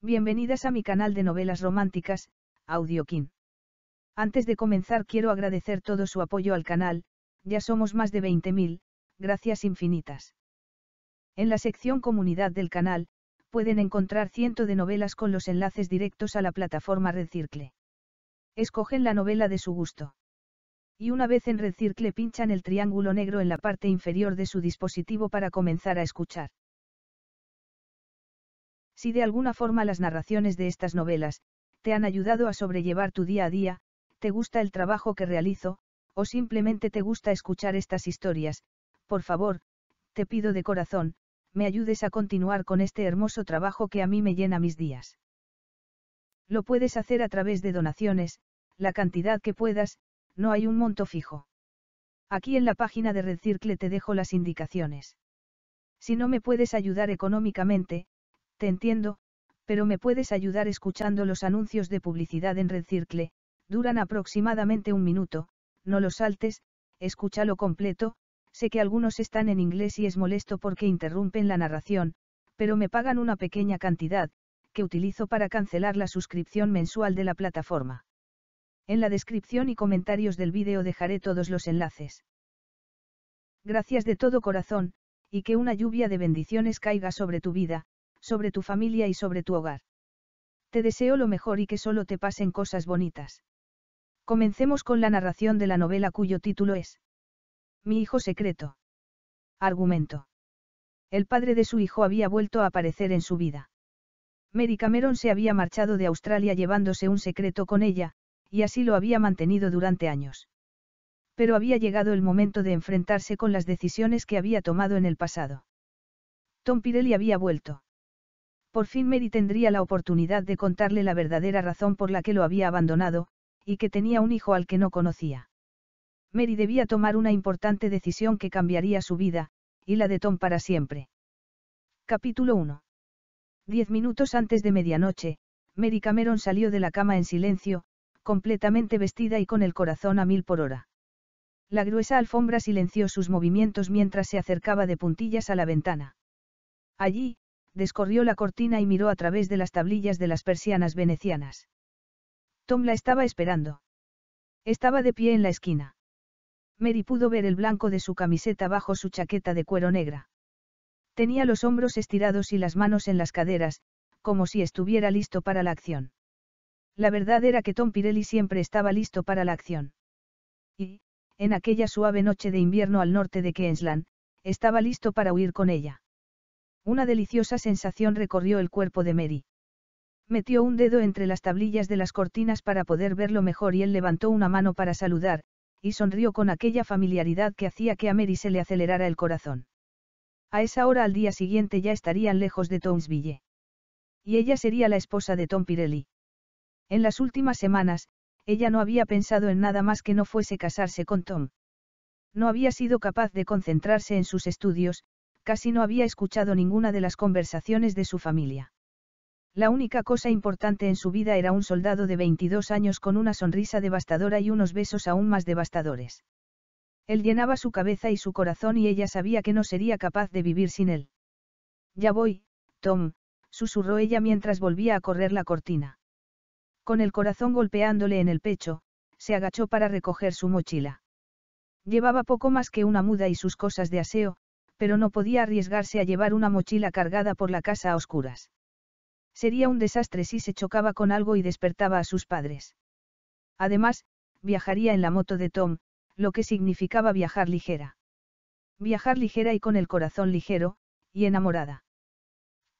Bienvenidas a mi canal de novelas románticas, Audiokin. Antes de comenzar quiero agradecer todo su apoyo al canal, ya somos más de 20.000, gracias infinitas. En la sección comunidad del canal, pueden encontrar ciento de novelas con los enlaces directos a la plataforma Redcircle. Escogen la novela de su gusto. Y una vez en Redcircle pinchan el triángulo negro en la parte inferior de su dispositivo para comenzar a escuchar. Si de alguna forma las narraciones de estas novelas, te han ayudado a sobrellevar tu día a día, te gusta el trabajo que realizo, o simplemente te gusta escuchar estas historias, por favor, te pido de corazón, me ayudes a continuar con este hermoso trabajo que a mí me llena mis días. Lo puedes hacer a través de donaciones, la cantidad que puedas, no hay un monto fijo. Aquí en la página de Circle te dejo las indicaciones. Si no me puedes ayudar económicamente, te entiendo, pero me puedes ayudar escuchando los anuncios de publicidad en Red Circle, duran aproximadamente un minuto, no los saltes, escúchalo completo, sé que algunos están en inglés y es molesto porque interrumpen la narración, pero me pagan una pequeña cantidad, que utilizo para cancelar la suscripción mensual de la plataforma. En la descripción y comentarios del vídeo dejaré todos los enlaces. Gracias de todo corazón, y que una lluvia de bendiciones caiga sobre tu vida, sobre tu familia y sobre tu hogar. Te deseo lo mejor y que solo te pasen cosas bonitas. Comencemos con la narración de la novela cuyo título es Mi hijo secreto. Argumento. El padre de su hijo había vuelto a aparecer en su vida. Mary Cameron se había marchado de Australia llevándose un secreto con ella, y así lo había mantenido durante años. Pero había llegado el momento de enfrentarse con las decisiones que había tomado en el pasado. Tom Pirelli había vuelto. Por fin Mary tendría la oportunidad de contarle la verdadera razón por la que lo había abandonado, y que tenía un hijo al que no conocía. Mary debía tomar una importante decisión que cambiaría su vida, y la de Tom para siempre. Capítulo 1. Diez minutos antes de medianoche, Mary Cameron salió de la cama en silencio, completamente vestida y con el corazón a mil por hora. La gruesa alfombra silenció sus movimientos mientras se acercaba de puntillas a la ventana. Allí, descorrió la cortina y miró a través de las tablillas de las persianas venecianas. Tom la estaba esperando. Estaba de pie en la esquina. Mary pudo ver el blanco de su camiseta bajo su chaqueta de cuero negra. Tenía los hombros estirados y las manos en las caderas, como si estuviera listo para la acción. La verdad era que Tom Pirelli siempre estaba listo para la acción. Y, en aquella suave noche de invierno al norte de Queensland, estaba listo para huir con ella. Una deliciosa sensación recorrió el cuerpo de Mary. Metió un dedo entre las tablillas de las cortinas para poder verlo mejor y él levantó una mano para saludar, y sonrió con aquella familiaridad que hacía que a Mary se le acelerara el corazón. A esa hora al día siguiente ya estarían lejos de Townsville. Y ella sería la esposa de Tom Pirelli. En las últimas semanas, ella no había pensado en nada más que no fuese casarse con Tom. No había sido capaz de concentrarse en sus estudios, casi no había escuchado ninguna de las conversaciones de su familia. La única cosa importante en su vida era un soldado de 22 años con una sonrisa devastadora y unos besos aún más devastadores. Él llenaba su cabeza y su corazón y ella sabía que no sería capaz de vivir sin él. Ya voy, Tom, susurró ella mientras volvía a correr la cortina. Con el corazón golpeándole en el pecho, se agachó para recoger su mochila. Llevaba poco más que una muda y sus cosas de aseo, pero no podía arriesgarse a llevar una mochila cargada por la casa a oscuras. Sería un desastre si se chocaba con algo y despertaba a sus padres. Además, viajaría en la moto de Tom, lo que significaba viajar ligera. Viajar ligera y con el corazón ligero, y enamorada.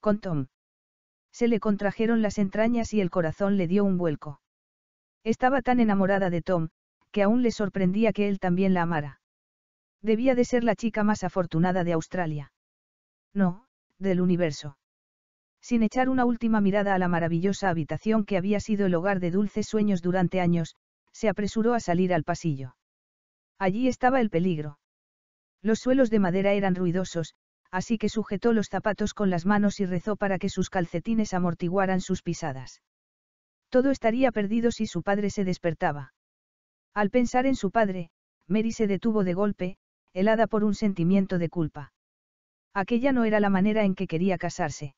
Con Tom. Se le contrajeron las entrañas y el corazón le dio un vuelco. Estaba tan enamorada de Tom, que aún le sorprendía que él también la amara debía de ser la chica más afortunada de Australia. No, del universo. Sin echar una última mirada a la maravillosa habitación que había sido el hogar de dulces sueños durante años, se apresuró a salir al pasillo. Allí estaba el peligro. Los suelos de madera eran ruidosos, así que sujetó los zapatos con las manos y rezó para que sus calcetines amortiguaran sus pisadas. Todo estaría perdido si su padre se despertaba. Al pensar en su padre, Mary se detuvo de golpe, helada por un sentimiento de culpa. Aquella no era la manera en que quería casarse.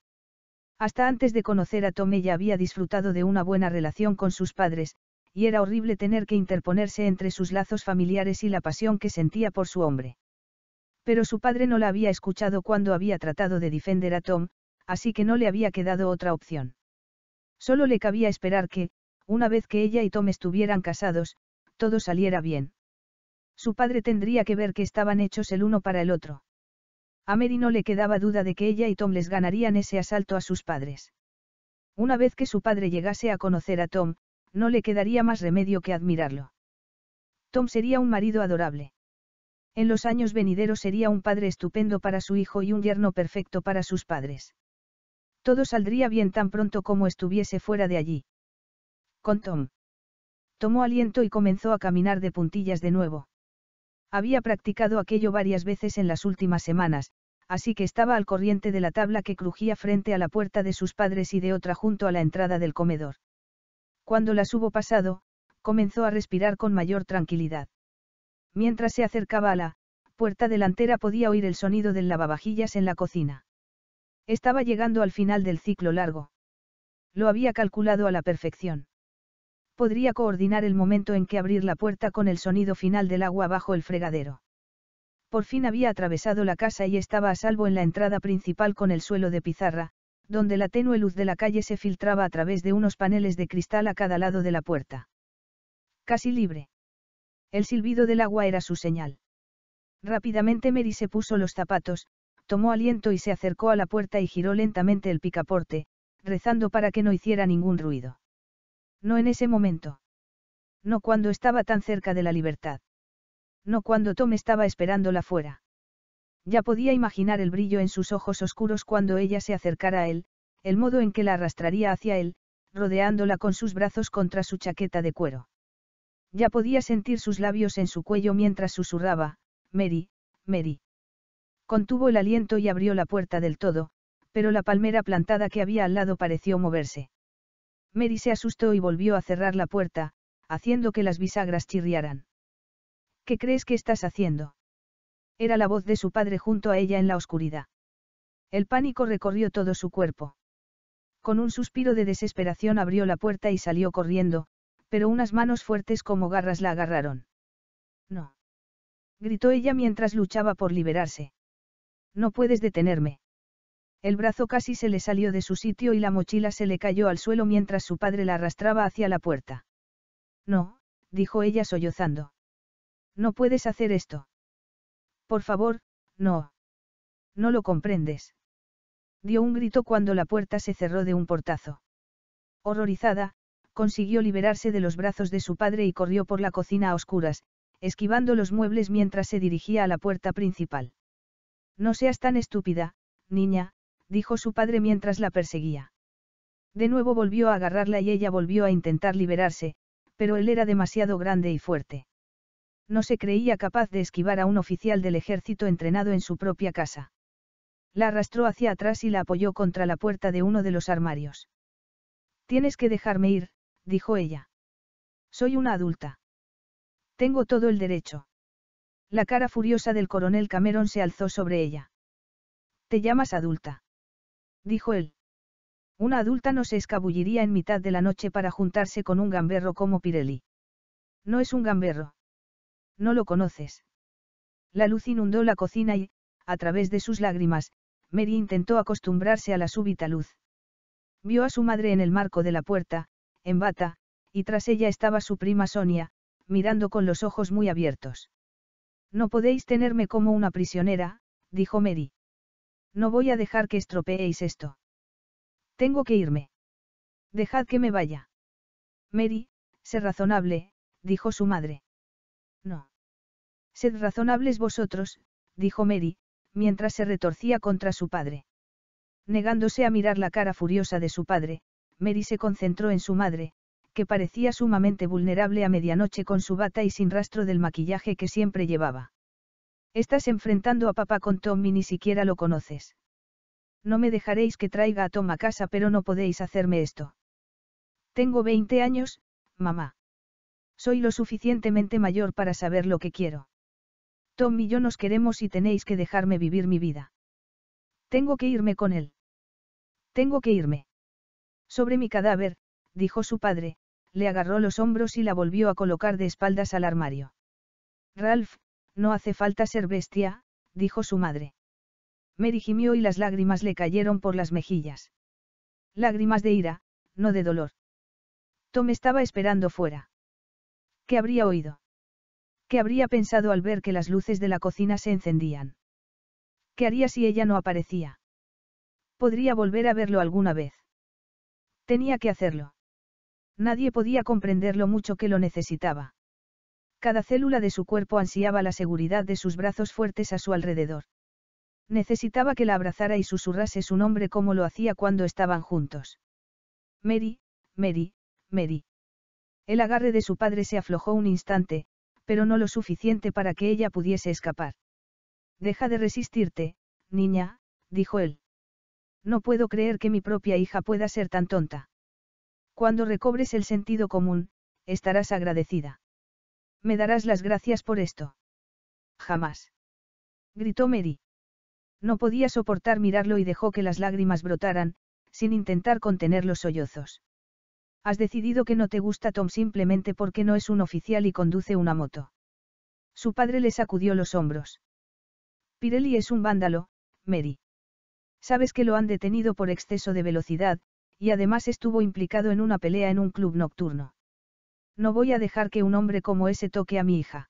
Hasta antes de conocer a Tom ella había disfrutado de una buena relación con sus padres, y era horrible tener que interponerse entre sus lazos familiares y la pasión que sentía por su hombre. Pero su padre no la había escuchado cuando había tratado de defender a Tom, así que no le había quedado otra opción. Solo le cabía esperar que, una vez que ella y Tom estuvieran casados, todo saliera bien. Su padre tendría que ver que estaban hechos el uno para el otro. A Mary no le quedaba duda de que ella y Tom les ganarían ese asalto a sus padres. Una vez que su padre llegase a conocer a Tom, no le quedaría más remedio que admirarlo. Tom sería un marido adorable. En los años venideros sería un padre estupendo para su hijo y un yerno perfecto para sus padres. Todo saldría bien tan pronto como estuviese fuera de allí. Con Tom. Tomó aliento y comenzó a caminar de puntillas de nuevo. Había practicado aquello varias veces en las últimas semanas, así que estaba al corriente de la tabla que crujía frente a la puerta de sus padres y de otra junto a la entrada del comedor. Cuando las hubo pasado, comenzó a respirar con mayor tranquilidad. Mientras se acercaba a la puerta delantera podía oír el sonido del lavavajillas en la cocina. Estaba llegando al final del ciclo largo. Lo había calculado a la perfección podría coordinar el momento en que abrir la puerta con el sonido final del agua bajo el fregadero. Por fin había atravesado la casa y estaba a salvo en la entrada principal con el suelo de pizarra, donde la tenue luz de la calle se filtraba a través de unos paneles de cristal a cada lado de la puerta. Casi libre. El silbido del agua era su señal. Rápidamente Mary se puso los zapatos, tomó aliento y se acercó a la puerta y giró lentamente el picaporte, rezando para que no hiciera ningún ruido. No en ese momento. No cuando estaba tan cerca de la libertad. No cuando Tom estaba esperándola fuera. Ya podía imaginar el brillo en sus ojos oscuros cuando ella se acercara a él, el modo en que la arrastraría hacia él, rodeándola con sus brazos contra su chaqueta de cuero. Ya podía sentir sus labios en su cuello mientras susurraba, Mary, Mary. Contuvo el aliento y abrió la puerta del todo, pero la palmera plantada que había al lado pareció moverse. Mary se asustó y volvió a cerrar la puerta, haciendo que las bisagras chirriaran. ¿Qué crees que estás haciendo? Era la voz de su padre junto a ella en la oscuridad. El pánico recorrió todo su cuerpo. Con un suspiro de desesperación abrió la puerta y salió corriendo, pero unas manos fuertes como garras la agarraron. No. Gritó ella mientras luchaba por liberarse. No puedes detenerme. El brazo casi se le salió de su sitio y la mochila se le cayó al suelo mientras su padre la arrastraba hacia la puerta. No, dijo ella sollozando. No puedes hacer esto. Por favor, no. No lo comprendes. Dio un grito cuando la puerta se cerró de un portazo. Horrorizada, consiguió liberarse de los brazos de su padre y corrió por la cocina a oscuras, esquivando los muebles mientras se dirigía a la puerta principal. No seas tan estúpida, niña, dijo su padre mientras la perseguía. De nuevo volvió a agarrarla y ella volvió a intentar liberarse, pero él era demasiado grande y fuerte. No se creía capaz de esquivar a un oficial del ejército entrenado en su propia casa. La arrastró hacia atrás y la apoyó contra la puerta de uno de los armarios. Tienes que dejarme ir, dijo ella. Soy una adulta. Tengo todo el derecho. La cara furiosa del coronel Cameron se alzó sobre ella. Te llamas adulta. Dijo él. Una adulta no se escabulliría en mitad de la noche para juntarse con un gamberro como Pirelli. No es un gamberro. No lo conoces. La luz inundó la cocina y, a través de sus lágrimas, Mary intentó acostumbrarse a la súbita luz. Vio a su madre en el marco de la puerta, en bata, y tras ella estaba su prima Sonia, mirando con los ojos muy abiertos. No podéis tenerme como una prisionera, dijo Mary. No voy a dejar que estropeéis esto. Tengo que irme. Dejad que me vaya. Mary, sé razonable, dijo su madre. No. Sed razonables vosotros, dijo Mary, mientras se retorcía contra su padre. Negándose a mirar la cara furiosa de su padre, Mary se concentró en su madre, que parecía sumamente vulnerable a medianoche con su bata y sin rastro del maquillaje que siempre llevaba. Estás enfrentando a papá con Tom y ni siquiera lo conoces. No me dejaréis que traiga a Tom a casa, pero no podéis hacerme esto. Tengo 20 años, mamá. Soy lo suficientemente mayor para saber lo que quiero. Tom y yo nos queremos y tenéis que dejarme vivir mi vida. Tengo que irme con él. Tengo que irme. Sobre mi cadáver, dijo su padre, le agarró los hombros y la volvió a colocar de espaldas al armario. Ralph, no hace falta ser bestia, dijo su madre. Mary gimió y las lágrimas le cayeron por las mejillas. Lágrimas de ira, no de dolor. Tom estaba esperando fuera. ¿Qué habría oído? ¿Qué habría pensado al ver que las luces de la cocina se encendían? ¿Qué haría si ella no aparecía? Podría volver a verlo alguna vez. Tenía que hacerlo. Nadie podía comprender lo mucho que lo necesitaba. Cada célula de su cuerpo ansiaba la seguridad de sus brazos fuertes a su alrededor. Necesitaba que la abrazara y susurrase su nombre como lo hacía cuando estaban juntos. Mary, Mary, Mary. El agarre de su padre se aflojó un instante, pero no lo suficiente para que ella pudiese escapar. Deja de resistirte, niña, dijo él. No puedo creer que mi propia hija pueda ser tan tonta. Cuando recobres el sentido común, estarás agradecida. Me darás las gracias por esto. Jamás. Gritó Mary. No podía soportar mirarlo y dejó que las lágrimas brotaran, sin intentar contener los sollozos. Has decidido que no te gusta Tom simplemente porque no es un oficial y conduce una moto. Su padre le sacudió los hombros. Pirelli es un vándalo, Mary. Sabes que lo han detenido por exceso de velocidad, y además estuvo implicado en una pelea en un club nocturno. No voy a dejar que un hombre como ese toque a mi hija.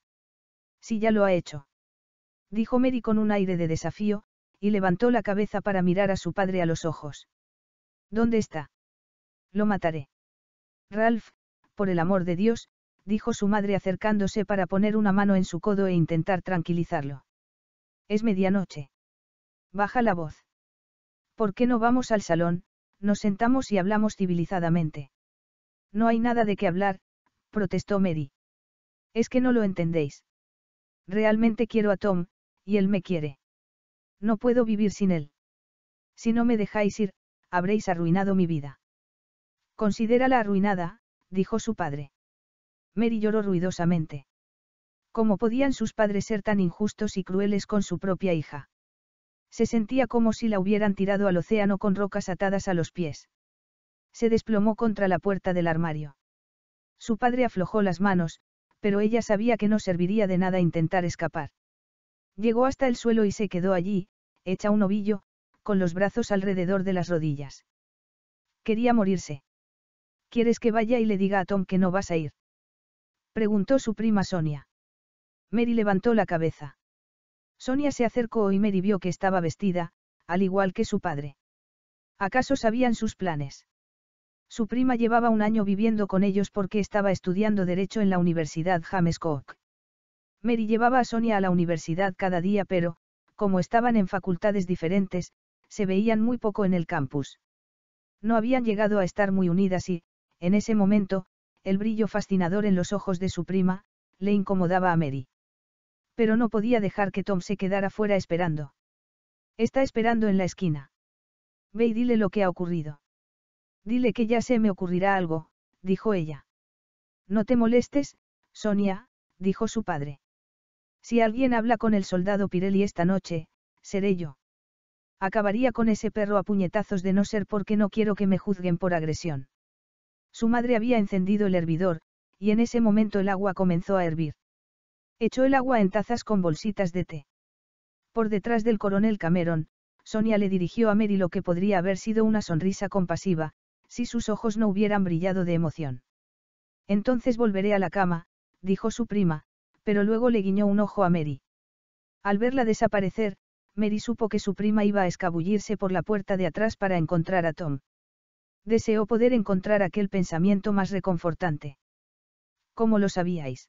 Si ya lo ha hecho. Dijo Mary con un aire de desafío, y levantó la cabeza para mirar a su padre a los ojos. ¿Dónde está? Lo mataré. Ralph, por el amor de Dios, dijo su madre acercándose para poner una mano en su codo e intentar tranquilizarlo. Es medianoche. Baja la voz. ¿Por qué no vamos al salón? Nos sentamos y hablamos civilizadamente. No hay nada de qué hablar, protestó Mary. Es que no lo entendéis. Realmente quiero a Tom, y él me quiere. No puedo vivir sin él. Si no me dejáis ir, habréis arruinado mi vida. Considérala arruinada, dijo su padre. Mary lloró ruidosamente. ¿Cómo podían sus padres ser tan injustos y crueles con su propia hija? Se sentía como si la hubieran tirado al océano con rocas atadas a los pies. Se desplomó contra la puerta del armario. Su padre aflojó las manos, pero ella sabía que no serviría de nada intentar escapar. Llegó hasta el suelo y se quedó allí, hecha un ovillo, con los brazos alrededor de las rodillas. Quería morirse. ¿Quieres que vaya y le diga a Tom que no vas a ir? Preguntó su prima Sonia. Mary levantó la cabeza. Sonia se acercó y Mary vio que estaba vestida, al igual que su padre. ¿Acaso sabían sus planes? Su prima llevaba un año viviendo con ellos porque estaba estudiando Derecho en la Universidad James Cook. Mary llevaba a Sonia a la universidad cada día pero, como estaban en facultades diferentes, se veían muy poco en el campus. No habían llegado a estar muy unidas y, en ese momento, el brillo fascinador en los ojos de su prima, le incomodaba a Mary. Pero no podía dejar que Tom se quedara fuera esperando. Está esperando en la esquina. Ve y dile lo que ha ocurrido. Dile que ya se me ocurrirá algo, dijo ella. No te molestes, Sonia, dijo su padre. Si alguien habla con el soldado Pirelli esta noche, seré yo. Acabaría con ese perro a puñetazos de no ser porque no quiero que me juzguen por agresión. Su madre había encendido el hervidor, y en ese momento el agua comenzó a hervir. Echó el agua en tazas con bolsitas de té. Por detrás del coronel Cameron, Sonia le dirigió a Mary lo que podría haber sido una sonrisa compasiva, si sus ojos no hubieran brillado de emoción. Entonces volveré a la cama, dijo su prima, pero luego le guiñó un ojo a Mary. Al verla desaparecer, Mary supo que su prima iba a escabullirse por la puerta de atrás para encontrar a Tom. Deseó poder encontrar aquel pensamiento más reconfortante. ¿Cómo lo sabíais?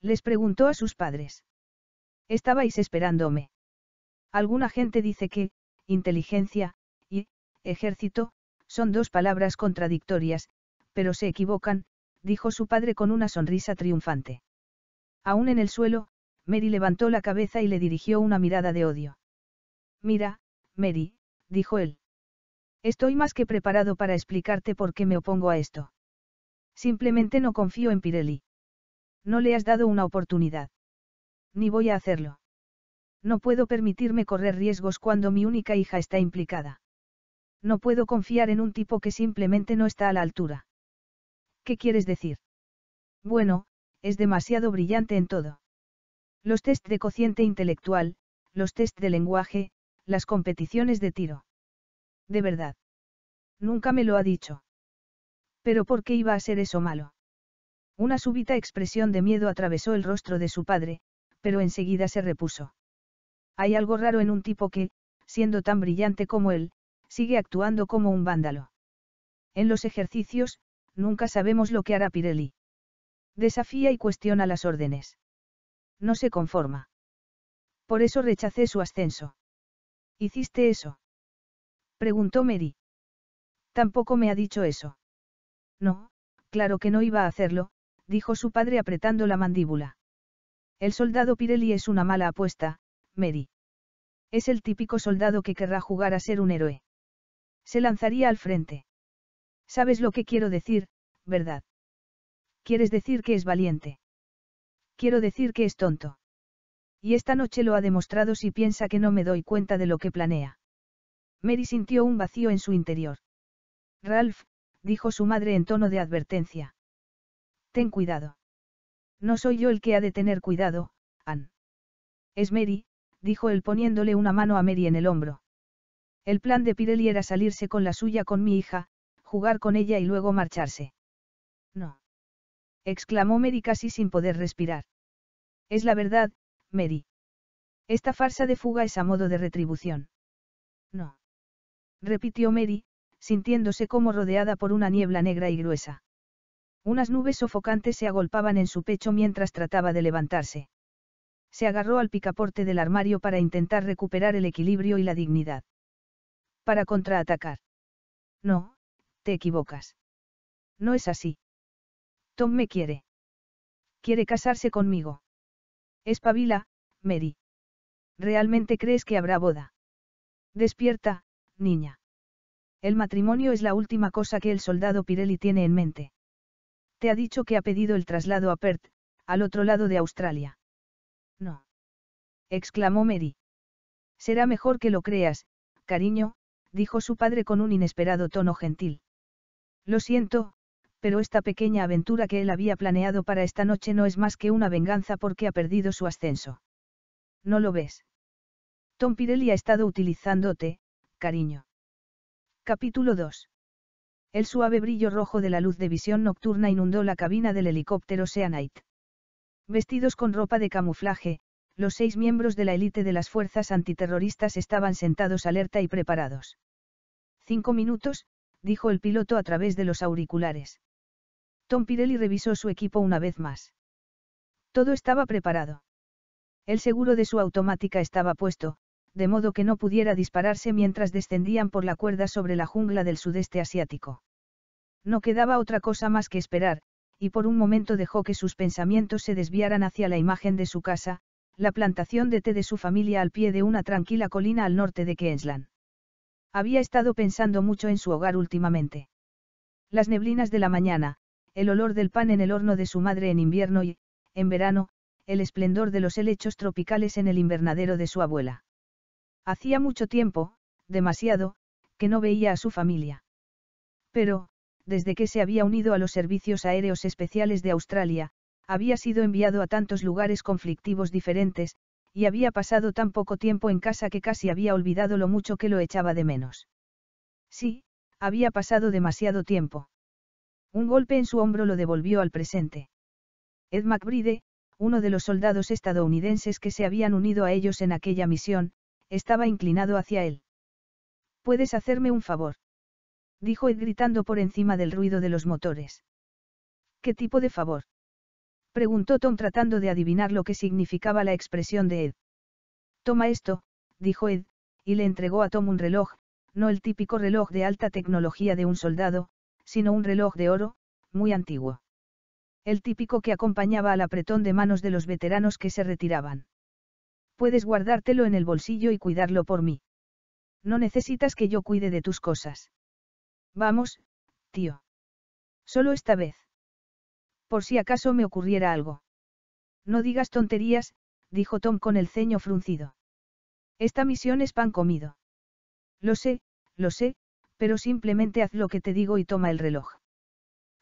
Les preguntó a sus padres. Estabais esperándome. Alguna gente dice que, inteligencia, y, ejército, son dos palabras contradictorias, pero se equivocan, dijo su padre con una sonrisa triunfante. Aún en el suelo, Mary levantó la cabeza y le dirigió una mirada de odio. Mira, Mary, dijo él. Estoy más que preparado para explicarte por qué me opongo a esto. Simplemente no confío en Pirelli. No le has dado una oportunidad. Ni voy a hacerlo. No puedo permitirme correr riesgos cuando mi única hija está implicada. No puedo confiar en un tipo que simplemente no está a la altura. ¿Qué quieres decir? Bueno, es demasiado brillante en todo. Los test de cociente intelectual, los test de lenguaje, las competiciones de tiro. De verdad. Nunca me lo ha dicho. Pero ¿por qué iba a ser eso malo? Una súbita expresión de miedo atravesó el rostro de su padre, pero enseguida se repuso. Hay algo raro en un tipo que, siendo tan brillante como él, sigue actuando como un vándalo. En los ejercicios, nunca sabemos lo que hará Pirelli. Desafía y cuestiona las órdenes. No se conforma. Por eso rechacé su ascenso. ¿Hiciste eso? Preguntó Mary. Tampoco me ha dicho eso. No, claro que no iba a hacerlo, dijo su padre apretando la mandíbula. El soldado Pirelli es una mala apuesta, Mary. Es el típico soldado que querrá jugar a ser un héroe. Se lanzaría al frente. Sabes lo que quiero decir, ¿verdad? Quieres decir que es valiente. Quiero decir que es tonto. Y esta noche lo ha demostrado si piensa que no me doy cuenta de lo que planea. Mary sintió un vacío en su interior. Ralph, dijo su madre en tono de advertencia. Ten cuidado. No soy yo el que ha de tener cuidado, Ann. Es Mary, dijo él poniéndole una mano a Mary en el hombro. El plan de Pirelli era salirse con la suya con mi hija, jugar con ella y luego marcharse. No. exclamó Mary casi sin poder respirar. Es la verdad, Mary. Esta farsa de fuga es a modo de retribución. No. repitió Mary, sintiéndose como rodeada por una niebla negra y gruesa. Unas nubes sofocantes se agolpaban en su pecho mientras trataba de levantarse. Se agarró al picaporte del armario para intentar recuperar el equilibrio y la dignidad para contraatacar. No, te equivocas. No es así. Tom me quiere. Quiere casarse conmigo. Espabila, Mary. ¿Realmente crees que habrá boda? Despierta, niña. El matrimonio es la última cosa que el soldado Pirelli tiene en mente. Te ha dicho que ha pedido el traslado a Perth, al otro lado de Australia. No. exclamó Mary. Será mejor que lo creas, cariño, dijo su padre con un inesperado tono gentil. Lo siento, pero esta pequeña aventura que él había planeado para esta noche no es más que una venganza porque ha perdido su ascenso. ¿No lo ves? Tom Pirelli ha estado utilizándote, cariño. Capítulo 2. El suave brillo rojo de la luz de visión nocturna inundó la cabina del helicóptero Knight. Vestidos con ropa de camuflaje, los seis miembros de la élite de las fuerzas antiterroristas estaban sentados alerta y preparados. Cinco minutos, dijo el piloto a través de los auriculares. Tom Pirelli revisó su equipo una vez más. Todo estaba preparado. El seguro de su automática estaba puesto, de modo que no pudiera dispararse mientras descendían por la cuerda sobre la jungla del sudeste asiático. No quedaba otra cosa más que esperar, y por un momento dejó que sus pensamientos se desviaran hacia la imagen de su casa, la plantación de té de su familia al pie de una tranquila colina al norte de Queensland. Había estado pensando mucho en su hogar últimamente. Las neblinas de la mañana, el olor del pan en el horno de su madre en invierno y, en verano, el esplendor de los helechos tropicales en el invernadero de su abuela. Hacía mucho tiempo, demasiado, que no veía a su familia. Pero, desde que se había unido a los servicios aéreos especiales de Australia, había sido enviado a tantos lugares conflictivos diferentes, y había pasado tan poco tiempo en casa que casi había olvidado lo mucho que lo echaba de menos. Sí, había pasado demasiado tiempo. Un golpe en su hombro lo devolvió al presente. Ed McBride, uno de los soldados estadounidenses que se habían unido a ellos en aquella misión, estaba inclinado hacia él. ¿Puedes hacerme un favor? dijo Ed gritando por encima del ruido de los motores. ¿Qué tipo de favor? Preguntó Tom tratando de adivinar lo que significaba la expresión de Ed. Toma esto, dijo Ed, y le entregó a Tom un reloj, no el típico reloj de alta tecnología de un soldado, sino un reloj de oro, muy antiguo. El típico que acompañaba al apretón de manos de los veteranos que se retiraban. Puedes guardártelo en el bolsillo y cuidarlo por mí. No necesitas que yo cuide de tus cosas. Vamos, tío. Solo esta vez por si acaso me ocurriera algo. No digas tonterías, dijo Tom con el ceño fruncido. Esta misión es pan comido. Lo sé, lo sé, pero simplemente haz lo que te digo y toma el reloj.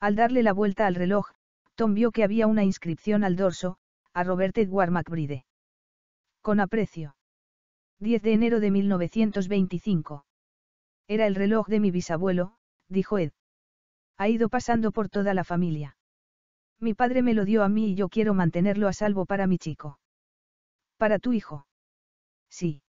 Al darle la vuelta al reloj, Tom vio que había una inscripción al dorso, a Robert Edward McBride. Con aprecio. 10 de enero de 1925. Era el reloj de mi bisabuelo, dijo Ed. Ha ido pasando por toda la familia. Mi padre me lo dio a mí y yo quiero mantenerlo a salvo para mi chico. Para tu hijo. Sí.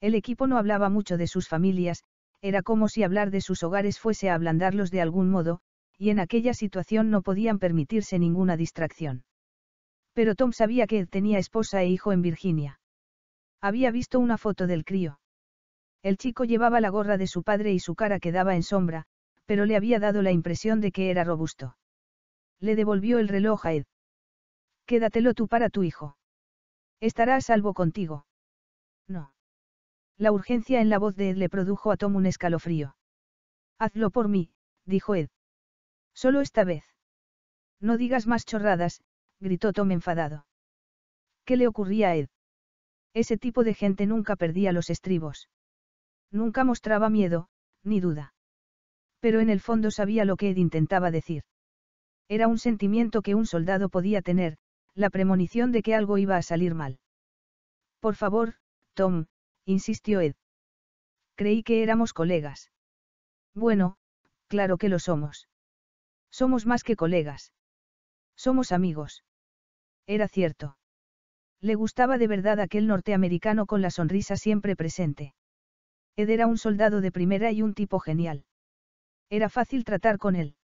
El equipo no hablaba mucho de sus familias, era como si hablar de sus hogares fuese a ablandarlos de algún modo, y en aquella situación no podían permitirse ninguna distracción. Pero Tom sabía que Ed tenía esposa e hijo en Virginia. Había visto una foto del crío. El chico llevaba la gorra de su padre y su cara quedaba en sombra, pero le había dado la impresión de que era robusto le devolvió el reloj a Ed. Quédatelo tú para tu hijo. Estará a salvo contigo. No. La urgencia en la voz de Ed le produjo a Tom un escalofrío. Hazlo por mí, dijo Ed. Solo esta vez. No digas más chorradas, gritó Tom enfadado. ¿Qué le ocurría a Ed? Ese tipo de gente nunca perdía los estribos. Nunca mostraba miedo, ni duda. Pero en el fondo sabía lo que Ed intentaba decir. Era un sentimiento que un soldado podía tener, la premonición de que algo iba a salir mal. Por favor, Tom, insistió Ed. Creí que éramos colegas. Bueno, claro que lo somos. Somos más que colegas. Somos amigos. Era cierto. Le gustaba de verdad aquel norteamericano con la sonrisa siempre presente. Ed era un soldado de primera y un tipo genial. Era fácil tratar con él.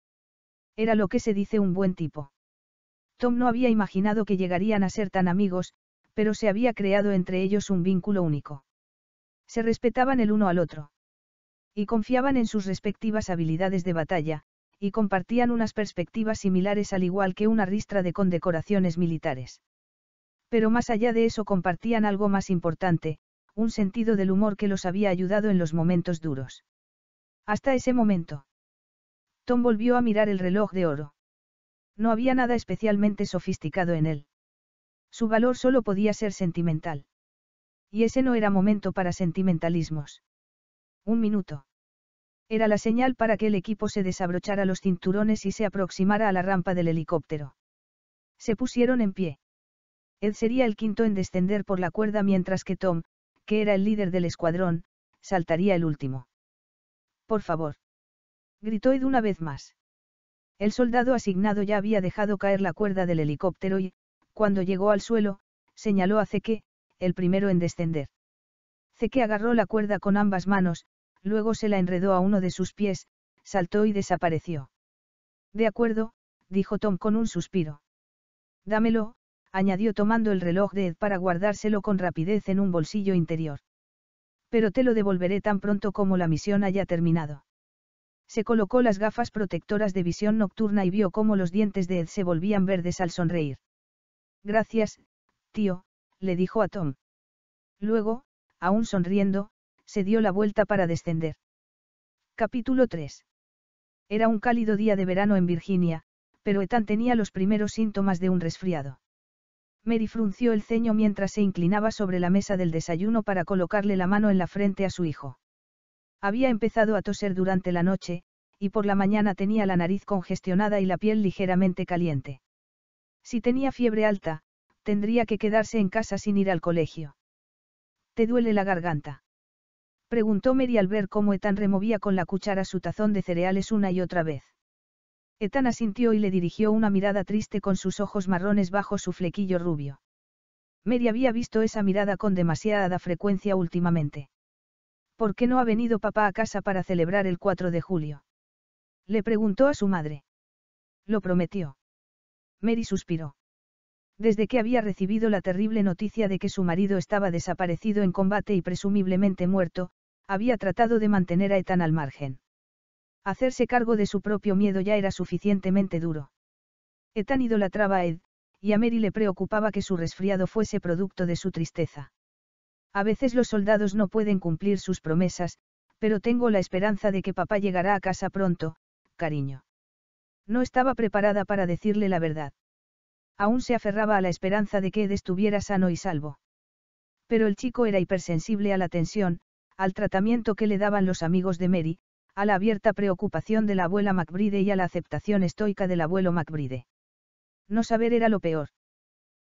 Era lo que se dice un buen tipo. Tom no había imaginado que llegarían a ser tan amigos, pero se había creado entre ellos un vínculo único. Se respetaban el uno al otro. Y confiaban en sus respectivas habilidades de batalla, y compartían unas perspectivas similares al igual que una ristra de condecoraciones militares. Pero más allá de eso compartían algo más importante, un sentido del humor que los había ayudado en los momentos duros. Hasta ese momento. Tom volvió a mirar el reloj de oro. No había nada especialmente sofisticado en él. Su valor solo podía ser sentimental. Y ese no era momento para sentimentalismos. Un minuto. Era la señal para que el equipo se desabrochara los cinturones y se aproximara a la rampa del helicóptero. Se pusieron en pie. Ed sería el quinto en descender por la cuerda mientras que Tom, que era el líder del escuadrón, saltaría el último. Por favor gritó Ed una vez más. El soldado asignado ya había dejado caer la cuerda del helicóptero y, cuando llegó al suelo, señaló a Zeke, el primero en descender. Zeke agarró la cuerda con ambas manos, luego se la enredó a uno de sus pies, saltó y desapareció. De acuerdo, dijo Tom con un suspiro. Dámelo, añadió tomando el reloj de Ed para guardárselo con rapidez en un bolsillo interior. Pero te lo devolveré tan pronto como la misión haya terminado. Se colocó las gafas protectoras de visión nocturna y vio cómo los dientes de Ed se volvían verdes al sonreír. Gracias, tío, le dijo a Tom. Luego, aún sonriendo, se dio la vuelta para descender. Capítulo 3. Era un cálido día de verano en Virginia, pero Ethan tenía los primeros síntomas de un resfriado. Mary frunció el ceño mientras se inclinaba sobre la mesa del desayuno para colocarle la mano en la frente a su hijo. Había empezado a toser durante la noche, y por la mañana tenía la nariz congestionada y la piel ligeramente caliente. Si tenía fiebre alta, tendría que quedarse en casa sin ir al colegio. ¿Te duele la garganta? Preguntó Mary al ver cómo Ethan removía con la cuchara su tazón de cereales una y otra vez. Ethan asintió y le dirigió una mirada triste con sus ojos marrones bajo su flequillo rubio. Mary había visto esa mirada con demasiada frecuencia últimamente. ¿Por qué no ha venido papá a casa para celebrar el 4 de julio? Le preguntó a su madre. Lo prometió. Mary suspiró. Desde que había recibido la terrible noticia de que su marido estaba desaparecido en combate y presumiblemente muerto, había tratado de mantener a Ethan al margen. Hacerse cargo de su propio miedo ya era suficientemente duro. Ethan idolatraba a Ed, y a Mary le preocupaba que su resfriado fuese producto de su tristeza. A veces los soldados no pueden cumplir sus promesas, pero tengo la esperanza de que papá llegará a casa pronto, cariño. No estaba preparada para decirle la verdad. Aún se aferraba a la esperanza de que Ed estuviera sano y salvo. Pero el chico era hipersensible a la tensión, al tratamiento que le daban los amigos de Mary, a la abierta preocupación de la abuela MacBride y a la aceptación estoica del abuelo MacBride. No saber era lo peor.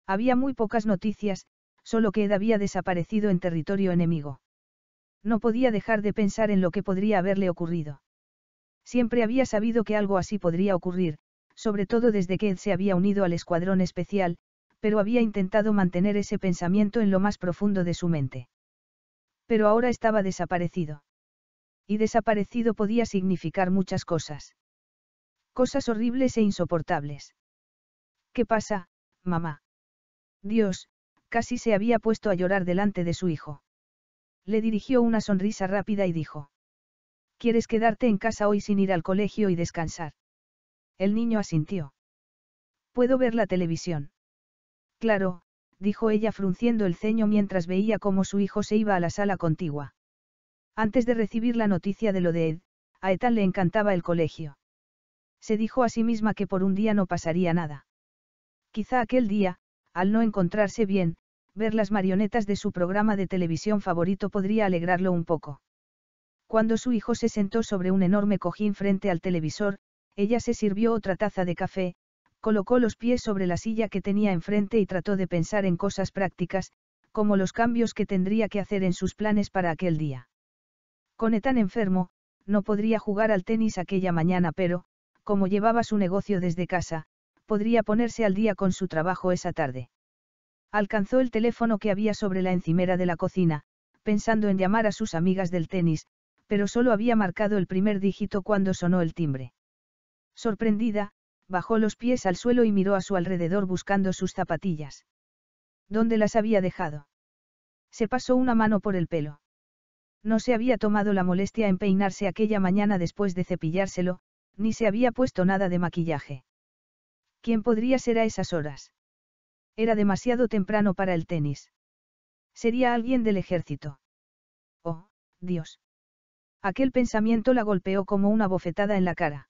Había muy pocas noticias, solo que Ed había desaparecido en territorio enemigo. No podía dejar de pensar en lo que podría haberle ocurrido. Siempre había sabido que algo así podría ocurrir, sobre todo desde que Ed se había unido al escuadrón especial, pero había intentado mantener ese pensamiento en lo más profundo de su mente. Pero ahora estaba desaparecido. Y desaparecido podía significar muchas cosas. Cosas horribles e insoportables. ¿Qué pasa, mamá? Dios, Casi se había puesto a llorar delante de su hijo. Le dirigió una sonrisa rápida y dijo. ¿Quieres quedarte en casa hoy sin ir al colegio y descansar? El niño asintió. ¿Puedo ver la televisión? Claro, dijo ella frunciendo el ceño mientras veía cómo su hijo se iba a la sala contigua. Antes de recibir la noticia de lo de Ed, a Ethan le encantaba el colegio. Se dijo a sí misma que por un día no pasaría nada. Quizá aquel día, al no encontrarse bien, ver las marionetas de su programa de televisión favorito podría alegrarlo un poco. Cuando su hijo se sentó sobre un enorme cojín frente al televisor, ella se sirvió otra taza de café, colocó los pies sobre la silla que tenía enfrente y trató de pensar en cosas prácticas, como los cambios que tendría que hacer en sus planes para aquel día. Con e tan enfermo, no podría jugar al tenis aquella mañana, pero, como llevaba su negocio desde casa, podría ponerse al día con su trabajo esa tarde. Alcanzó el teléfono que había sobre la encimera de la cocina, pensando en llamar a sus amigas del tenis, pero solo había marcado el primer dígito cuando sonó el timbre. Sorprendida, bajó los pies al suelo y miró a su alrededor buscando sus zapatillas. ¿Dónde las había dejado? Se pasó una mano por el pelo. No se había tomado la molestia en peinarse aquella mañana después de cepillárselo, ni se había puesto nada de maquillaje. ¿Quién podría ser a esas horas? Era demasiado temprano para el tenis. Sería alguien del ejército. Oh, Dios. Aquel pensamiento la golpeó como una bofetada en la cara.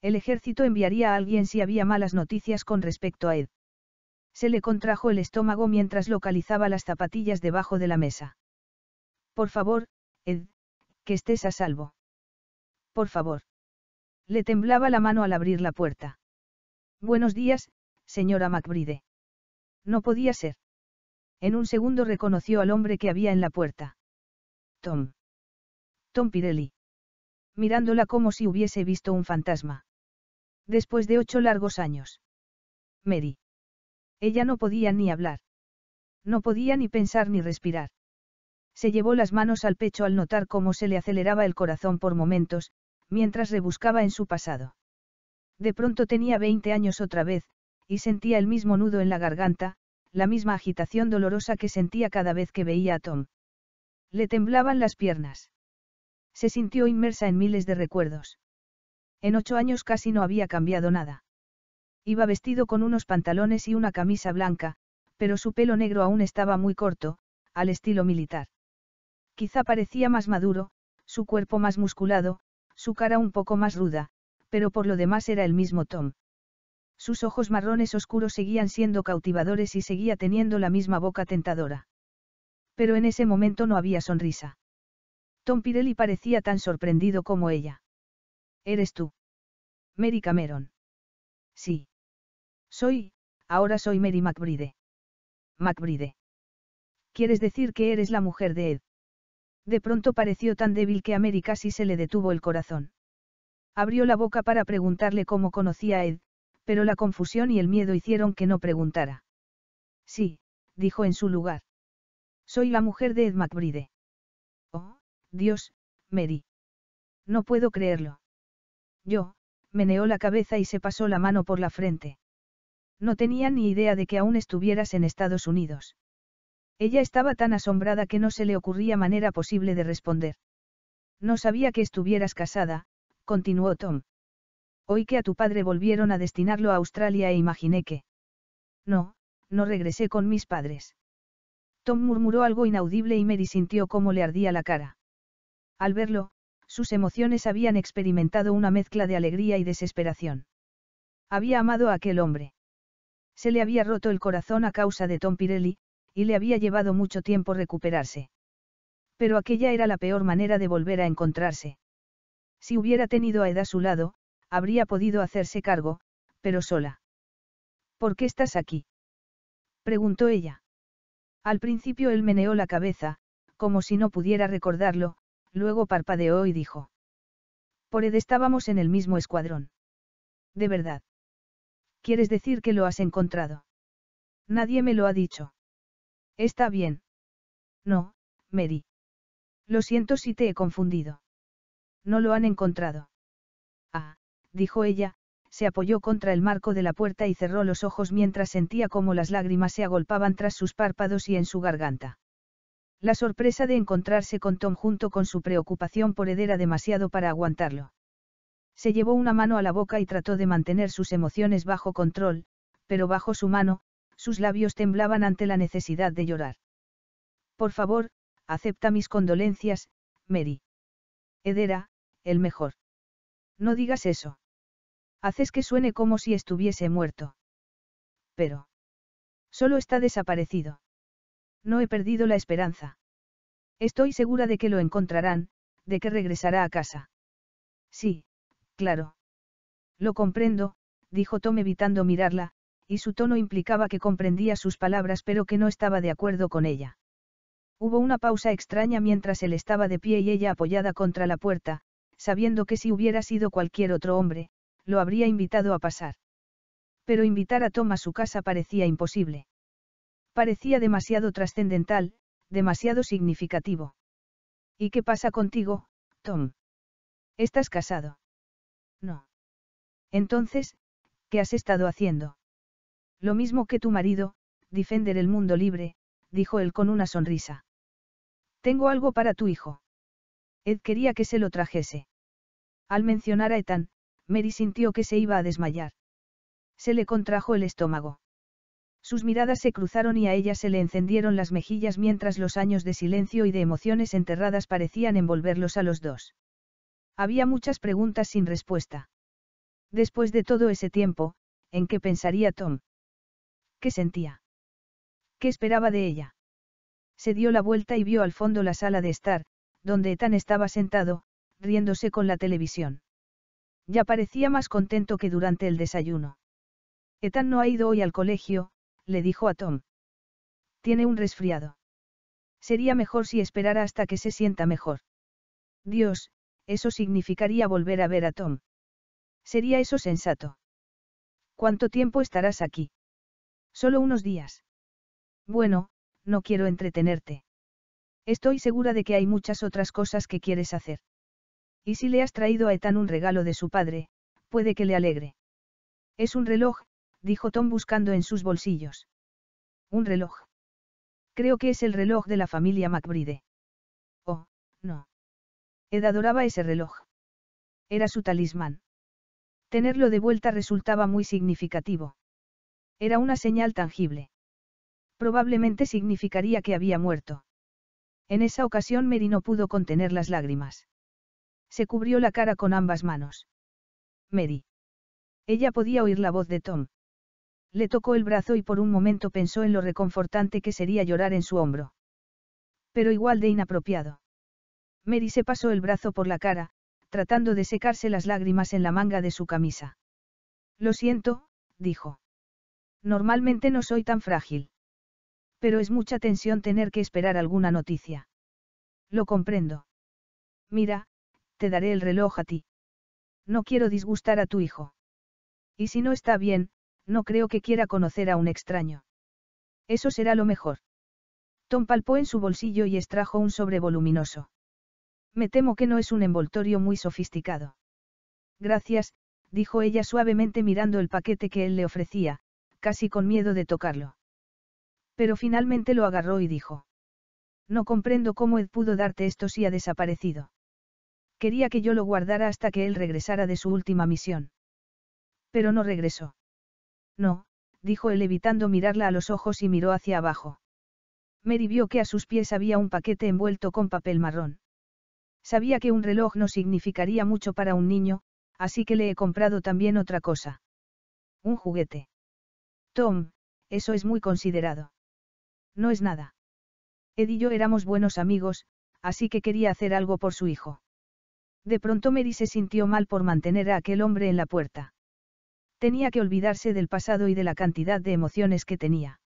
El ejército enviaría a alguien si había malas noticias con respecto a Ed. Se le contrajo el estómago mientras localizaba las zapatillas debajo de la mesa. Por favor, Ed, que estés a salvo. Por favor. Le temblaba la mano al abrir la puerta. Buenos días, señora MacBride. No podía ser. En un segundo reconoció al hombre que había en la puerta. Tom. Tom Pirelli. Mirándola como si hubiese visto un fantasma. Después de ocho largos años. Mary. Ella no podía ni hablar. No podía ni pensar ni respirar. Se llevó las manos al pecho al notar cómo se le aceleraba el corazón por momentos, mientras rebuscaba en su pasado. De pronto tenía 20 años otra vez, y sentía el mismo nudo en la garganta, la misma agitación dolorosa que sentía cada vez que veía a Tom. Le temblaban las piernas. Se sintió inmersa en miles de recuerdos. En ocho años casi no había cambiado nada. Iba vestido con unos pantalones y una camisa blanca, pero su pelo negro aún estaba muy corto, al estilo militar. Quizá parecía más maduro, su cuerpo más musculado, su cara un poco más ruda, pero por lo demás era el mismo Tom. Sus ojos marrones oscuros seguían siendo cautivadores y seguía teniendo la misma boca tentadora. Pero en ese momento no había sonrisa. Tom Pirelli parecía tan sorprendido como ella. ¿Eres tú? Mary Cameron. Sí. Soy, ahora soy Mary McBride. McBride. ¿Quieres decir que eres la mujer de Ed? De pronto pareció tan débil que a Mary casi se le detuvo el corazón. Abrió la boca para preguntarle cómo conocía a Ed, pero la confusión y el miedo hicieron que no preguntara. Sí, dijo en su lugar. Soy la mujer de Ed McBride. Oh, Dios, Mary. No puedo creerlo. Yo, meneó la cabeza y se pasó la mano por la frente. No tenía ni idea de que aún estuvieras en Estados Unidos. Ella estaba tan asombrada que no se le ocurría manera posible de responder. No sabía que estuvieras casada, continuó Tom. «Oí que a tu padre volvieron a destinarlo a Australia e imaginé que... No, no regresé con mis padres. Tom murmuró algo inaudible y Mary sintió cómo le ardía la cara. Al verlo, sus emociones habían experimentado una mezcla de alegría y desesperación. Había amado a aquel hombre. Se le había roto el corazón a causa de Tom Pirelli, y le había llevado mucho tiempo recuperarse. Pero aquella era la peor manera de volver a encontrarse. Si hubiera tenido a Ed a su lado, habría podido hacerse cargo, pero sola. ¿Por qué estás aquí? preguntó ella. Al principio él meneó la cabeza, como si no pudiera recordarlo, luego parpadeó y dijo. Por Ed estábamos en el mismo escuadrón. De verdad. ¿Quieres decir que lo has encontrado? Nadie me lo ha dicho. Está bien. No, Mary. Lo siento si te he confundido. No lo han encontrado. Ah, dijo ella, se apoyó contra el marco de la puerta y cerró los ojos mientras sentía cómo las lágrimas se agolpaban tras sus párpados y en su garganta. La sorpresa de encontrarse con Tom junto con su preocupación por Ed era demasiado para aguantarlo. Se llevó una mano a la boca y trató de mantener sus emociones bajo control, pero bajo su mano, sus labios temblaban ante la necesidad de llorar. Por favor, acepta mis condolencias, Mary. Edera, el mejor. No digas eso. Haces que suene como si estuviese muerto. Pero. Solo está desaparecido. No he perdido la esperanza. Estoy segura de que lo encontrarán, de que regresará a casa. Sí, claro. Lo comprendo, dijo Tom evitando mirarla, y su tono implicaba que comprendía sus palabras pero que no estaba de acuerdo con ella. Hubo una pausa extraña mientras él estaba de pie y ella apoyada contra la puerta, sabiendo que si hubiera sido cualquier otro hombre, lo habría invitado a pasar. Pero invitar a Tom a su casa parecía imposible. Parecía demasiado trascendental, demasiado significativo. ¿Y qué pasa contigo, Tom? ¿Estás casado? No. Entonces, ¿qué has estado haciendo? Lo mismo que tu marido, defender el mundo libre, dijo él con una sonrisa. Tengo algo para tu hijo. Ed quería que se lo trajese. Al mencionar a Ethan, Mary sintió que se iba a desmayar. Se le contrajo el estómago. Sus miradas se cruzaron y a ella se le encendieron las mejillas mientras los años de silencio y de emociones enterradas parecían envolverlos a los dos. Había muchas preguntas sin respuesta. Después de todo ese tiempo, ¿en qué pensaría Tom? ¿Qué sentía? ¿Qué esperaba de ella? Se dio la vuelta y vio al fondo la sala de estar, donde Ethan estaba sentado, riéndose con la televisión. Ya parecía más contento que durante el desayuno. Ethan no ha ido hoy al colegio, le dijo a Tom. Tiene un resfriado. Sería mejor si esperara hasta que se sienta mejor. Dios, eso significaría volver a ver a Tom. ¿Sería eso sensato? ¿Cuánto tiempo estarás aquí? Solo unos días. Bueno, no quiero entretenerte. Estoy segura de que hay muchas otras cosas que quieres hacer. Y si le has traído a Ethan un regalo de su padre, puede que le alegre. Es un reloj, dijo Tom buscando en sus bolsillos. Un reloj. Creo que es el reloj de la familia MacBride. Oh, no. Ed adoraba ese reloj. Era su talismán. Tenerlo de vuelta resultaba muy significativo. Era una señal tangible. Probablemente significaría que había muerto. En esa ocasión Mary no pudo contener las lágrimas. Se cubrió la cara con ambas manos. Mary. Ella podía oír la voz de Tom. Le tocó el brazo y por un momento pensó en lo reconfortante que sería llorar en su hombro. Pero igual de inapropiado. Mary se pasó el brazo por la cara, tratando de secarse las lágrimas en la manga de su camisa. Lo siento, dijo. Normalmente no soy tan frágil. Pero es mucha tensión tener que esperar alguna noticia. Lo comprendo. Mira, te daré el reloj a ti. No quiero disgustar a tu hijo. Y si no está bien, no creo que quiera conocer a un extraño. Eso será lo mejor. Tom palpó en su bolsillo y extrajo un sobre voluminoso. Me temo que no es un envoltorio muy sofisticado. Gracias, dijo ella suavemente mirando el paquete que él le ofrecía, casi con miedo de tocarlo. Pero finalmente lo agarró y dijo. No comprendo cómo Ed pudo darte esto si ha desaparecido. Quería que yo lo guardara hasta que él regresara de su última misión. Pero no regresó. No, dijo él evitando mirarla a los ojos y miró hacia abajo. Mary vio que a sus pies había un paquete envuelto con papel marrón. Sabía que un reloj no significaría mucho para un niño, así que le he comprado también otra cosa. Un juguete. Tom, eso es muy considerado. No es nada. Ed y yo éramos buenos amigos, así que quería hacer algo por su hijo. De pronto Mary se sintió mal por mantener a aquel hombre en la puerta. Tenía que olvidarse del pasado y de la cantidad de emociones que tenía.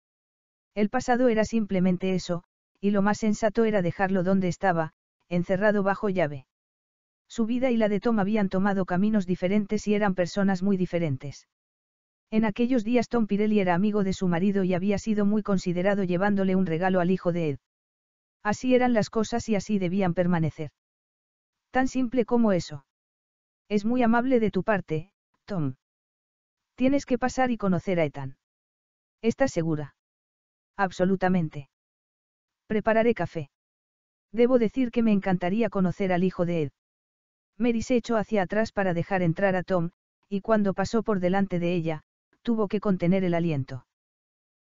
El pasado era simplemente eso, y lo más sensato era dejarlo donde estaba, encerrado bajo llave. Su vida y la de Tom habían tomado caminos diferentes y eran personas muy diferentes. En aquellos días Tom Pirelli era amigo de su marido y había sido muy considerado llevándole un regalo al hijo de Ed. Así eran las cosas y así debían permanecer. Tan simple como eso. Es muy amable de tu parte, Tom. Tienes que pasar y conocer a Ethan. ¿Estás segura? Absolutamente. Prepararé café. Debo decir que me encantaría conocer al hijo de Ed. Mary se echó hacia atrás para dejar entrar a Tom, y cuando pasó por delante de ella, tuvo que contener el aliento.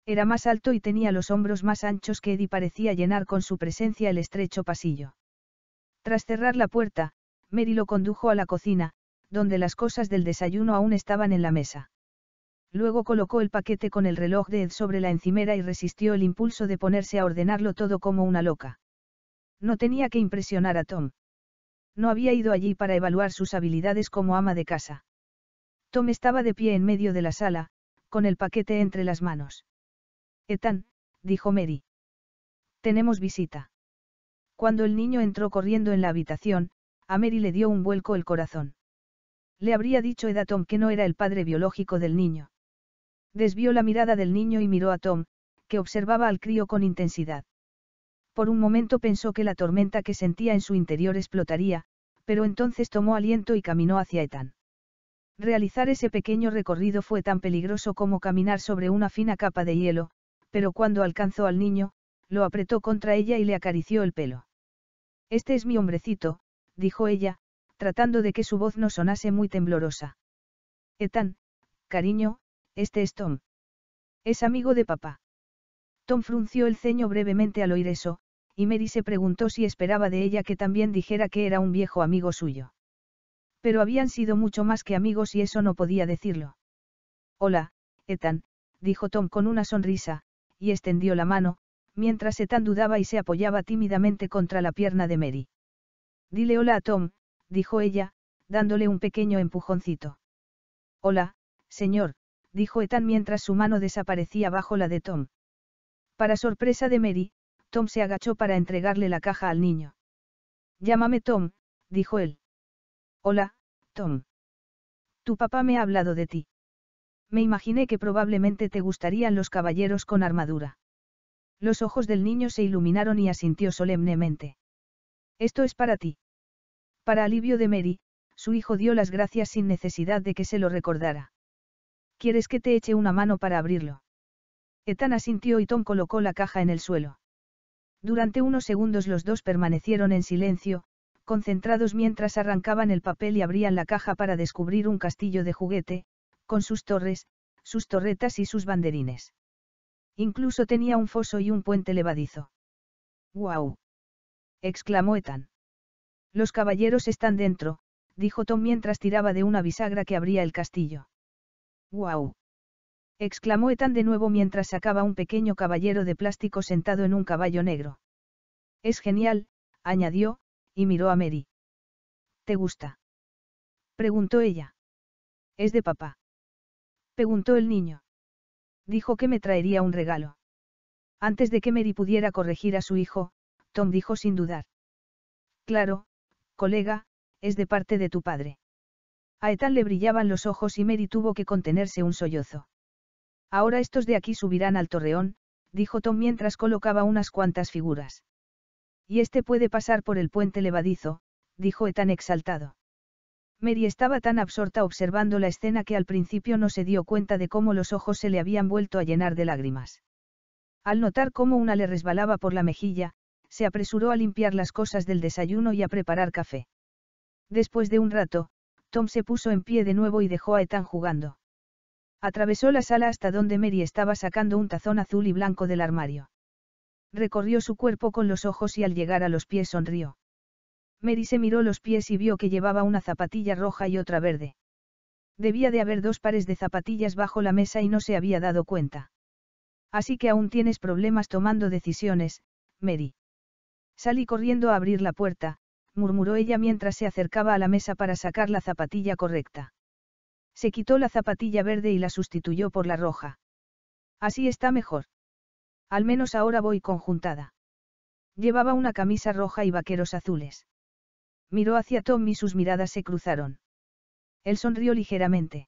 Era más alto y tenía los hombros más anchos que Ed y parecía llenar con su presencia el estrecho pasillo. Tras cerrar la puerta, Mary lo condujo a la cocina, donde las cosas del desayuno aún estaban en la mesa. Luego colocó el paquete con el reloj de Ed sobre la encimera y resistió el impulso de ponerse a ordenarlo todo como una loca. No tenía que impresionar a Tom. No había ido allí para evaluar sus habilidades como ama de casa. Tom estaba de pie en medio de la sala, con el paquete entre las manos. Ethan, dijo Mary. Tenemos visita. Cuando el niño entró corriendo en la habitación, a Mary le dio un vuelco el corazón. Le habría dicho Ed a Tom que no era el padre biológico del niño. Desvió la mirada del niño y miró a Tom, que observaba al crío con intensidad. Por un momento pensó que la tormenta que sentía en su interior explotaría, pero entonces tomó aliento y caminó hacia Etan. Realizar ese pequeño recorrido fue tan peligroso como caminar sobre una fina capa de hielo, pero cuando alcanzó al niño, lo apretó contra ella y le acarició el pelo. Este es mi hombrecito, dijo ella, tratando de que su voz no sonase muy temblorosa. Etan, cariño, este es Tom. Es amigo de papá. Tom frunció el ceño brevemente al oír eso, y Mary se preguntó si esperaba de ella que también dijera que era un viejo amigo suyo. Pero habían sido mucho más que amigos y eso no podía decirlo. Hola, Ethan, dijo Tom con una sonrisa, y extendió la mano, mientras Etan dudaba y se apoyaba tímidamente contra la pierna de Mary. Dile hola a Tom, dijo ella, dándole un pequeño empujoncito. Hola, señor, dijo Etan mientras su mano desaparecía bajo la de Tom. Para sorpresa de Mary, Tom se agachó para entregarle la caja al niño. Llámame Tom, dijo él. Hola, Tom. Tu papá me ha hablado de ti. Me imaginé que probablemente te gustarían los caballeros con armadura. Los ojos del niño se iluminaron y asintió solemnemente. Esto es para ti. Para alivio de Mary, su hijo dio las gracias sin necesidad de que se lo recordara. ¿Quieres que te eche una mano para abrirlo? Ethan asintió y Tom colocó la caja en el suelo. Durante unos segundos los dos permanecieron en silencio, concentrados mientras arrancaban el papel y abrían la caja para descubrir un castillo de juguete, con sus torres, sus torretas y sus banderines. Incluso tenía un foso y un puente levadizo. ¡Guau! exclamó Ethan. Los caballeros están dentro, dijo Tom mientras tiraba de una bisagra que abría el castillo. ¡Guau! exclamó Ethan de nuevo mientras sacaba un pequeño caballero de plástico sentado en un caballo negro. Es genial, añadió, y miró a Mary. ¿Te gusta? preguntó ella. Es de papá. Preguntó el niño dijo que me traería un regalo. Antes de que Mary pudiera corregir a su hijo, Tom dijo sin dudar. Claro, colega, es de parte de tu padre. A Ethan le brillaban los ojos y Mary tuvo que contenerse un sollozo. Ahora estos de aquí subirán al torreón, dijo Tom mientras colocaba unas cuantas figuras. Y este puede pasar por el puente levadizo, dijo Ethan exaltado. Mary estaba tan absorta observando la escena que al principio no se dio cuenta de cómo los ojos se le habían vuelto a llenar de lágrimas. Al notar cómo una le resbalaba por la mejilla, se apresuró a limpiar las cosas del desayuno y a preparar café. Después de un rato, Tom se puso en pie de nuevo y dejó a Ethan jugando. Atravesó la sala hasta donde Mary estaba sacando un tazón azul y blanco del armario. Recorrió su cuerpo con los ojos y al llegar a los pies sonrió. Mary se miró los pies y vio que llevaba una zapatilla roja y otra verde. Debía de haber dos pares de zapatillas bajo la mesa y no se había dado cuenta. Así que aún tienes problemas tomando decisiones, Mary. Salí corriendo a abrir la puerta, murmuró ella mientras se acercaba a la mesa para sacar la zapatilla correcta. Se quitó la zapatilla verde y la sustituyó por la roja. Así está mejor. Al menos ahora voy conjuntada. Llevaba una camisa roja y vaqueros azules. Miró hacia Tom y sus miradas se cruzaron. Él sonrió ligeramente.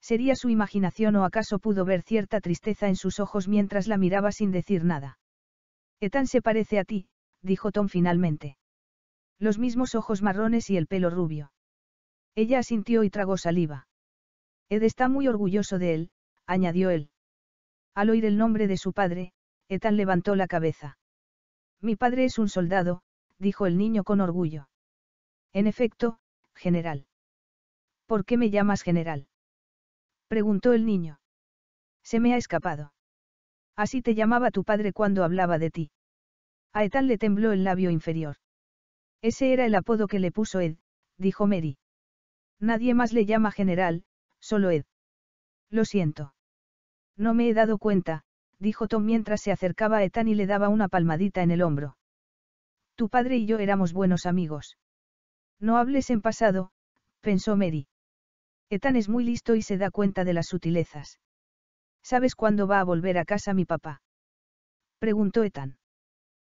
¿Sería su imaginación o acaso pudo ver cierta tristeza en sus ojos mientras la miraba sin decir nada? Etan se parece a ti, dijo Tom finalmente. Los mismos ojos marrones y el pelo rubio. Ella asintió y tragó saliva. Ed está muy orgulloso de él, añadió él. Al oír el nombre de su padre, Etan levantó la cabeza. Mi padre es un soldado, dijo el niño con orgullo. En efecto, general. ¿Por qué me llamas general? preguntó el niño. Se me ha escapado. Así te llamaba tu padre cuando hablaba de ti. A Ethan le tembló el labio inferior. Ese era el apodo que le puso Ed, dijo Mary. Nadie más le llama general, solo Ed. Lo siento. No me he dado cuenta, dijo Tom mientras se acercaba a Ethan y le daba una palmadita en el hombro. Tu padre y yo éramos buenos amigos. No hables en pasado, pensó Mary. Etan es muy listo y se da cuenta de las sutilezas. ¿Sabes cuándo va a volver a casa mi papá? Preguntó Etan.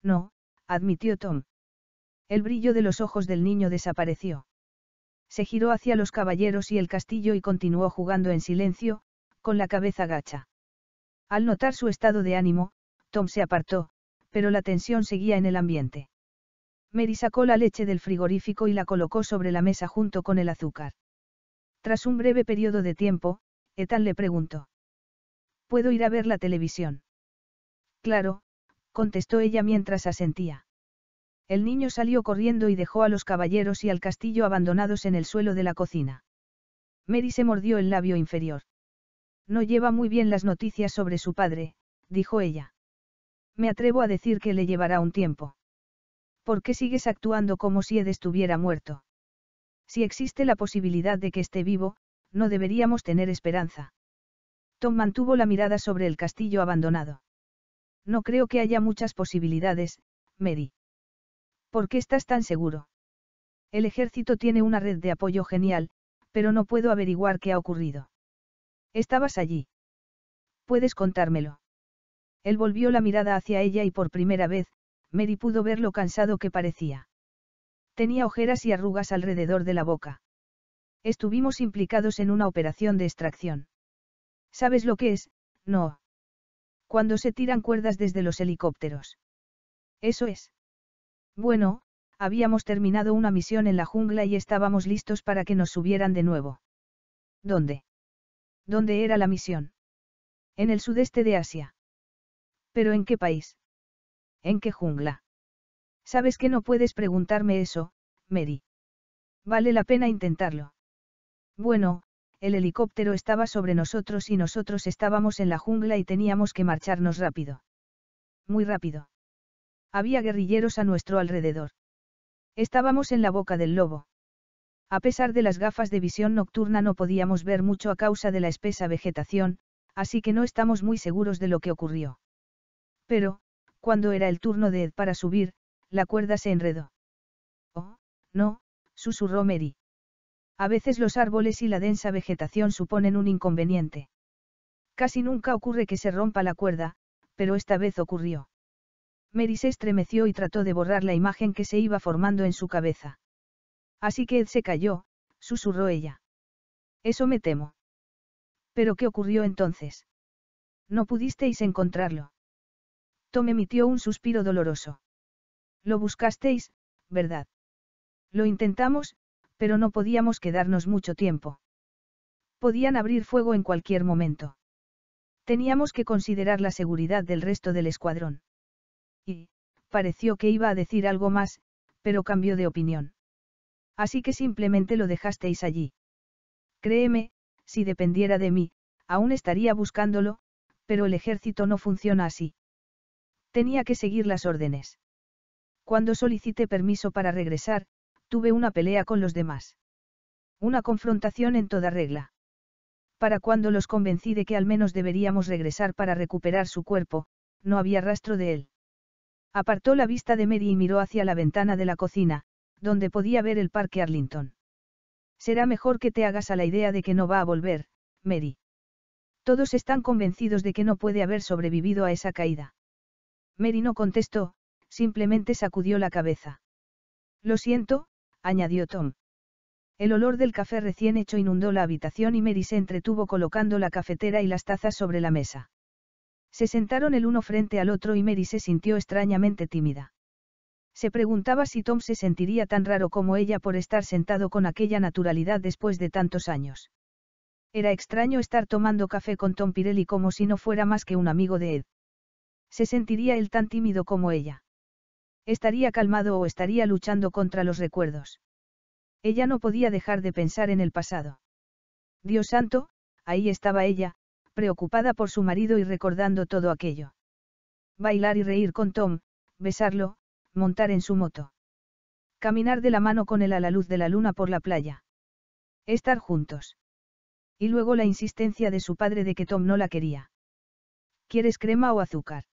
No, admitió Tom. El brillo de los ojos del niño desapareció. Se giró hacia los caballeros y el castillo y continuó jugando en silencio, con la cabeza gacha. Al notar su estado de ánimo, Tom se apartó, pero la tensión seguía en el ambiente. Mary sacó la leche del frigorífico y la colocó sobre la mesa junto con el azúcar. Tras un breve periodo de tiempo, Ethan le preguntó. ¿Puedo ir a ver la televisión? Claro, contestó ella mientras asentía. El niño salió corriendo y dejó a los caballeros y al castillo abandonados en el suelo de la cocina. Mary se mordió el labio inferior. No lleva muy bien las noticias sobre su padre, dijo ella. Me atrevo a decir que le llevará un tiempo. ¿Por qué sigues actuando como si Ed estuviera muerto? Si existe la posibilidad de que esté vivo, no deberíamos tener esperanza. Tom mantuvo la mirada sobre el castillo abandonado. No creo que haya muchas posibilidades, Mary. ¿Por qué estás tan seguro? El ejército tiene una red de apoyo genial, pero no puedo averiguar qué ha ocurrido. Estabas allí. Puedes contármelo. Él volvió la mirada hacia ella y por primera vez, Mary pudo ver lo cansado que parecía. Tenía ojeras y arrugas alrededor de la boca. Estuvimos implicados en una operación de extracción. ¿Sabes lo que es? No. Cuando se tiran cuerdas desde los helicópteros. Eso es. Bueno, habíamos terminado una misión en la jungla y estábamos listos para que nos subieran de nuevo. ¿Dónde? ¿Dónde era la misión? En el sudeste de Asia. ¿Pero en qué país? ¿En qué jungla? Sabes que no puedes preguntarme eso, Mary. Vale la pena intentarlo. Bueno, el helicóptero estaba sobre nosotros y nosotros estábamos en la jungla y teníamos que marcharnos rápido. Muy rápido. Había guerrilleros a nuestro alrededor. Estábamos en la boca del lobo. A pesar de las gafas de visión nocturna no podíamos ver mucho a causa de la espesa vegetación, así que no estamos muy seguros de lo que ocurrió. Pero, cuando era el turno de Ed para subir, la cuerda se enredó. Oh, no, susurró Mary. A veces los árboles y la densa vegetación suponen un inconveniente. Casi nunca ocurre que se rompa la cuerda, pero esta vez ocurrió. Mary se estremeció y trató de borrar la imagen que se iba formando en su cabeza. Así que Ed se cayó, susurró ella. Eso me temo. ¿Pero qué ocurrió entonces? No pudisteis encontrarlo me emitió un suspiro doloroso. Lo buscasteis, ¿verdad? Lo intentamos, pero no podíamos quedarnos mucho tiempo. Podían abrir fuego en cualquier momento. Teníamos que considerar la seguridad del resto del escuadrón. Y, pareció que iba a decir algo más, pero cambió de opinión. Así que simplemente lo dejasteis allí. Créeme, si dependiera de mí, aún estaría buscándolo, pero el ejército no funciona así. Tenía que seguir las órdenes. Cuando solicité permiso para regresar, tuve una pelea con los demás. Una confrontación en toda regla. Para cuando los convencí de que al menos deberíamos regresar para recuperar su cuerpo, no había rastro de él. Apartó la vista de Mary y miró hacia la ventana de la cocina, donde podía ver el parque Arlington. Será mejor que te hagas a la idea de que no va a volver, Mary. Todos están convencidos de que no puede haber sobrevivido a esa caída. Mary no contestó, simplemente sacudió la cabeza. Lo siento, añadió Tom. El olor del café recién hecho inundó la habitación y Mary se entretuvo colocando la cafetera y las tazas sobre la mesa. Se sentaron el uno frente al otro y Mary se sintió extrañamente tímida. Se preguntaba si Tom se sentiría tan raro como ella por estar sentado con aquella naturalidad después de tantos años. Era extraño estar tomando café con Tom Pirelli como si no fuera más que un amigo de Ed se sentiría él tan tímido como ella. Estaría calmado o estaría luchando contra los recuerdos. Ella no podía dejar de pensar en el pasado. Dios santo, ahí estaba ella, preocupada por su marido y recordando todo aquello. Bailar y reír con Tom, besarlo, montar en su moto. Caminar de la mano con él a la luz de la luna por la playa. Estar juntos. Y luego la insistencia de su padre de que Tom no la quería. ¿Quieres crema o azúcar?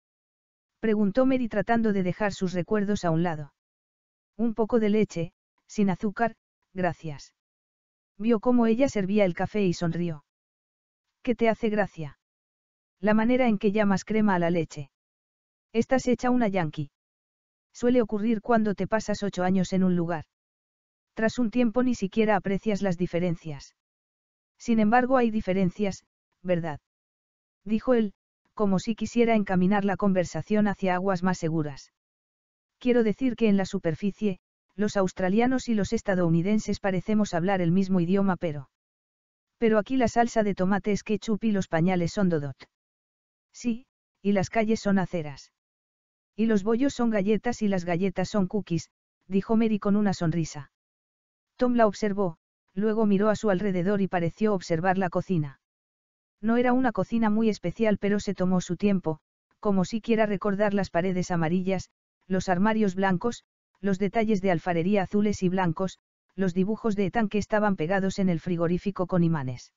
Preguntó Mary tratando de dejar sus recuerdos a un lado. Un poco de leche, sin azúcar, gracias. Vio cómo ella servía el café y sonrió. ¿Qué te hace gracia? La manera en que llamas crema a la leche. Estás hecha una yankee. Suele ocurrir cuando te pasas ocho años en un lugar. Tras un tiempo ni siquiera aprecias las diferencias. Sin embargo, hay diferencias, ¿verdad? Dijo él, como si quisiera encaminar la conversación hacia aguas más seguras. Quiero decir que en la superficie, los australianos y los estadounidenses parecemos hablar el mismo idioma pero... Pero aquí la salsa de tomate es ketchup y los pañales son dodot. Sí, y las calles son aceras. Y los bollos son galletas y las galletas son cookies, dijo Mary con una sonrisa. Tom la observó, luego miró a su alrededor y pareció observar la cocina. No era una cocina muy especial, pero se tomó su tiempo, como si quiera recordar las paredes amarillas, los armarios blancos, los detalles de alfarería azules y blancos, los dibujos de Etan que estaban pegados en el frigorífico con imanes.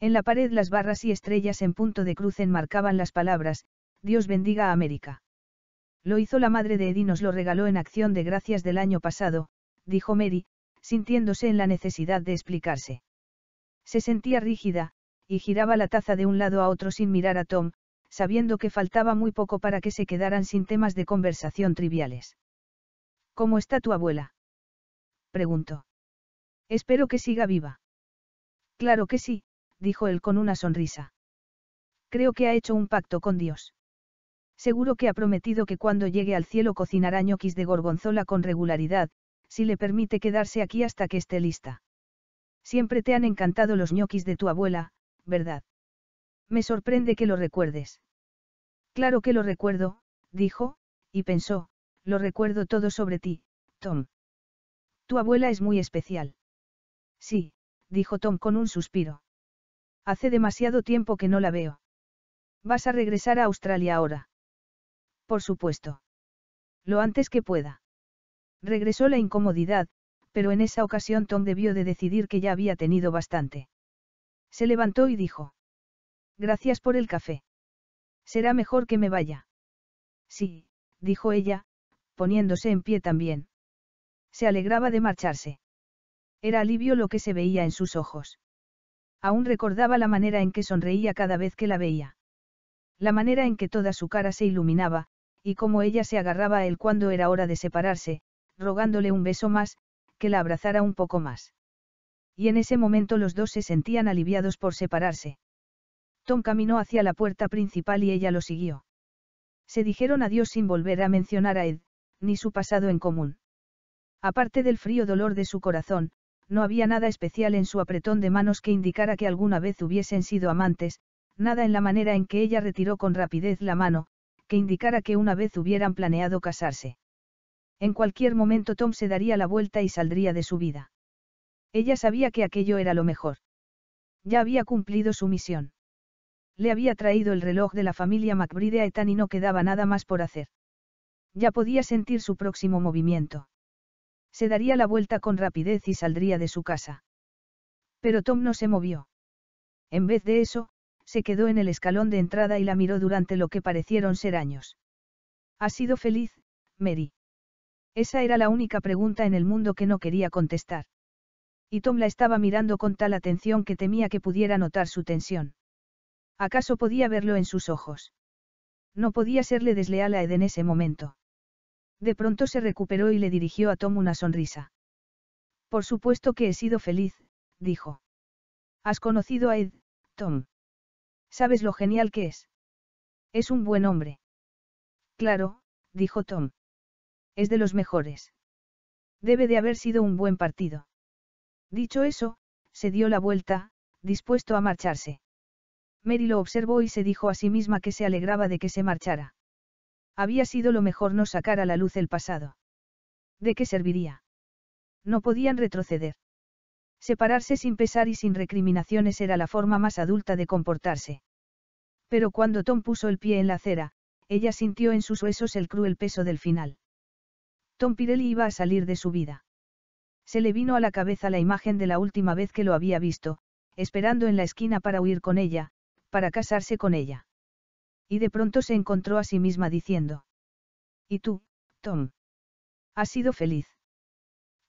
En la pared las barras y estrellas en punto de cruz enmarcaban las palabras, Dios bendiga a América. Lo hizo la madre de Eddie, nos lo regaló en acción de gracias del año pasado, dijo Mary, sintiéndose en la necesidad de explicarse. Se sentía rígida, y giraba la taza de un lado a otro sin mirar a Tom, sabiendo que faltaba muy poco para que se quedaran sin temas de conversación triviales. ¿Cómo está tu abuela? preguntó. Espero que siga viva. Claro que sí, dijo él con una sonrisa. Creo que ha hecho un pacto con Dios. Seguro que ha prometido que cuando llegue al cielo cocinará ñoquis de gorgonzola con regularidad, si le permite quedarse aquí hasta que esté lista. Siempre te han encantado los ñoquis de tu abuela, ¿verdad? Me sorprende que lo recuerdes. Claro que lo recuerdo, dijo, y pensó, lo recuerdo todo sobre ti, Tom. Tu abuela es muy especial. Sí, dijo Tom con un suspiro. Hace demasiado tiempo que no la veo. ¿Vas a regresar a Australia ahora? Por supuesto. Lo antes que pueda. Regresó la incomodidad, pero en esa ocasión Tom debió de decidir que ya había tenido bastante. Se levantó y dijo. Gracias por el café. Será mejor que me vaya. Sí, dijo ella, poniéndose en pie también. Se alegraba de marcharse. Era alivio lo que se veía en sus ojos. Aún recordaba la manera en que sonreía cada vez que la veía. La manera en que toda su cara se iluminaba, y cómo ella se agarraba a él cuando era hora de separarse, rogándole un beso más, que la abrazara un poco más y en ese momento los dos se sentían aliviados por separarse. Tom caminó hacia la puerta principal y ella lo siguió. Se dijeron adiós sin volver a mencionar a Ed, ni su pasado en común. Aparte del frío dolor de su corazón, no había nada especial en su apretón de manos que indicara que alguna vez hubiesen sido amantes, nada en la manera en que ella retiró con rapidez la mano, que indicara que una vez hubieran planeado casarse. En cualquier momento Tom se daría la vuelta y saldría de su vida. Ella sabía que aquello era lo mejor. Ya había cumplido su misión. Le había traído el reloj de la familia MacBride a Ethan y no quedaba nada más por hacer. Ya podía sentir su próximo movimiento. Se daría la vuelta con rapidez y saldría de su casa. Pero Tom no se movió. En vez de eso, se quedó en el escalón de entrada y la miró durante lo que parecieron ser años. ¿Ha sido feliz, Mary? Esa era la única pregunta en el mundo que no quería contestar. Y Tom la estaba mirando con tal atención que temía que pudiera notar su tensión. ¿Acaso podía verlo en sus ojos? No podía serle desleal a Ed en ese momento. De pronto se recuperó y le dirigió a Tom una sonrisa. Por supuesto que he sido feliz, dijo. Has conocido a Ed, Tom. ¿Sabes lo genial que es? Es un buen hombre. Claro, dijo Tom. Es de los mejores. Debe de haber sido un buen partido. Dicho eso, se dio la vuelta, dispuesto a marcharse. Mary lo observó y se dijo a sí misma que se alegraba de que se marchara. Había sido lo mejor no sacar a la luz el pasado. ¿De qué serviría? No podían retroceder. Separarse sin pesar y sin recriminaciones era la forma más adulta de comportarse. Pero cuando Tom puso el pie en la acera, ella sintió en sus huesos el cruel peso del final. Tom Pirelli iba a salir de su vida. Se le vino a la cabeza la imagen de la última vez que lo había visto, esperando en la esquina para huir con ella, para casarse con ella. Y de pronto se encontró a sí misma diciendo. ¿Y tú, Tom? Has sido feliz.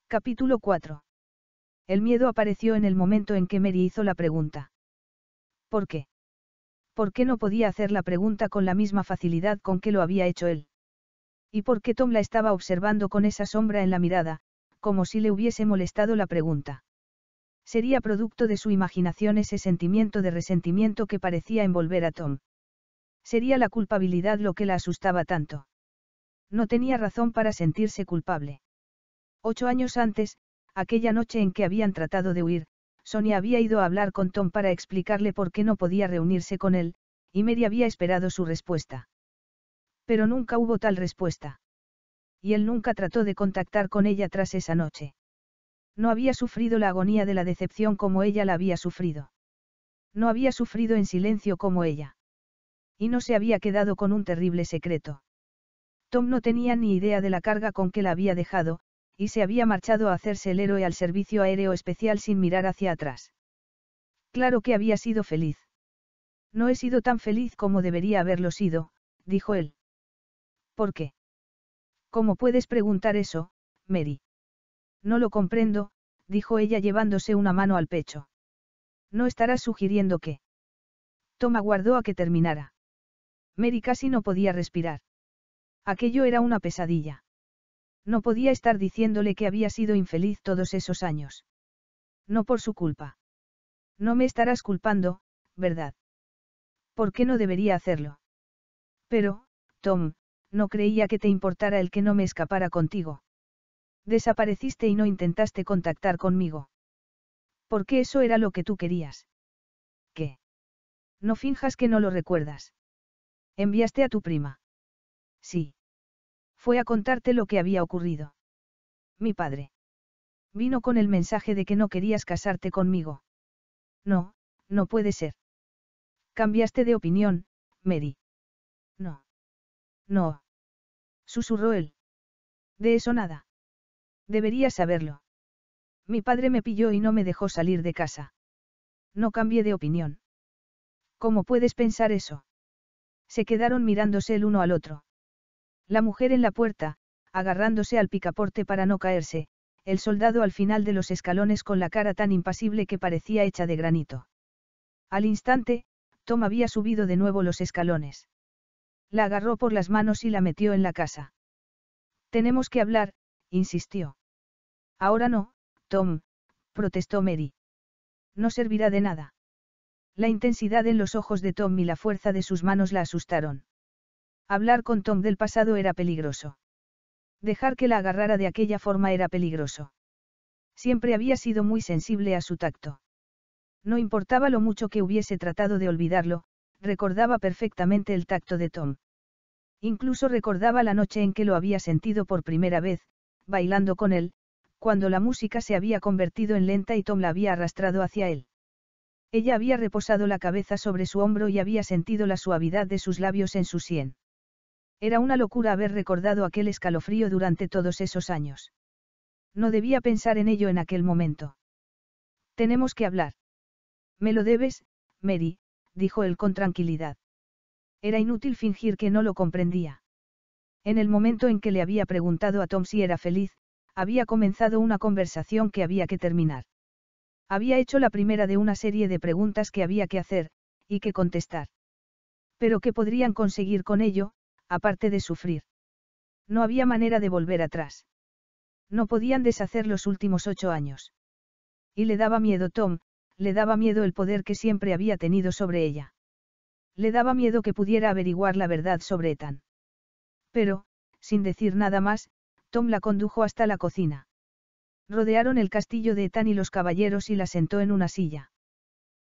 Capítulo 4. El miedo apareció en el momento en que Mary hizo la pregunta. ¿Por qué? ¿Por qué no podía hacer la pregunta con la misma facilidad con que lo había hecho él? ¿Y por qué Tom la estaba observando con esa sombra en la mirada, como si le hubiese molestado la pregunta. Sería producto de su imaginación ese sentimiento de resentimiento que parecía envolver a Tom. Sería la culpabilidad lo que la asustaba tanto. No tenía razón para sentirse culpable. Ocho años antes, aquella noche en que habían tratado de huir, Sonia había ido a hablar con Tom para explicarle por qué no podía reunirse con él, y Mary había esperado su respuesta. Pero nunca hubo tal respuesta y él nunca trató de contactar con ella tras esa noche. No había sufrido la agonía de la decepción como ella la había sufrido. No había sufrido en silencio como ella. Y no se había quedado con un terrible secreto. Tom no tenía ni idea de la carga con que la había dejado, y se había marchado a hacerse el héroe al servicio aéreo especial sin mirar hacia atrás. Claro que había sido feliz. No he sido tan feliz como debería haberlo sido, dijo él. ¿Por qué? ¿Cómo puedes preguntar eso, Mary? No lo comprendo, dijo ella llevándose una mano al pecho. No estarás sugiriendo que. Tom aguardó a que terminara. Mary casi no podía respirar. Aquello era una pesadilla. No podía estar diciéndole que había sido infeliz todos esos años. No por su culpa. No me estarás culpando, ¿verdad? ¿Por qué no debería hacerlo? Pero, Tom, no creía que te importara el que no me escapara contigo. Desapareciste y no intentaste contactar conmigo. Porque eso era lo que tú querías. ¿Qué? No finjas que no lo recuerdas. Enviaste a tu prima. Sí. Fue a contarte lo que había ocurrido. Mi padre. Vino con el mensaje de que no querías casarte conmigo. No, no puede ser. Cambiaste de opinión, Mary. No. Susurró él. De eso nada. Debería saberlo. Mi padre me pilló y no me dejó salir de casa. No cambié de opinión. ¿Cómo puedes pensar eso? Se quedaron mirándose el uno al otro. La mujer en la puerta, agarrándose al picaporte para no caerse, el soldado al final de los escalones con la cara tan impasible que parecía hecha de granito. Al instante, Tom había subido de nuevo los escalones. La agarró por las manos y la metió en la casa. Tenemos que hablar, insistió. Ahora no, Tom, protestó Mary. No servirá de nada. La intensidad en los ojos de Tom y la fuerza de sus manos la asustaron. Hablar con Tom del pasado era peligroso. Dejar que la agarrara de aquella forma era peligroso. Siempre había sido muy sensible a su tacto. No importaba lo mucho que hubiese tratado de olvidarlo, recordaba perfectamente el tacto de Tom. Incluso recordaba la noche en que lo había sentido por primera vez, bailando con él, cuando la música se había convertido en lenta y Tom la había arrastrado hacia él. Ella había reposado la cabeza sobre su hombro y había sentido la suavidad de sus labios en su sien. Era una locura haber recordado aquel escalofrío durante todos esos años. No debía pensar en ello en aquel momento. Tenemos que hablar. Me lo debes, Mary, dijo él con tranquilidad. Era inútil fingir que no lo comprendía. En el momento en que le había preguntado a Tom si era feliz, había comenzado una conversación que había que terminar. Había hecho la primera de una serie de preguntas que había que hacer, y que contestar. Pero ¿qué podrían conseguir con ello, aparte de sufrir? No había manera de volver atrás. No podían deshacer los últimos ocho años. Y le daba miedo Tom, le daba miedo el poder que siempre había tenido sobre ella. Le daba miedo que pudiera averiguar la verdad sobre Ethan. Pero, sin decir nada más, Tom la condujo hasta la cocina. Rodearon el castillo de Ethan y los caballeros y la sentó en una silla.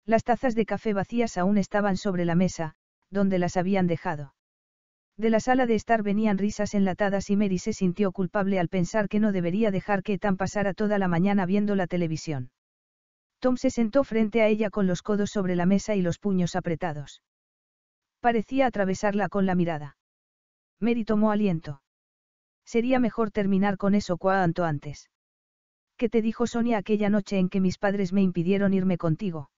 Las tazas de café vacías aún estaban sobre la mesa, donde las habían dejado. De la sala de estar venían risas enlatadas y Mary se sintió culpable al pensar que no debería dejar que Ethan pasara toda la mañana viendo la televisión. Tom se sentó frente a ella con los codos sobre la mesa y los puños apretados. Parecía atravesarla con la mirada. Mary tomó aliento. Sería mejor terminar con eso cuanto antes. ¿Qué te dijo Sonia aquella noche en que mis padres me impidieron irme contigo?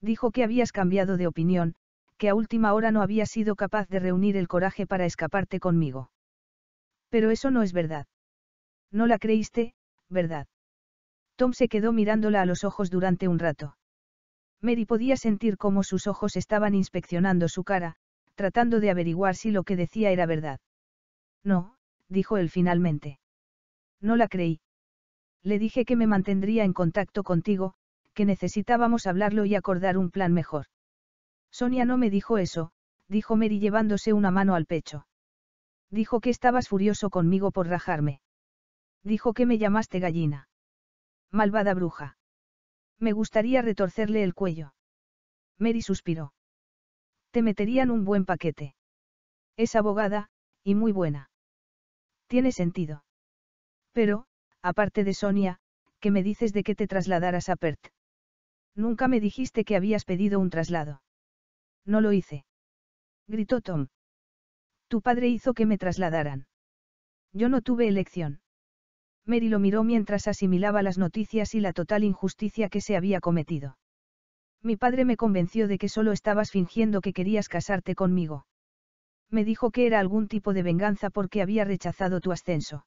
Dijo que habías cambiado de opinión, que a última hora no habías sido capaz de reunir el coraje para escaparte conmigo. Pero eso no es verdad. No la creíste, ¿verdad? Tom se quedó mirándola a los ojos durante un rato. Mary podía sentir cómo sus ojos estaban inspeccionando su cara, tratando de averiguar si lo que decía era verdad. No, dijo él finalmente. No la creí. Le dije que me mantendría en contacto contigo, que necesitábamos hablarlo y acordar un plan mejor. Sonia no me dijo eso, dijo Mary llevándose una mano al pecho. Dijo que estabas furioso conmigo por rajarme. Dijo que me llamaste gallina. Malvada bruja. Me gustaría retorcerle el cuello. Mary suspiró. Te meterían un buen paquete. Es abogada, y muy buena. Tiene sentido. Pero, aparte de Sonia, ¿qué me dices de que te trasladaras a Perth? Nunca me dijiste que habías pedido un traslado. No lo hice. Gritó Tom. Tu padre hizo que me trasladaran. Yo no tuve elección. Mary lo miró mientras asimilaba las noticias y la total injusticia que se había cometido. Mi padre me convenció de que solo estabas fingiendo que querías casarte conmigo. Me dijo que era algún tipo de venganza porque había rechazado tu ascenso.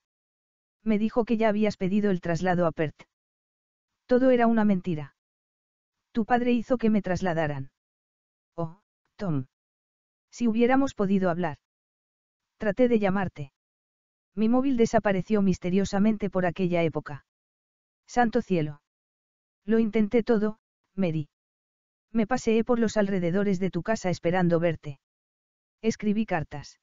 Me dijo que ya habías pedido el traslado a Perth. Todo era una mentira. Tu padre hizo que me trasladaran. Oh, Tom. Si hubiéramos podido hablar. Traté de llamarte. Mi móvil desapareció misteriosamente por aquella época. Santo cielo. Lo intenté todo, Mary. Me paseé por los alrededores de tu casa esperando verte. Escribí cartas.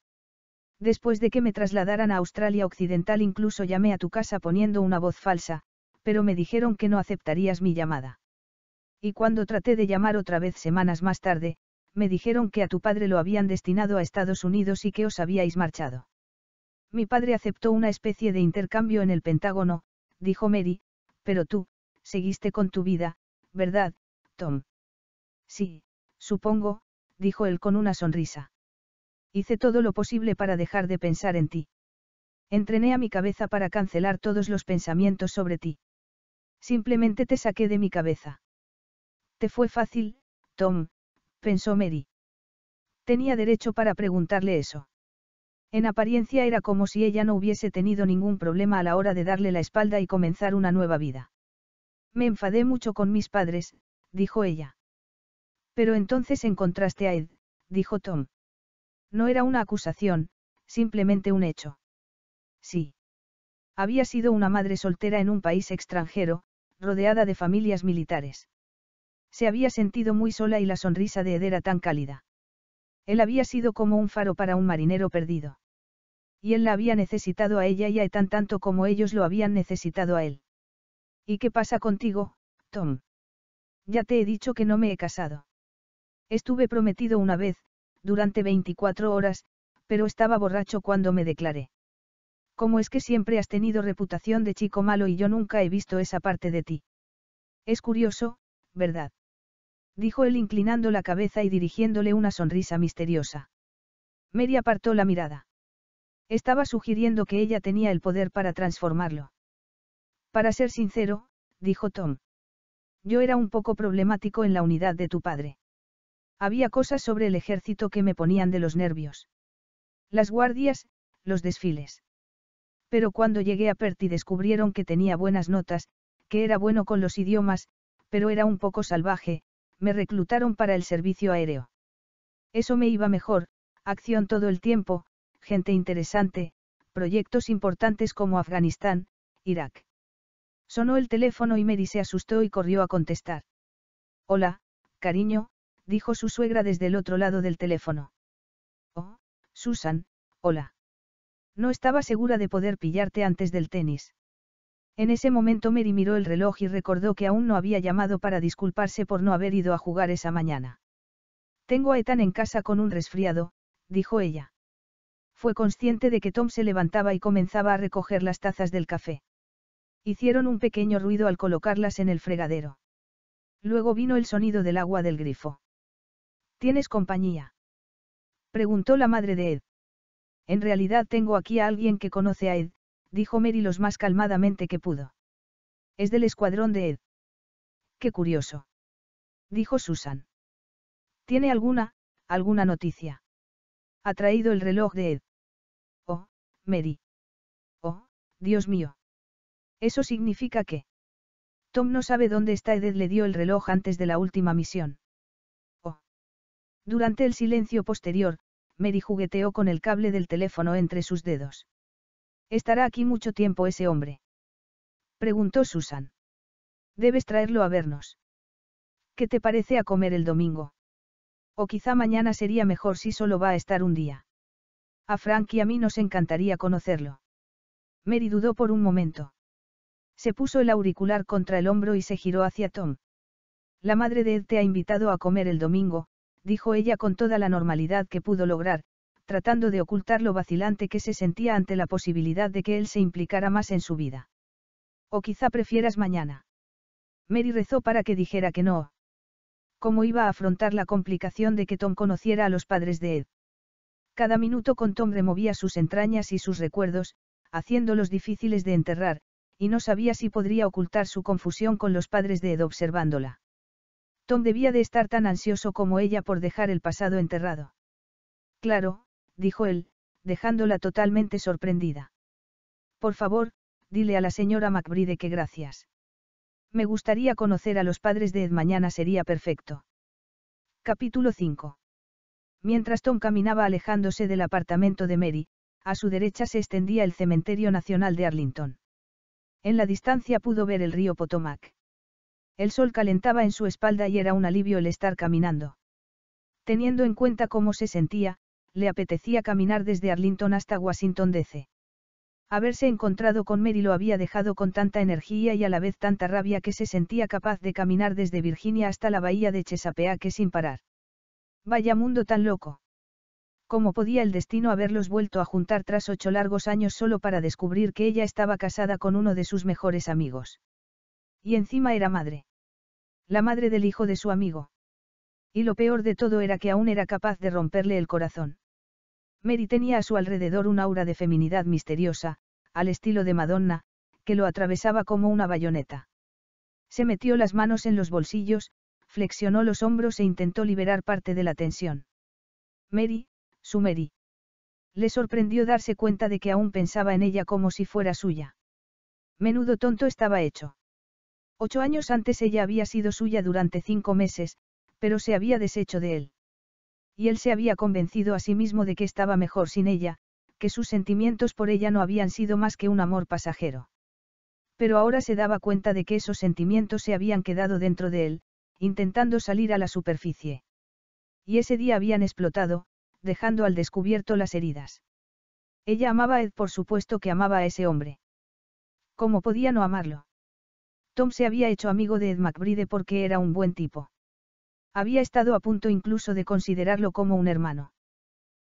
Después de que me trasladaran a Australia Occidental incluso llamé a tu casa poniendo una voz falsa, pero me dijeron que no aceptarías mi llamada. Y cuando traté de llamar otra vez semanas más tarde, me dijeron que a tu padre lo habían destinado a Estados Unidos y que os habíais marchado. Mi padre aceptó una especie de intercambio en el Pentágono, dijo Mary, pero tú, seguiste con tu vida, ¿verdad, Tom? Sí, supongo, dijo él con una sonrisa. Hice todo lo posible para dejar de pensar en ti. Entrené a mi cabeza para cancelar todos los pensamientos sobre ti. Simplemente te saqué de mi cabeza. Te fue fácil, Tom, pensó Mary. Tenía derecho para preguntarle eso. En apariencia era como si ella no hubiese tenido ningún problema a la hora de darle la espalda y comenzar una nueva vida. Me enfadé mucho con mis padres, dijo ella. Pero entonces encontraste a Ed, dijo Tom. No era una acusación, simplemente un hecho. Sí. Había sido una madre soltera en un país extranjero, rodeada de familias militares. Se había sentido muy sola y la sonrisa de Ed era tan cálida. Él había sido como un faro para un marinero perdido. Y él la había necesitado a ella y a tan tanto como ellos lo habían necesitado a él. ¿Y qué pasa contigo, Tom? Ya te he dicho que no me he casado. Estuve prometido una vez, durante 24 horas, pero estaba borracho cuando me declaré. ¿Cómo es que siempre has tenido reputación de chico malo y yo nunca he visto esa parte de ti? Es curioso, ¿verdad? Dijo él inclinando la cabeza y dirigiéndole una sonrisa misteriosa. Mary apartó la mirada. Estaba sugiriendo que ella tenía el poder para transformarlo. Para ser sincero, dijo Tom. Yo era un poco problemático en la unidad de tu padre. Había cosas sobre el ejército que me ponían de los nervios. Las guardias, los desfiles. Pero cuando llegué a y descubrieron que tenía buenas notas, que era bueno con los idiomas, pero era un poco salvaje, me reclutaron para el servicio aéreo. Eso me iba mejor, acción todo el tiempo, gente interesante, proyectos importantes como Afganistán, Irak. Sonó el teléfono y Mary se asustó y corrió a contestar. Hola, cariño, dijo su suegra desde el otro lado del teléfono. Oh, Susan, hola. No estaba segura de poder pillarte antes del tenis. En ese momento Mary miró el reloj y recordó que aún no había llamado para disculparse por no haber ido a jugar esa mañana. Tengo a Ethan en casa con un resfriado, dijo ella. Fue consciente de que Tom se levantaba y comenzaba a recoger las tazas del café. Hicieron un pequeño ruido al colocarlas en el fregadero. Luego vino el sonido del agua del grifo. ¿Tienes compañía? Preguntó la madre de Ed. En realidad tengo aquí a alguien que conoce a Ed, dijo Mary los más calmadamente que pudo. Es del escuadrón de Ed. Qué curioso. Dijo Susan. ¿Tiene alguna, alguna noticia? Ha traído el reloj de Ed. Oh, Mary. Oh, Dios mío. Eso significa que... Tom no sabe dónde está Ed le dio el reloj antes de la última misión. Oh. Durante el silencio posterior, Mary jugueteó con el cable del teléfono entre sus dedos. ¿Estará aquí mucho tiempo ese hombre? Preguntó Susan. Debes traerlo a vernos. ¿Qué te parece a comer el domingo? O quizá mañana sería mejor si solo va a estar un día. A Frank y a mí nos encantaría conocerlo. Mary dudó por un momento. Se puso el auricular contra el hombro y se giró hacia Tom. La madre de Ed te ha invitado a comer el domingo, dijo ella con toda la normalidad que pudo lograr, tratando de ocultar lo vacilante que se sentía ante la posibilidad de que él se implicara más en su vida. O quizá prefieras mañana. Mary rezó para que dijera que no cómo iba a afrontar la complicación de que Tom conociera a los padres de Ed. Cada minuto con Tom removía sus entrañas y sus recuerdos, haciéndolos difíciles de enterrar, y no sabía si podría ocultar su confusión con los padres de Ed observándola. Tom debía de estar tan ansioso como ella por dejar el pasado enterrado. Claro, dijo él, dejándola totalmente sorprendida. Por favor, dile a la señora McBride que gracias. Me gustaría conocer a los padres de Ed mañana sería perfecto. Capítulo 5. Mientras Tom caminaba alejándose del apartamento de Mary, a su derecha se extendía el Cementerio Nacional de Arlington. En la distancia pudo ver el río Potomac. El sol calentaba en su espalda y era un alivio el estar caminando. Teniendo en cuenta cómo se sentía, le apetecía caminar desde Arlington hasta Washington DC. Haberse encontrado con Mary lo había dejado con tanta energía y a la vez tanta rabia que se sentía capaz de caminar desde Virginia hasta la bahía de Chesapeake sin parar. Vaya mundo tan loco. ¿Cómo podía el destino haberlos vuelto a juntar tras ocho largos años solo para descubrir que ella estaba casada con uno de sus mejores amigos? Y encima era madre. La madre del hijo de su amigo. Y lo peor de todo era que aún era capaz de romperle el corazón. Mary tenía a su alrededor un aura de feminidad misteriosa, al estilo de Madonna, que lo atravesaba como una bayoneta. Se metió las manos en los bolsillos, flexionó los hombros e intentó liberar parte de la tensión. Mary, su Mary. Le sorprendió darse cuenta de que aún pensaba en ella como si fuera suya. Menudo tonto estaba hecho. Ocho años antes ella había sido suya durante cinco meses, pero se había deshecho de él y él se había convencido a sí mismo de que estaba mejor sin ella, que sus sentimientos por ella no habían sido más que un amor pasajero. Pero ahora se daba cuenta de que esos sentimientos se habían quedado dentro de él, intentando salir a la superficie. Y ese día habían explotado, dejando al descubierto las heridas. Ella amaba a Ed, por supuesto que amaba a ese hombre. ¿Cómo podía no amarlo? Tom se había hecho amigo de Ed McBride porque era un buen tipo. Había estado a punto incluso de considerarlo como un hermano.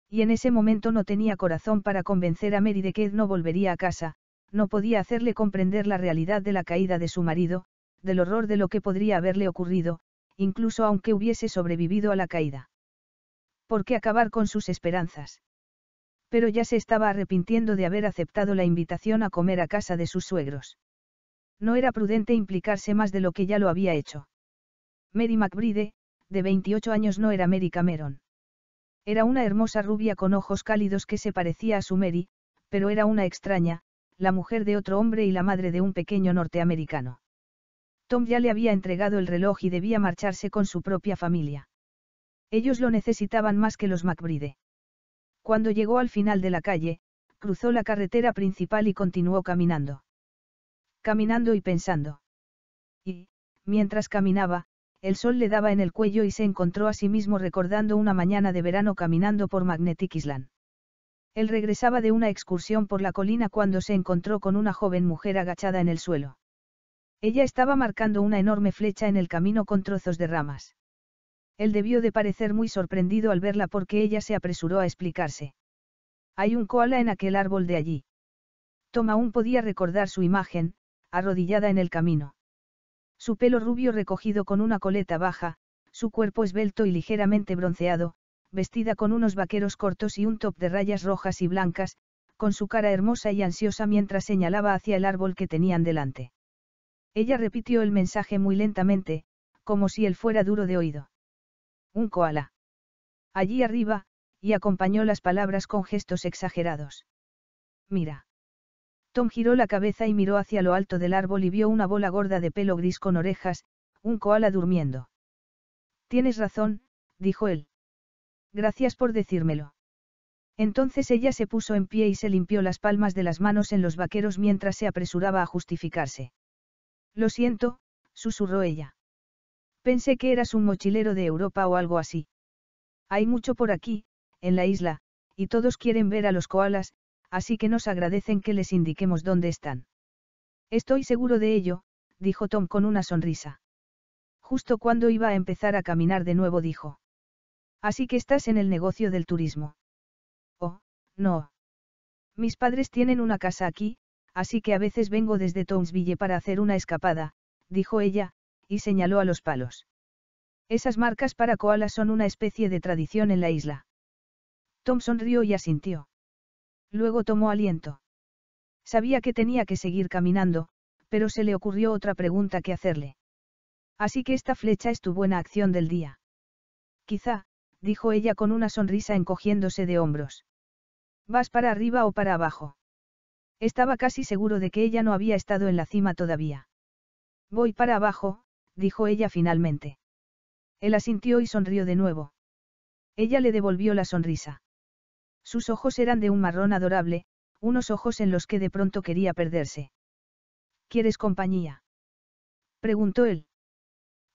Y en ese momento no tenía corazón para convencer a Mary de que Ed no volvería a casa, no podía hacerle comprender la realidad de la caída de su marido, del horror de lo que podría haberle ocurrido, incluso aunque hubiese sobrevivido a la caída. ¿Por qué acabar con sus esperanzas? Pero ya se estaba arrepintiendo de haber aceptado la invitación a comer a casa de sus suegros. No era prudente implicarse más de lo que ya lo había hecho. Mary Macbride de 28 años no era Mary Cameron. Era una hermosa rubia con ojos cálidos que se parecía a su Mary, pero era una extraña, la mujer de otro hombre y la madre de un pequeño norteamericano. Tom ya le había entregado el reloj y debía marcharse con su propia familia. Ellos lo necesitaban más que los MacBride. Cuando llegó al final de la calle, cruzó la carretera principal y continuó caminando. Caminando y pensando. Y, mientras caminaba, el sol le daba en el cuello y se encontró a sí mismo recordando una mañana de verano caminando por Magnetic Island. Él regresaba de una excursión por la colina cuando se encontró con una joven mujer agachada en el suelo. Ella estaba marcando una enorme flecha en el camino con trozos de ramas. Él debió de parecer muy sorprendido al verla porque ella se apresuró a explicarse. Hay un koala en aquel árbol de allí. Tom aún podía recordar su imagen, arrodillada en el camino. Su pelo rubio recogido con una coleta baja, su cuerpo esbelto y ligeramente bronceado, vestida con unos vaqueros cortos y un top de rayas rojas y blancas, con su cara hermosa y ansiosa mientras señalaba hacia el árbol que tenían delante. Ella repitió el mensaje muy lentamente, como si él fuera duro de oído. Un koala. Allí arriba, y acompañó las palabras con gestos exagerados. Mira. Tom giró la cabeza y miró hacia lo alto del árbol y vio una bola gorda de pelo gris con orejas, un koala durmiendo. Tienes razón, dijo él. Gracias por decírmelo. Entonces ella se puso en pie y se limpió las palmas de las manos en los vaqueros mientras se apresuraba a justificarse. Lo siento, susurró ella. Pensé que eras un mochilero de Europa o algo así. Hay mucho por aquí, en la isla, y todos quieren ver a los koalas, así que nos agradecen que les indiquemos dónde están. Estoy seguro de ello, dijo Tom con una sonrisa. Justo cuando iba a empezar a caminar de nuevo dijo. Así que estás en el negocio del turismo. Oh, no. Mis padres tienen una casa aquí, así que a veces vengo desde Townsville para hacer una escapada, dijo ella, y señaló a los palos. Esas marcas para koalas son una especie de tradición en la isla. Tom sonrió y asintió. Luego tomó aliento. Sabía que tenía que seguir caminando, pero se le ocurrió otra pregunta que hacerle. Así que esta flecha es tu buena acción del día. Quizá, dijo ella con una sonrisa encogiéndose de hombros. ¿Vas para arriba o para abajo? Estaba casi seguro de que ella no había estado en la cima todavía. Voy para abajo, dijo ella finalmente. Él asintió y sonrió de nuevo. Ella le devolvió la sonrisa. Sus ojos eran de un marrón adorable, unos ojos en los que de pronto quería perderse. ¿Quieres compañía? preguntó él.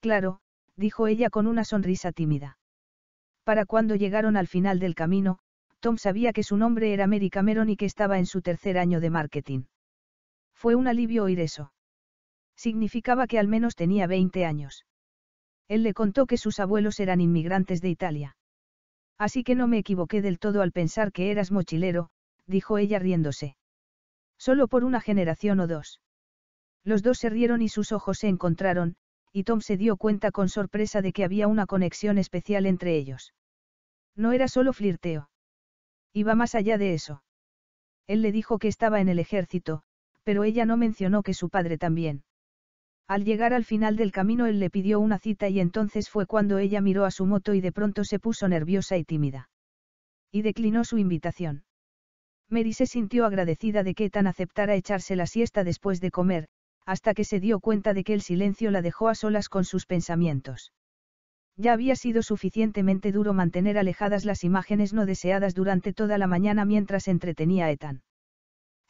Claro, dijo ella con una sonrisa tímida. Para cuando llegaron al final del camino, Tom sabía que su nombre era Mary Cameron y que estaba en su tercer año de marketing. Fue un alivio oír eso. Significaba que al menos tenía 20 años. Él le contó que sus abuelos eran inmigrantes de Italia. Así que no me equivoqué del todo al pensar que eras mochilero, dijo ella riéndose. Solo por una generación o dos. Los dos se rieron y sus ojos se encontraron, y Tom se dio cuenta con sorpresa de que había una conexión especial entre ellos. No era solo flirteo. Iba más allá de eso. Él le dijo que estaba en el ejército, pero ella no mencionó que su padre también. Al llegar al final del camino él le pidió una cita y entonces fue cuando ella miró a su moto y de pronto se puso nerviosa y tímida. Y declinó su invitación. Mary se sintió agradecida de que Ethan aceptara echarse la siesta después de comer, hasta que se dio cuenta de que el silencio la dejó a solas con sus pensamientos. Ya había sido suficientemente duro mantener alejadas las imágenes no deseadas durante toda la mañana mientras entretenía a Ethan.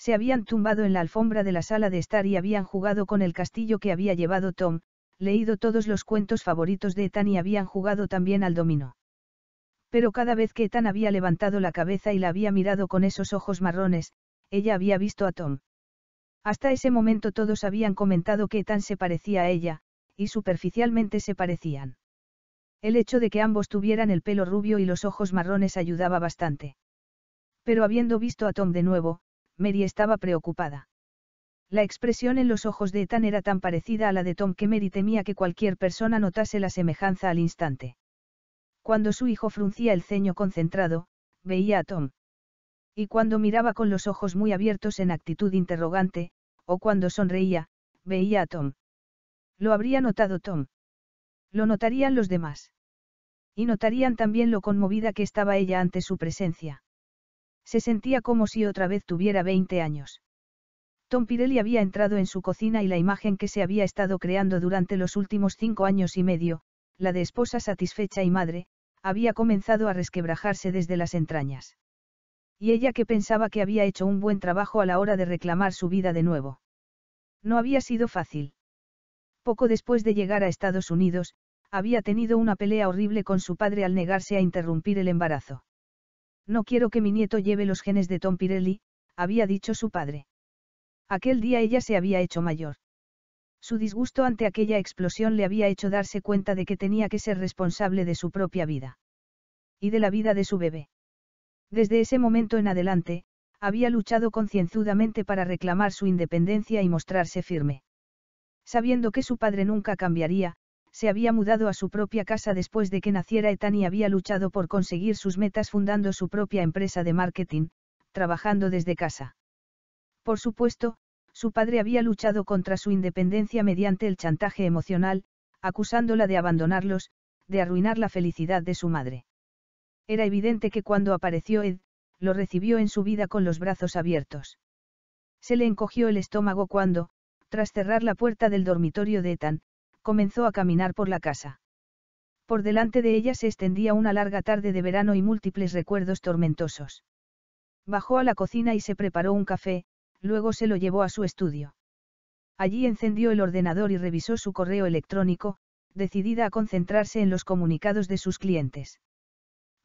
Se habían tumbado en la alfombra de la sala de estar y habían jugado con el castillo que había llevado Tom, leído todos los cuentos favoritos de Ethan y habían jugado también al domino. Pero cada vez que Ethan había levantado la cabeza y la había mirado con esos ojos marrones, ella había visto a Tom. Hasta ese momento todos habían comentado que Ethan se parecía a ella, y superficialmente se parecían. El hecho de que ambos tuvieran el pelo rubio y los ojos marrones ayudaba bastante. Pero habiendo visto a Tom de nuevo, Mary estaba preocupada. La expresión en los ojos de Ethan era tan parecida a la de Tom que Mary temía que cualquier persona notase la semejanza al instante. Cuando su hijo fruncía el ceño concentrado, veía a Tom. Y cuando miraba con los ojos muy abiertos en actitud interrogante, o cuando sonreía, veía a Tom. Lo habría notado Tom. Lo notarían los demás. Y notarían también lo conmovida que estaba ella ante su presencia. Se sentía como si otra vez tuviera 20 años. Tom Pirelli había entrado en su cocina y la imagen que se había estado creando durante los últimos cinco años y medio, la de esposa satisfecha y madre, había comenzado a resquebrajarse desde las entrañas. Y ella que pensaba que había hecho un buen trabajo a la hora de reclamar su vida de nuevo. No había sido fácil. Poco después de llegar a Estados Unidos, había tenido una pelea horrible con su padre al negarse a interrumpir el embarazo. No quiero que mi nieto lleve los genes de Tom Pirelli, había dicho su padre. Aquel día ella se había hecho mayor. Su disgusto ante aquella explosión le había hecho darse cuenta de que tenía que ser responsable de su propia vida. Y de la vida de su bebé. Desde ese momento en adelante, había luchado concienzudamente para reclamar su independencia y mostrarse firme. Sabiendo que su padre nunca cambiaría, se había mudado a su propia casa después de que naciera Etan y había luchado por conseguir sus metas fundando su propia empresa de marketing, trabajando desde casa. Por supuesto, su padre había luchado contra su independencia mediante el chantaje emocional, acusándola de abandonarlos, de arruinar la felicidad de su madre. Era evidente que cuando apareció Ed, lo recibió en su vida con los brazos abiertos. Se le encogió el estómago cuando, tras cerrar la puerta del dormitorio de Ethan, comenzó a caminar por la casa. Por delante de ella se extendía una larga tarde de verano y múltiples recuerdos tormentosos. Bajó a la cocina y se preparó un café, luego se lo llevó a su estudio. Allí encendió el ordenador y revisó su correo electrónico, decidida a concentrarse en los comunicados de sus clientes.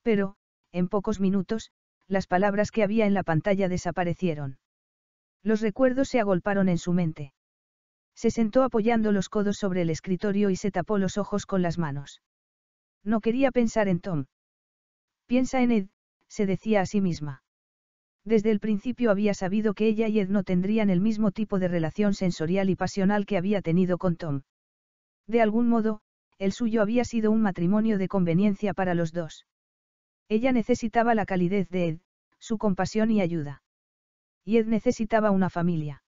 Pero, en pocos minutos, las palabras que había en la pantalla desaparecieron. Los recuerdos se agolparon en su mente. Se sentó apoyando los codos sobre el escritorio y se tapó los ojos con las manos. No quería pensar en Tom. Piensa en Ed, se decía a sí misma. Desde el principio había sabido que ella y Ed no tendrían el mismo tipo de relación sensorial y pasional que había tenido con Tom. De algún modo, el suyo había sido un matrimonio de conveniencia para los dos. Ella necesitaba la calidez de Ed, su compasión y ayuda. Y Ed necesitaba una familia.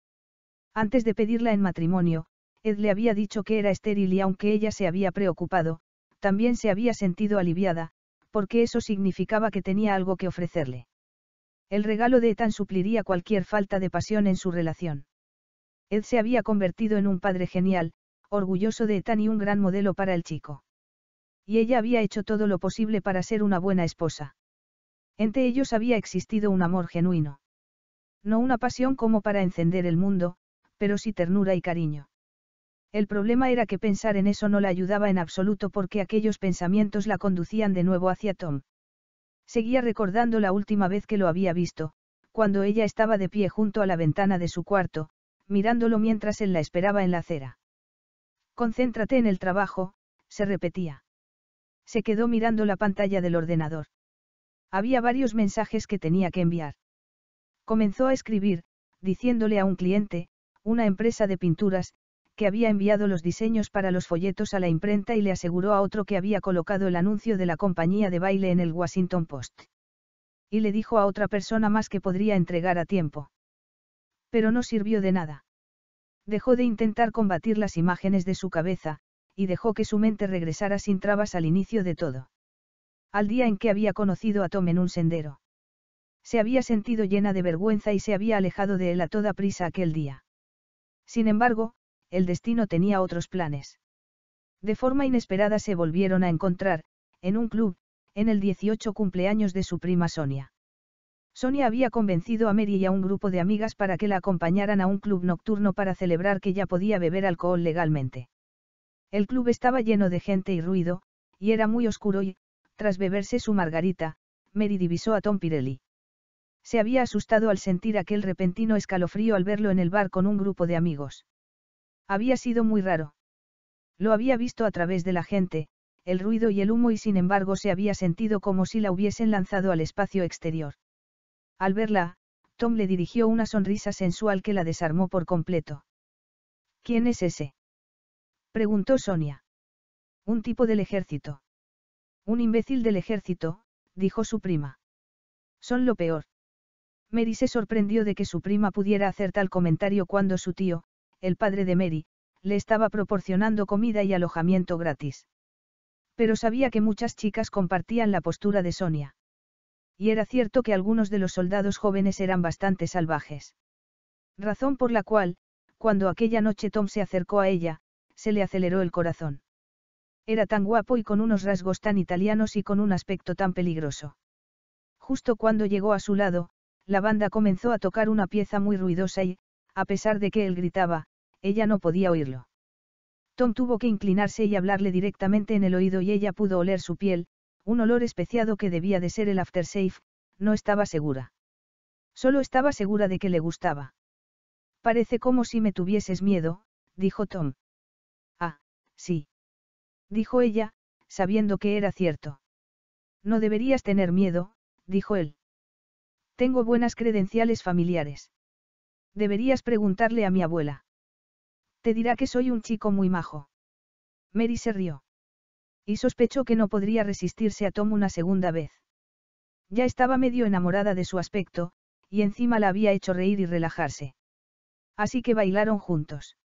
Antes de pedirla en matrimonio, Ed le había dicho que era estéril y aunque ella se había preocupado, también se había sentido aliviada, porque eso significaba que tenía algo que ofrecerle. El regalo de Ethan supliría cualquier falta de pasión en su relación. Ed se había convertido en un padre genial, orgulloso de Ethan y un gran modelo para el chico. Y ella había hecho todo lo posible para ser una buena esposa. Entre ellos había existido un amor genuino. No una pasión como para encender el mundo, pero sí ternura y cariño. El problema era que pensar en eso no la ayudaba en absoluto porque aquellos pensamientos la conducían de nuevo hacia Tom. Seguía recordando la última vez que lo había visto, cuando ella estaba de pie junto a la ventana de su cuarto, mirándolo mientras él la esperaba en la acera. Concéntrate en el trabajo, se repetía. Se quedó mirando la pantalla del ordenador. Había varios mensajes que tenía que enviar. Comenzó a escribir, diciéndole a un cliente, una empresa de pinturas, que había enviado los diseños para los folletos a la imprenta y le aseguró a otro que había colocado el anuncio de la compañía de baile en el Washington Post. Y le dijo a otra persona más que podría entregar a tiempo. Pero no sirvió de nada. Dejó de intentar combatir las imágenes de su cabeza, y dejó que su mente regresara sin trabas al inicio de todo. Al día en que había conocido a Tom en un sendero. Se había sentido llena de vergüenza y se había alejado de él a toda prisa aquel día. Sin embargo, el destino tenía otros planes. De forma inesperada se volvieron a encontrar, en un club, en el 18 cumpleaños de su prima Sonia. Sonia había convencido a Mary y a un grupo de amigas para que la acompañaran a un club nocturno para celebrar que ya podía beber alcohol legalmente. El club estaba lleno de gente y ruido, y era muy oscuro y, tras beberse su margarita, Mary divisó a Tom Pirelli. Se había asustado al sentir aquel repentino escalofrío al verlo en el bar con un grupo de amigos. Había sido muy raro. Lo había visto a través de la gente, el ruido y el humo y sin embargo se había sentido como si la hubiesen lanzado al espacio exterior. Al verla, Tom le dirigió una sonrisa sensual que la desarmó por completo. ¿Quién es ese? preguntó Sonia. Un tipo del ejército. Un imbécil del ejército, dijo su prima. Son lo peor. Mary se sorprendió de que su prima pudiera hacer tal comentario cuando su tío, el padre de Mary, le estaba proporcionando comida y alojamiento gratis. Pero sabía que muchas chicas compartían la postura de Sonia. Y era cierto que algunos de los soldados jóvenes eran bastante salvajes. Razón por la cual, cuando aquella noche Tom se acercó a ella, se le aceleró el corazón. Era tan guapo y con unos rasgos tan italianos y con un aspecto tan peligroso. Justo cuando llegó a su lado, la banda comenzó a tocar una pieza muy ruidosa y, a pesar de que él gritaba, ella no podía oírlo. Tom tuvo que inclinarse y hablarle directamente en el oído y ella pudo oler su piel, un olor especiado que debía de ser el aftershave, no estaba segura. Solo estaba segura de que le gustaba. Parece como si me tuvieses miedo, dijo Tom. Ah, sí. Dijo ella, sabiendo que era cierto. No deberías tener miedo, dijo él. Tengo buenas credenciales familiares. Deberías preguntarle a mi abuela. Te dirá que soy un chico muy majo. Mary se rió. Y sospechó que no podría resistirse a Tom una segunda vez. Ya estaba medio enamorada de su aspecto, y encima la había hecho reír y relajarse. Así que bailaron juntos.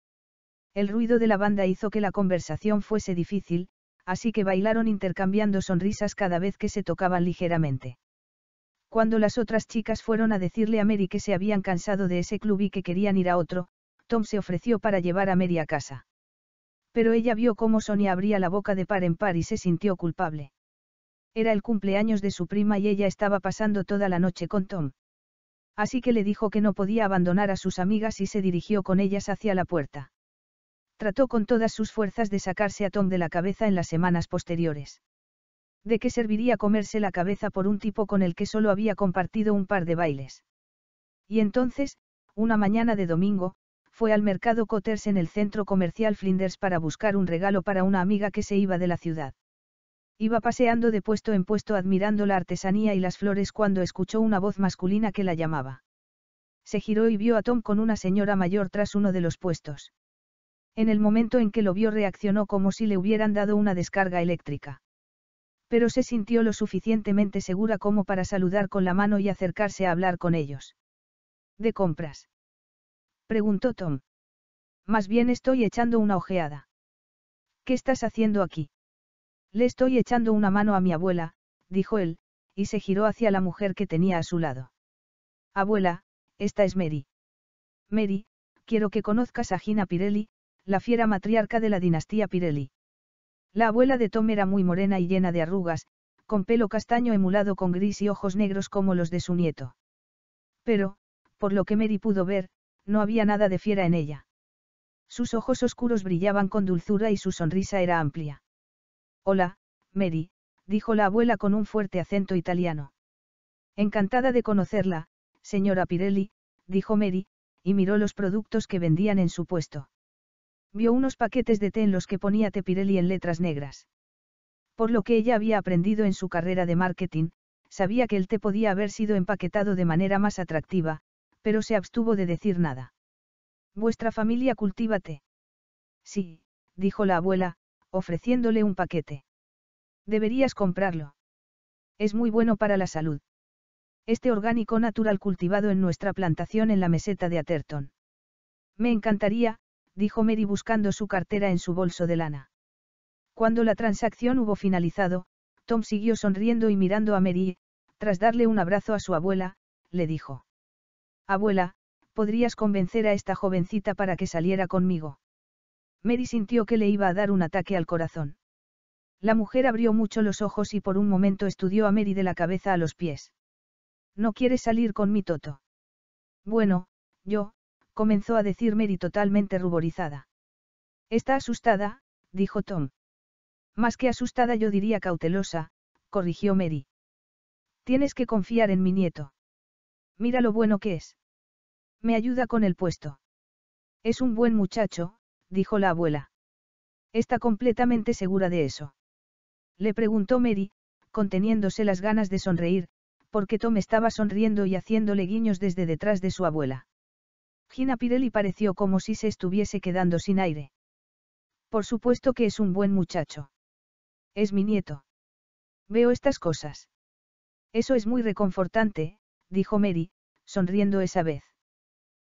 El ruido de la banda hizo que la conversación fuese difícil, así que bailaron intercambiando sonrisas cada vez que se tocaban ligeramente. Cuando las otras chicas fueron a decirle a Mary que se habían cansado de ese club y que querían ir a otro, Tom se ofreció para llevar a Mary a casa. Pero ella vio cómo Sonia abría la boca de par en par y se sintió culpable. Era el cumpleaños de su prima y ella estaba pasando toda la noche con Tom. Así que le dijo que no podía abandonar a sus amigas y se dirigió con ellas hacia la puerta. Trató con todas sus fuerzas de sacarse a Tom de la cabeza en las semanas posteriores. ¿De qué serviría comerse la cabeza por un tipo con el que solo había compartido un par de bailes? Y entonces, una mañana de domingo, fue al mercado Cotters en el centro comercial Flinders para buscar un regalo para una amiga que se iba de la ciudad. Iba paseando de puesto en puesto admirando la artesanía y las flores cuando escuchó una voz masculina que la llamaba. Se giró y vio a Tom con una señora mayor tras uno de los puestos. En el momento en que lo vio reaccionó como si le hubieran dado una descarga eléctrica pero se sintió lo suficientemente segura como para saludar con la mano y acercarse a hablar con ellos. ¿De compras? preguntó Tom. Más bien estoy echando una ojeada. ¿Qué estás haciendo aquí? Le estoy echando una mano a mi abuela, dijo él, y se giró hacia la mujer que tenía a su lado. Abuela, esta es Mary. Mary, quiero que conozcas a Gina Pirelli, la fiera matriarca de la dinastía Pirelli. La abuela de Tom era muy morena y llena de arrugas, con pelo castaño emulado con gris y ojos negros como los de su nieto. Pero, por lo que Mary pudo ver, no había nada de fiera en ella. Sus ojos oscuros brillaban con dulzura y su sonrisa era amplia. Hola, Mary, dijo la abuela con un fuerte acento italiano. Encantada de conocerla, señora Pirelli, dijo Mary, y miró los productos que vendían en su puesto vio unos paquetes de té en los que ponía Tepirelli en letras negras. Por lo que ella había aprendido en su carrera de marketing, sabía que el té podía haber sido empaquetado de manera más atractiva, pero se abstuvo de decir nada. ¿Vuestra familia cultiva té? Sí, dijo la abuela, ofreciéndole un paquete. Deberías comprarlo. Es muy bueno para la salud. Este orgánico natural cultivado en nuestra plantación en la meseta de Atherton. Me encantaría, dijo Mary buscando su cartera en su bolso de lana. Cuando la transacción hubo finalizado, Tom siguió sonriendo y mirando a Mary, tras darle un abrazo a su abuela, le dijo. Abuela, podrías convencer a esta jovencita para que saliera conmigo. Mary sintió que le iba a dar un ataque al corazón. La mujer abrió mucho los ojos y por un momento estudió a Mary de la cabeza a los pies. ¿No quieres salir con mi Toto? Bueno, yo, comenzó a decir Mary totalmente ruborizada. Está asustada, dijo Tom. Más que asustada yo diría cautelosa, corrigió Mary. Tienes que confiar en mi nieto. Mira lo bueno que es. Me ayuda con el puesto. Es un buen muchacho, dijo la abuela. Está completamente segura de eso. Le preguntó Mary, conteniéndose las ganas de sonreír, porque Tom estaba sonriendo y haciéndole guiños desde detrás de su abuela. Gina Pirelli pareció como si se estuviese quedando sin aire. Por supuesto que es un buen muchacho. Es mi nieto. Veo estas cosas. Eso es muy reconfortante, dijo Mary, sonriendo esa vez.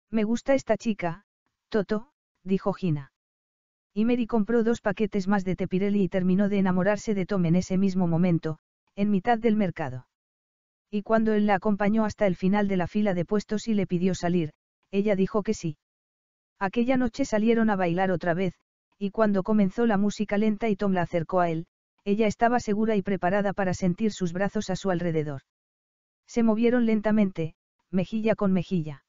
Me gusta esta chica, Toto, dijo Gina. Y Mary compró dos paquetes más de Tepirelli y terminó de enamorarse de Tom en ese mismo momento, en mitad del mercado. Y cuando él la acompañó hasta el final de la fila de puestos y le pidió salir, ella dijo que sí. Aquella noche salieron a bailar otra vez, y cuando comenzó la música lenta y Tom la acercó a él, ella estaba segura y preparada para sentir sus brazos a su alrededor. Se movieron lentamente, mejilla con mejilla.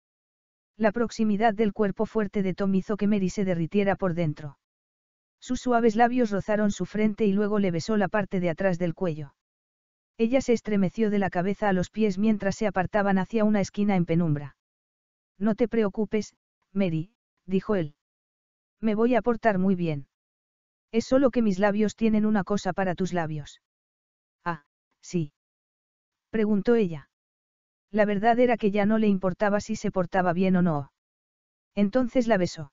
La proximidad del cuerpo fuerte de Tom hizo que Mary se derritiera por dentro. Sus suaves labios rozaron su frente y luego le besó la parte de atrás del cuello. Ella se estremeció de la cabeza a los pies mientras se apartaban hacia una esquina en penumbra. No te preocupes, Mary, dijo él. Me voy a portar muy bien. Es solo que mis labios tienen una cosa para tus labios. Ah, sí. Preguntó ella. La verdad era que ya no le importaba si se portaba bien o no. Entonces la besó.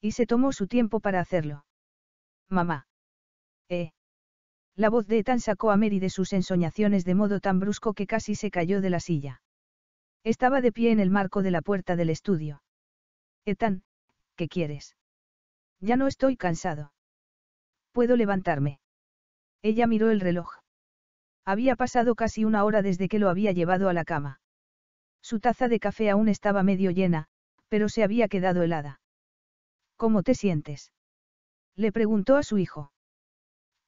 Y se tomó su tiempo para hacerlo. Mamá. Eh. La voz de Ethan sacó a Mary de sus ensoñaciones de modo tan brusco que casi se cayó de la silla. Estaba de pie en el marco de la puerta del estudio. Etan, ¿qué quieres? Ya no estoy cansado. Puedo levantarme. Ella miró el reloj. Había pasado casi una hora desde que lo había llevado a la cama. Su taza de café aún estaba medio llena, pero se había quedado helada. ¿Cómo te sientes? Le preguntó a su hijo.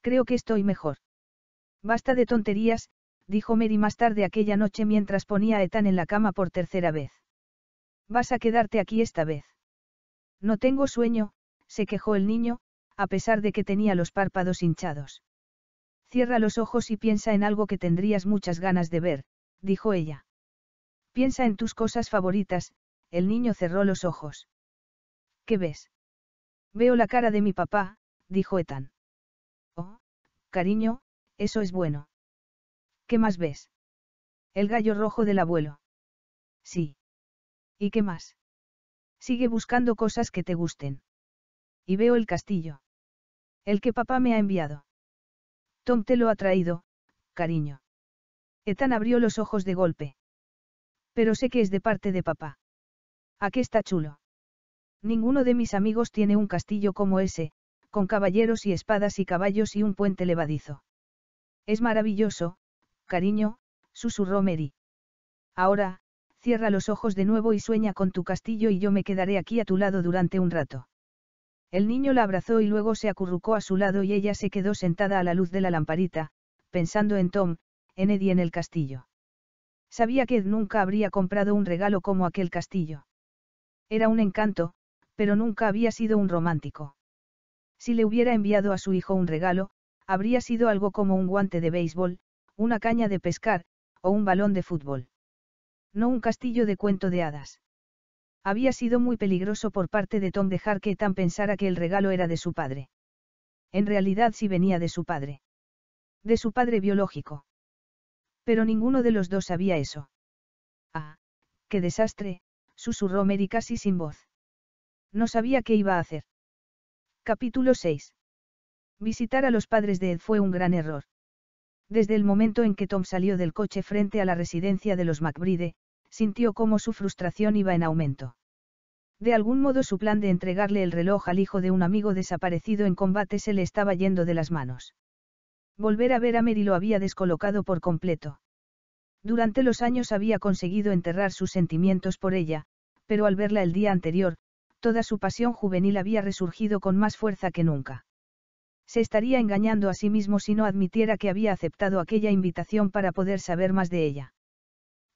Creo que estoy mejor. Basta de tonterías, dijo Mary más tarde aquella noche mientras ponía a Ethan en la cama por tercera vez. Vas a quedarte aquí esta vez. No tengo sueño, se quejó el niño, a pesar de que tenía los párpados hinchados. Cierra los ojos y piensa en algo que tendrías muchas ganas de ver, dijo ella. Piensa en tus cosas favoritas, el niño cerró los ojos. ¿Qué ves? Veo la cara de mi papá, dijo Ethan. Oh, cariño, eso es bueno más ves? El gallo rojo del abuelo. Sí. ¿Y qué más? Sigue buscando cosas que te gusten. Y veo el castillo. El que papá me ha enviado. Tom te lo ha traído, cariño. Ethan abrió los ojos de golpe. Pero sé que es de parte de papá. Aquí está chulo. Ninguno de mis amigos tiene un castillo como ese, con caballeros y espadas y caballos y un puente levadizo. Es maravilloso, cariño, susurró Mary. Ahora, cierra los ojos de nuevo y sueña con tu castillo y yo me quedaré aquí a tu lado durante un rato. El niño la abrazó y luego se acurrucó a su lado y ella se quedó sentada a la luz de la lamparita, pensando en Tom, en Eddie y en el castillo. Sabía que Ed nunca habría comprado un regalo como aquel castillo. Era un encanto, pero nunca había sido un romántico. Si le hubiera enviado a su hijo un regalo, habría sido algo como un guante de béisbol, una caña de pescar, o un balón de fútbol. No un castillo de cuento de hadas. Había sido muy peligroso por parte de Tom dejar que tan pensara que el regalo era de su padre. En realidad sí venía de su padre. De su padre biológico. Pero ninguno de los dos sabía eso. Ah, qué desastre, susurró Mary casi sin voz. No sabía qué iba a hacer. Capítulo 6. Visitar a los padres de Ed fue un gran error. Desde el momento en que Tom salió del coche frente a la residencia de los McBride, sintió cómo su frustración iba en aumento. De algún modo su plan de entregarle el reloj al hijo de un amigo desaparecido en combate se le estaba yendo de las manos. Volver a ver a Mary lo había descolocado por completo. Durante los años había conseguido enterrar sus sentimientos por ella, pero al verla el día anterior, toda su pasión juvenil había resurgido con más fuerza que nunca. Se estaría engañando a sí mismo si no admitiera que había aceptado aquella invitación para poder saber más de ella.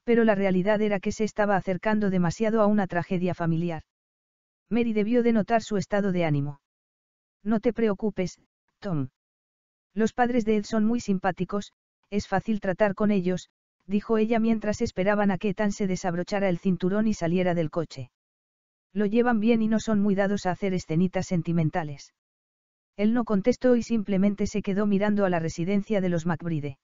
Pero la realidad era que se estaba acercando demasiado a una tragedia familiar. Mary debió de notar su estado de ánimo. No te preocupes, Tom. Los padres de Ed son muy simpáticos, es fácil tratar con ellos, dijo ella mientras esperaban a que Tan se desabrochara el cinturón y saliera del coche. Lo llevan bien y no son muy dados a hacer escenitas sentimentales. Él no contestó y simplemente se quedó mirando a la residencia de los MacBride.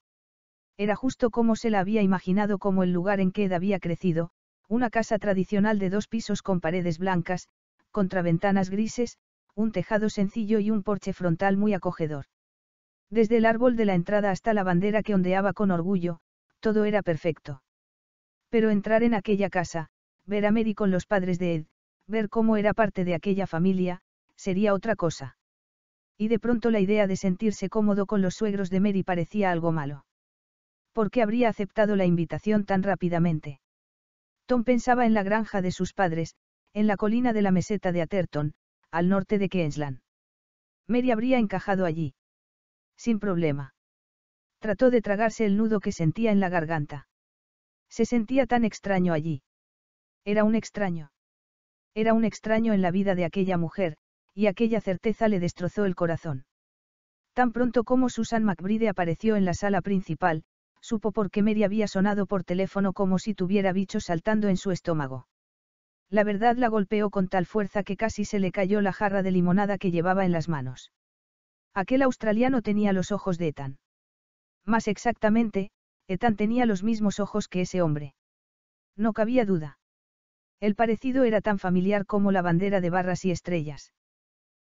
Era justo como se la había imaginado como el lugar en que Ed había crecido, una casa tradicional de dos pisos con paredes blancas, contraventanas grises, un tejado sencillo y un porche frontal muy acogedor. Desde el árbol de la entrada hasta la bandera que ondeaba con orgullo, todo era perfecto. Pero entrar en aquella casa, ver a Mary con los padres de Ed, ver cómo era parte de aquella familia, sería otra cosa. Y de pronto la idea de sentirse cómodo con los suegros de Mary parecía algo malo. ¿Por qué habría aceptado la invitación tan rápidamente? Tom pensaba en la granja de sus padres, en la colina de la meseta de Atherton, al norte de Queensland. Mary habría encajado allí. Sin problema. Trató de tragarse el nudo que sentía en la garganta. Se sentía tan extraño allí. Era un extraño. Era un extraño en la vida de aquella mujer, y aquella certeza le destrozó el corazón. Tan pronto como Susan McBride apareció en la sala principal, supo por qué Mary había sonado por teléfono como si tuviera bichos saltando en su estómago. La verdad la golpeó con tal fuerza que casi se le cayó la jarra de limonada que llevaba en las manos. Aquel australiano tenía los ojos de Ethan. Más exactamente, Ethan tenía los mismos ojos que ese hombre. No cabía duda. El parecido era tan familiar como la bandera de barras y estrellas.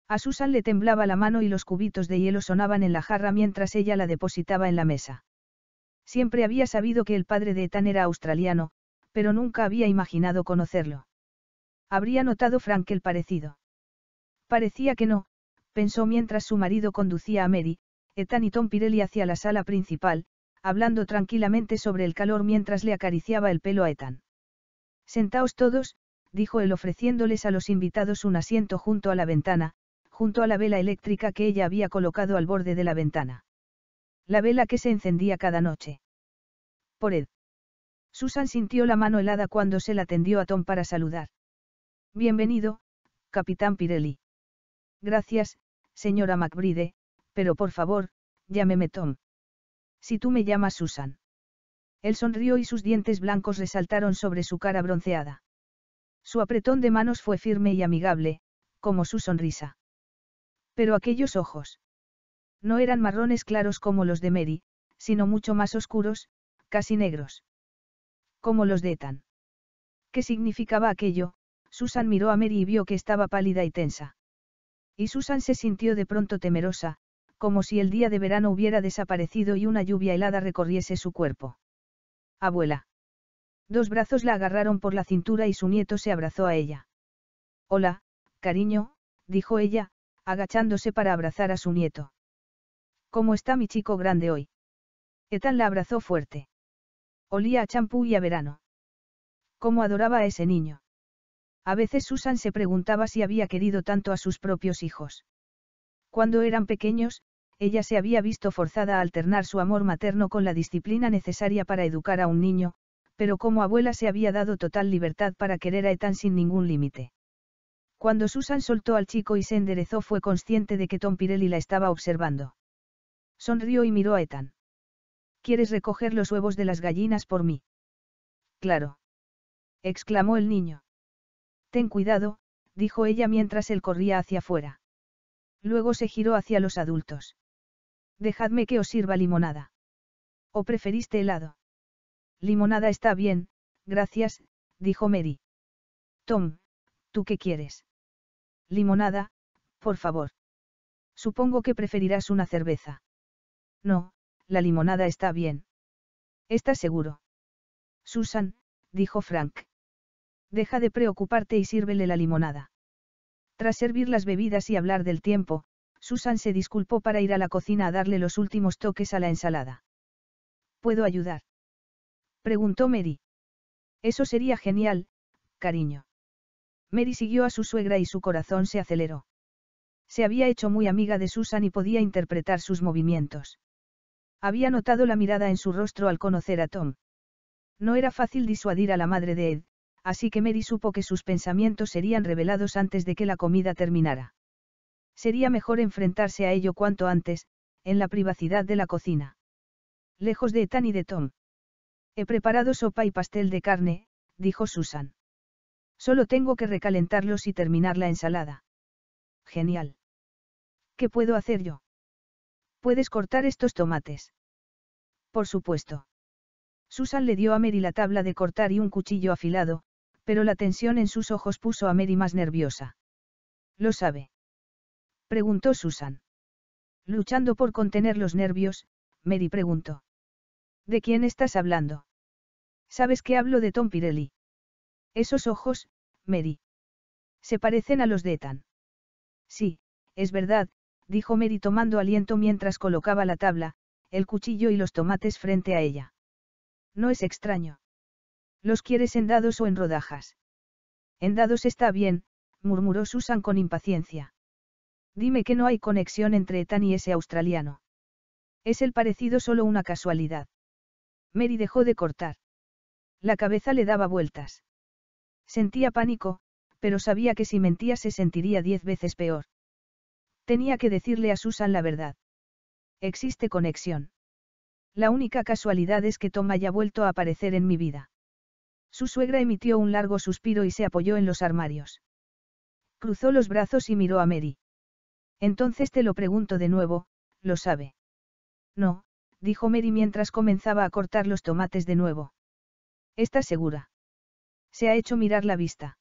A Susan le temblaba la mano y los cubitos de hielo sonaban en la jarra mientras ella la depositaba en la mesa. Siempre había sabido que el padre de Ethan era australiano, pero nunca había imaginado conocerlo. Habría notado Frank el parecido. Parecía que no, pensó mientras su marido conducía a Mary, Ethan y Tom Pirelli hacia la sala principal, hablando tranquilamente sobre el calor mientras le acariciaba el pelo a Ethan. Sentaos todos, dijo él ofreciéndoles a los invitados un asiento junto a la ventana, junto a la vela eléctrica que ella había colocado al borde de la ventana. La vela que se encendía cada noche. Por Ed. Susan sintió la mano helada cuando se la tendió a Tom para saludar. Bienvenido, capitán Pirelli. Gracias, señora McBride, pero por favor, llámeme Tom. Si tú me llamas Susan. Él sonrió y sus dientes blancos resaltaron sobre su cara bronceada. Su apretón de manos fue firme y amigable, como su sonrisa. Pero aquellos ojos. No eran marrones claros como los de Mary, sino mucho más oscuros, casi negros. Como los de Ethan. ¿Qué significaba aquello? Susan miró a Mary y vio que estaba pálida y tensa. Y Susan se sintió de pronto temerosa, como si el día de verano hubiera desaparecido y una lluvia helada recorriese su cuerpo. Abuela. Dos brazos la agarraron por la cintura y su nieto se abrazó a ella. Hola, cariño, dijo ella, agachándose para abrazar a su nieto. ¿Cómo está mi chico grande hoy? Etan la abrazó fuerte. Olía a champú y a verano. ¿Cómo adoraba a ese niño? A veces Susan se preguntaba si había querido tanto a sus propios hijos. Cuando eran pequeños, ella se había visto forzada a alternar su amor materno con la disciplina necesaria para educar a un niño, pero como abuela se había dado total libertad para querer a Etan sin ningún límite. Cuando Susan soltó al chico y se enderezó fue consciente de que Tom Pirelli la estaba observando. Sonrió y miró a Ethan. ¿Quieres recoger los huevos de las gallinas por mí? Claro. exclamó el niño. Ten cuidado, dijo ella mientras él corría hacia afuera. Luego se giró hacia los adultos. Dejadme que os sirva limonada. ¿O preferiste helado? Limonada está bien, gracias, dijo Mary. Tom, ¿Tú qué quieres? Limonada, por favor. Supongo que preferirás una cerveza. No, la limonada está bien. ¿Estás seguro? Susan, dijo Frank. Deja de preocuparte y sírvele la limonada. Tras servir las bebidas y hablar del tiempo, Susan se disculpó para ir a la cocina a darle los últimos toques a la ensalada. ¿Puedo ayudar? Preguntó Mary. Eso sería genial, cariño. Mary siguió a su suegra y su corazón se aceleró. Se había hecho muy amiga de Susan y podía interpretar sus movimientos. Había notado la mirada en su rostro al conocer a Tom. No era fácil disuadir a la madre de Ed, así que Mary supo que sus pensamientos serían revelados antes de que la comida terminara. Sería mejor enfrentarse a ello cuanto antes, en la privacidad de la cocina. Lejos de Ethan y de Tom. He preparado sopa y pastel de carne, dijo Susan. Solo tengo que recalentarlos y terminar la ensalada. Genial. ¿Qué puedo hacer yo? ¿Puedes cortar estos tomates? Por supuesto. Susan le dio a Mary la tabla de cortar y un cuchillo afilado, pero la tensión en sus ojos puso a Mary más nerviosa. ¿Lo sabe? preguntó Susan. Luchando por contener los nervios, Mary preguntó. ¿De quién estás hablando? Sabes que hablo de Tom Pirelli. Esos ojos, Mary. Se parecen a los de Ethan. Sí, es verdad, dijo Mary tomando aliento mientras colocaba la tabla, el cuchillo y los tomates frente a ella. No es extraño. ¿Los quieres en dados o en rodajas? En dados está bien, murmuró Susan con impaciencia. Dime que no hay conexión entre Ethan y ese australiano. Es el parecido solo una casualidad. Mary dejó de cortar. La cabeza le daba vueltas. Sentía pánico, pero sabía que si mentía se sentiría diez veces peor. Tenía que decirle a Susan la verdad. Existe conexión. La única casualidad es que Tom haya vuelto a aparecer en mi vida. Su suegra emitió un largo suspiro y se apoyó en los armarios. Cruzó los brazos y miró a Mary. Entonces te lo pregunto de nuevo, lo sabe. No, dijo Mary mientras comenzaba a cortar los tomates de nuevo. ¿Estás segura? Se ha hecho mirar la vista.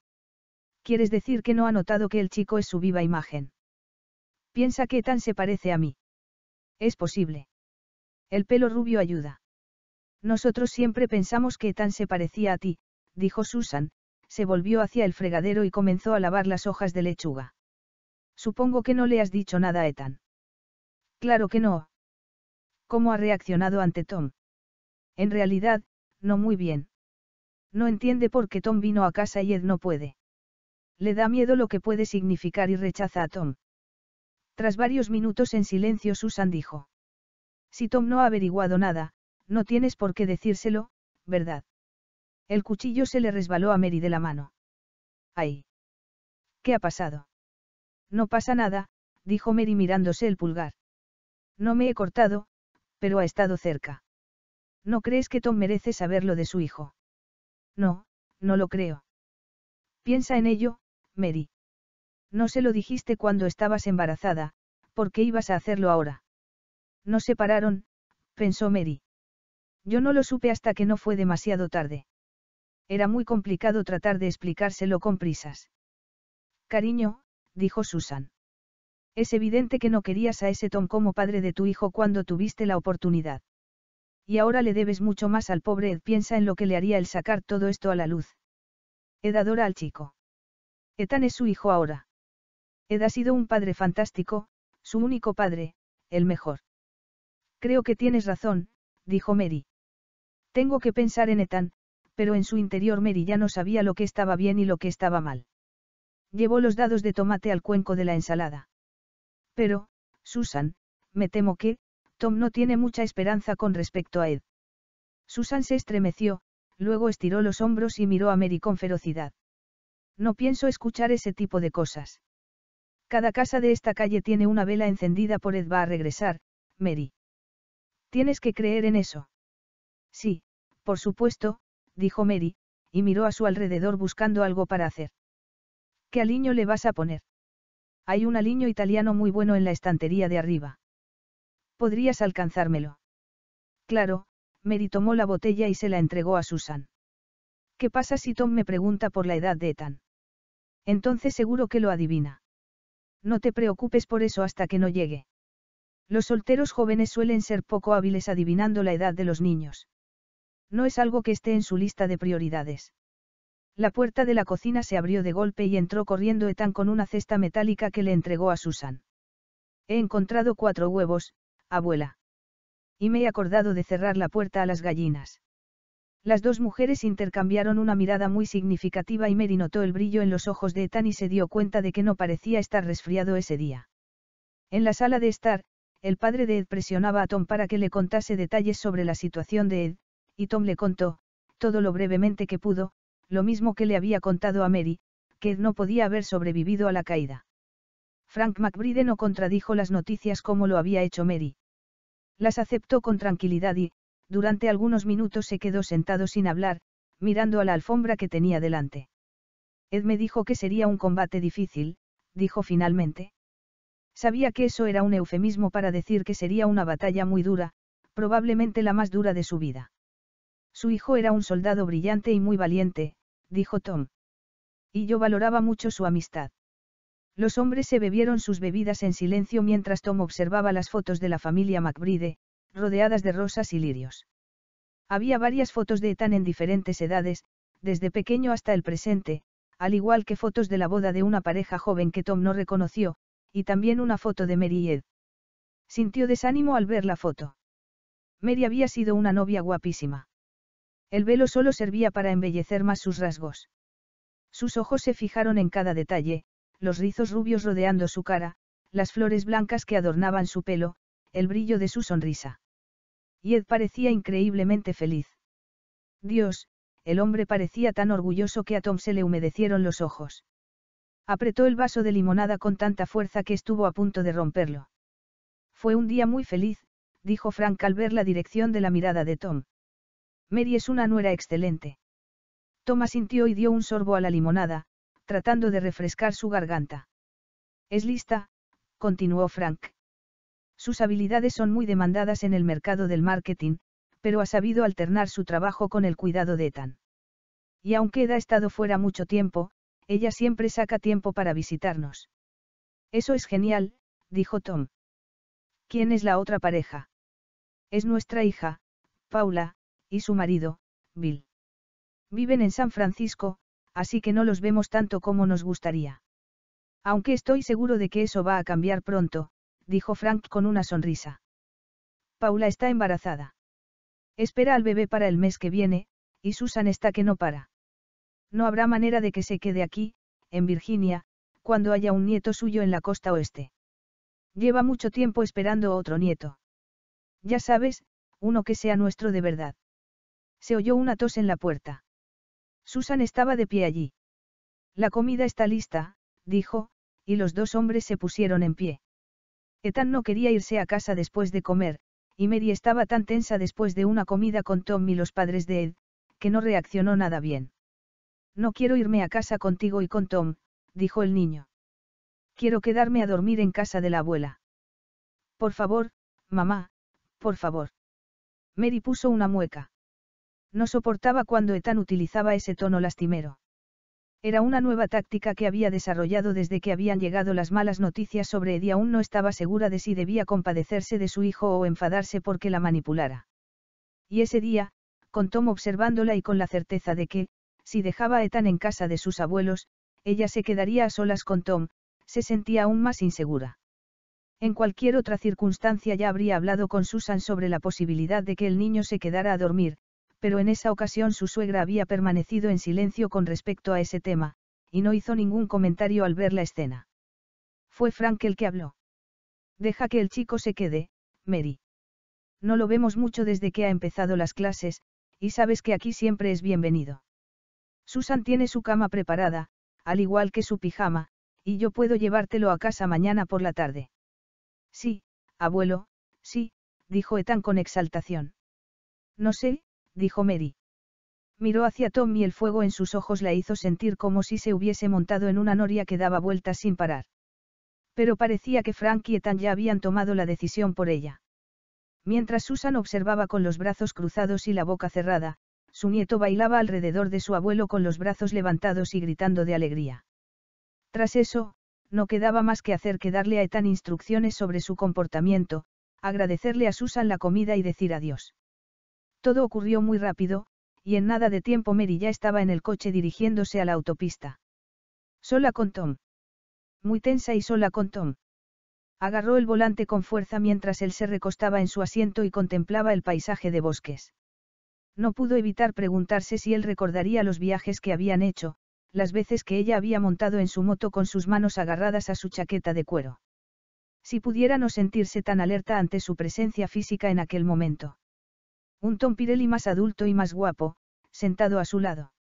¿Quieres decir que no ha notado que el chico es su viva imagen? Piensa que tan se parece a mí. Es posible. El pelo rubio ayuda. Nosotros siempre pensamos que tan se parecía a ti, dijo Susan, se volvió hacia el fregadero y comenzó a lavar las hojas de lechuga. Supongo que no le has dicho nada a Ethan. Claro que no. ¿Cómo ha reaccionado ante Tom? En realidad, no muy bien. No entiende por qué Tom vino a casa y Ed no puede. Le da miedo lo que puede significar y rechaza a Tom. Tras varios minutos en silencio, Susan dijo. Si Tom no ha averiguado nada, no tienes por qué decírselo, ¿verdad? El cuchillo se le resbaló a Mary de la mano. ¡Ay! ¿Qué ha pasado? No pasa nada, dijo Mary mirándose el pulgar. No me he cortado, pero ha estado cerca. ¿No crees que Tom merece saber lo de su hijo? No, no lo creo. Piensa en ello, Mary. No se lo dijiste cuando estabas embarazada, ¿por qué ibas a hacerlo ahora? No se pararon, pensó Mary. Yo no lo supe hasta que no fue demasiado tarde. Era muy complicado tratar de explicárselo con prisas. Cariño, dijo Susan. Es evidente que no querías a ese Tom como padre de tu hijo cuando tuviste la oportunidad y ahora le debes mucho más al pobre Ed. Piensa en lo que le haría el sacar todo esto a la luz. Ed adora al chico. Etan es su hijo ahora. Ed ha sido un padre fantástico, su único padre, el mejor. Creo que tienes razón, dijo Mary. Tengo que pensar en Etan, pero en su interior Mary ya no sabía lo que estaba bien y lo que estaba mal. Llevó los dados de tomate al cuenco de la ensalada. Pero, Susan, me temo que, Tom no tiene mucha esperanza con respecto a Ed. Susan se estremeció, luego estiró los hombros y miró a Mary con ferocidad. No pienso escuchar ese tipo de cosas. Cada casa de esta calle tiene una vela encendida por Ed va a regresar, Mary. Tienes que creer en eso. Sí, por supuesto, dijo Mary, y miró a su alrededor buscando algo para hacer. ¿Qué aliño le vas a poner? Hay un aliño italiano muy bueno en la estantería de arriba. Podrías alcanzármelo. Claro, Mary tomó la botella y se la entregó a Susan. ¿Qué pasa si Tom me pregunta por la edad de Ethan? Entonces seguro que lo adivina. No te preocupes por eso hasta que no llegue. Los solteros jóvenes suelen ser poco hábiles adivinando la edad de los niños. No es algo que esté en su lista de prioridades. La puerta de la cocina se abrió de golpe y entró corriendo Ethan con una cesta metálica que le entregó a Susan. He encontrado cuatro huevos, abuela. Y me he acordado de cerrar la puerta a las gallinas. Las dos mujeres intercambiaron una mirada muy significativa y Mary notó el brillo en los ojos de Ethan y se dio cuenta de que no parecía estar resfriado ese día. En la sala de estar, el padre de Ed presionaba a Tom para que le contase detalles sobre la situación de Ed, y Tom le contó, todo lo brevemente que pudo, lo mismo que le había contado a Mary, que Ed no podía haber sobrevivido a la caída. Frank McBride no contradijo las noticias como lo había hecho Mary. Las aceptó con tranquilidad y, durante algunos minutos se quedó sentado sin hablar, mirando a la alfombra que tenía delante. Ed me dijo que sería un combate difícil, dijo finalmente. Sabía que eso era un eufemismo para decir que sería una batalla muy dura, probablemente la más dura de su vida. Su hijo era un soldado brillante y muy valiente, dijo Tom. Y yo valoraba mucho su amistad. Los hombres se bebieron sus bebidas en silencio mientras Tom observaba las fotos de la familia McBride, rodeadas de rosas y lirios. Había varias fotos de Ethan en diferentes edades, desde pequeño hasta el presente, al igual que fotos de la boda de una pareja joven que Tom no reconoció, y también una foto de Mary Ed. Sintió desánimo al ver la foto. Mary había sido una novia guapísima. El velo solo servía para embellecer más sus rasgos. Sus ojos se fijaron en cada detalle, los rizos rubios rodeando su cara, las flores blancas que adornaban su pelo, el brillo de su sonrisa. Y Ed parecía increíblemente feliz. Dios, el hombre parecía tan orgulloso que a Tom se le humedecieron los ojos. Apretó el vaso de limonada con tanta fuerza que estuvo a punto de romperlo. Fue un día muy feliz, dijo Frank al ver la dirección de la mirada de Tom. Mary es una nuera excelente. Tom asintió y dio un sorbo a la limonada, tratando de refrescar su garganta. Es lista, continuó Frank. Sus habilidades son muy demandadas en el mercado del marketing, pero ha sabido alternar su trabajo con el cuidado de Ethan. Y aunque ha estado fuera mucho tiempo, ella siempre saca tiempo para visitarnos. Eso es genial, dijo Tom. ¿Quién es la otra pareja? Es nuestra hija, Paula, y su marido, Bill. Viven en San Francisco, así que no los vemos tanto como nos gustaría. Aunque estoy seguro de que eso va a cambiar pronto, dijo Frank con una sonrisa. Paula está embarazada. Espera al bebé para el mes que viene, y Susan está que no para. No habrá manera de que se quede aquí, en Virginia, cuando haya un nieto suyo en la costa oeste. Lleva mucho tiempo esperando otro nieto. Ya sabes, uno que sea nuestro de verdad. Se oyó una tos en la puerta. Susan estaba de pie allí. La comida está lista, dijo, y los dos hombres se pusieron en pie. Ethan no quería irse a casa después de comer, y Mary estaba tan tensa después de una comida con Tom y los padres de Ed, que no reaccionó nada bien. No quiero irme a casa contigo y con Tom, dijo el niño. Quiero quedarme a dormir en casa de la abuela. Por favor, mamá, por favor. Mary puso una mueca. No soportaba cuando Ethan utilizaba ese tono lastimero. Era una nueva táctica que había desarrollado desde que habían llegado las malas noticias sobre y Aún no estaba segura de si debía compadecerse de su hijo o enfadarse porque la manipulara. Y ese día, con Tom observándola y con la certeza de que, si dejaba a Ethan en casa de sus abuelos, ella se quedaría a solas con Tom, se sentía aún más insegura. En cualquier otra circunstancia ya habría hablado con Susan sobre la posibilidad de que el niño se quedara a dormir, pero en esa ocasión su suegra había permanecido en silencio con respecto a ese tema, y no hizo ningún comentario al ver la escena. Fue Frank el que habló. Deja que el chico se quede, Mary. No lo vemos mucho desde que ha empezado las clases, y sabes que aquí siempre es bienvenido. Susan tiene su cama preparada, al igual que su pijama, y yo puedo llevártelo a casa mañana por la tarde. Sí, abuelo, sí, dijo Ethan con exaltación. No sé, dijo Mary. Miró hacia Tom y el fuego en sus ojos la hizo sentir como si se hubiese montado en una noria que daba vueltas sin parar. Pero parecía que Frank y Ethan ya habían tomado la decisión por ella. Mientras Susan observaba con los brazos cruzados y la boca cerrada, su nieto bailaba alrededor de su abuelo con los brazos levantados y gritando de alegría. Tras eso, no quedaba más que hacer que darle a Ethan instrucciones sobre su comportamiento, agradecerle a Susan la comida y decir adiós. Todo ocurrió muy rápido, y en nada de tiempo Mary ya estaba en el coche dirigiéndose a la autopista. Sola con Tom. Muy tensa y sola con Tom. Agarró el volante con fuerza mientras él se recostaba en su asiento y contemplaba el paisaje de bosques. No pudo evitar preguntarse si él recordaría los viajes que habían hecho, las veces que ella había montado en su moto con sus manos agarradas a su chaqueta de cuero. Si pudiera no sentirse tan alerta ante su presencia física en aquel momento. Un Tom Pirelli más adulto y más guapo, sentado a su lado.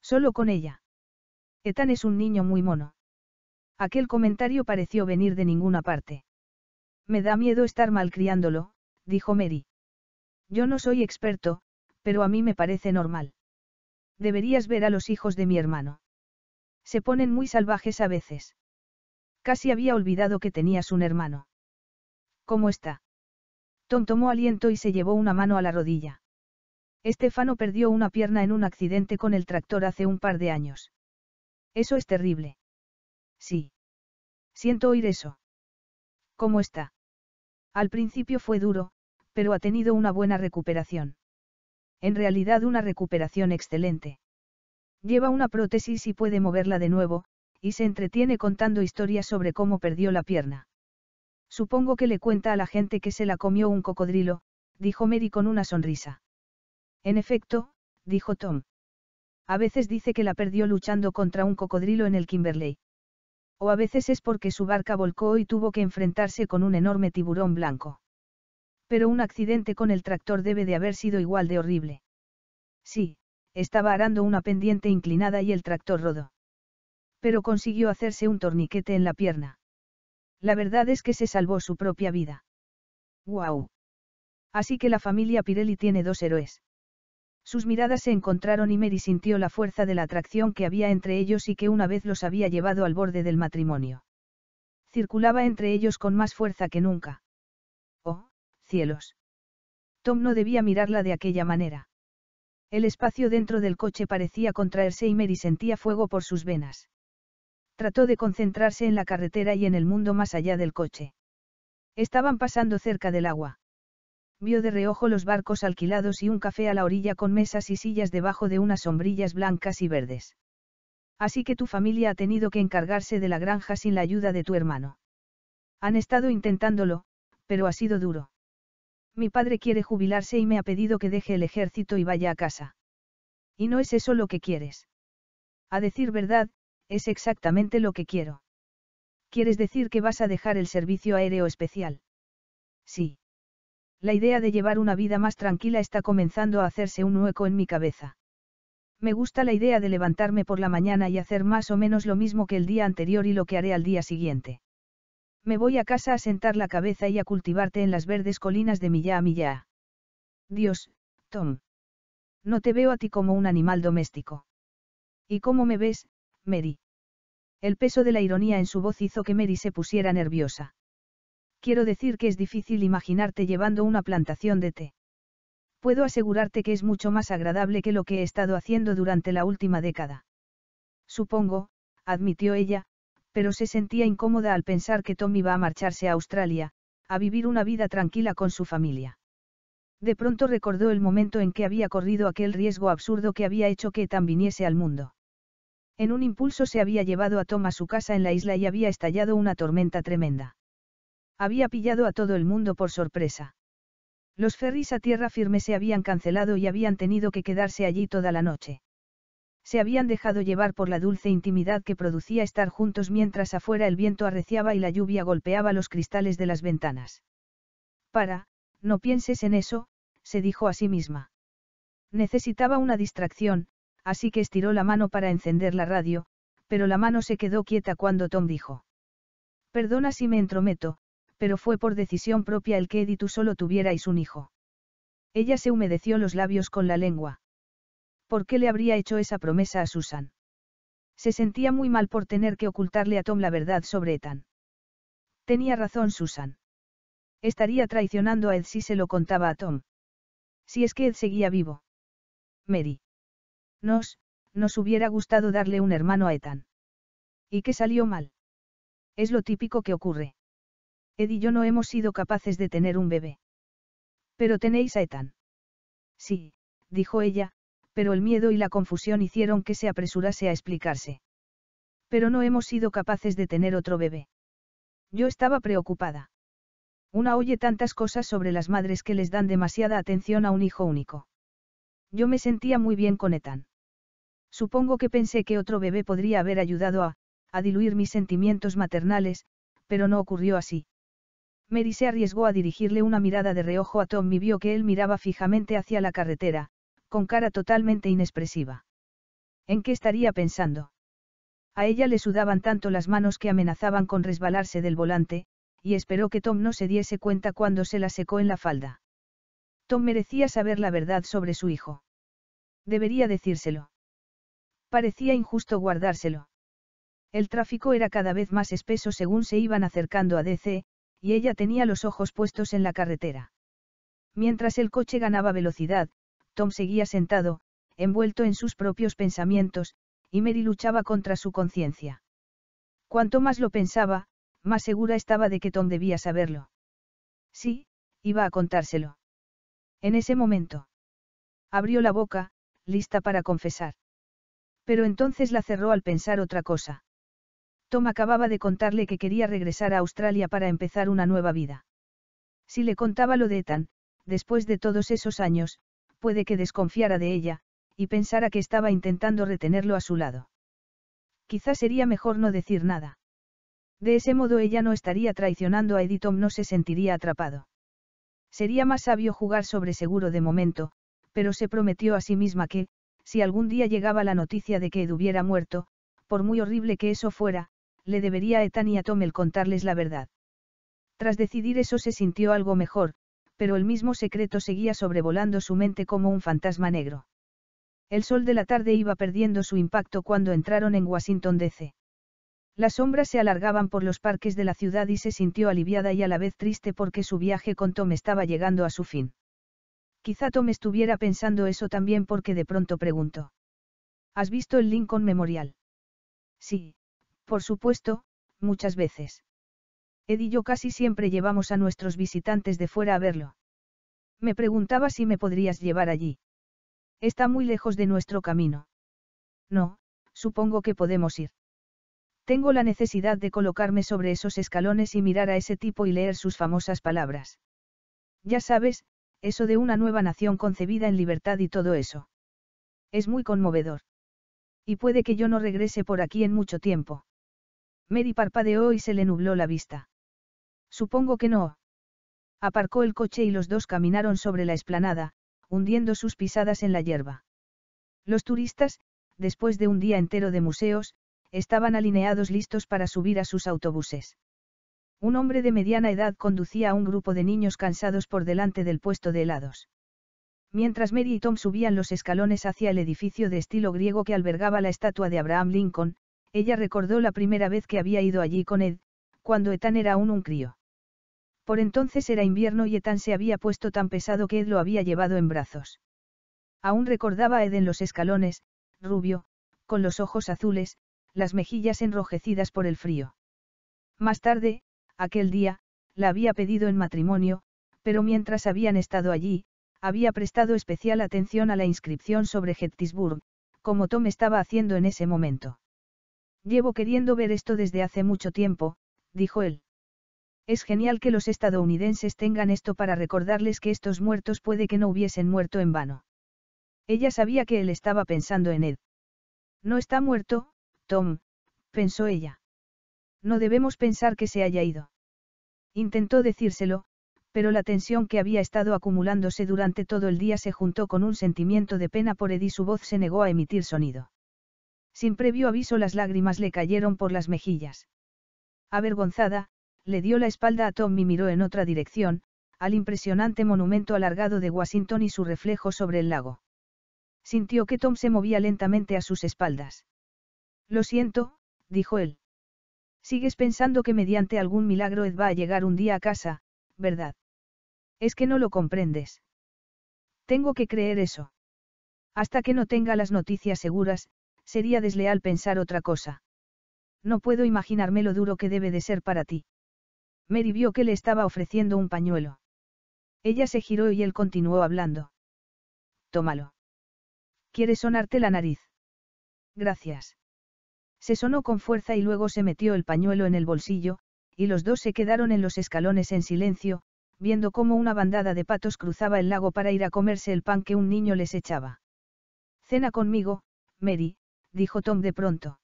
Solo con ella. Etan es un niño muy mono. Aquel comentario pareció venir de ninguna parte. Me da miedo estar malcriándolo, dijo Mary. Yo no soy experto, pero a mí me parece normal. Deberías ver a los hijos de mi hermano. Se ponen muy salvajes a veces. Casi había olvidado que tenías un hermano. ¿Cómo está? Tom tomó aliento y se llevó una mano a la rodilla. Estefano perdió una pierna en un accidente con el tractor hace un par de años. Eso es terrible. Sí. Siento oír eso. ¿Cómo está? Al principio fue duro, pero ha tenido una buena recuperación. En realidad una recuperación excelente. Lleva una prótesis y puede moverla de nuevo, y se entretiene contando historias sobre cómo perdió la pierna. Supongo que le cuenta a la gente que se la comió un cocodrilo, dijo Mary con una sonrisa. En efecto, dijo Tom. A veces dice que la perdió luchando contra un cocodrilo en el Kimberley. O a veces es porque su barca volcó y tuvo que enfrentarse con un enorme tiburón blanco. Pero un accidente con el tractor debe de haber sido igual de horrible. Sí, estaba arando una pendiente inclinada y el tractor rodó. Pero consiguió hacerse un torniquete en la pierna. La verdad es que se salvó su propia vida. ¡Guau! Así que la familia Pirelli tiene dos héroes. Sus miradas se encontraron y Mary sintió la fuerza de la atracción que había entre ellos y que una vez los había llevado al borde del matrimonio. Circulaba entre ellos con más fuerza que nunca. Oh, cielos. Tom no debía mirarla de aquella manera. El espacio dentro del coche parecía contraerse y Mary sentía fuego por sus venas. Trató de concentrarse en la carretera y en el mundo más allá del coche. Estaban pasando cerca del agua. Vio de reojo los barcos alquilados y un café a la orilla con mesas y sillas debajo de unas sombrillas blancas y verdes. Así que tu familia ha tenido que encargarse de la granja sin la ayuda de tu hermano. Han estado intentándolo, pero ha sido duro. Mi padre quiere jubilarse y me ha pedido que deje el ejército y vaya a casa. Y no es eso lo que quieres. A decir verdad, es exactamente lo que quiero. ¿Quieres decir que vas a dejar el servicio aéreo especial? Sí. La idea de llevar una vida más tranquila está comenzando a hacerse un hueco en mi cabeza. Me gusta la idea de levantarme por la mañana y hacer más o menos lo mismo que el día anterior y lo que haré al día siguiente. Me voy a casa a sentar la cabeza y a cultivarte en las verdes colinas de Milla a Milla. Dios, Tom. No te veo a ti como un animal doméstico. ¿Y cómo me ves, Mary. El peso de la ironía en su voz hizo que Mary se pusiera nerviosa. Quiero decir que es difícil imaginarte llevando una plantación de té. Puedo asegurarte que es mucho más agradable que lo que he estado haciendo durante la última década. Supongo, admitió ella, pero se sentía incómoda al pensar que Tom iba a marcharse a Australia, a vivir una vida tranquila con su familia. De pronto recordó el momento en que había corrido aquel riesgo absurdo que había hecho que tan viniese al mundo. En un impulso se había llevado a Tom a su casa en la isla y había estallado una tormenta tremenda. Había pillado a todo el mundo por sorpresa. Los ferries a tierra firme se habían cancelado y habían tenido que quedarse allí toda la noche. Se habían dejado llevar por la dulce intimidad que producía estar juntos mientras afuera el viento arreciaba y la lluvia golpeaba los cristales de las ventanas. Para, no pienses en eso, se dijo a sí misma. Necesitaba una distracción, así que estiró la mano para encender la radio, pero la mano se quedó quieta cuando Tom dijo. Perdona si me entrometo, pero fue por decisión propia el que Ed tú solo tuvierais un hijo. Ella se humedeció los labios con la lengua. ¿Por qué le habría hecho esa promesa a Susan? Se sentía muy mal por tener que ocultarle a Tom la verdad sobre Ethan. Tenía razón Susan. Estaría traicionando a Ed si se lo contaba a Tom. Si es que Ed seguía vivo. Mary. Nos, nos hubiera gustado darle un hermano a Ethan. ¿Y qué salió mal? Es lo típico que ocurre. Ed y yo no hemos sido capaces de tener un bebé. Pero tenéis a Ethan. Sí, dijo ella, pero el miedo y la confusión hicieron que se apresurase a explicarse. Pero no hemos sido capaces de tener otro bebé. Yo estaba preocupada. Una oye tantas cosas sobre las madres que les dan demasiada atención a un hijo único. Yo me sentía muy bien con Ethan. Supongo que pensé que otro bebé podría haber ayudado a, a diluir mis sentimientos maternales, pero no ocurrió así. Mary se arriesgó a dirigirle una mirada de reojo a Tom y vio que él miraba fijamente hacia la carretera, con cara totalmente inexpresiva. ¿En qué estaría pensando? A ella le sudaban tanto las manos que amenazaban con resbalarse del volante, y esperó que Tom no se diese cuenta cuando se la secó en la falda. Tom merecía saber la verdad sobre su hijo. Debería decírselo. Parecía injusto guardárselo. El tráfico era cada vez más espeso según se iban acercando a DC, y ella tenía los ojos puestos en la carretera. Mientras el coche ganaba velocidad, Tom seguía sentado, envuelto en sus propios pensamientos, y Mary luchaba contra su conciencia. Cuanto más lo pensaba, más segura estaba de que Tom debía saberlo. Sí, iba a contárselo. En ese momento. Abrió la boca, lista para confesar. Pero entonces la cerró al pensar otra cosa. Tom acababa de contarle que quería regresar a Australia para empezar una nueva vida. Si le contaba lo de Ethan, después de todos esos años, puede que desconfiara de ella, y pensara que estaba intentando retenerlo a su lado. Quizás sería mejor no decir nada. De ese modo ella no estaría traicionando a Edith Tom no se sentiría atrapado. Sería más sabio jugar sobre seguro de momento, pero se prometió a sí misma que, si algún día llegaba la noticia de que Ed hubiera muerto, por muy horrible que eso fuera, le debería a Ethan y a Tom el contarles la verdad. Tras decidir eso se sintió algo mejor, pero el mismo secreto seguía sobrevolando su mente como un fantasma negro. El sol de la tarde iba perdiendo su impacto cuando entraron en Washington DC. Las sombras se alargaban por los parques de la ciudad y se sintió aliviada y a la vez triste porque su viaje con Tom estaba llegando a su fin. Quizá Tom estuviera pensando eso también porque de pronto pregunto. ¿Has visto el Lincoln Memorial? Sí, por supuesto, muchas veces. Ed y yo casi siempre llevamos a nuestros visitantes de fuera a verlo. Me preguntaba si me podrías llevar allí. Está muy lejos de nuestro camino. No, supongo que podemos ir. Tengo la necesidad de colocarme sobre esos escalones y mirar a ese tipo y leer sus famosas palabras. Ya sabes, eso de una nueva nación concebida en libertad y todo eso. Es muy conmovedor. Y puede que yo no regrese por aquí en mucho tiempo. Mary parpadeó y se le nubló la vista. Supongo que no. Aparcó el coche y los dos caminaron sobre la esplanada, hundiendo sus pisadas en la hierba. Los turistas, después de un día entero de museos, estaban alineados listos para subir a sus autobuses. Un hombre de mediana edad conducía a un grupo de niños cansados por delante del puesto de helados. Mientras Mary y Tom subían los escalones hacia el edificio de estilo griego que albergaba la estatua de Abraham Lincoln, ella recordó la primera vez que había ido allí con Ed, cuando Ethan era aún un crío. Por entonces era invierno y Ethan se había puesto tan pesado que Ed lo había llevado en brazos. Aún recordaba a Ed en los escalones, rubio, con los ojos azules, las mejillas enrojecidas por el frío. Más tarde, aquel día, la había pedido en matrimonio, pero mientras habían estado allí, había prestado especial atención a la inscripción sobre Gettysburg, como Tom estaba haciendo en ese momento. Llevo queriendo ver esto desde hace mucho tiempo, dijo él. Es genial que los estadounidenses tengan esto para recordarles que estos muertos puede que no hubiesen muerto en vano. Ella sabía que él estaba pensando en Ed. No está muerto, Tom, pensó ella. No debemos pensar que se haya ido. Intentó decírselo, pero la tensión que había estado acumulándose durante todo el día se juntó con un sentimiento de pena por Ed y Su voz se negó a emitir sonido. Sin previo aviso las lágrimas le cayeron por las mejillas. Avergonzada, le dio la espalda a Tom y miró en otra dirección, al impresionante monumento alargado de Washington y su reflejo sobre el lago. Sintió que Tom se movía lentamente a sus espaldas. Lo siento, dijo él. Sigues pensando que mediante algún milagro Ed va a llegar un día a casa, ¿verdad? Es que no lo comprendes. Tengo que creer eso. Hasta que no tenga las noticias seguras, sería desleal pensar otra cosa. No puedo imaginarme lo duro que debe de ser para ti. Mary vio que le estaba ofreciendo un pañuelo. Ella se giró y él continuó hablando. Tómalo. ¿Quieres sonarte la nariz? Gracias. Se sonó con fuerza y luego se metió el pañuelo en el bolsillo, y los dos se quedaron en los escalones en silencio, viendo cómo una bandada de patos cruzaba el lago para ir a comerse el pan que un niño les echaba. Cena conmigo, Mary, dijo Tom de pronto.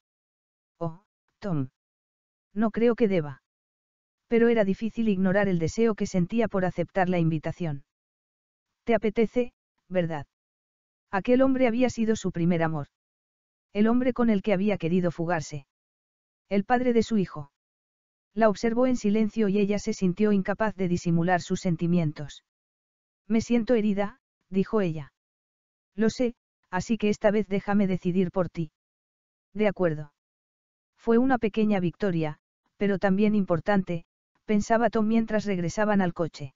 Oh, Tom. No creo que deba. Pero era difícil ignorar el deseo que sentía por aceptar la invitación. ¿Te apetece, verdad? Aquel hombre había sido su primer amor. El hombre con el que había querido fugarse. El padre de su hijo. La observó en silencio y ella se sintió incapaz de disimular sus sentimientos. Me siento herida, dijo ella. Lo sé, así que esta vez déjame decidir por ti. De acuerdo. Fue una pequeña victoria, pero también importante, pensaba Tom mientras regresaban al coche.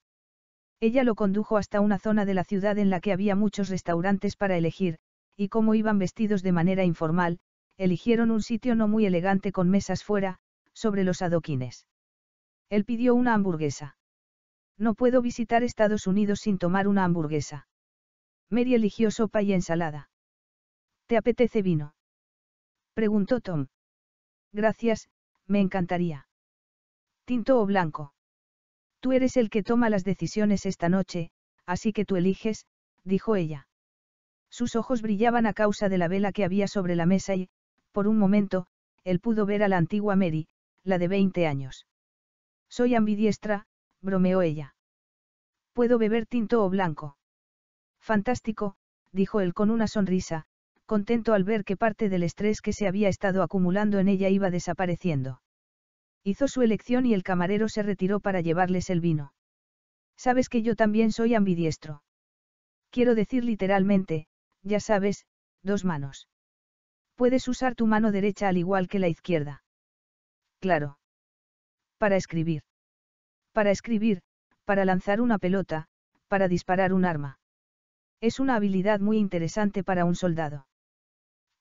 Ella lo condujo hasta una zona de la ciudad en la que había muchos restaurantes para elegir, y como iban vestidos de manera informal, eligieron un sitio no muy elegante con mesas fuera, sobre los adoquines. Él pidió una hamburguesa. No puedo visitar Estados Unidos sin tomar una hamburguesa. Mary eligió sopa y ensalada. ¿Te apetece vino? Preguntó Tom. Gracias, me encantaría. Tinto o blanco. Tú eres el que toma las decisiones esta noche, así que tú eliges, dijo ella. Sus ojos brillaban a causa de la vela que había sobre la mesa y, por un momento, él pudo ver a la antigua Mary, la de 20 años. Soy ambidiestra, bromeó ella. Puedo beber tinto o blanco. Fantástico, dijo él con una sonrisa, contento al ver que parte del estrés que se había estado acumulando en ella iba desapareciendo. Hizo su elección y el camarero se retiró para llevarles el vino. Sabes que yo también soy ambidiestro. Quiero decir literalmente, ya sabes, dos manos. Puedes usar tu mano derecha al igual que la izquierda. Claro. Para escribir. Para escribir, para lanzar una pelota, para disparar un arma. Es una habilidad muy interesante para un soldado.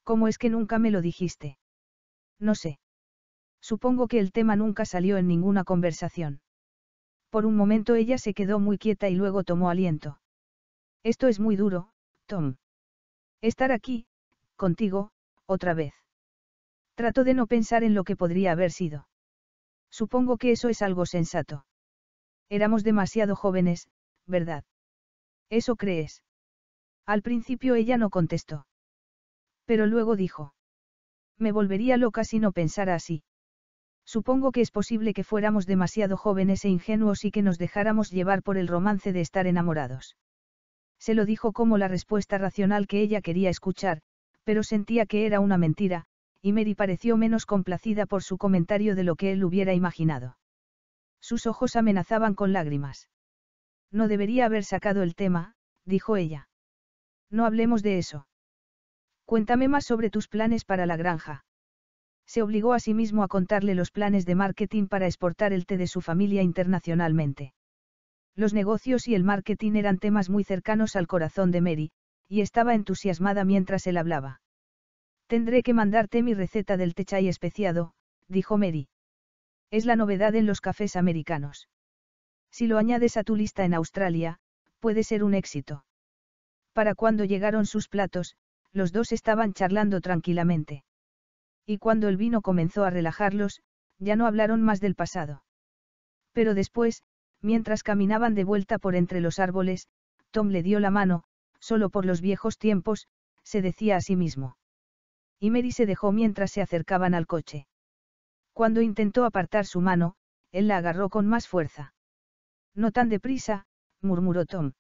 ¿Cómo es que nunca me lo dijiste? No sé. Supongo que el tema nunca salió en ninguna conversación. Por un momento ella se quedó muy quieta y luego tomó aliento. Esto es muy duro, Tom. Estar aquí, contigo, otra vez. Trato de no pensar en lo que podría haber sido. Supongo que eso es algo sensato. Éramos demasiado jóvenes, ¿verdad? ¿Eso crees? Al principio ella no contestó. Pero luego dijo. Me volvería loca si no pensara así. Supongo que es posible que fuéramos demasiado jóvenes e ingenuos y que nos dejáramos llevar por el romance de estar enamorados. Se lo dijo como la respuesta racional que ella quería escuchar, pero sentía que era una mentira, y Mary pareció menos complacida por su comentario de lo que él hubiera imaginado. Sus ojos amenazaban con lágrimas. No debería haber sacado el tema, dijo ella. No hablemos de eso. Cuéntame más sobre tus planes para la granja. Se obligó a sí mismo a contarle los planes de marketing para exportar el té de su familia internacionalmente. Los negocios y el marketing eran temas muy cercanos al corazón de Mary, y estaba entusiasmada mientras él hablaba. Tendré que mandarte mi receta del techay especiado, dijo Mary. Es la novedad en los cafés americanos. Si lo añades a tu lista en Australia, puede ser un éxito. Para cuando llegaron sus platos, los dos estaban charlando tranquilamente. Y cuando el vino comenzó a relajarlos, ya no hablaron más del pasado. Pero después, mientras caminaban de vuelta por entre los árboles, Tom le dio la mano, solo por los viejos tiempos, se decía a sí mismo. Y Mary se dejó mientras se acercaban al coche. Cuando intentó apartar su mano, él la agarró con más fuerza. No tan deprisa, murmuró Tom.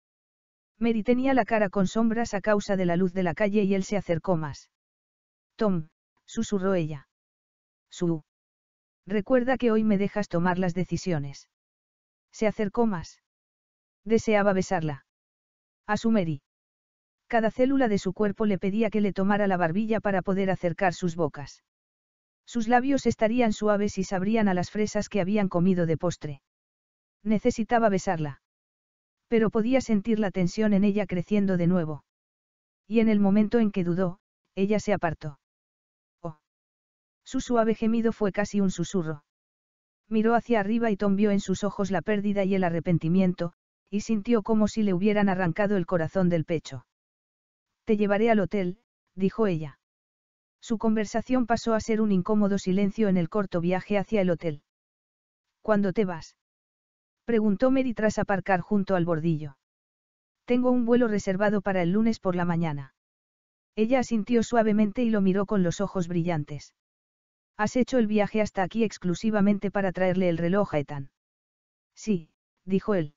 Mary tenía la cara con sombras a causa de la luz de la calle y él se acercó más. Tom, susurró ella. Su. Recuerda que hoy me dejas tomar las decisiones. Se acercó más. Deseaba besarla. A su Mary. Cada célula de su cuerpo le pedía que le tomara la barbilla para poder acercar sus bocas. Sus labios estarían suaves y sabrían a las fresas que habían comido de postre. Necesitaba besarla. Pero podía sentir la tensión en ella creciendo de nuevo. Y en el momento en que dudó, ella se apartó. Oh. Su suave gemido fue casi un susurro. Miró hacia arriba y Tom vio en sus ojos la pérdida y el arrepentimiento, y sintió como si le hubieran arrancado el corazón del pecho. Te llevaré al hotel, dijo ella. Su conversación pasó a ser un incómodo silencio en el corto viaje hacia el hotel. ¿Cuándo te vas? preguntó Mary tras aparcar junto al bordillo. Tengo un vuelo reservado para el lunes por la mañana. Ella asintió suavemente y lo miró con los ojos brillantes. Has hecho el viaje hasta aquí exclusivamente para traerle el reloj a Ethan. Sí, dijo él.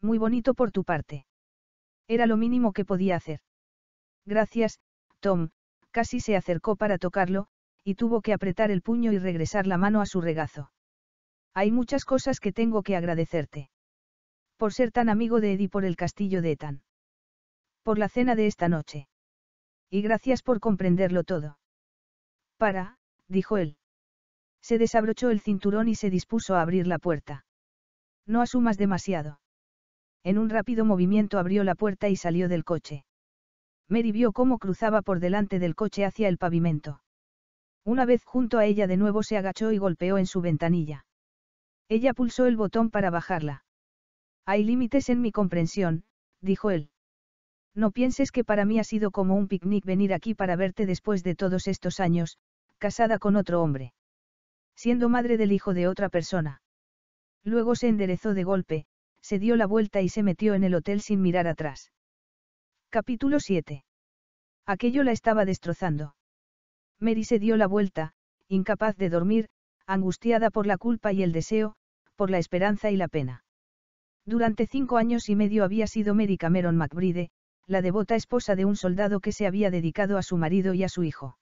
Muy bonito por tu parte. Era lo mínimo que podía hacer. Gracias, Tom, casi se acercó para tocarlo, y tuvo que apretar el puño y regresar la mano a su regazo. Hay muchas cosas que tengo que agradecerte. Por ser tan amigo de Eddie por el castillo de Ethan. Por la cena de esta noche. Y gracias por comprenderlo todo. Para, dijo él. Se desabrochó el cinturón y se dispuso a abrir la puerta. No asumas demasiado. En un rápido movimiento abrió la puerta y salió del coche. Mary vio cómo cruzaba por delante del coche hacia el pavimento. Una vez junto a ella de nuevo se agachó y golpeó en su ventanilla. Ella pulsó el botón para bajarla. Hay límites en mi comprensión, dijo él. No pienses que para mí ha sido como un picnic venir aquí para verte después de todos estos años, casada con otro hombre. Siendo madre del hijo de otra persona. Luego se enderezó de golpe, se dio la vuelta y se metió en el hotel sin mirar atrás. Capítulo 7. Aquello la estaba destrozando. Mary se dio la vuelta, incapaz de dormir, angustiada por la culpa y el deseo, por la esperanza y la pena. Durante cinco años y medio había sido Mary Cameron McBride, la devota esposa de un soldado que se había dedicado a su marido y a su hijo.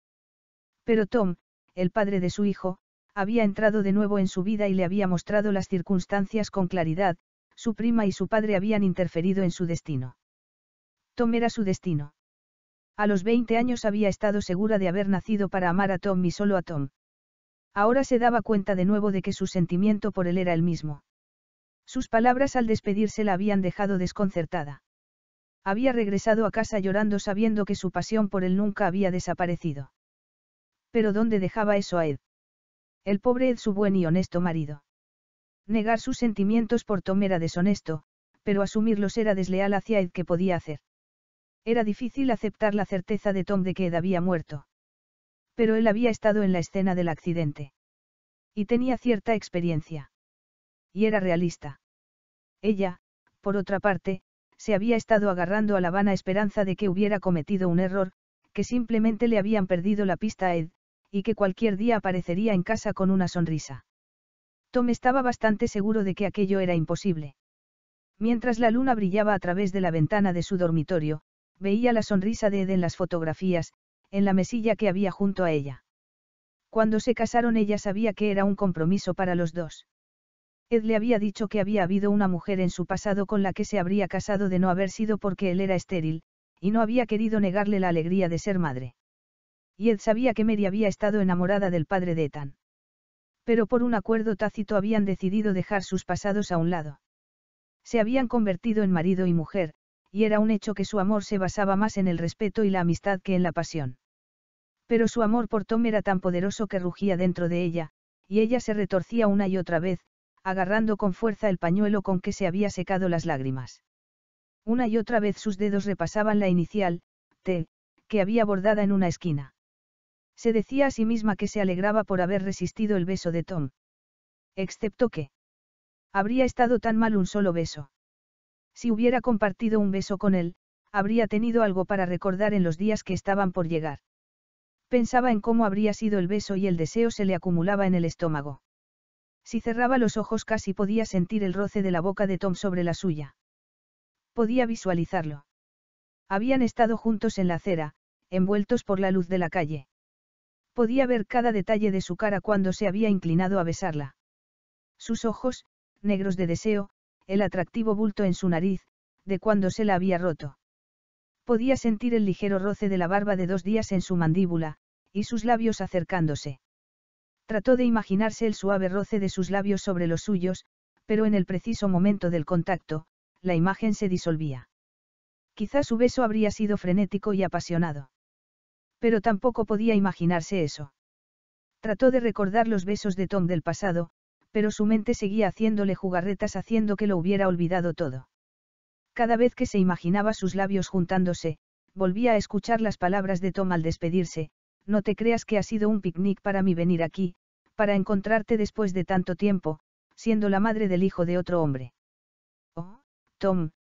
Pero Tom, el padre de su hijo, había entrado de nuevo en su vida y le había mostrado las circunstancias con claridad, su prima y su padre habían interferido en su destino. Tom era su destino. A los 20 años había estado segura de haber nacido para amar a Tom y solo a Tom. Ahora se daba cuenta de nuevo de que su sentimiento por él era el mismo. Sus palabras al despedirse la habían dejado desconcertada. Había regresado a casa llorando sabiendo que su pasión por él nunca había desaparecido. Pero ¿dónde dejaba eso a Ed? El pobre Ed, su buen y honesto marido. Negar sus sentimientos por Tom era deshonesto, pero asumirlos era desleal hacia Ed que podía hacer. Era difícil aceptar la certeza de Tom de que Ed había muerto. Pero él había estado en la escena del accidente. Y tenía cierta experiencia. Y era realista. Ella, por otra parte, se había estado agarrando a la vana esperanza de que hubiera cometido un error, que simplemente le habían perdido la pista a Ed, y que cualquier día aparecería en casa con una sonrisa. Tom estaba bastante seguro de que aquello era imposible. Mientras la luna brillaba a través de la ventana de su dormitorio, veía la sonrisa de Ed en las fotografías, en la mesilla que había junto a ella. Cuando se casaron ella sabía que era un compromiso para los dos. Ed le había dicho que había habido una mujer en su pasado con la que se habría casado de no haber sido porque él era estéril, y no había querido negarle la alegría de ser madre y Ed sabía que Mary había estado enamorada del padre de Ethan. Pero por un acuerdo tácito habían decidido dejar sus pasados a un lado. Se habían convertido en marido y mujer, y era un hecho que su amor se basaba más en el respeto y la amistad que en la pasión. Pero su amor por Tom era tan poderoso que rugía dentro de ella, y ella se retorcía una y otra vez, agarrando con fuerza el pañuelo con que se había secado las lágrimas. Una y otra vez sus dedos repasaban la inicial, T, que había bordada en una esquina. Se decía a sí misma que se alegraba por haber resistido el beso de Tom. Excepto que. Habría estado tan mal un solo beso. Si hubiera compartido un beso con él, habría tenido algo para recordar en los días que estaban por llegar. Pensaba en cómo habría sido el beso y el deseo se le acumulaba en el estómago. Si cerraba los ojos casi podía sentir el roce de la boca de Tom sobre la suya. Podía visualizarlo. Habían estado juntos en la acera, envueltos por la luz de la calle. Podía ver cada detalle de su cara cuando se había inclinado a besarla. Sus ojos, negros de deseo, el atractivo bulto en su nariz, de cuando se la había roto. Podía sentir el ligero roce de la barba de dos días en su mandíbula, y sus labios acercándose. Trató de imaginarse el suave roce de sus labios sobre los suyos, pero en el preciso momento del contacto, la imagen se disolvía. Quizá su beso habría sido frenético y apasionado pero tampoco podía imaginarse eso. Trató de recordar los besos de Tom del pasado, pero su mente seguía haciéndole jugarretas haciendo que lo hubiera olvidado todo. Cada vez que se imaginaba sus labios juntándose, volvía a escuchar las palabras de Tom al despedirse, no te creas que ha sido un picnic para mí venir aquí, para encontrarte después de tanto tiempo, siendo la madre del hijo de otro hombre. Oh, Tom,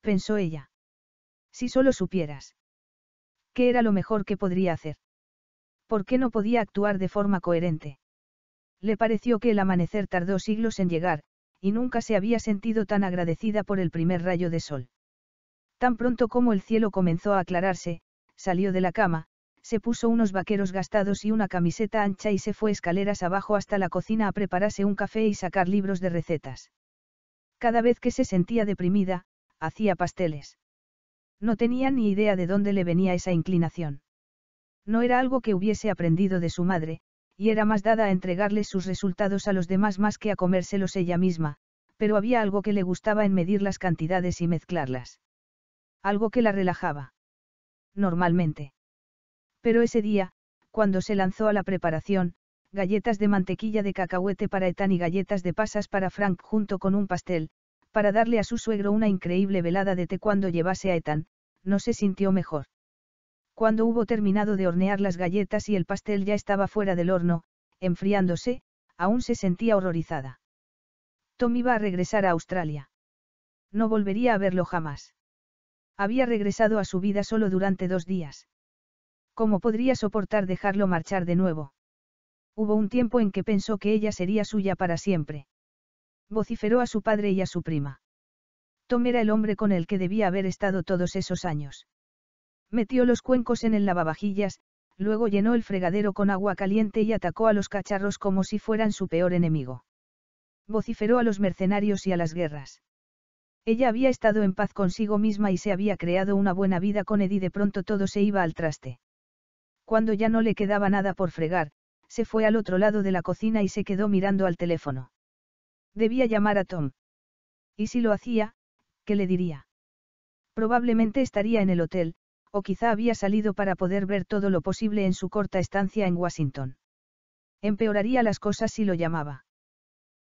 pensó ella. Si solo supieras. ¿qué era lo mejor que podría hacer. ¿Por qué no podía actuar de forma coherente? Le pareció que el amanecer tardó siglos en llegar, y nunca se había sentido tan agradecida por el primer rayo de sol. Tan pronto como el cielo comenzó a aclararse, salió de la cama, se puso unos vaqueros gastados y una camiseta ancha y se fue escaleras abajo hasta la cocina a prepararse un café y sacar libros de recetas. Cada vez que se sentía deprimida, hacía pasteles. No tenía ni idea de dónde le venía esa inclinación. No era algo que hubiese aprendido de su madre, y era más dada a entregarle sus resultados a los demás más que a comérselos ella misma, pero había algo que le gustaba en medir las cantidades y mezclarlas. Algo que la relajaba. Normalmente. Pero ese día, cuando se lanzó a la preparación, galletas de mantequilla de cacahuete para Etan y galletas de pasas para Frank junto con un pastel, para darle a su suegro una increíble velada de té cuando llevase a Ethan, no se sintió mejor. Cuando hubo terminado de hornear las galletas y el pastel ya estaba fuera del horno, enfriándose, aún se sentía horrorizada. Tom iba a regresar a Australia. No volvería a verlo jamás. Había regresado a su vida solo durante dos días. ¿Cómo podría soportar dejarlo marchar de nuevo? Hubo un tiempo en que pensó que ella sería suya para siempre vociferó a su padre y a su prima. Tom era el hombre con el que debía haber estado todos esos años. Metió los cuencos en el lavavajillas, luego llenó el fregadero con agua caliente y atacó a los cacharros como si fueran su peor enemigo. Vociferó a los mercenarios y a las guerras. Ella había estado en paz consigo misma y se había creado una buena vida con y De pronto todo se iba al traste. Cuando ya no le quedaba nada por fregar, se fue al otro lado de la cocina y se quedó mirando al teléfono. Debía llamar a Tom. Y si lo hacía, ¿qué le diría? Probablemente estaría en el hotel, o quizá había salido para poder ver todo lo posible en su corta estancia en Washington. Empeoraría las cosas si lo llamaba.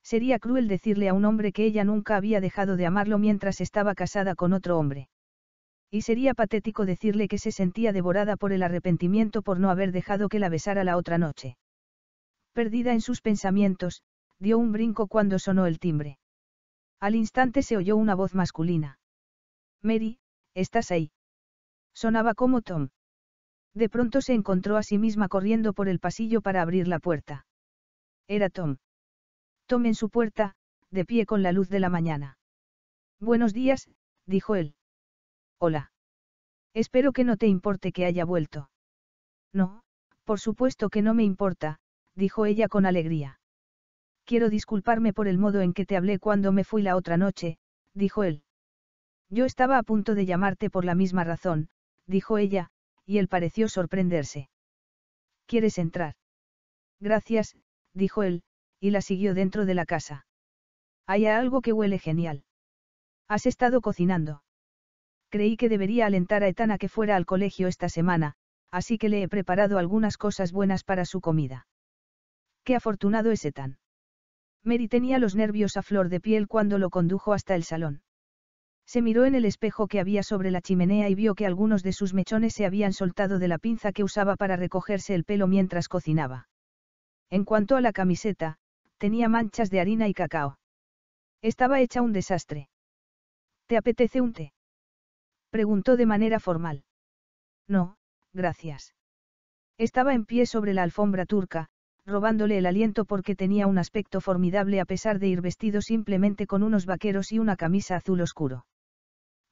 Sería cruel decirle a un hombre que ella nunca había dejado de amarlo mientras estaba casada con otro hombre. Y sería patético decirle que se sentía devorada por el arrepentimiento por no haber dejado que la besara la otra noche. Perdida en sus pensamientos, dio un brinco cuando sonó el timbre. Al instante se oyó una voz masculina. Mary, ¿estás ahí? Sonaba como Tom. De pronto se encontró a sí misma corriendo por el pasillo para abrir la puerta. Era Tom. Tom en su puerta, de pie con la luz de la mañana. Buenos días, dijo él. Hola. Espero que no te importe que haya vuelto. No, por supuesto que no me importa, dijo ella con alegría. Quiero disculparme por el modo en que te hablé cuando me fui la otra noche, dijo él. Yo estaba a punto de llamarte por la misma razón, dijo ella, y él pareció sorprenderse. ¿Quieres entrar? Gracias, dijo él, y la siguió dentro de la casa. Hay algo que huele genial. Has estado cocinando. Creí que debería alentar a Etana que fuera al colegio esta semana, así que le he preparado algunas cosas buenas para su comida. Qué afortunado es Etan! Mary tenía los nervios a flor de piel cuando lo condujo hasta el salón. Se miró en el espejo que había sobre la chimenea y vio que algunos de sus mechones se habían soltado de la pinza que usaba para recogerse el pelo mientras cocinaba. En cuanto a la camiseta, tenía manchas de harina y cacao. Estaba hecha un desastre. ¿Te apetece un té? Preguntó de manera formal. No, gracias. Estaba en pie sobre la alfombra turca, robándole el aliento porque tenía un aspecto formidable a pesar de ir vestido simplemente con unos vaqueros y una camisa azul oscuro.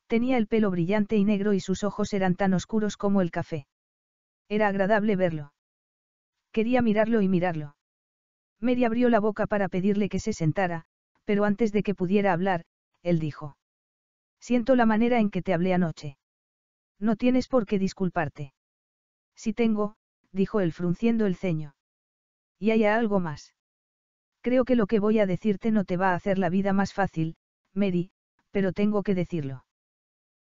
Tenía el pelo brillante y negro y sus ojos eran tan oscuros como el café. Era agradable verlo. Quería mirarlo y mirarlo. Mary abrió la boca para pedirle que se sentara, pero antes de que pudiera hablar, él dijo. Siento la manera en que te hablé anoche. No tienes por qué disculparte. Si tengo, dijo él frunciendo el ceño. Y hay algo más. Creo que lo que voy a decirte no te va a hacer la vida más fácil, Mary, pero tengo que decirlo.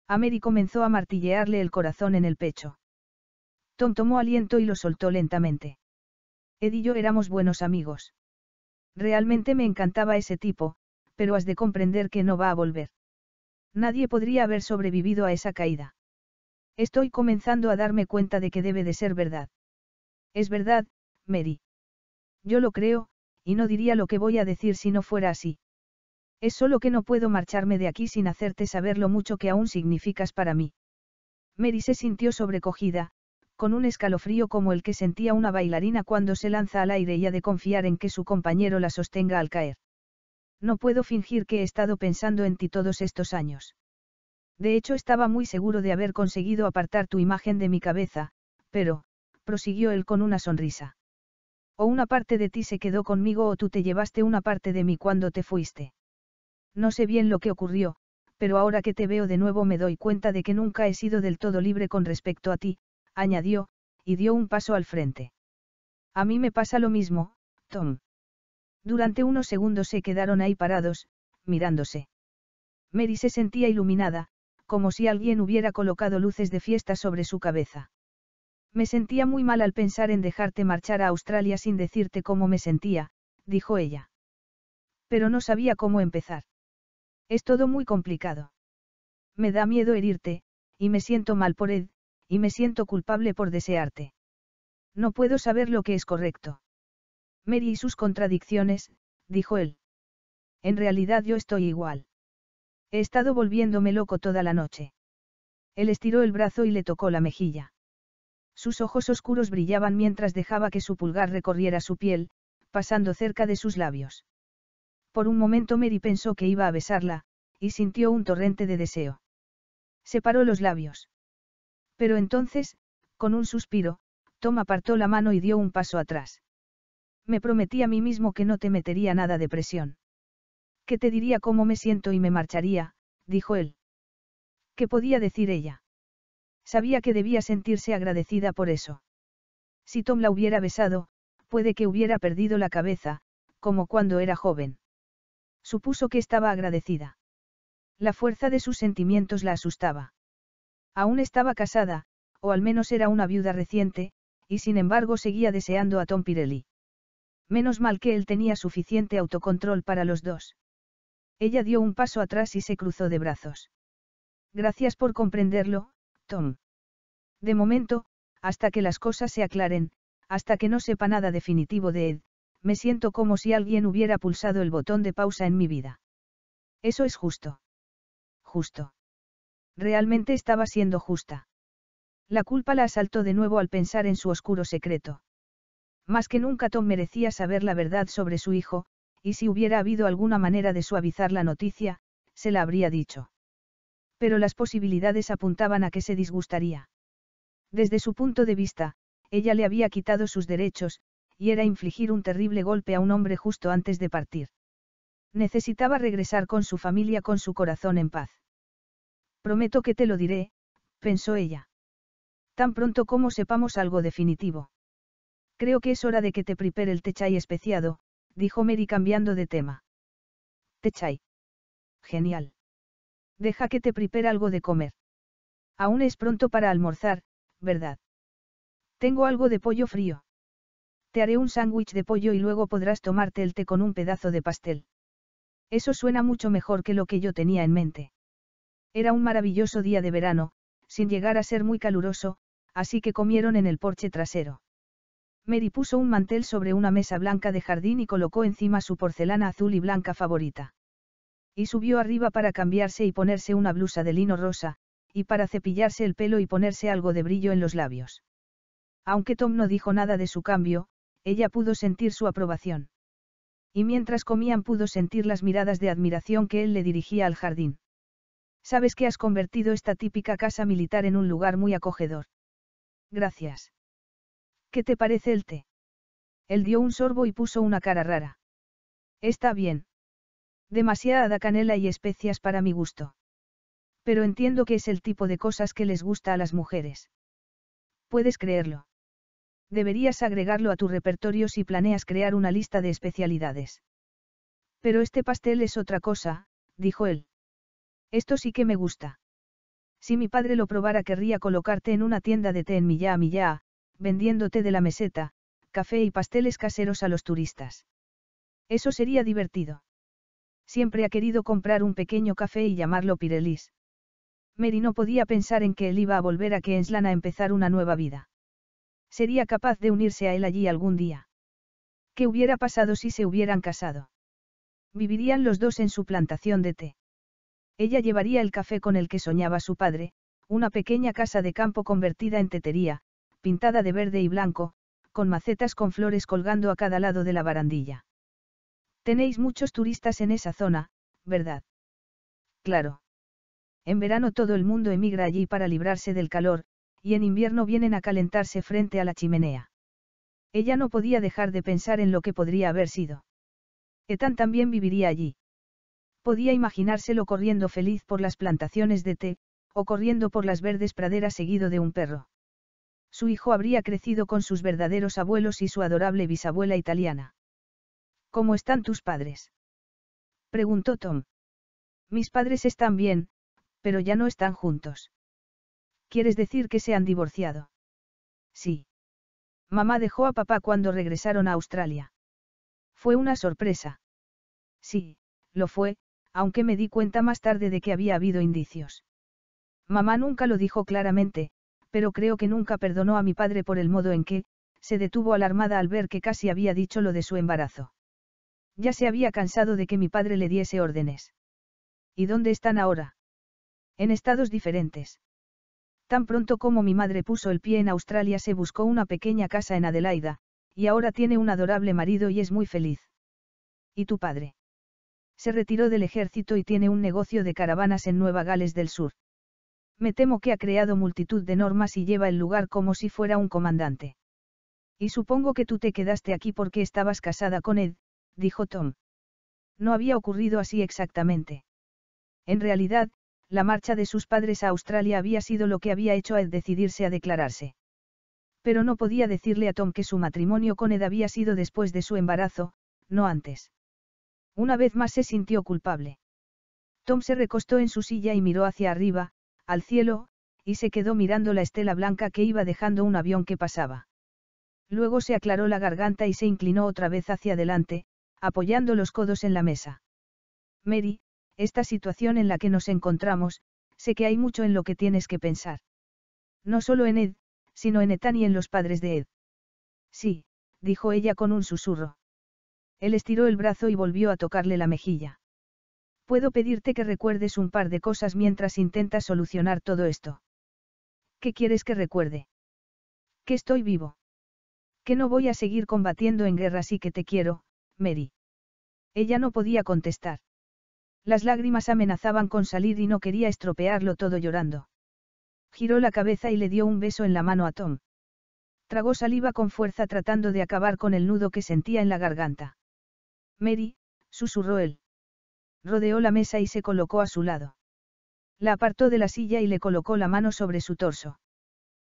A Mary comenzó a martillearle el corazón en el pecho. Tom tomó aliento y lo soltó lentamente. Ed y yo éramos buenos amigos. Realmente me encantaba ese tipo, pero has de comprender que no va a volver. Nadie podría haber sobrevivido a esa caída. Estoy comenzando a darme cuenta de que debe de ser verdad. Es verdad, Mary. Yo lo creo, y no diría lo que voy a decir si no fuera así. Es solo que no puedo marcharme de aquí sin hacerte saber lo mucho que aún significas para mí. Mary se sintió sobrecogida, con un escalofrío como el que sentía una bailarina cuando se lanza al aire y ha de confiar en que su compañero la sostenga al caer. No puedo fingir que he estado pensando en ti todos estos años. De hecho, estaba muy seguro de haber conseguido apartar tu imagen de mi cabeza, pero, prosiguió él con una sonrisa. O una parte de ti se quedó conmigo o tú te llevaste una parte de mí cuando te fuiste. No sé bien lo que ocurrió, pero ahora que te veo de nuevo me doy cuenta de que nunca he sido del todo libre con respecto a ti, añadió, y dio un paso al frente. A mí me pasa lo mismo, Tom. Durante unos segundos se quedaron ahí parados, mirándose. Mary se sentía iluminada, como si alguien hubiera colocado luces de fiesta sobre su cabeza. Me sentía muy mal al pensar en dejarte marchar a Australia sin decirte cómo me sentía, dijo ella. Pero no sabía cómo empezar. Es todo muy complicado. Me da miedo herirte, y me siento mal por Ed, y me siento culpable por desearte. No puedo saber lo que es correcto. Mary y sus contradicciones, dijo él. En realidad yo estoy igual. He estado volviéndome loco toda la noche. Él estiró el brazo y le tocó la mejilla. Sus ojos oscuros brillaban mientras dejaba que su pulgar recorriera su piel, pasando cerca de sus labios. Por un momento Mary pensó que iba a besarla, y sintió un torrente de deseo. Separó los labios. Pero entonces, con un suspiro, Tom apartó la mano y dio un paso atrás. Me prometí a mí mismo que no te metería nada de presión. Que te diría cómo me siento y me marcharía, dijo él. ¿Qué podía decir ella? Sabía que debía sentirse agradecida por eso. Si Tom la hubiera besado, puede que hubiera perdido la cabeza, como cuando era joven. Supuso que estaba agradecida. La fuerza de sus sentimientos la asustaba. Aún estaba casada, o al menos era una viuda reciente, y sin embargo seguía deseando a Tom Pirelli. Menos mal que él tenía suficiente autocontrol para los dos. Ella dio un paso atrás y se cruzó de brazos. Gracias por comprenderlo, Tom. De momento, hasta que las cosas se aclaren, hasta que no sepa nada definitivo de Ed, me siento como si alguien hubiera pulsado el botón de pausa en mi vida. Eso es justo. Justo. Realmente estaba siendo justa. La culpa la asaltó de nuevo al pensar en su oscuro secreto. Más que nunca Tom merecía saber la verdad sobre su hijo, y si hubiera habido alguna manera de suavizar la noticia, se la habría dicho pero las posibilidades apuntaban a que se disgustaría. Desde su punto de vista, ella le había quitado sus derechos, y era infligir un terrible golpe a un hombre justo antes de partir. Necesitaba regresar con su familia con su corazón en paz. Prometo que te lo diré, pensó ella. Tan pronto como sepamos algo definitivo. Creo que es hora de que te prepare el techay especiado, dijo Mary cambiando de tema. Techay. Genial. Deja que te prepare algo de comer. Aún es pronto para almorzar, ¿verdad? Tengo algo de pollo frío. Te haré un sándwich de pollo y luego podrás tomarte el té con un pedazo de pastel. Eso suena mucho mejor que lo que yo tenía en mente. Era un maravilloso día de verano, sin llegar a ser muy caluroso, así que comieron en el porche trasero. Mary puso un mantel sobre una mesa blanca de jardín y colocó encima su porcelana azul y blanca favorita y subió arriba para cambiarse y ponerse una blusa de lino rosa, y para cepillarse el pelo y ponerse algo de brillo en los labios. Aunque Tom no dijo nada de su cambio, ella pudo sentir su aprobación. Y mientras comían pudo sentir las miradas de admiración que él le dirigía al jardín. Sabes que has convertido esta típica casa militar en un lugar muy acogedor. Gracias. ¿Qué te parece el té? Él dio un sorbo y puso una cara rara. Está bien. Demasiada canela y especias para mi gusto. Pero entiendo que es el tipo de cosas que les gusta a las mujeres. Puedes creerlo. Deberías agregarlo a tu repertorio si planeas crear una lista de especialidades. Pero este pastel es otra cosa, dijo él. Esto sí que me gusta. Si mi padre lo probara querría colocarte en una tienda de té en Millá a Millá, vendiéndote de la meseta, café y pasteles caseros a los turistas. Eso sería divertido. Siempre ha querido comprar un pequeño café y llamarlo Pirelis. Mary no podía pensar en que él iba a volver a Kenslan a empezar una nueva vida. Sería capaz de unirse a él allí algún día. ¿Qué hubiera pasado si se hubieran casado? Vivirían los dos en su plantación de té. Ella llevaría el café con el que soñaba su padre, una pequeña casa de campo convertida en tetería, pintada de verde y blanco, con macetas con flores colgando a cada lado de la barandilla. Tenéis muchos turistas en esa zona, ¿verdad? Claro. En verano todo el mundo emigra allí para librarse del calor, y en invierno vienen a calentarse frente a la chimenea. Ella no podía dejar de pensar en lo que podría haber sido. Etan también viviría allí. Podía imaginárselo corriendo feliz por las plantaciones de té, o corriendo por las verdes praderas seguido de un perro. Su hijo habría crecido con sus verdaderos abuelos y su adorable bisabuela italiana. ¿Cómo están tus padres? Preguntó Tom. Mis padres están bien, pero ya no están juntos. ¿Quieres decir que se han divorciado? Sí. Mamá dejó a papá cuando regresaron a Australia. Fue una sorpresa. Sí, lo fue, aunque me di cuenta más tarde de que había habido indicios. Mamá nunca lo dijo claramente, pero creo que nunca perdonó a mi padre por el modo en que, se detuvo alarmada al ver que casi había dicho lo de su embarazo. Ya se había cansado de que mi padre le diese órdenes. ¿Y dónde están ahora? En estados diferentes. Tan pronto como mi madre puso el pie en Australia se buscó una pequeña casa en Adelaida, y ahora tiene un adorable marido y es muy feliz. ¿Y tu padre? Se retiró del ejército y tiene un negocio de caravanas en Nueva Gales del Sur. Me temo que ha creado multitud de normas y lleva el lugar como si fuera un comandante. Y supongo que tú te quedaste aquí porque estabas casada con Ed, dijo Tom. No había ocurrido así exactamente. En realidad, la marcha de sus padres a Australia había sido lo que había hecho a Ed decidirse a declararse. Pero no podía decirle a Tom que su matrimonio con Ed había sido después de su embarazo, no antes. Una vez más se sintió culpable. Tom se recostó en su silla y miró hacia arriba, al cielo, y se quedó mirando la estela blanca que iba dejando un avión que pasaba. Luego se aclaró la garganta y se inclinó otra vez hacia adelante, apoyando los codos en la mesa. Mary, esta situación en la que nos encontramos, sé que hay mucho en lo que tienes que pensar. No solo en Ed, sino en Ethan y en los padres de Ed. Sí, dijo ella con un susurro. Él estiró el brazo y volvió a tocarle la mejilla. Puedo pedirte que recuerdes un par de cosas mientras intentas solucionar todo esto. ¿Qué quieres que recuerde? Que estoy vivo. Que no voy a seguir combatiendo en guerra y que te quiero, Mary. Ella no podía contestar. Las lágrimas amenazaban con salir y no quería estropearlo todo llorando. Giró la cabeza y le dio un beso en la mano a Tom. Tragó saliva con fuerza tratando de acabar con el nudo que sentía en la garganta. Mary, susurró él. Rodeó la mesa y se colocó a su lado. La apartó de la silla y le colocó la mano sobre su torso.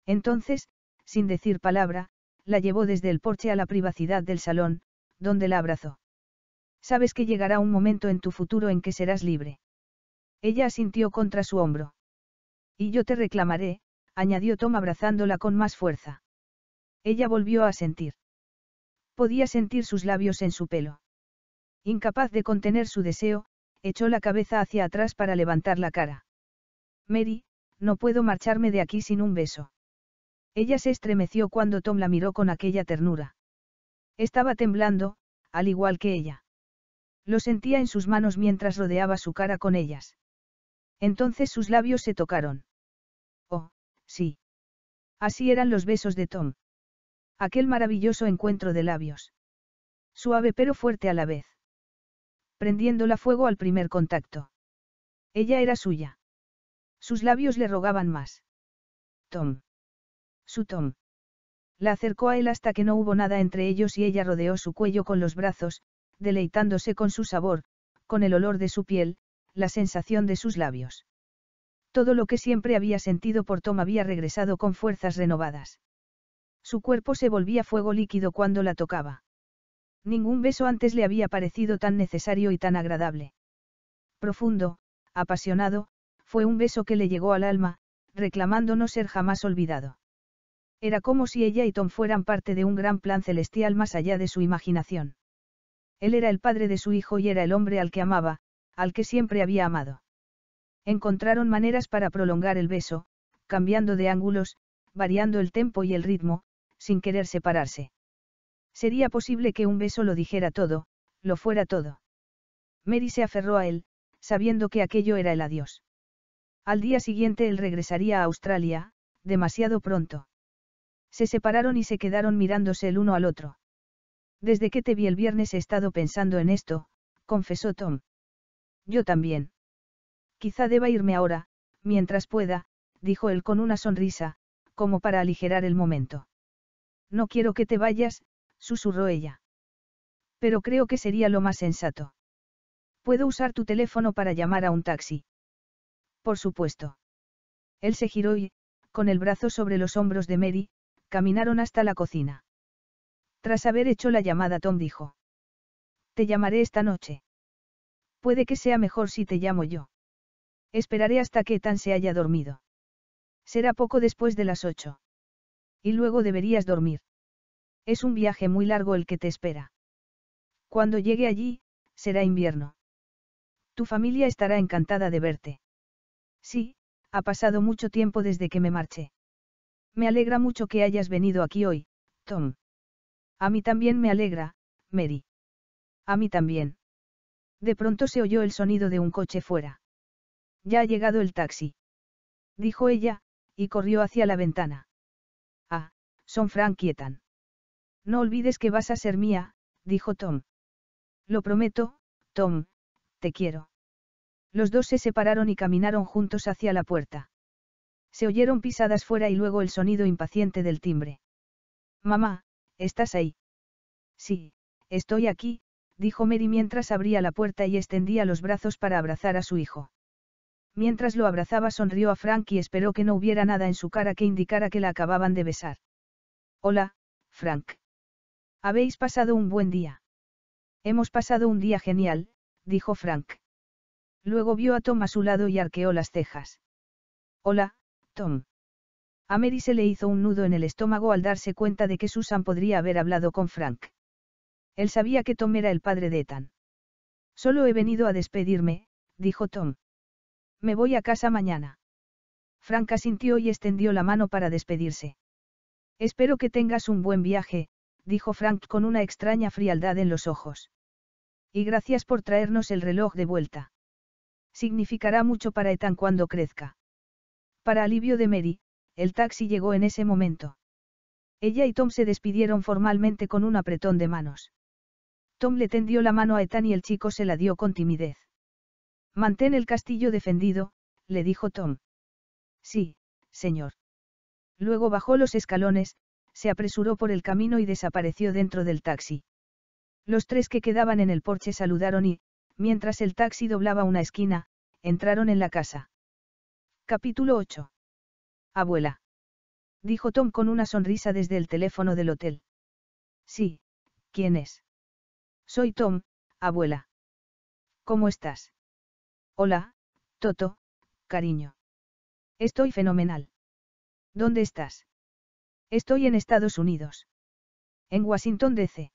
Entonces, sin decir palabra, la llevó desde el porche a la privacidad del salón, donde la abrazó. Sabes que llegará un momento en tu futuro en que serás libre. Ella asintió contra su hombro. Y yo te reclamaré, añadió Tom abrazándola con más fuerza. Ella volvió a sentir. Podía sentir sus labios en su pelo. Incapaz de contener su deseo, echó la cabeza hacia atrás para levantar la cara. Mary, no puedo marcharme de aquí sin un beso. Ella se estremeció cuando Tom la miró con aquella ternura. Estaba temblando, al igual que ella. Lo sentía en sus manos mientras rodeaba su cara con ellas. Entonces sus labios se tocaron. Oh, sí. Así eran los besos de Tom. Aquel maravilloso encuentro de labios. Suave pero fuerte a la vez. Prendiéndola fuego al primer contacto. Ella era suya. Sus labios le rogaban más. Tom. Su Tom. La acercó a él hasta que no hubo nada entre ellos y ella rodeó su cuello con los brazos, deleitándose con su sabor, con el olor de su piel, la sensación de sus labios. Todo lo que siempre había sentido por Tom había regresado con fuerzas renovadas. Su cuerpo se volvía fuego líquido cuando la tocaba. Ningún beso antes le había parecido tan necesario y tan agradable. Profundo, apasionado, fue un beso que le llegó al alma, reclamando no ser jamás olvidado. Era como si ella y Tom fueran parte de un gran plan celestial más allá de su imaginación. Él era el padre de su hijo y era el hombre al que amaba, al que siempre había amado. Encontraron maneras para prolongar el beso, cambiando de ángulos, variando el tempo y el ritmo, sin querer separarse. Sería posible que un beso lo dijera todo, lo fuera todo. Mary se aferró a él, sabiendo que aquello era el adiós. Al día siguiente él regresaría a Australia, demasiado pronto. Se separaron y se quedaron mirándose el uno al otro. Desde que te vi el viernes he estado pensando en esto, confesó Tom. Yo también. Quizá deba irme ahora, mientras pueda, dijo él con una sonrisa, como para aligerar el momento. No quiero que te vayas, susurró ella. Pero creo que sería lo más sensato. ¿Puedo usar tu teléfono para llamar a un taxi? Por supuesto. Él se giró y, con el brazo sobre los hombros de Mary, caminaron hasta la cocina. Tras haber hecho la llamada, Tom dijo. Te llamaré esta noche. Puede que sea mejor si te llamo yo. Esperaré hasta que Tan se haya dormido. Será poco después de las ocho. Y luego deberías dormir. Es un viaje muy largo el que te espera. Cuando llegue allí, será invierno. Tu familia estará encantada de verte. Sí, ha pasado mucho tiempo desde que me marché. Me alegra mucho que hayas venido aquí hoy, Tom. A mí también me alegra, Mary. A mí también. De pronto se oyó el sonido de un coche fuera. Ya ha llegado el taxi. Dijo ella, y corrió hacia la ventana. Ah, son Frank y No olvides que vas a ser mía, dijo Tom. Lo prometo, Tom, te quiero. Los dos se separaron y caminaron juntos hacia la puerta. Se oyeron pisadas fuera y luego el sonido impaciente del timbre. Mamá, ¿estás ahí? Sí, estoy aquí, dijo Mary mientras abría la puerta y extendía los brazos para abrazar a su hijo. Mientras lo abrazaba sonrió a Frank y esperó que no hubiera nada en su cara que indicara que la acababan de besar. Hola, Frank. Habéis pasado un buen día. Hemos pasado un día genial, dijo Frank. Luego vio a Tom a su lado y arqueó las cejas. Hola, Tom. A Mary se le hizo un nudo en el estómago al darse cuenta de que Susan podría haber hablado con Frank. Él sabía que Tom era el padre de Ethan. Solo he venido a despedirme, dijo Tom. Me voy a casa mañana. Frank asintió y extendió la mano para despedirse. Espero que tengas un buen viaje, dijo Frank con una extraña frialdad en los ojos. Y gracias por traernos el reloj de vuelta. Significará mucho para Ethan cuando crezca. Para alivio de Mary, el taxi llegó en ese momento. Ella y Tom se despidieron formalmente con un apretón de manos. Tom le tendió la mano a Ethan y el chico se la dio con timidez. Mantén el castillo defendido, le dijo Tom. Sí, señor. Luego bajó los escalones, se apresuró por el camino y desapareció dentro del taxi. Los tres que quedaban en el porche saludaron y, mientras el taxi doblaba una esquina, entraron en la casa. Capítulo 8. Abuela. Dijo Tom con una sonrisa desde el teléfono del hotel. Sí, ¿quién es? Soy Tom, abuela. ¿Cómo estás? Hola, Toto, cariño. Estoy fenomenal. ¿Dónde estás? Estoy en Estados Unidos. En Washington, D.C.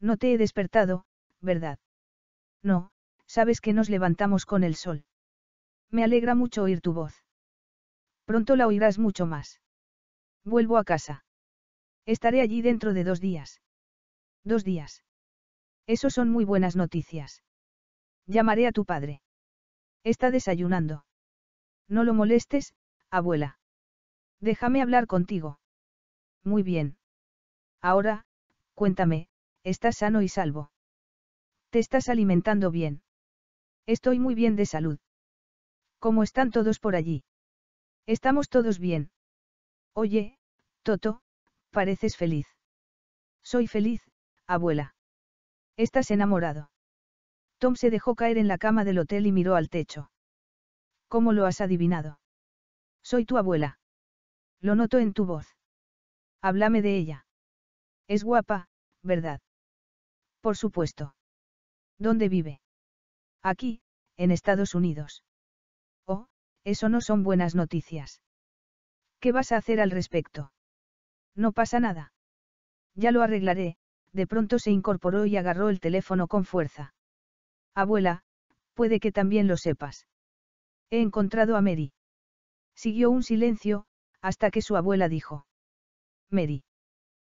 No te he despertado, ¿verdad? No, sabes que nos levantamos con el sol. Me alegra mucho oír tu voz. Pronto la oirás mucho más. Vuelvo a casa. Estaré allí dentro de dos días. Dos días. Eso son muy buenas noticias. Llamaré a tu padre. Está desayunando. No lo molestes, abuela. Déjame hablar contigo. Muy bien. Ahora, cuéntame, ¿estás sano y salvo? ¿Te estás alimentando bien? Estoy muy bien de salud. ¿Cómo están todos por allí? Estamos todos bien. Oye, Toto, pareces feliz. Soy feliz, abuela. Estás enamorado. Tom se dejó caer en la cama del hotel y miró al techo. ¿Cómo lo has adivinado? Soy tu abuela. Lo noto en tu voz. Háblame de ella. Es guapa, ¿verdad? Por supuesto. ¿Dónde vive? Aquí, en Estados Unidos. Eso no son buenas noticias. ¿Qué vas a hacer al respecto? No pasa nada. Ya lo arreglaré, de pronto se incorporó y agarró el teléfono con fuerza. Abuela, puede que también lo sepas. He encontrado a Mary. Siguió un silencio, hasta que su abuela dijo. Mary.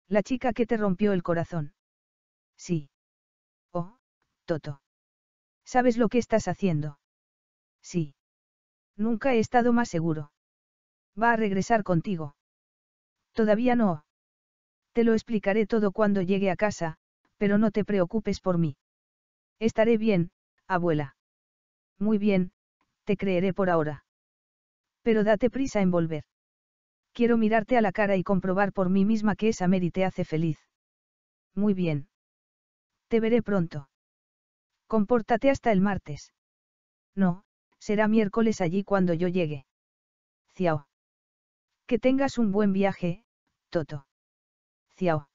La chica que te rompió el corazón. Sí. Oh, Toto. ¿Sabes lo que estás haciendo? Sí. Nunca he estado más seguro. Va a regresar contigo. Todavía no. Te lo explicaré todo cuando llegue a casa, pero no te preocupes por mí. Estaré bien, abuela. Muy bien, te creeré por ahora. Pero date prisa en volver. Quiero mirarte a la cara y comprobar por mí misma que esa Mary te hace feliz. Muy bien. Te veré pronto. Compórtate hasta el martes. No, Será miércoles allí cuando yo llegue. Ciao. Que tengas un buen viaje, Toto. Ciao.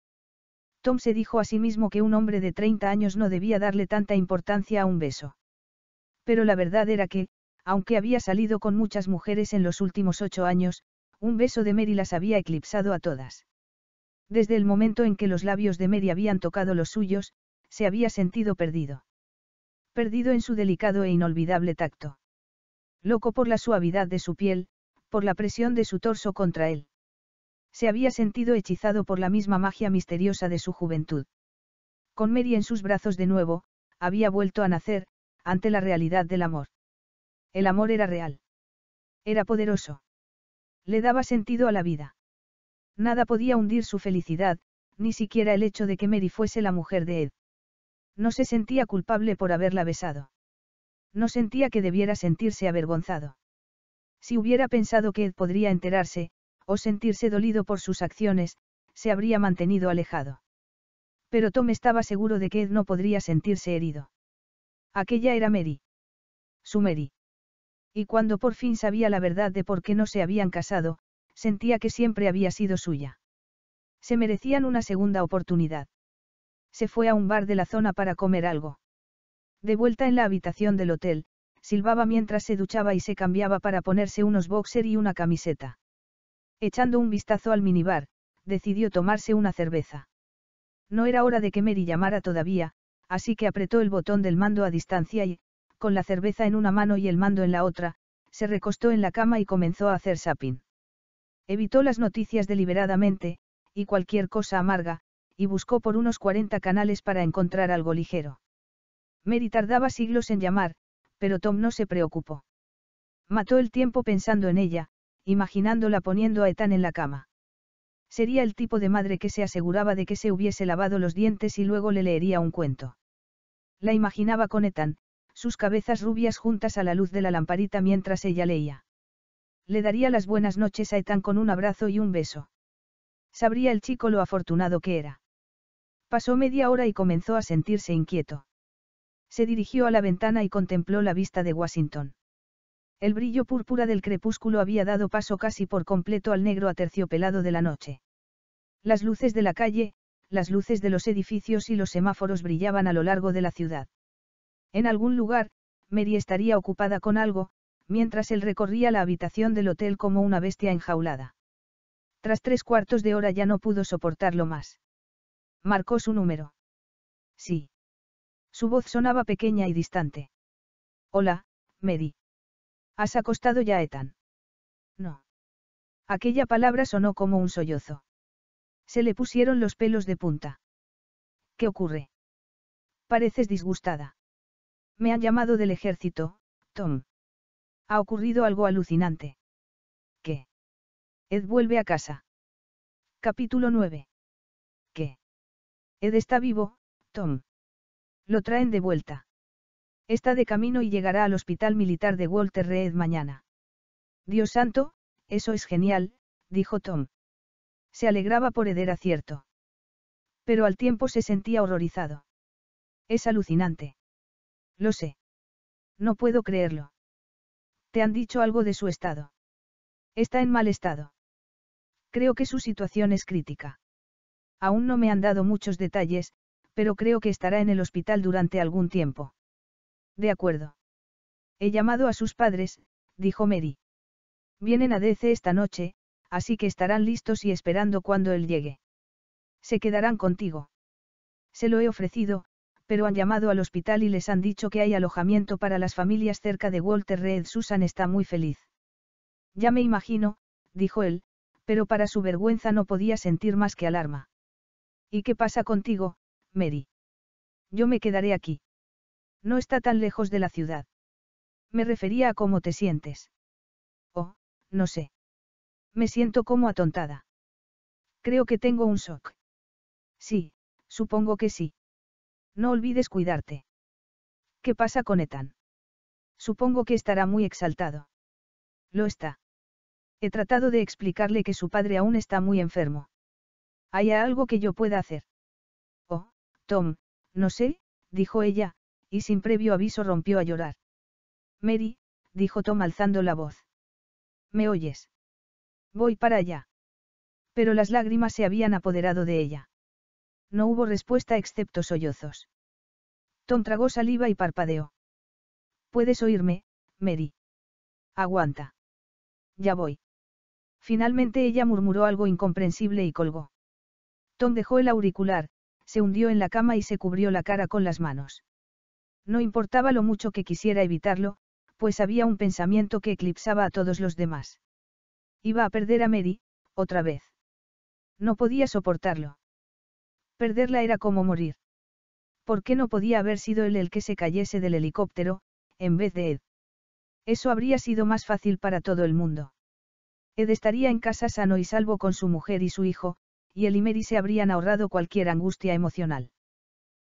Tom se dijo a sí mismo que un hombre de 30 años no debía darle tanta importancia a un beso. Pero la verdad era que, aunque había salido con muchas mujeres en los últimos ocho años, un beso de Mary las había eclipsado a todas. Desde el momento en que los labios de Mary habían tocado los suyos, se había sentido perdido. Perdido en su delicado e inolvidable tacto. Loco por la suavidad de su piel, por la presión de su torso contra él. Se había sentido hechizado por la misma magia misteriosa de su juventud. Con Mary en sus brazos de nuevo, había vuelto a nacer, ante la realidad del amor. El amor era real. Era poderoso. Le daba sentido a la vida. Nada podía hundir su felicidad, ni siquiera el hecho de que Mary fuese la mujer de Ed. No se sentía culpable por haberla besado. No sentía que debiera sentirse avergonzado. Si hubiera pensado que Ed podría enterarse, o sentirse dolido por sus acciones, se habría mantenido alejado. Pero Tom estaba seguro de que Ed no podría sentirse herido. Aquella era Mary. Su Mary. Y cuando por fin sabía la verdad de por qué no se habían casado, sentía que siempre había sido suya. Se merecían una segunda oportunidad. Se fue a un bar de la zona para comer algo. De vuelta en la habitación del hotel, silbaba mientras se duchaba y se cambiaba para ponerse unos boxer y una camiseta. Echando un vistazo al minibar, decidió tomarse una cerveza. No era hora de que Mary llamara todavía, así que apretó el botón del mando a distancia y, con la cerveza en una mano y el mando en la otra, se recostó en la cama y comenzó a hacer sapin. Evitó las noticias deliberadamente, y cualquier cosa amarga, y buscó por unos 40 canales para encontrar algo ligero. Mary tardaba siglos en llamar, pero Tom no se preocupó. Mató el tiempo pensando en ella, imaginándola poniendo a Ethan en la cama. Sería el tipo de madre que se aseguraba de que se hubiese lavado los dientes y luego le leería un cuento. La imaginaba con Ethan, sus cabezas rubias juntas a la luz de la lamparita mientras ella leía. Le daría las buenas noches a Ethan con un abrazo y un beso. Sabría el chico lo afortunado que era. Pasó media hora y comenzó a sentirse inquieto. Se dirigió a la ventana y contempló la vista de Washington. El brillo púrpura del crepúsculo había dado paso casi por completo al negro aterciopelado de la noche. Las luces de la calle, las luces de los edificios y los semáforos brillaban a lo largo de la ciudad. En algún lugar, Mary estaría ocupada con algo, mientras él recorría la habitación del hotel como una bestia enjaulada. Tras tres cuartos de hora ya no pudo soportarlo más. Marcó su número. Sí. Su voz sonaba pequeña y distante. Hola, Medi. ¿Has acostado ya a Ethan? No. Aquella palabra sonó como un sollozo. Se le pusieron los pelos de punta. ¿Qué ocurre? Pareces disgustada. Me han llamado del ejército, Tom. Ha ocurrido algo alucinante. ¿Qué? Ed vuelve a casa. Capítulo 9. ¿Qué? Ed está vivo, Tom. Lo traen de vuelta. Está de camino y llegará al hospital militar de Walter Reed mañana. Dios santo, eso es genial, dijo Tom. Se alegraba por Eder acierto. Pero al tiempo se sentía horrorizado. Es alucinante. Lo sé. No puedo creerlo. ¿Te han dicho algo de su estado? Está en mal estado. Creo que su situación es crítica. Aún no me han dado muchos detalles, pero creo que estará en el hospital durante algún tiempo. De acuerdo. He llamado a sus padres, dijo Mary. Vienen a DC esta noche, así que estarán listos y esperando cuando él llegue. Se quedarán contigo. Se lo he ofrecido, pero han llamado al hospital y les han dicho que hay alojamiento para las familias cerca de Walter Reed. Susan está muy feliz. Ya me imagino, dijo él, pero para su vergüenza no podía sentir más que alarma. ¿Y qué pasa contigo, Mary. Yo me quedaré aquí. No está tan lejos de la ciudad. Me refería a cómo te sientes. Oh, no sé. Me siento como atontada. Creo que tengo un shock. Sí, supongo que sí. No olvides cuidarte. ¿Qué pasa con Ethan? Supongo que estará muy exaltado. Lo está. He tratado de explicarle que su padre aún está muy enfermo. ¿Hay algo que yo pueda hacer? Tom, no sé, dijo ella, y sin previo aviso rompió a llorar. Mary, dijo Tom alzando la voz. ¿Me oyes? Voy para allá. Pero las lágrimas se habían apoderado de ella. No hubo respuesta excepto sollozos. Tom tragó saliva y parpadeó. ¿Puedes oírme, Mary? Aguanta. Ya voy. Finalmente ella murmuró algo incomprensible y colgó. Tom dejó el auricular, se hundió en la cama y se cubrió la cara con las manos. No importaba lo mucho que quisiera evitarlo, pues había un pensamiento que eclipsaba a todos los demás. Iba a perder a Mary, otra vez. No podía soportarlo. Perderla era como morir. ¿Por qué no podía haber sido él el que se cayese del helicóptero, en vez de Ed? Eso habría sido más fácil para todo el mundo. Ed estaría en casa sano y salvo con su mujer y su hijo, y y Mary se habrían ahorrado cualquier angustia emocional.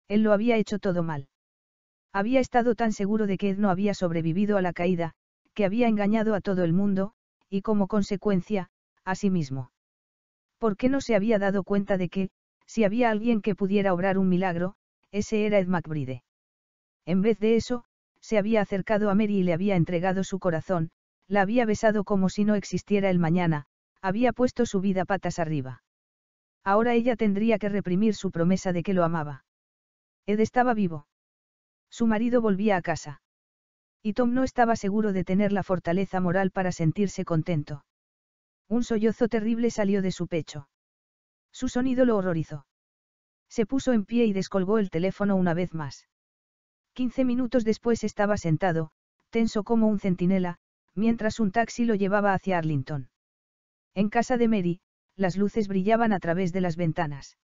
Él lo había hecho todo mal. Había estado tan seguro de que Ed no había sobrevivido a la caída, que había engañado a todo el mundo, y como consecuencia, a sí mismo. ¿Por qué no se había dado cuenta de que, si había alguien que pudiera obrar un milagro, ese era Ed McBride? En vez de eso, se había acercado a Mary y le había entregado su corazón, la había besado como si no existiera el mañana, había puesto su vida patas arriba. Ahora ella tendría que reprimir su promesa de que lo amaba. Ed estaba vivo. Su marido volvía a casa. Y Tom no estaba seguro de tener la fortaleza moral para sentirse contento. Un sollozo terrible salió de su pecho. Su sonido lo horrorizó. Se puso en pie y descolgó el teléfono una vez más. Quince minutos después estaba sentado, tenso como un centinela, mientras un taxi lo llevaba hacia Arlington. En casa de Mary, las luces brillaban a través de las ventanas.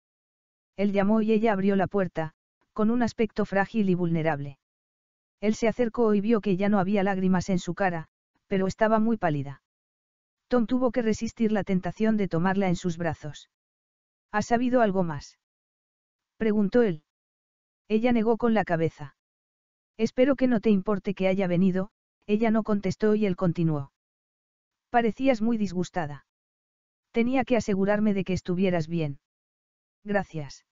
Él llamó y ella abrió la puerta, con un aspecto frágil y vulnerable. Él se acercó y vio que ya no había lágrimas en su cara, pero estaba muy pálida. Tom tuvo que resistir la tentación de tomarla en sus brazos. ¿Has sabido algo más? preguntó él. Ella negó con la cabeza. Espero que no te importe que haya venido, ella no contestó y él continuó. Parecías muy disgustada. Tenía que asegurarme de que estuvieras bien. Gracias.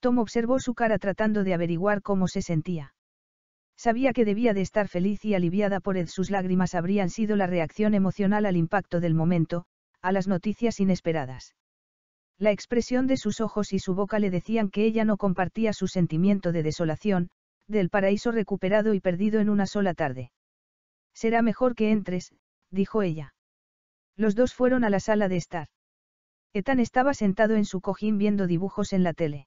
Tom observó su cara tratando de averiguar cómo se sentía. Sabía que debía de estar feliz y aliviada por Ed. Sus lágrimas habrían sido la reacción emocional al impacto del momento, a las noticias inesperadas. La expresión de sus ojos y su boca le decían que ella no compartía su sentimiento de desolación, del paraíso recuperado y perdido en una sola tarde. Será mejor que entres, dijo ella. Los dos fueron a la sala de estar. Ethan estaba sentado en su cojín viendo dibujos en la tele.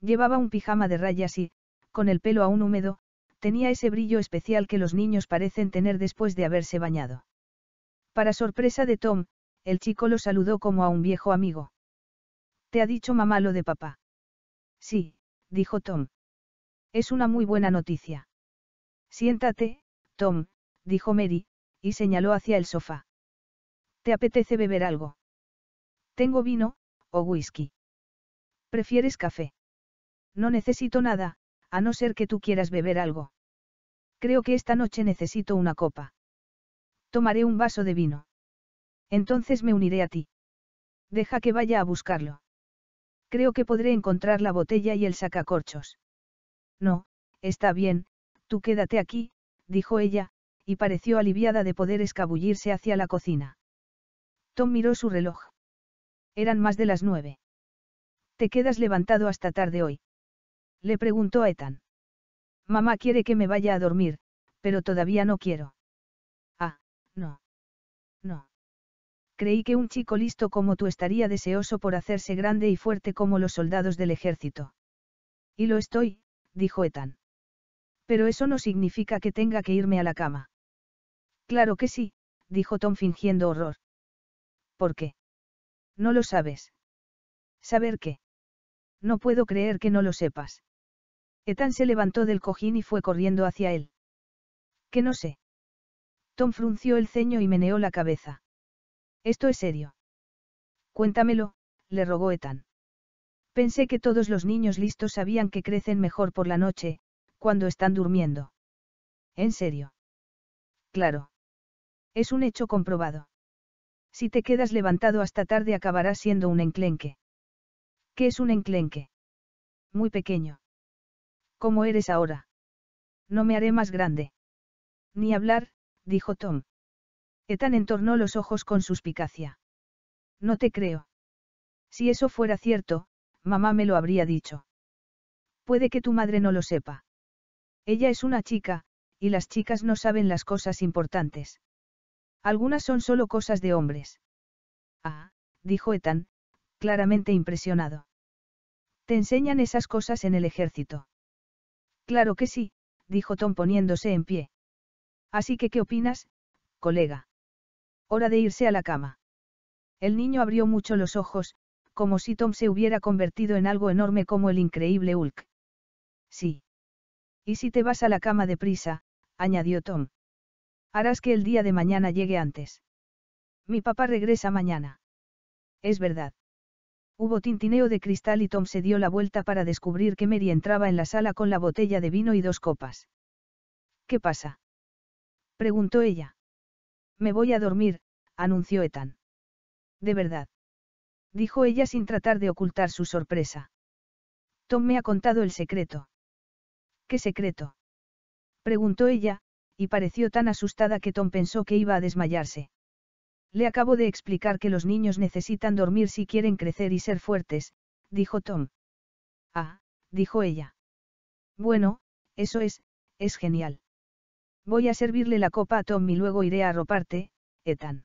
Llevaba un pijama de rayas y, con el pelo aún húmedo, tenía ese brillo especial que los niños parecen tener después de haberse bañado. Para sorpresa de Tom, el chico lo saludó como a un viejo amigo. ¿Te ha dicho mamá lo de papá? Sí, dijo Tom. Es una muy buena noticia. Siéntate, Tom, dijo Mary, y señaló hacia el sofá. ¿Te apetece beber algo? Tengo vino, o whisky. ¿Prefieres café? No necesito nada, a no ser que tú quieras beber algo. Creo que esta noche necesito una copa. Tomaré un vaso de vino. Entonces me uniré a ti. Deja que vaya a buscarlo. Creo que podré encontrar la botella y el sacacorchos. No, está bien, tú quédate aquí, dijo ella, y pareció aliviada de poder escabullirse hacia la cocina. Tom miró su reloj. Eran más de las nueve. ¿Te quedas levantado hasta tarde hoy? Le preguntó a Ethan. Mamá quiere que me vaya a dormir, pero todavía no quiero. Ah, no. No. Creí que un chico listo como tú estaría deseoso por hacerse grande y fuerte como los soldados del ejército. Y lo estoy, dijo Ethan. Pero eso no significa que tenga que irme a la cama. Claro que sí, dijo Tom fingiendo horror. ¿Por qué? No lo sabes. ¿Saber qué? No puedo creer que no lo sepas. Etan se levantó del cojín y fue corriendo hacia él. Que no sé. Tom frunció el ceño y meneó la cabeza. Esto es serio. Cuéntamelo, le rogó Etan. Pensé que todos los niños listos sabían que crecen mejor por la noche, cuando están durmiendo. ¿En serio? Claro. Es un hecho comprobado. Si te quedas levantado hasta tarde acabarás siendo un enclenque. ¿Qué es un enclenque? Muy pequeño. ¿Cómo eres ahora? No me haré más grande. Ni hablar, dijo Tom. Ethan entornó los ojos con suspicacia. No te creo. Si eso fuera cierto, mamá me lo habría dicho. Puede que tu madre no lo sepa. Ella es una chica, y las chicas no saben las cosas importantes. Algunas son solo cosas de hombres. Ah, dijo Ethan, claramente impresionado. ¿Te enseñan esas cosas en el ejército? Claro que sí, dijo Tom poniéndose en pie. Así que, ¿qué opinas, colega? Hora de irse a la cama. El niño abrió mucho los ojos, como si Tom se hubiera convertido en algo enorme como el increíble Hulk. Sí. ¿Y si te vas a la cama deprisa? añadió Tom. Harás que el día de mañana llegue antes. Mi papá regresa mañana. Es verdad. Hubo tintineo de cristal y Tom se dio la vuelta para descubrir que Mary entraba en la sala con la botella de vino y dos copas. ¿Qué pasa? preguntó ella. Me voy a dormir, anunció Ethan. De verdad. Dijo ella sin tratar de ocultar su sorpresa. Tom me ha contado el secreto. ¿Qué secreto? preguntó ella, y pareció tan asustada que Tom pensó que iba a desmayarse. Le acabo de explicar que los niños necesitan dormir si quieren crecer y ser fuertes, dijo Tom. Ah, dijo ella. Bueno, eso es, es genial. Voy a servirle la copa a Tom y luego iré a arroparte, Ethan.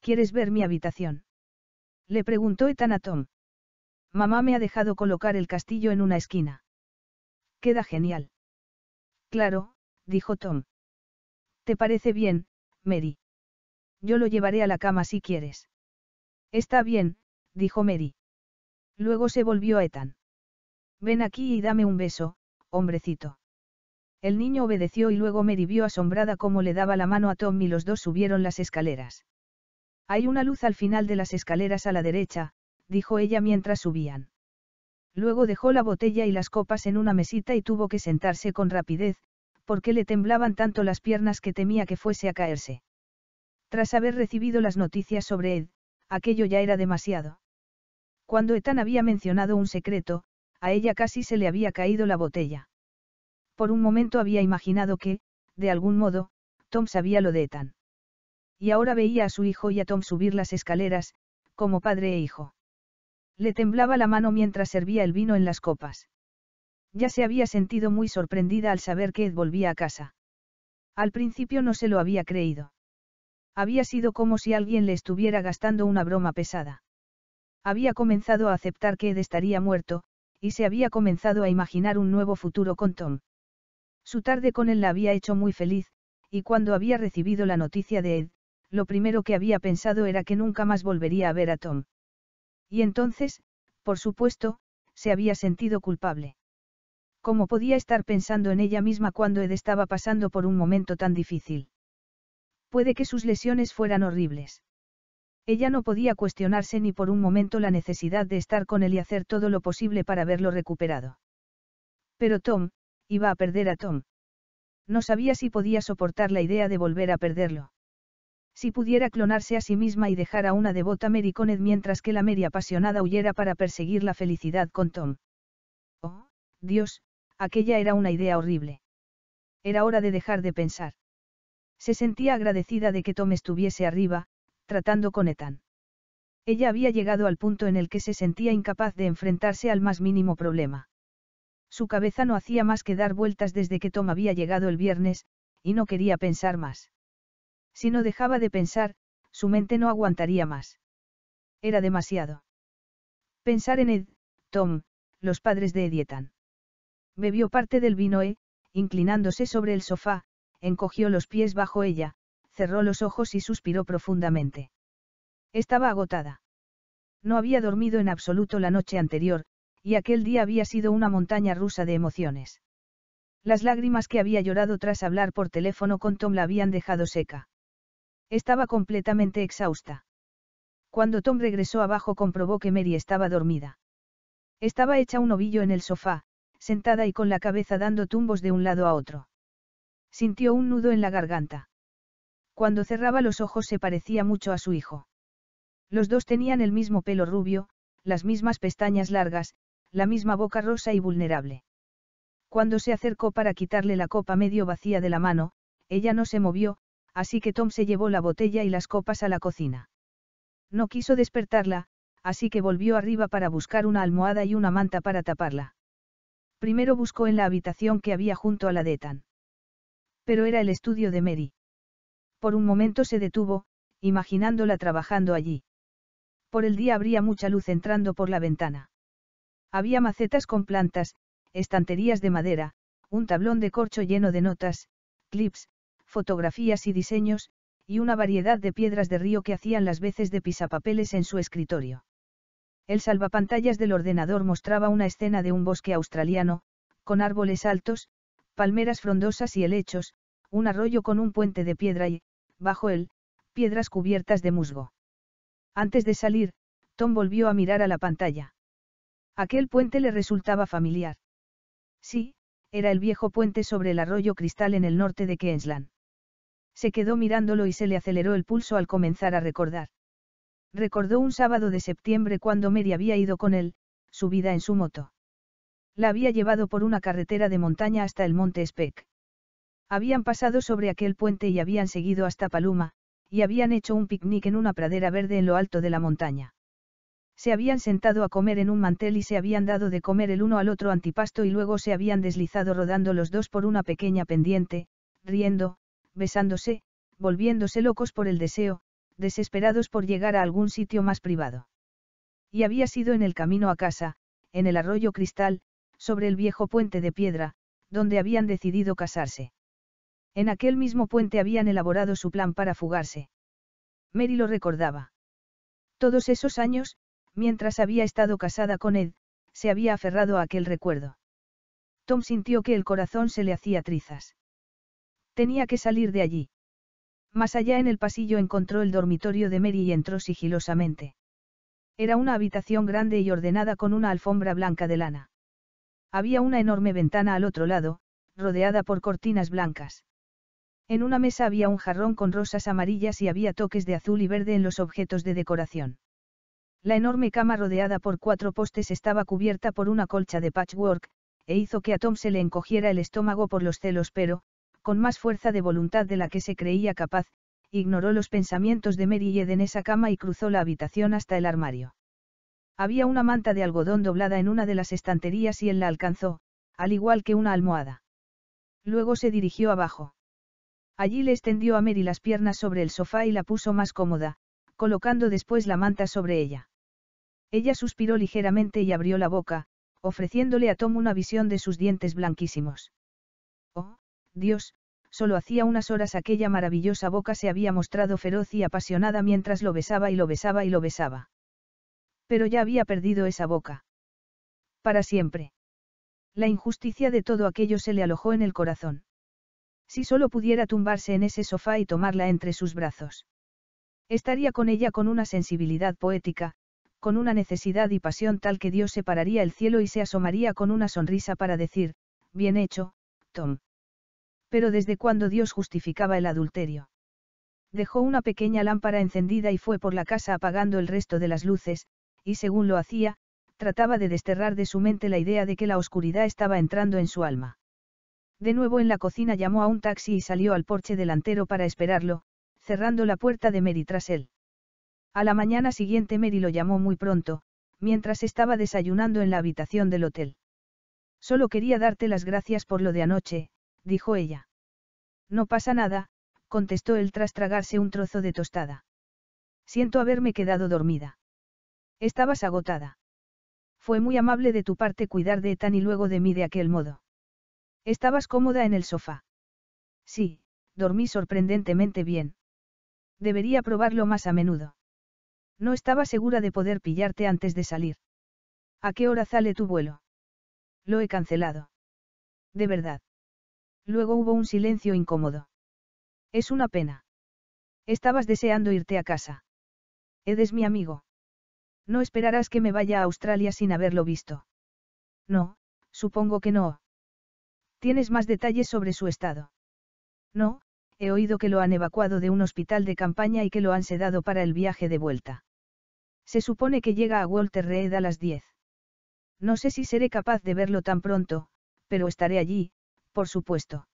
¿Quieres ver mi habitación? Le preguntó Ethan a Tom. Mamá me ha dejado colocar el castillo en una esquina. Queda genial. Claro, dijo Tom. ¿Te parece bien, Mary? Yo lo llevaré a la cama si quieres. Está bien, dijo Mary. Luego se volvió a Ethan. Ven aquí y dame un beso, hombrecito. El niño obedeció y luego Mary vio asombrada cómo le daba la mano a Tom y los dos subieron las escaleras. Hay una luz al final de las escaleras a la derecha, dijo ella mientras subían. Luego dejó la botella y las copas en una mesita y tuvo que sentarse con rapidez, qué le temblaban tanto las piernas que temía que fuese a caerse. Tras haber recibido las noticias sobre Ed, aquello ya era demasiado. Cuando Ethan había mencionado un secreto, a ella casi se le había caído la botella. Por un momento había imaginado que, de algún modo, Tom sabía lo de Ethan. Y ahora veía a su hijo y a Tom subir las escaleras, como padre e hijo. Le temblaba la mano mientras servía el vino en las copas. Ya se había sentido muy sorprendida al saber que Ed volvía a casa. Al principio no se lo había creído. Había sido como si alguien le estuviera gastando una broma pesada. Había comenzado a aceptar que Ed estaría muerto, y se había comenzado a imaginar un nuevo futuro con Tom. Su tarde con él la había hecho muy feliz, y cuando había recibido la noticia de Ed, lo primero que había pensado era que nunca más volvería a ver a Tom. Y entonces, por supuesto, se había sentido culpable. ¿Cómo podía estar pensando en ella misma cuando Ed estaba pasando por un momento tan difícil? Puede que sus lesiones fueran horribles. Ella no podía cuestionarse ni por un momento la necesidad de estar con él y hacer todo lo posible para verlo recuperado. Pero Tom, iba a perder a Tom. No sabía si podía soportar la idea de volver a perderlo. Si pudiera clonarse a sí misma y dejar a una devota Mary con Ed mientras que la Mary apasionada huyera para perseguir la felicidad con Tom. Oh, Dios, Aquella era una idea horrible. Era hora de dejar de pensar. Se sentía agradecida de que Tom estuviese arriba, tratando con Ethan. Ella había llegado al punto en el que se sentía incapaz de enfrentarse al más mínimo problema. Su cabeza no hacía más que dar vueltas desde que Tom había llegado el viernes, y no quería pensar más. Si no dejaba de pensar, su mente no aguantaría más. Era demasiado. Pensar en Ed, Tom, los padres de Edietan. Bebió parte del vino e, inclinándose sobre el sofá, encogió los pies bajo ella, cerró los ojos y suspiró profundamente. Estaba agotada. No había dormido en absoluto la noche anterior, y aquel día había sido una montaña rusa de emociones. Las lágrimas que había llorado tras hablar por teléfono con Tom la habían dejado seca. Estaba completamente exhausta. Cuando Tom regresó abajo comprobó que Mary estaba dormida. Estaba hecha un ovillo en el sofá, sentada y con la cabeza dando tumbos de un lado a otro. Sintió un nudo en la garganta. Cuando cerraba los ojos se parecía mucho a su hijo. Los dos tenían el mismo pelo rubio, las mismas pestañas largas, la misma boca rosa y vulnerable. Cuando se acercó para quitarle la copa medio vacía de la mano, ella no se movió, así que Tom se llevó la botella y las copas a la cocina. No quiso despertarla, así que volvió arriba para buscar una almohada y una manta para taparla. Primero buscó en la habitación que había junto a la de Ethan. Pero era el estudio de Mary. Por un momento se detuvo, imaginándola trabajando allí. Por el día habría mucha luz entrando por la ventana. Había macetas con plantas, estanterías de madera, un tablón de corcho lleno de notas, clips, fotografías y diseños, y una variedad de piedras de río que hacían las veces de pisapapeles en su escritorio. El salvapantallas del ordenador mostraba una escena de un bosque australiano, con árboles altos, palmeras frondosas y helechos, un arroyo con un puente de piedra y, bajo él, piedras cubiertas de musgo. Antes de salir, Tom volvió a mirar a la pantalla. Aquel puente le resultaba familiar. Sí, era el viejo puente sobre el arroyo Cristal en el norte de Queensland. Se quedó mirándolo y se le aceleró el pulso al comenzar a recordar. Recordó un sábado de septiembre cuando Mary había ido con él, subida en su moto. La había llevado por una carretera de montaña hasta el monte Speck. Habían pasado sobre aquel puente y habían seguido hasta Paluma, y habían hecho un picnic en una pradera verde en lo alto de la montaña. Se habían sentado a comer en un mantel y se habían dado de comer el uno al otro antipasto y luego se habían deslizado rodando los dos por una pequeña pendiente, riendo, besándose, volviéndose locos por el deseo, desesperados por llegar a algún sitio más privado. Y había sido en el camino a casa, en el arroyo Cristal, sobre el viejo puente de piedra, donde habían decidido casarse. En aquel mismo puente habían elaborado su plan para fugarse. Mary lo recordaba. Todos esos años, mientras había estado casada con Ed, se había aferrado a aquel recuerdo. Tom sintió que el corazón se le hacía trizas. Tenía que salir de allí. Más allá en el pasillo encontró el dormitorio de Mary y entró sigilosamente. Era una habitación grande y ordenada con una alfombra blanca de lana. Había una enorme ventana al otro lado, rodeada por cortinas blancas. En una mesa había un jarrón con rosas amarillas y había toques de azul y verde en los objetos de decoración. La enorme cama rodeada por cuatro postes estaba cubierta por una colcha de patchwork, e hizo que a Tom se le encogiera el estómago por los celos, pero, con más fuerza de voluntad de la que se creía capaz, ignoró los pensamientos de Mary Ed en esa cama y cruzó la habitación hasta el armario. Había una manta de algodón doblada en una de las estanterías y él la alcanzó, al igual que una almohada. Luego se dirigió abajo. Allí le extendió a Mary las piernas sobre el sofá y la puso más cómoda, colocando después la manta sobre ella. Ella suspiró ligeramente y abrió la boca, ofreciéndole a Tom una visión de sus dientes blanquísimos. Dios, solo hacía unas horas aquella maravillosa boca se había mostrado feroz y apasionada mientras lo besaba y lo besaba y lo besaba. Pero ya había perdido esa boca. Para siempre. La injusticia de todo aquello se le alojó en el corazón. Si solo pudiera tumbarse en ese sofá y tomarla entre sus brazos. Estaría con ella con una sensibilidad poética, con una necesidad y pasión tal que Dios separaría el cielo y se asomaría con una sonrisa para decir, bien hecho, Tom. Pero desde cuando Dios justificaba el adulterio. Dejó una pequeña lámpara encendida y fue por la casa apagando el resto de las luces, y según lo hacía, trataba de desterrar de su mente la idea de que la oscuridad estaba entrando en su alma. De nuevo en la cocina llamó a un taxi y salió al porche delantero para esperarlo, cerrando la puerta de Mary tras él. A la mañana siguiente Mary lo llamó muy pronto, mientras estaba desayunando en la habitación del hotel. Solo quería darte las gracias por lo de anoche, dijo ella. No pasa nada, contestó él tras tragarse un trozo de tostada. Siento haberme quedado dormida. Estabas agotada. Fue muy amable de tu parte cuidar de Ethan y luego de mí de aquel modo. Estabas cómoda en el sofá. Sí, dormí sorprendentemente bien. Debería probarlo más a menudo. No estaba segura de poder pillarte antes de salir. ¿A qué hora sale tu vuelo? Lo he cancelado. De verdad. Luego hubo un silencio incómodo. Es una pena. Estabas deseando irte a casa. Ed es mi amigo. No esperarás que me vaya a Australia sin haberlo visto. No, supongo que no. ¿Tienes más detalles sobre su estado? No, he oído que lo han evacuado de un hospital de campaña y que lo han sedado para el viaje de vuelta. Se supone que llega a Walter Reed a las 10. No sé si seré capaz de verlo tan pronto, pero estaré allí, por supuesto.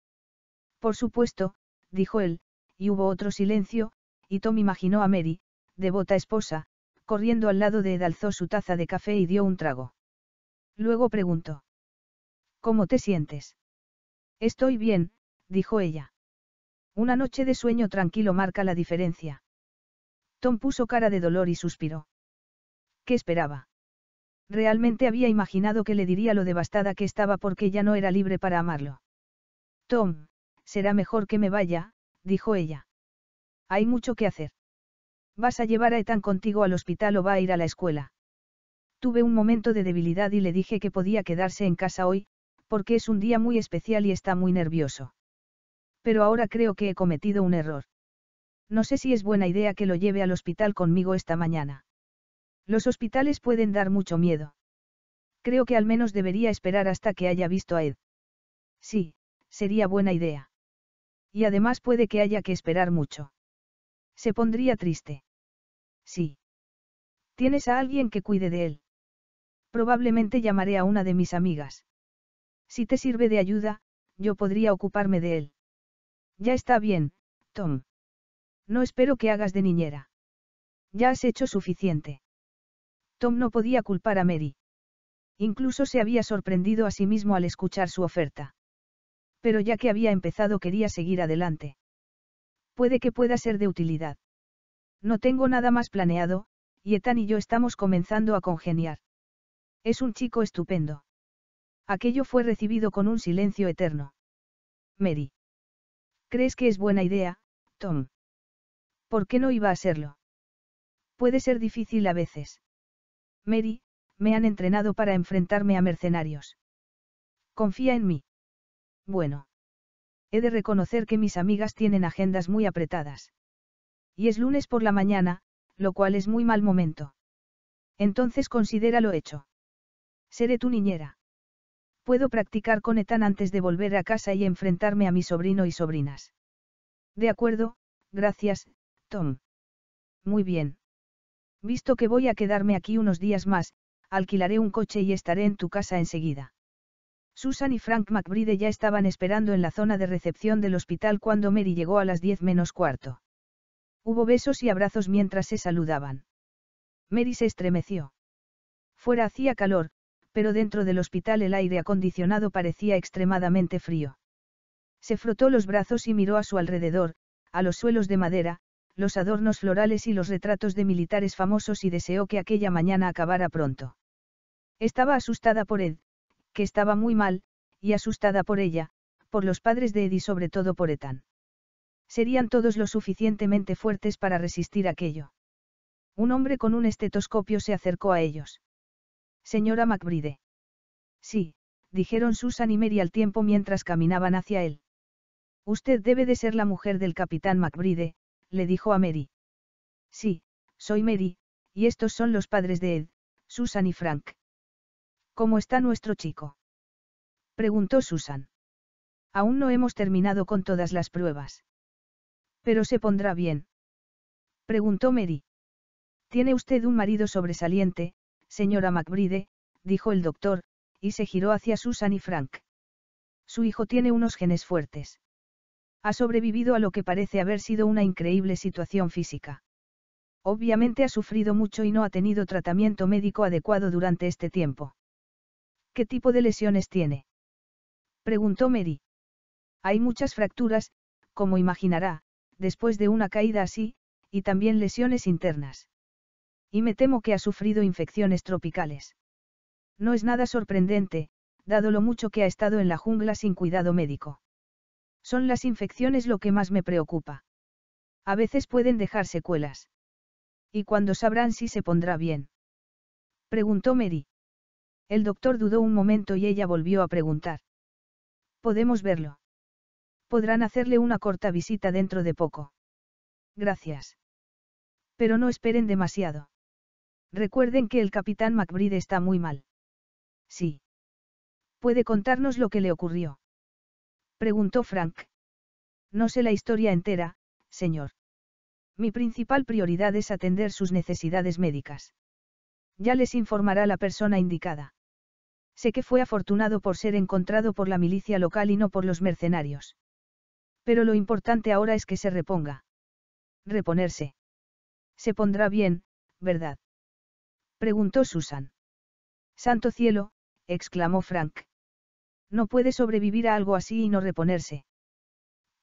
Por supuesto, dijo él, y hubo otro silencio, y Tom imaginó a Mary, devota esposa, corriendo al lado de Ed alzó su taza de café y dio un trago. Luego preguntó. ¿Cómo te sientes? Estoy bien, dijo ella. Una noche de sueño tranquilo marca la diferencia. Tom puso cara de dolor y suspiró. ¿Qué esperaba? Realmente había imaginado que le diría lo devastada que estaba porque ya no era libre para amarlo. Tom, será mejor que me vaya, dijo ella. Hay mucho que hacer. ¿Vas a llevar a Ethan contigo al hospital o va a ir a la escuela? Tuve un momento de debilidad y le dije que podía quedarse en casa hoy, porque es un día muy especial y está muy nervioso. Pero ahora creo que he cometido un error. No sé si es buena idea que lo lleve al hospital conmigo esta mañana. Los hospitales pueden dar mucho miedo. Creo que al menos debería esperar hasta que haya visto a Ed. Sí, sería buena idea. Y además puede que haya que esperar mucho. Se pondría triste. Sí. Tienes a alguien que cuide de él. Probablemente llamaré a una de mis amigas. Si te sirve de ayuda, yo podría ocuparme de él. Ya está bien, Tom. No espero que hagas de niñera. Ya has hecho suficiente. Tom no podía culpar a Mary. Incluso se había sorprendido a sí mismo al escuchar su oferta pero ya que había empezado quería seguir adelante. Puede que pueda ser de utilidad. No tengo nada más planeado, y Ethan y yo estamos comenzando a congeniar. Es un chico estupendo. Aquello fue recibido con un silencio eterno. Mary. ¿Crees que es buena idea, Tom? ¿Por qué no iba a serlo? Puede ser difícil a veces. Mary, me han entrenado para enfrentarme a mercenarios. Confía en mí. Bueno. He de reconocer que mis amigas tienen agendas muy apretadas. Y es lunes por la mañana, lo cual es muy mal momento. Entonces considera lo hecho. Seré tu niñera. Puedo practicar con Etan antes de volver a casa y enfrentarme a mi sobrino y sobrinas. De acuerdo, gracias, Tom. Muy bien. Visto que voy a quedarme aquí unos días más, alquilaré un coche y estaré en tu casa enseguida. Susan y Frank McBride ya estaban esperando en la zona de recepción del hospital cuando Mary llegó a las 10 menos cuarto. Hubo besos y abrazos mientras se saludaban. Mary se estremeció. Fuera hacía calor, pero dentro del hospital el aire acondicionado parecía extremadamente frío. Se frotó los brazos y miró a su alrededor, a los suelos de madera, los adornos florales y los retratos de militares famosos y deseó que aquella mañana acabara pronto. Estaba asustada por Ed, que estaba muy mal, y asustada por ella, por los padres de Ed y sobre todo por Ethan. Serían todos lo suficientemente fuertes para resistir aquello. Un hombre con un estetoscopio se acercó a ellos. Señora MacBride. Sí, dijeron Susan y Mary al tiempo mientras caminaban hacia él. Usted debe de ser la mujer del capitán MacBride, le dijo a Mary. Sí, soy Mary, y estos son los padres de Ed, Susan y Frank. ¿Cómo está nuestro chico? Preguntó Susan. Aún no hemos terminado con todas las pruebas. Pero se pondrá bien. Preguntó Mary. Tiene usted un marido sobresaliente, señora McBride, dijo el doctor, y se giró hacia Susan y Frank. Su hijo tiene unos genes fuertes. Ha sobrevivido a lo que parece haber sido una increíble situación física. Obviamente ha sufrido mucho y no ha tenido tratamiento médico adecuado durante este tiempo. ¿Qué tipo de lesiones tiene? Preguntó Mary. Hay muchas fracturas, como imaginará, después de una caída así, y también lesiones internas. Y me temo que ha sufrido infecciones tropicales. No es nada sorprendente, dado lo mucho que ha estado en la jungla sin cuidado médico. Son las infecciones lo que más me preocupa. A veces pueden dejar secuelas. ¿Y cuando sabrán si se pondrá bien? Preguntó Mary. El doctor dudó un momento y ella volvió a preguntar. ¿Podemos verlo? Podrán hacerle una corta visita dentro de poco. Gracias. Pero no esperen demasiado. Recuerden que el capitán McBride está muy mal. Sí. ¿Puede contarnos lo que le ocurrió? Preguntó Frank. No sé la historia entera, señor. Mi principal prioridad es atender sus necesidades médicas. Ya les informará la persona indicada. Sé que fue afortunado por ser encontrado por la milicia local y no por los mercenarios. Pero lo importante ahora es que se reponga. Reponerse. Se pondrá bien, ¿verdad? Preguntó Susan. Santo cielo, exclamó Frank. No puede sobrevivir a algo así y no reponerse.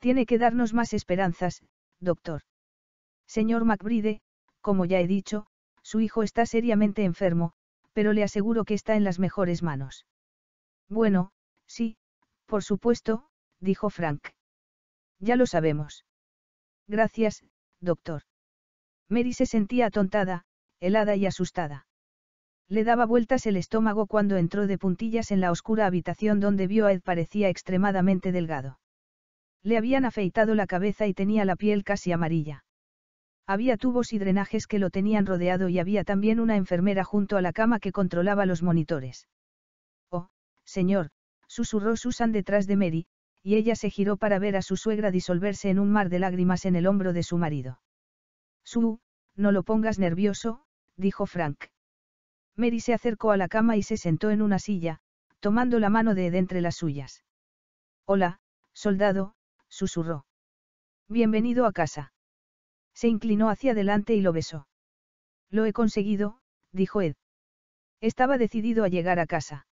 Tiene que darnos más esperanzas, doctor. Señor McBride, como ya he dicho, su hijo está seriamente enfermo, pero le aseguro que está en las mejores manos. Bueno, sí, por supuesto, dijo Frank. Ya lo sabemos. Gracias, doctor. Mary se sentía atontada, helada y asustada. Le daba vueltas el estómago cuando entró de puntillas en la oscura habitación donde vio a Ed parecía extremadamente delgado. Le habían afeitado la cabeza y tenía la piel casi amarilla. Había tubos y drenajes que lo tenían rodeado y había también una enfermera junto a la cama que controlaba los monitores. Oh, señor, susurró Susan detrás de Mary, y ella se giró para ver a su suegra disolverse en un mar de lágrimas en el hombro de su marido. Su, no lo pongas nervioso, dijo Frank. Mary se acercó a la cama y se sentó en una silla, tomando la mano de Ed entre las suyas. Hola, soldado, susurró. Bienvenido a casa. Se inclinó hacia adelante y lo besó. Lo he conseguido, dijo Ed. Estaba decidido a llegar a casa.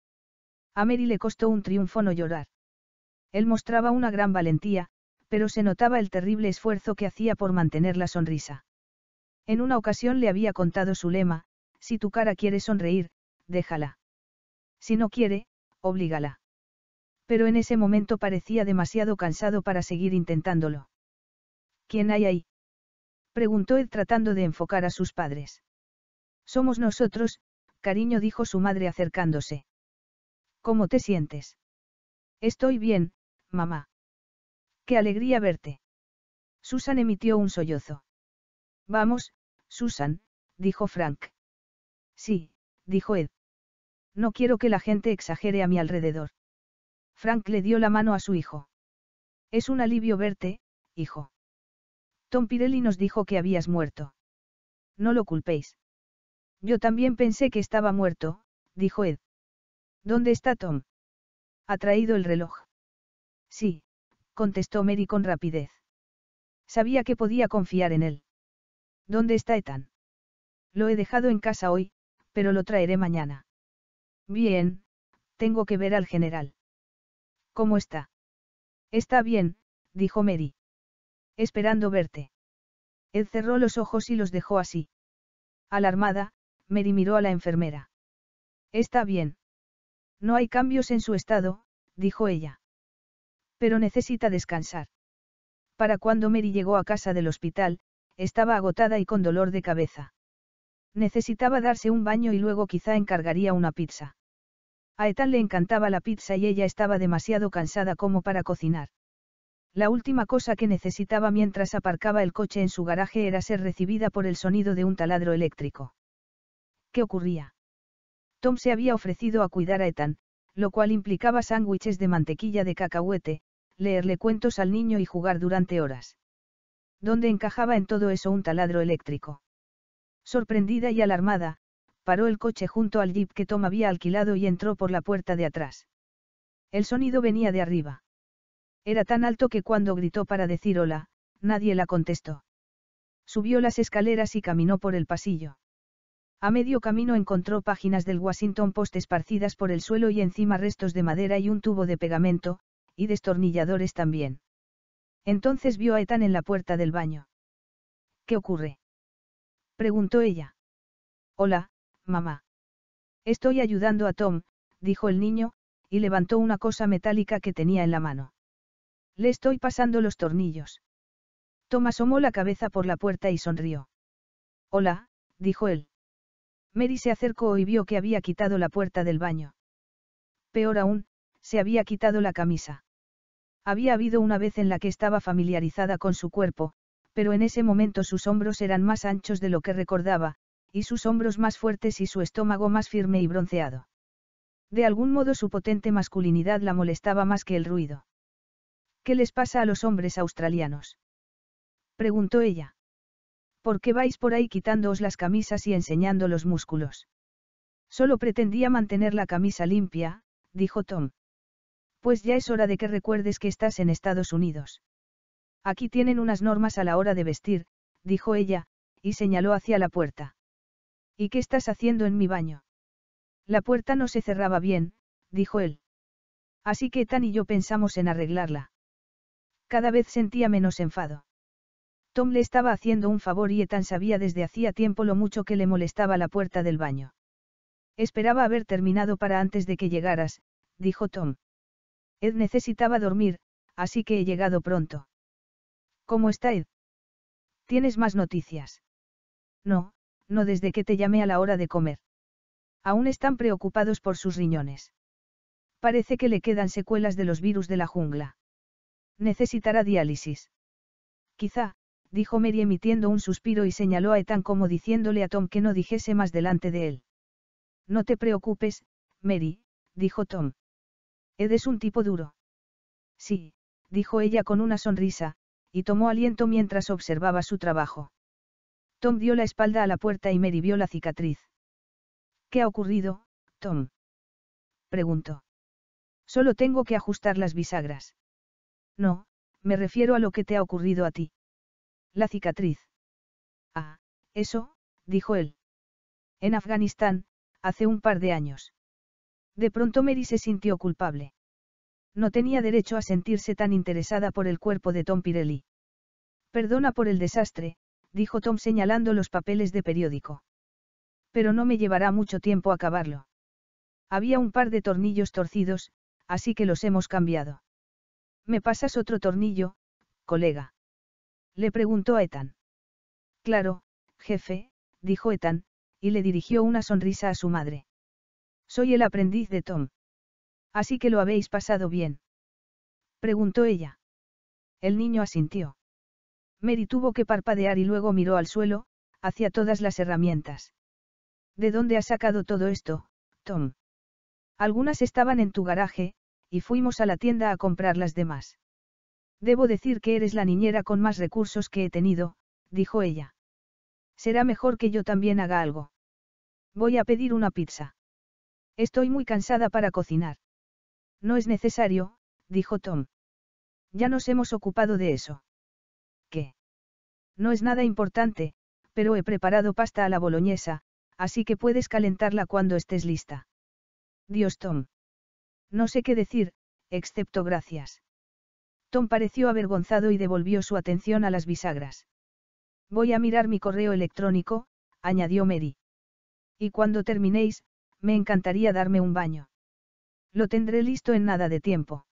A Mary le costó un triunfo no llorar. Él mostraba una gran valentía, pero se notaba el terrible esfuerzo que hacía por mantener la sonrisa. En una ocasión le había contado su lema, si tu cara quiere sonreír, déjala. Si no quiere, oblígala. Pero en ese momento parecía demasiado cansado para seguir intentándolo. ¿Quién hay ahí? Preguntó él tratando de enfocar a sus padres. Somos nosotros, cariño dijo su madre acercándose. ¿Cómo te sientes? Estoy bien, mamá. Qué alegría verte. Susan emitió un sollozo. Vamos, Susan, dijo Frank. Sí, dijo Ed. No quiero que la gente exagere a mi alrededor. Frank le dio la mano a su hijo. Es un alivio verte, hijo. Tom Pirelli nos dijo que habías muerto. No lo culpéis. Yo también pensé que estaba muerto, dijo Ed. ¿Dónde está Tom? Ha traído el reloj. Sí, contestó Mary con rapidez. Sabía que podía confiar en él. ¿Dónde está Ethan? Lo he dejado en casa hoy, pero lo traeré mañana. Bien, tengo que ver al general. ¿Cómo está? Está bien, dijo Mary. Esperando verte. Él cerró los ojos y los dejó así. Alarmada, Mary miró a la enfermera. Está bien. No hay cambios en su estado, dijo ella. Pero necesita descansar. Para cuando Mary llegó a casa del hospital, estaba agotada y con dolor de cabeza. Necesitaba darse un baño y luego quizá encargaría una pizza. A Ethan le encantaba la pizza y ella estaba demasiado cansada como para cocinar. La última cosa que necesitaba mientras aparcaba el coche en su garaje era ser recibida por el sonido de un taladro eléctrico. ¿Qué ocurría? Tom se había ofrecido a cuidar a Ethan, lo cual implicaba sándwiches de mantequilla de cacahuete, leerle cuentos al niño y jugar durante horas. ¿Dónde encajaba en todo eso un taladro eléctrico? Sorprendida y alarmada, paró el coche junto al jeep que Tom había alquilado y entró por la puerta de atrás. El sonido venía de arriba. Era tan alto que cuando gritó para decir hola, nadie la contestó. Subió las escaleras y caminó por el pasillo. A medio camino encontró páginas del Washington Post esparcidas por el suelo y encima restos de madera y un tubo de pegamento, y destornilladores también. Entonces vio a Ethan en la puerta del baño. ¿Qué ocurre? preguntó ella. Hola, mamá. Estoy ayudando a Tom, dijo el niño, y levantó una cosa metálica que tenía en la mano. Le estoy pasando los tornillos. Tom asomó la cabeza por la puerta y sonrió. Hola, dijo él. Mary se acercó y vio que había quitado la puerta del baño. Peor aún, se había quitado la camisa. Había habido una vez en la que estaba familiarizada con su cuerpo, pero en ese momento sus hombros eran más anchos de lo que recordaba, y sus hombros más fuertes y su estómago más firme y bronceado. De algún modo su potente masculinidad la molestaba más que el ruido. ¿Qué les pasa a los hombres australianos? Preguntó ella. ¿Por qué vais por ahí quitándoos las camisas y enseñando los músculos? Solo pretendía mantener la camisa limpia, dijo Tom. Pues ya es hora de que recuerdes que estás en Estados Unidos. Aquí tienen unas normas a la hora de vestir, dijo ella, y señaló hacia la puerta. ¿Y qué estás haciendo en mi baño? La puerta no se cerraba bien, dijo él. Así que Tan y yo pensamos en arreglarla. Cada vez sentía menos enfado. Tom le estaba haciendo un favor y Ethan sabía desde hacía tiempo lo mucho que le molestaba la puerta del baño. Esperaba haber terminado para antes de que llegaras, dijo Tom. Ed necesitaba dormir, así que he llegado pronto. ¿Cómo está Ed? ¿Tienes más noticias? No, no desde que te llamé a la hora de comer. Aún están preocupados por sus riñones. Parece que le quedan secuelas de los virus de la jungla. Necesitará diálisis. Quizá, dijo Mary emitiendo un suspiro y señaló a Ethan como diciéndole a Tom que no dijese más delante de él. No te preocupes, Mary, dijo Tom. Ed un tipo duro. Sí, dijo ella con una sonrisa, y tomó aliento mientras observaba su trabajo. Tom dio la espalda a la puerta y Mary vio la cicatriz. ¿Qué ha ocurrido, Tom? preguntó. Solo tengo que ajustar las bisagras. No, me refiero a lo que te ha ocurrido a ti. La cicatriz. Ah, eso, dijo él. En Afganistán, hace un par de años. De pronto Mary se sintió culpable. No tenía derecho a sentirse tan interesada por el cuerpo de Tom Pirelli. Perdona por el desastre, dijo Tom señalando los papeles de periódico. Pero no me llevará mucho tiempo acabarlo. Había un par de tornillos torcidos, así que los hemos cambiado. ¿Me pasas otro tornillo, colega? Le preguntó a Ethan. Claro, jefe, dijo Ethan, y le dirigió una sonrisa a su madre. Soy el aprendiz de Tom. Así que lo habéis pasado bien. Preguntó ella. El niño asintió. Mary tuvo que parpadear y luego miró al suelo, hacia todas las herramientas. ¿De dónde has sacado todo esto, Tom? Algunas estaban en tu garaje, y fuimos a la tienda a comprar las demás. Debo decir que eres la niñera con más recursos que he tenido, dijo ella. Será mejor que yo también haga algo. Voy a pedir una pizza. Estoy muy cansada para cocinar. No es necesario, dijo Tom. Ya nos hemos ocupado de eso. ¿Qué? No es nada importante, pero he preparado pasta a la boloñesa, así que puedes calentarla cuando estés lista. Dios Tom. No sé qué decir, excepto gracias. Tom pareció avergonzado y devolvió su atención a las bisagras. Voy a mirar mi correo electrónico, añadió Mary. Y cuando terminéis, me encantaría darme un baño. Lo tendré listo en nada de tiempo.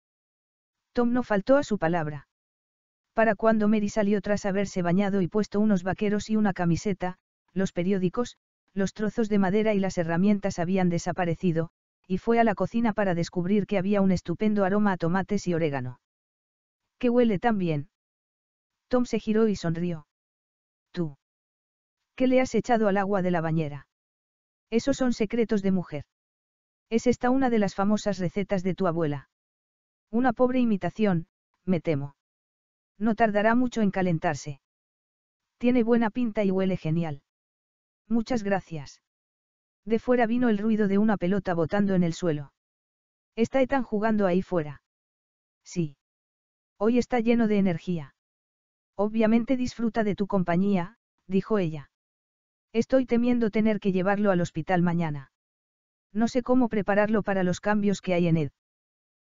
Tom no faltó a su palabra. Para cuando Mary salió tras haberse bañado y puesto unos vaqueros y una camiseta, los periódicos, los trozos de madera y las herramientas habían desaparecido, y fue a la cocina para descubrir que había un estupendo aroma a tomates y orégano. ¿Qué huele tan bien? Tom se giró y sonrió. Tú. ¿Qué le has echado al agua de la bañera? Esos son secretos de mujer. Es esta una de las famosas recetas de tu abuela. Una pobre imitación, me temo. No tardará mucho en calentarse. Tiene buena pinta y huele genial. Muchas gracias. De fuera vino el ruido de una pelota botando en el suelo. Está Ethan jugando ahí fuera. Sí. Hoy está lleno de energía. Obviamente disfruta de tu compañía, dijo ella. Estoy temiendo tener que llevarlo al hospital mañana. No sé cómo prepararlo para los cambios que hay en Ed.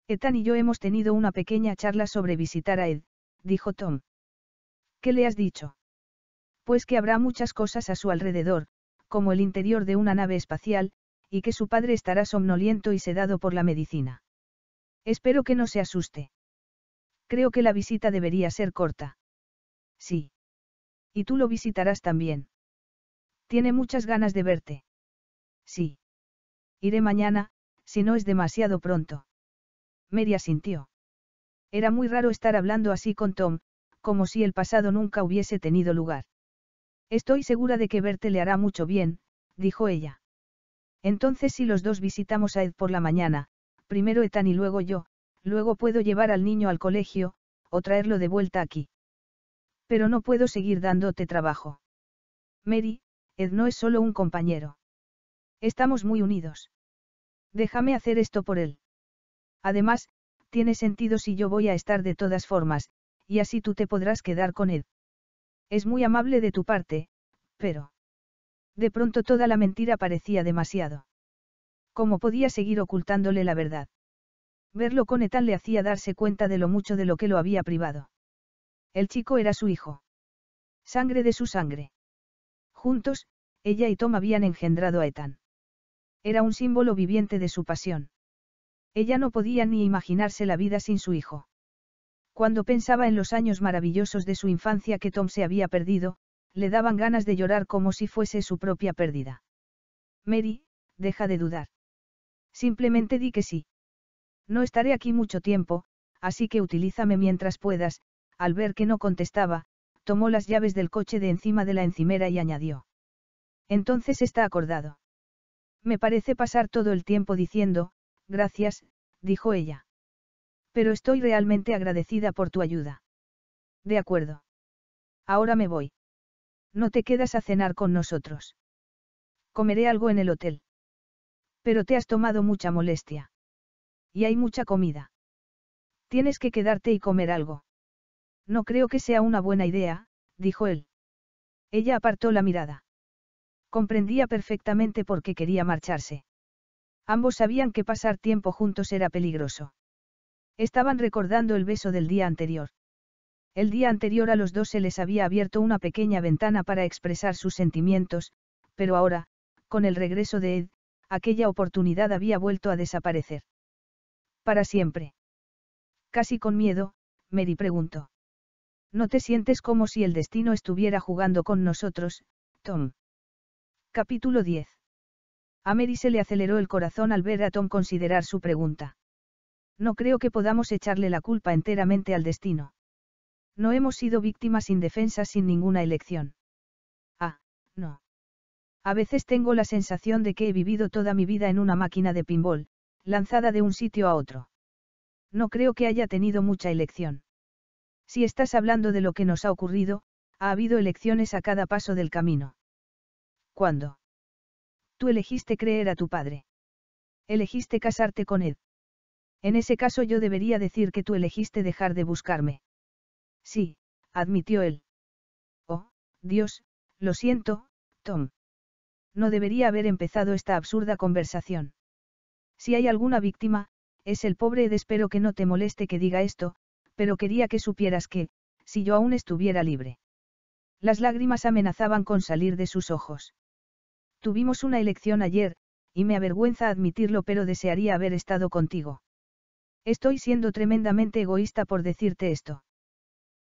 Ethan y yo hemos tenido una pequeña charla sobre visitar a Ed, dijo Tom. ¿Qué le has dicho? Pues que habrá muchas cosas a su alrededor, como el interior de una nave espacial, y que su padre estará somnoliento y sedado por la medicina. Espero que no se asuste. Creo que la visita debería ser corta. Sí. Y tú lo visitarás también. Tiene muchas ganas de verte. Sí. Iré mañana, si no es demasiado pronto. Mary sintió. Era muy raro estar hablando así con Tom, como si el pasado nunca hubiese tenido lugar. Estoy segura de que verte le hará mucho bien, dijo ella. Entonces si los dos visitamos a Ed por la mañana, primero Ethan y luego yo, luego puedo llevar al niño al colegio, o traerlo de vuelta aquí. Pero no puedo seguir dándote trabajo. Mary, Ed no es solo un compañero. Estamos muy unidos. Déjame hacer esto por él. Además, tiene sentido si yo voy a estar de todas formas, y así tú te podrás quedar con Ed. Es muy amable de tu parte, pero... De pronto toda la mentira parecía demasiado. ¿Cómo podía seguir ocultándole la verdad? Verlo con Etan le hacía darse cuenta de lo mucho de lo que lo había privado. El chico era su hijo. Sangre de su sangre. Juntos, ella y Tom habían engendrado a Etan. Era un símbolo viviente de su pasión. Ella no podía ni imaginarse la vida sin su hijo. Cuando pensaba en los años maravillosos de su infancia que Tom se había perdido, le daban ganas de llorar como si fuese su propia pérdida. Mary, deja de dudar. Simplemente di que sí. No estaré aquí mucho tiempo, así que utilízame mientras puedas, al ver que no contestaba, tomó las llaves del coche de encima de la encimera y añadió. Entonces está acordado. Me parece pasar todo el tiempo diciendo, gracias, dijo ella. Pero estoy realmente agradecida por tu ayuda. De acuerdo. Ahora me voy. No te quedas a cenar con nosotros. Comeré algo en el hotel. Pero te has tomado mucha molestia. Y hay mucha comida. Tienes que quedarte y comer algo. No creo que sea una buena idea, dijo él. Ella apartó la mirada. Comprendía perfectamente por qué quería marcharse. Ambos sabían que pasar tiempo juntos era peligroso. Estaban recordando el beso del día anterior. El día anterior a los dos se les había abierto una pequeña ventana para expresar sus sentimientos, pero ahora, con el regreso de Ed, aquella oportunidad había vuelto a desaparecer. Para siempre. Casi con miedo, Mary preguntó. No te sientes como si el destino estuviera jugando con nosotros, Tom. Capítulo 10. A Mary se le aceleró el corazón al ver a Tom considerar su pregunta. No creo que podamos echarle la culpa enteramente al destino. No hemos sido víctimas indefensas sin ninguna elección. Ah, no. A veces tengo la sensación de que he vivido toda mi vida en una máquina de pinball, lanzada de un sitio a otro. No creo que haya tenido mucha elección. Si estás hablando de lo que nos ha ocurrido, ha habido elecciones a cada paso del camino. ¿Cuándo? Tú elegiste creer a tu padre. Elegiste casarte con Ed. En ese caso yo debería decir que tú elegiste dejar de buscarme. Sí, admitió él. Oh, Dios, lo siento, Tom. No debería haber empezado esta absurda conversación. Si hay alguna víctima, es el pobre Ed. Espero que no te moleste que diga esto, pero quería que supieras que, si yo aún estuviera libre. Las lágrimas amenazaban con salir de sus ojos. Tuvimos una elección ayer, y me avergüenza admitirlo, pero desearía haber estado contigo. Estoy siendo tremendamente egoísta por decirte esto.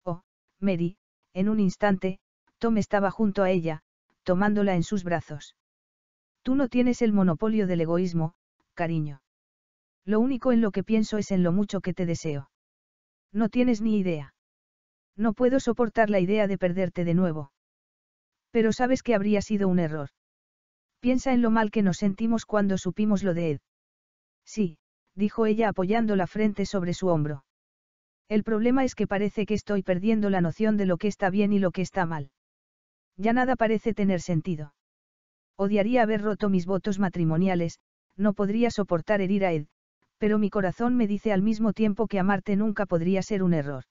Oh, Mary, en un instante, Tom estaba junto a ella, tomándola en sus brazos. Tú no tienes el monopolio del egoísmo, cariño. Lo único en lo que pienso es en lo mucho que te deseo. No tienes ni idea. No puedo soportar la idea de perderte de nuevo. Pero sabes que habría sido un error. Piensa en lo mal que nos sentimos cuando supimos lo de Ed. Sí, dijo ella apoyando la frente sobre su hombro. El problema es que parece que estoy perdiendo la noción de lo que está bien y lo que está mal. Ya nada parece tener sentido. Odiaría haber roto mis votos matrimoniales, no podría soportar herir a Ed, pero mi corazón me dice al mismo tiempo que amarte nunca podría ser un error.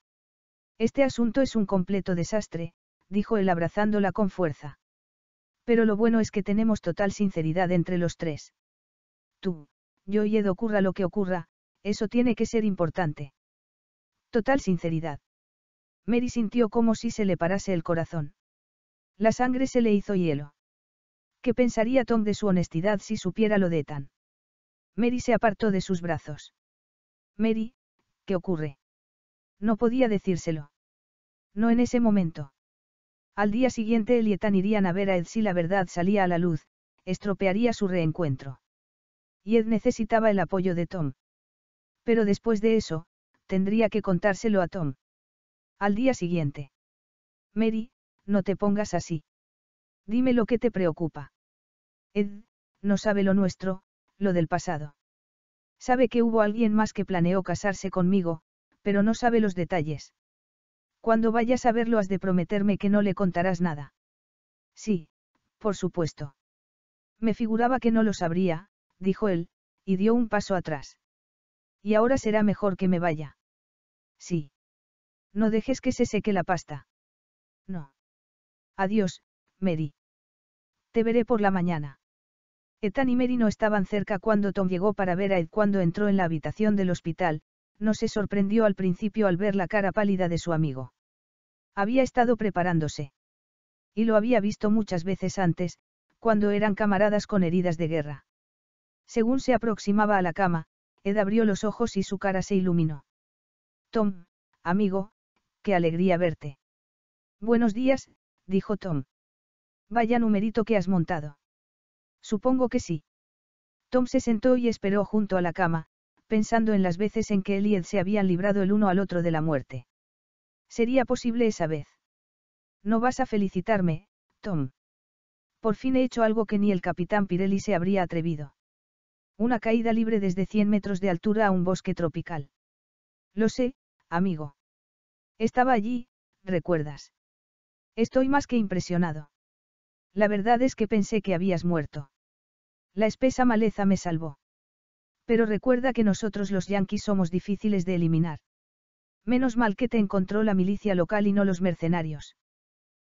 Este asunto es un completo desastre, dijo él abrazándola con fuerza. Pero lo bueno es que tenemos total sinceridad entre los tres. Tú, yo y Ed ocurra lo que ocurra, eso tiene que ser importante. Total sinceridad. Mary sintió como si se le parase el corazón. La sangre se le hizo hielo. ¿Qué pensaría Tom de su honestidad si supiera lo de Ethan? Mary se apartó de sus brazos. Mary, ¿qué ocurre? No podía decírselo. No en ese momento. Al día siguiente él y Ethan irían a ver a Ed si la verdad salía a la luz, estropearía su reencuentro y Ed necesitaba el apoyo de Tom. Pero después de eso, tendría que contárselo a Tom. Al día siguiente. Mary, no te pongas así. Dime lo que te preocupa. Ed, no sabe lo nuestro, lo del pasado. Sabe que hubo alguien más que planeó casarse conmigo, pero no sabe los detalles. Cuando vayas a verlo has de prometerme que no le contarás nada. Sí, por supuesto. Me figuraba que no lo sabría, dijo él, y dio un paso atrás. Y ahora será mejor que me vaya. Sí. No dejes que se seque la pasta. No. Adiós, Mary. Te veré por la mañana. Ethan y Mary no estaban cerca cuando Tom llegó para ver a Ed cuando entró en la habitación del hospital, no se sorprendió al principio al ver la cara pálida de su amigo. Había estado preparándose. Y lo había visto muchas veces antes, cuando eran camaradas con heridas de guerra. Según se aproximaba a la cama, Ed abrió los ojos y su cara se iluminó. Tom, amigo, qué alegría verte. Buenos días, dijo Tom. Vaya numerito que has montado. Supongo que sí. Tom se sentó y esperó junto a la cama, pensando en las veces en que él y Ed se habían librado el uno al otro de la muerte. Sería posible esa vez. No vas a felicitarme, Tom. Por fin he hecho algo que ni el capitán Pirelli se habría atrevido. Una caída libre desde 100 metros de altura a un bosque tropical. Lo sé, amigo. Estaba allí, recuerdas. Estoy más que impresionado. La verdad es que pensé que habías muerto. La espesa maleza me salvó. Pero recuerda que nosotros los yanquis somos difíciles de eliminar. Menos mal que te encontró la milicia local y no los mercenarios.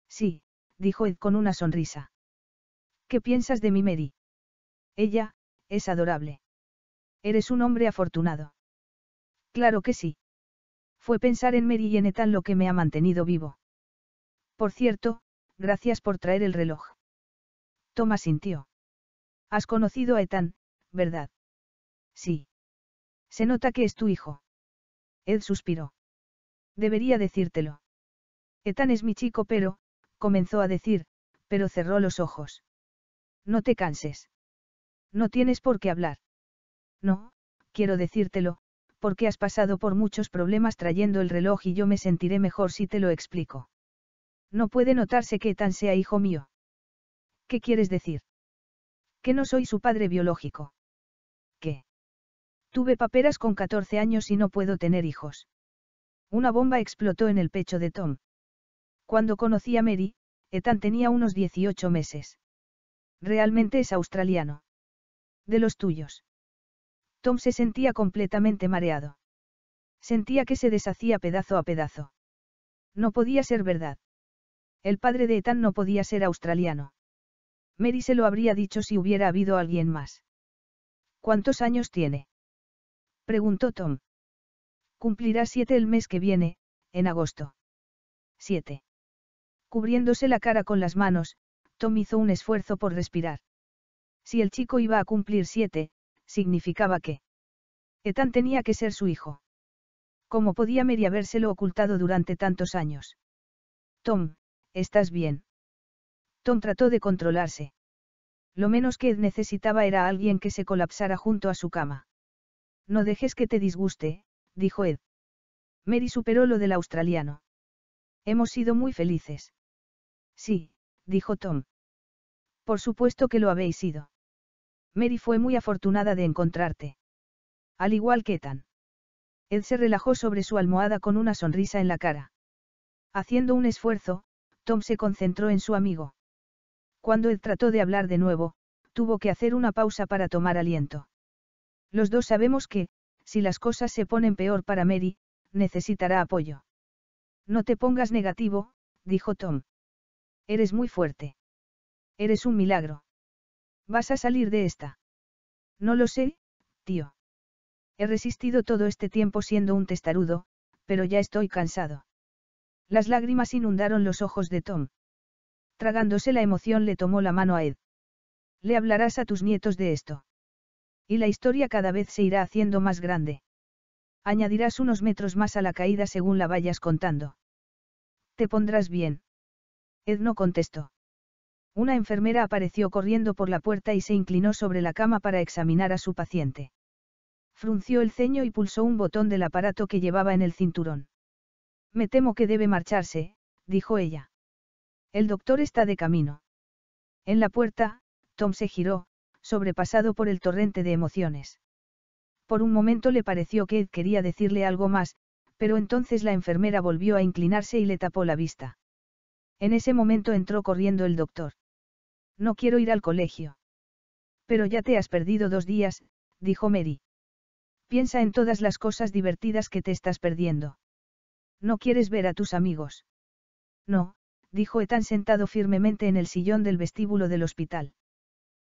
Sí, dijo Ed con una sonrisa. ¿Qué piensas de mi Mary? Ella, es adorable. Eres un hombre afortunado. Claro que sí. Fue pensar en Mary y en Ethan lo que me ha mantenido vivo. Por cierto, gracias por traer el reloj. Toma sintió. Has conocido a Ethan, ¿verdad? Sí. Se nota que es tu hijo. Ed suspiró. Debería decírtelo. Ethan es mi chico, pero, comenzó a decir, pero cerró los ojos. No te canses. No tienes por qué hablar. No, quiero decírtelo, porque has pasado por muchos problemas trayendo el reloj y yo me sentiré mejor si te lo explico. No puede notarse que Ethan sea hijo mío. ¿Qué quieres decir? Que no soy su padre biológico. ¿Qué? Tuve paperas con 14 años y no puedo tener hijos. Una bomba explotó en el pecho de Tom. Cuando conocí a Mary, Ethan tenía unos 18 meses. Realmente es australiano de los tuyos. Tom se sentía completamente mareado. Sentía que se deshacía pedazo a pedazo. No podía ser verdad. El padre de Ethan no podía ser australiano. Mary se lo habría dicho si hubiera habido alguien más. ¿Cuántos años tiene? Preguntó Tom. Cumplirá siete el mes que viene, en agosto. Siete. Cubriéndose la cara con las manos, Tom hizo un esfuerzo por respirar. Si el chico iba a cumplir siete, significaba que Etan tenía que ser su hijo. ¿Cómo podía Mary habérselo ocultado durante tantos años? Tom, ¿estás bien? Tom trató de controlarse. Lo menos que Ed necesitaba era alguien que se colapsara junto a su cama. No dejes que te disguste, dijo Ed. Mary superó lo del australiano. Hemos sido muy felices. Sí, dijo Tom. Por supuesto que lo habéis sido. Mary fue muy afortunada de encontrarte. Al igual que tan. Él se relajó sobre su almohada con una sonrisa en la cara. Haciendo un esfuerzo, Tom se concentró en su amigo. Cuando él trató de hablar de nuevo, tuvo que hacer una pausa para tomar aliento. Los dos sabemos que, si las cosas se ponen peor para Mary, necesitará apoyo. No te pongas negativo, dijo Tom. Eres muy fuerte. Eres un milagro. ¿Vas a salir de esta? No lo sé, tío. He resistido todo este tiempo siendo un testarudo, pero ya estoy cansado. Las lágrimas inundaron los ojos de Tom. Tragándose la emoción le tomó la mano a Ed. Le hablarás a tus nietos de esto. Y la historia cada vez se irá haciendo más grande. Añadirás unos metros más a la caída según la vayas contando. Te pondrás bien. Ed no contestó. Una enfermera apareció corriendo por la puerta y se inclinó sobre la cama para examinar a su paciente. Frunció el ceño y pulsó un botón del aparato que llevaba en el cinturón. Me temo que debe marcharse, dijo ella. El doctor está de camino. En la puerta, Tom se giró, sobrepasado por el torrente de emociones. Por un momento le pareció que Ed quería decirle algo más, pero entonces la enfermera volvió a inclinarse y le tapó la vista. En ese momento entró corriendo el doctor. No quiero ir al colegio. Pero ya te has perdido dos días, dijo Mary. Piensa en todas las cosas divertidas que te estás perdiendo. ¿No quieres ver a tus amigos? No, dijo Ethan sentado firmemente en el sillón del vestíbulo del hospital.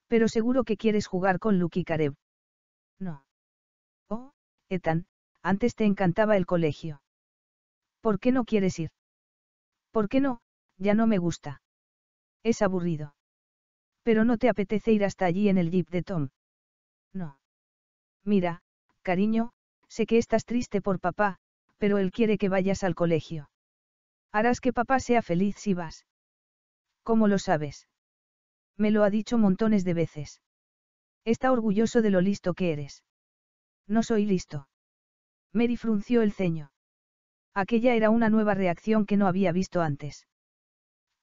Pero seguro que quieres jugar con Lucky Karev. No. Oh, Ethan, antes te encantaba el colegio. ¿Por qué no quieres ir? ¿Por qué no? Ya no me gusta. Es aburrido. Pero no te apetece ir hasta allí en el jeep de Tom. No. Mira, cariño, sé que estás triste por papá, pero él quiere que vayas al colegio. Harás que papá sea feliz si vas. ¿Cómo lo sabes? Me lo ha dicho montones de veces. Está orgulloso de lo listo que eres. No soy listo. Mary frunció el ceño. Aquella era una nueva reacción que no había visto antes.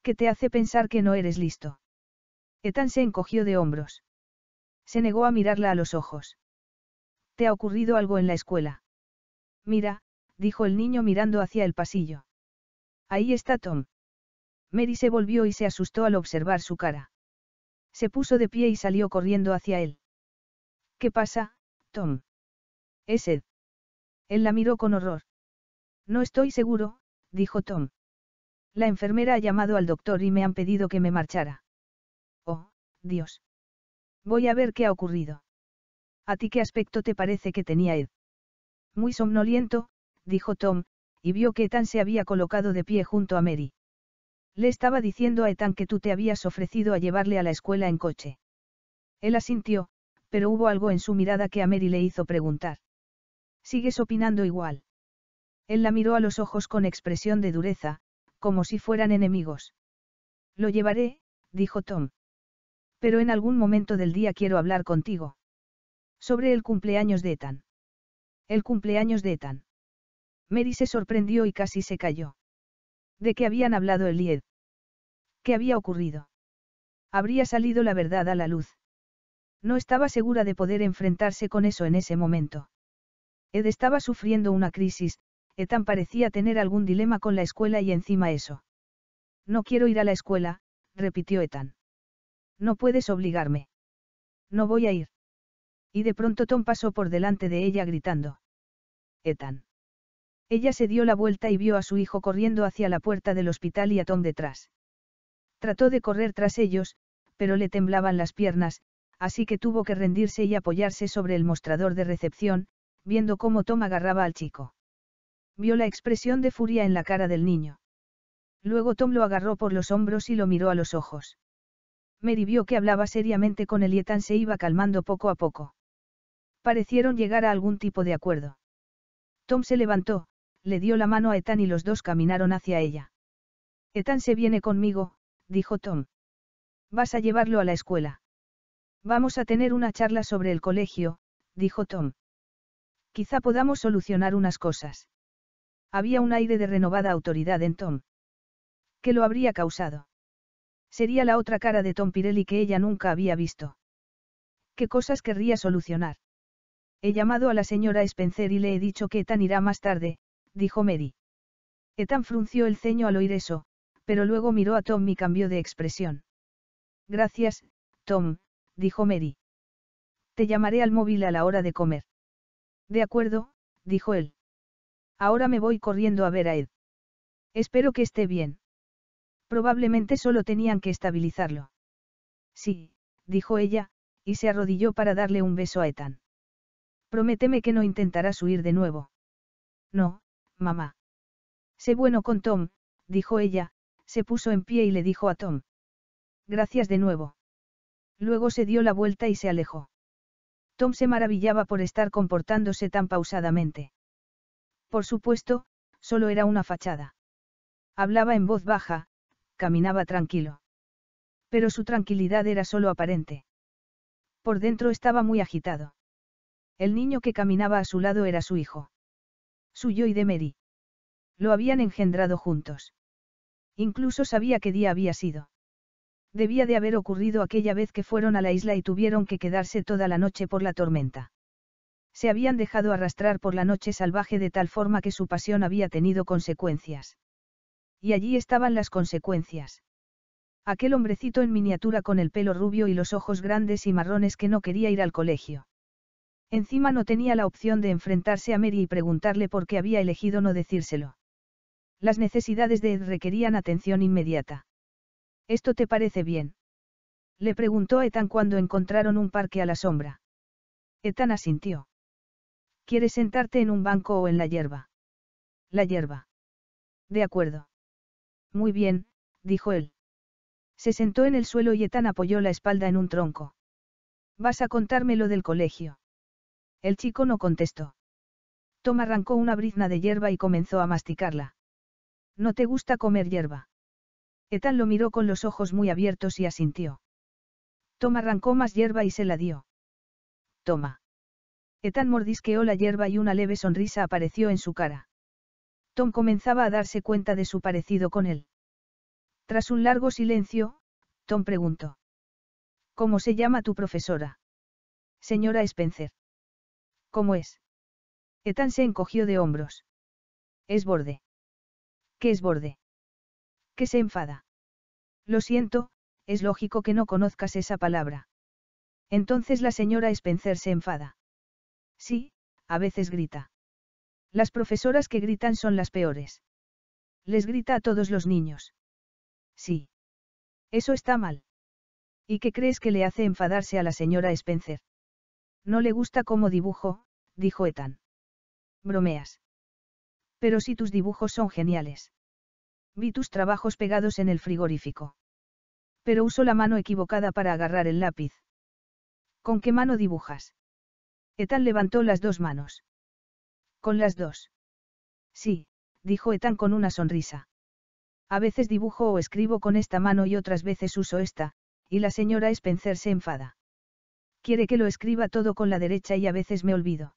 ¿Qué te hace pensar que no eres listo? se encogió de hombros. Se negó a mirarla a los ojos. ¿Te ha ocurrido algo en la escuela? Mira, dijo el niño mirando hacia el pasillo. Ahí está Tom. Mary se volvió y se asustó al observar su cara. Se puso de pie y salió corriendo hacia él. ¿Qué pasa, Tom? Es Ed. Él la miró con horror. No estoy seguro, dijo Tom. La enfermera ha llamado al doctor y me han pedido que me marchara. Dios. Voy a ver qué ha ocurrido. ¿A ti qué aspecto te parece que tenía Ed? Muy somnoliento, dijo Tom, y vio que Ethan se había colocado de pie junto a Mary. Le estaba diciendo a Ethan que tú te habías ofrecido a llevarle a la escuela en coche. Él asintió, pero hubo algo en su mirada que a Mary le hizo preguntar. ¿Sigues opinando igual? Él la miró a los ojos con expresión de dureza, como si fueran enemigos. Lo llevaré, dijo Tom. Pero en algún momento del día quiero hablar contigo. Sobre el cumpleaños de Ethan. El cumpleaños de Ethan. Mary se sorprendió y casi se cayó. ¿De qué habían hablado el Ed? ¿Qué había ocurrido? Habría salido la verdad a la luz. No estaba segura de poder enfrentarse con eso en ese momento. Ed estaba sufriendo una crisis, Ethan parecía tener algún dilema con la escuela y encima eso. No quiero ir a la escuela, repitió Ethan. No puedes obligarme. No voy a ir. Y de pronto Tom pasó por delante de ella gritando. Ethan. Ella se dio la vuelta y vio a su hijo corriendo hacia la puerta del hospital y a Tom detrás. Trató de correr tras ellos, pero le temblaban las piernas, así que tuvo que rendirse y apoyarse sobre el mostrador de recepción, viendo cómo Tom agarraba al chico. Vio la expresión de furia en la cara del niño. Luego Tom lo agarró por los hombros y lo miró a los ojos. Mary vio que hablaba seriamente con él y se iba calmando poco a poco. Parecieron llegar a algún tipo de acuerdo. Tom se levantó, le dio la mano a Ethan y los dos caminaron hacia ella. Ethan se viene conmigo, dijo Tom. Vas a llevarlo a la escuela. Vamos a tener una charla sobre el colegio, dijo Tom. Quizá podamos solucionar unas cosas. Había un aire de renovada autoridad en Tom. ¿Qué lo habría causado? Sería la otra cara de Tom Pirelli que ella nunca había visto. ¿Qué cosas querría solucionar? He llamado a la señora Spencer y le he dicho que Ethan irá más tarde, dijo Mary. Ethan frunció el ceño al oír eso, pero luego miró a Tom y cambió de expresión. Gracias, Tom, dijo Mary. Te llamaré al móvil a la hora de comer. De acuerdo, dijo él. Ahora me voy corriendo a ver a Ed. Espero que esté bien. Probablemente solo tenían que estabilizarlo. Sí, dijo ella, y se arrodilló para darle un beso a Ethan. Prométeme que no intentarás huir de nuevo. No, mamá. Sé bueno con Tom, dijo ella, se puso en pie y le dijo a Tom. Gracias de nuevo. Luego se dio la vuelta y se alejó. Tom se maravillaba por estar comportándose tan pausadamente. Por supuesto, solo era una fachada. Hablaba en voz baja, caminaba tranquilo. Pero su tranquilidad era solo aparente. Por dentro estaba muy agitado. El niño que caminaba a su lado era su hijo. Suyo y de Mary. Lo habían engendrado juntos. Incluso sabía qué día había sido. Debía de haber ocurrido aquella vez que fueron a la isla y tuvieron que quedarse toda la noche por la tormenta. Se habían dejado arrastrar por la noche salvaje de tal forma que su pasión había tenido consecuencias y allí estaban las consecuencias. Aquel hombrecito en miniatura con el pelo rubio y los ojos grandes y marrones que no quería ir al colegio. Encima no tenía la opción de enfrentarse a Mary y preguntarle por qué había elegido no decírselo. Las necesidades de Ed requerían atención inmediata. ¿Esto te parece bien? Le preguntó a Ethan cuando encontraron un parque a la sombra. Ethan asintió. ¿Quieres sentarte en un banco o en la hierba? La hierba. De acuerdo. Muy bien, dijo él. Se sentó en el suelo y Etan apoyó la espalda en un tronco. ¿Vas a contármelo del colegio? El chico no contestó. Tom arrancó una brizna de hierba y comenzó a masticarla. ¿No te gusta comer hierba? Etan lo miró con los ojos muy abiertos y asintió. Tom arrancó más hierba y se la dio. Toma. Etan mordisqueó la hierba y una leve sonrisa apareció en su cara. Tom comenzaba a darse cuenta de su parecido con él. Tras un largo silencio, Tom preguntó. ¿Cómo se llama tu profesora? Señora Spencer. ¿Cómo es? Ethan se encogió de hombros. Es borde. ¿Qué es borde? Que se enfada. Lo siento, es lógico que no conozcas esa palabra. Entonces la señora Spencer se enfada. Sí, a veces grita. Las profesoras que gritan son las peores. Les grita a todos los niños. Sí. Eso está mal. ¿Y qué crees que le hace enfadarse a la señora Spencer? No le gusta cómo dibujo, dijo Ethan. Bromeas. Pero si tus dibujos son geniales. Vi tus trabajos pegados en el frigorífico. Pero uso la mano equivocada para agarrar el lápiz. ¿Con qué mano dibujas? Ethan levantó las dos manos. Con las dos. Sí, dijo Ethan con una sonrisa. A veces dibujo o escribo con esta mano y otras veces uso esta, y la señora Spencer se enfada. Quiere que lo escriba todo con la derecha y a veces me olvido.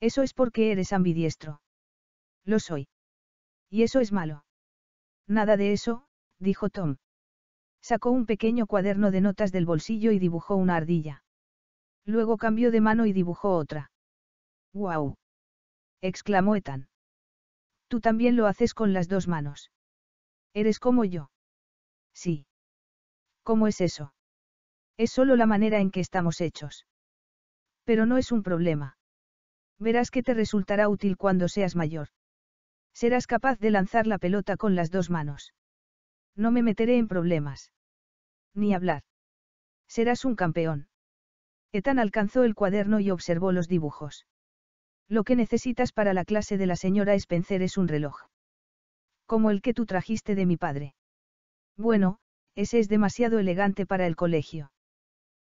Eso es porque eres ambidiestro. Lo soy. Y eso es malo. Nada de eso, dijo Tom. Sacó un pequeño cuaderno de notas del bolsillo y dibujó una ardilla. Luego cambió de mano y dibujó otra. ¡Guau! exclamó Ethan. Tú también lo haces con las dos manos. Eres como yo. Sí. ¿Cómo es eso? Es solo la manera en que estamos hechos. Pero no es un problema. Verás que te resultará útil cuando seas mayor. Serás capaz de lanzar la pelota con las dos manos. No me meteré en problemas. Ni hablar. Serás un campeón. Ethan alcanzó el cuaderno y observó los dibujos. Lo que necesitas para la clase de la señora Spencer es un reloj. Como el que tú trajiste de mi padre. Bueno, ese es demasiado elegante para el colegio.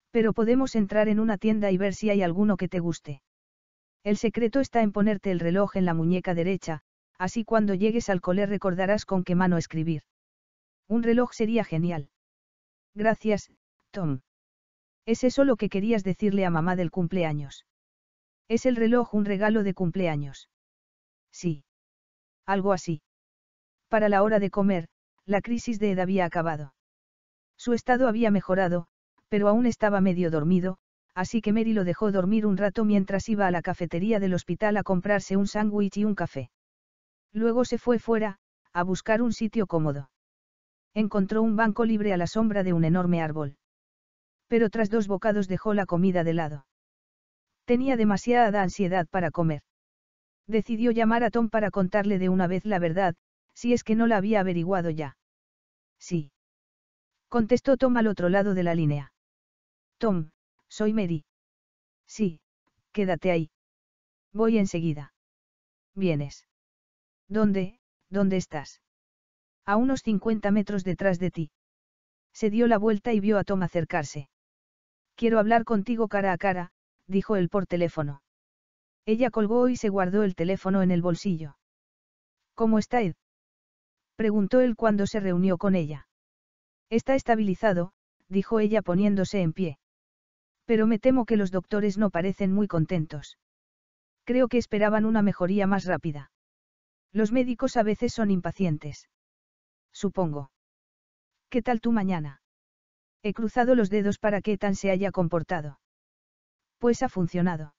Pero podemos entrar en una tienda y ver si hay alguno que te guste. El secreto está en ponerte el reloj en la muñeca derecha, así cuando llegues al cole recordarás con qué mano escribir. Un reloj sería genial. Gracias, Tom. ¿Es eso lo que querías decirle a mamá del cumpleaños? ¿Es el reloj un regalo de cumpleaños? Sí. Algo así. Para la hora de comer, la crisis de Ed había acabado. Su estado había mejorado, pero aún estaba medio dormido, así que Mary lo dejó dormir un rato mientras iba a la cafetería del hospital a comprarse un sándwich y un café. Luego se fue fuera, a buscar un sitio cómodo. Encontró un banco libre a la sombra de un enorme árbol. Pero tras dos bocados dejó la comida de lado. Tenía demasiada ansiedad para comer. Decidió llamar a Tom para contarle de una vez la verdad, si es que no la había averiguado ya. Sí. Contestó Tom al otro lado de la línea. Tom, soy Mary. Sí, quédate ahí. Voy enseguida. Vienes. ¿Dónde, dónde estás? A unos 50 metros detrás de ti. Se dio la vuelta y vio a Tom acercarse. Quiero hablar contigo cara a cara, dijo él por teléfono. Ella colgó y se guardó el teléfono en el bolsillo. ¿Cómo está Ed? preguntó él cuando se reunió con ella. Está estabilizado, dijo ella poniéndose en pie. Pero me temo que los doctores no parecen muy contentos. Creo que esperaban una mejoría más rápida. Los médicos a veces son impacientes. Supongo. ¿Qué tal tú mañana? He cruzado los dedos para que tan se haya comportado. Pues ha funcionado.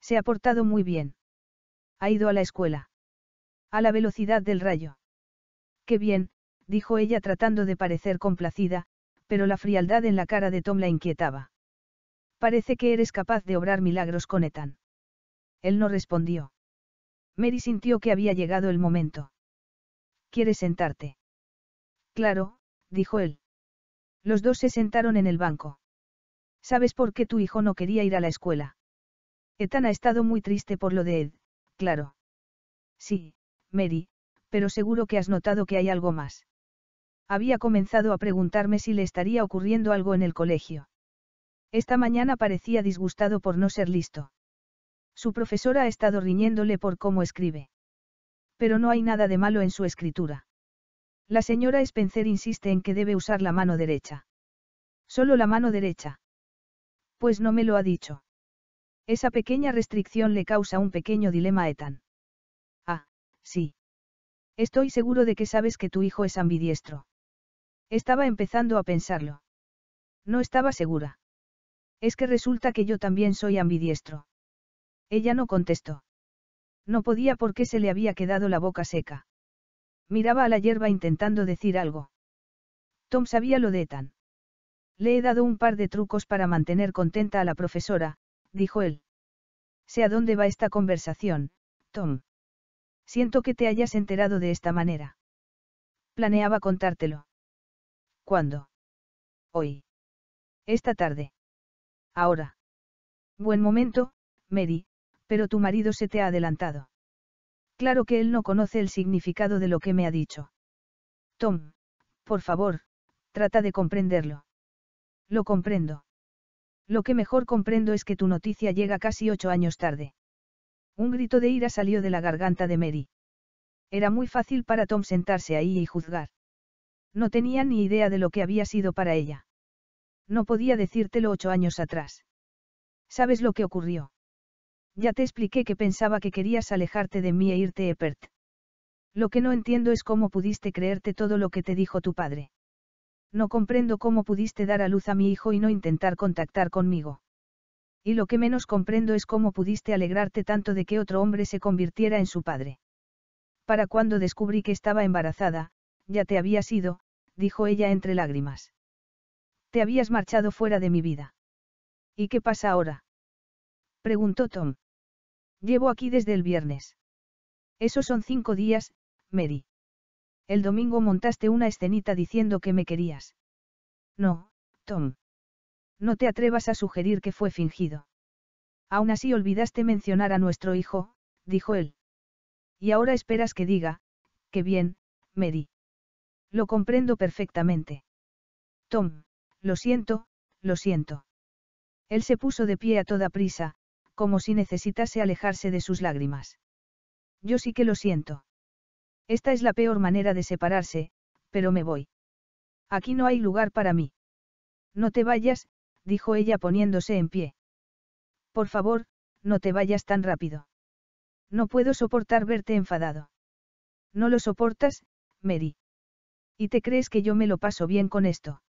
Se ha portado muy bien. Ha ido a la escuela. A la velocidad del rayo. Qué bien, dijo ella tratando de parecer complacida, pero la frialdad en la cara de Tom la inquietaba. Parece que eres capaz de obrar milagros con Ethan. Él no respondió. Mary sintió que había llegado el momento. ¿Quieres sentarte? Claro, dijo él. Los dos se sentaron en el banco. ¿Sabes por qué tu hijo no quería ir a la escuela? Ethan ha estado muy triste por lo de Ed, claro. Sí, Mary, pero seguro que has notado que hay algo más. Había comenzado a preguntarme si le estaría ocurriendo algo en el colegio. Esta mañana parecía disgustado por no ser listo. Su profesora ha estado riñéndole por cómo escribe. Pero no hay nada de malo en su escritura. La señora Spencer insiste en que debe usar la mano derecha. Solo la mano derecha. Pues no me lo ha dicho. Esa pequeña restricción le causa un pequeño dilema a Ethan. Ah, sí. Estoy seguro de que sabes que tu hijo es ambidiestro. Estaba empezando a pensarlo. No estaba segura. Es que resulta que yo también soy ambidiestro. Ella no contestó. No podía porque se le había quedado la boca seca. Miraba a la hierba intentando decir algo. Tom sabía lo de Ethan. Le he dado un par de trucos para mantener contenta a la profesora, dijo él. Sé a dónde va esta conversación, Tom. Siento que te hayas enterado de esta manera. Planeaba contártelo. ¿Cuándo? Hoy. Esta tarde. Ahora. Buen momento, Mary, pero tu marido se te ha adelantado. Claro que él no conoce el significado de lo que me ha dicho. Tom, por favor, trata de comprenderlo. Lo comprendo. Lo que mejor comprendo es que tu noticia llega casi ocho años tarde. Un grito de ira salió de la garganta de Mary. Era muy fácil para Tom sentarse ahí y juzgar. No tenía ni idea de lo que había sido para ella. No podía decírtelo ocho años atrás. ¿Sabes lo que ocurrió? Ya te expliqué que pensaba que querías alejarte de mí e irte Epert. Lo que no entiendo es cómo pudiste creerte todo lo que te dijo tu padre. No comprendo cómo pudiste dar a luz a mi hijo y no intentar contactar conmigo. Y lo que menos comprendo es cómo pudiste alegrarte tanto de que otro hombre se convirtiera en su padre. Para cuando descubrí que estaba embarazada, ya te había ido, dijo ella entre lágrimas. Te habías marchado fuera de mi vida. ¿Y qué pasa ahora? preguntó Tom. Llevo aquí desde el viernes. Esos son cinco días, Mary. El domingo montaste una escenita diciendo que me querías. No, Tom. No te atrevas a sugerir que fue fingido. Aún así olvidaste mencionar a nuestro hijo, dijo él. Y ahora esperas que diga, que bien, Mary. Lo comprendo perfectamente. Tom, lo siento, lo siento. Él se puso de pie a toda prisa, como si necesitase alejarse de sus lágrimas. Yo sí que lo siento. Esta es la peor manera de separarse, pero me voy. Aquí no hay lugar para mí. No te vayas, dijo ella poniéndose en pie. Por favor, no te vayas tan rápido. No puedo soportar verte enfadado. No lo soportas, Mary. ¿Y te crees que yo me lo paso bien con esto?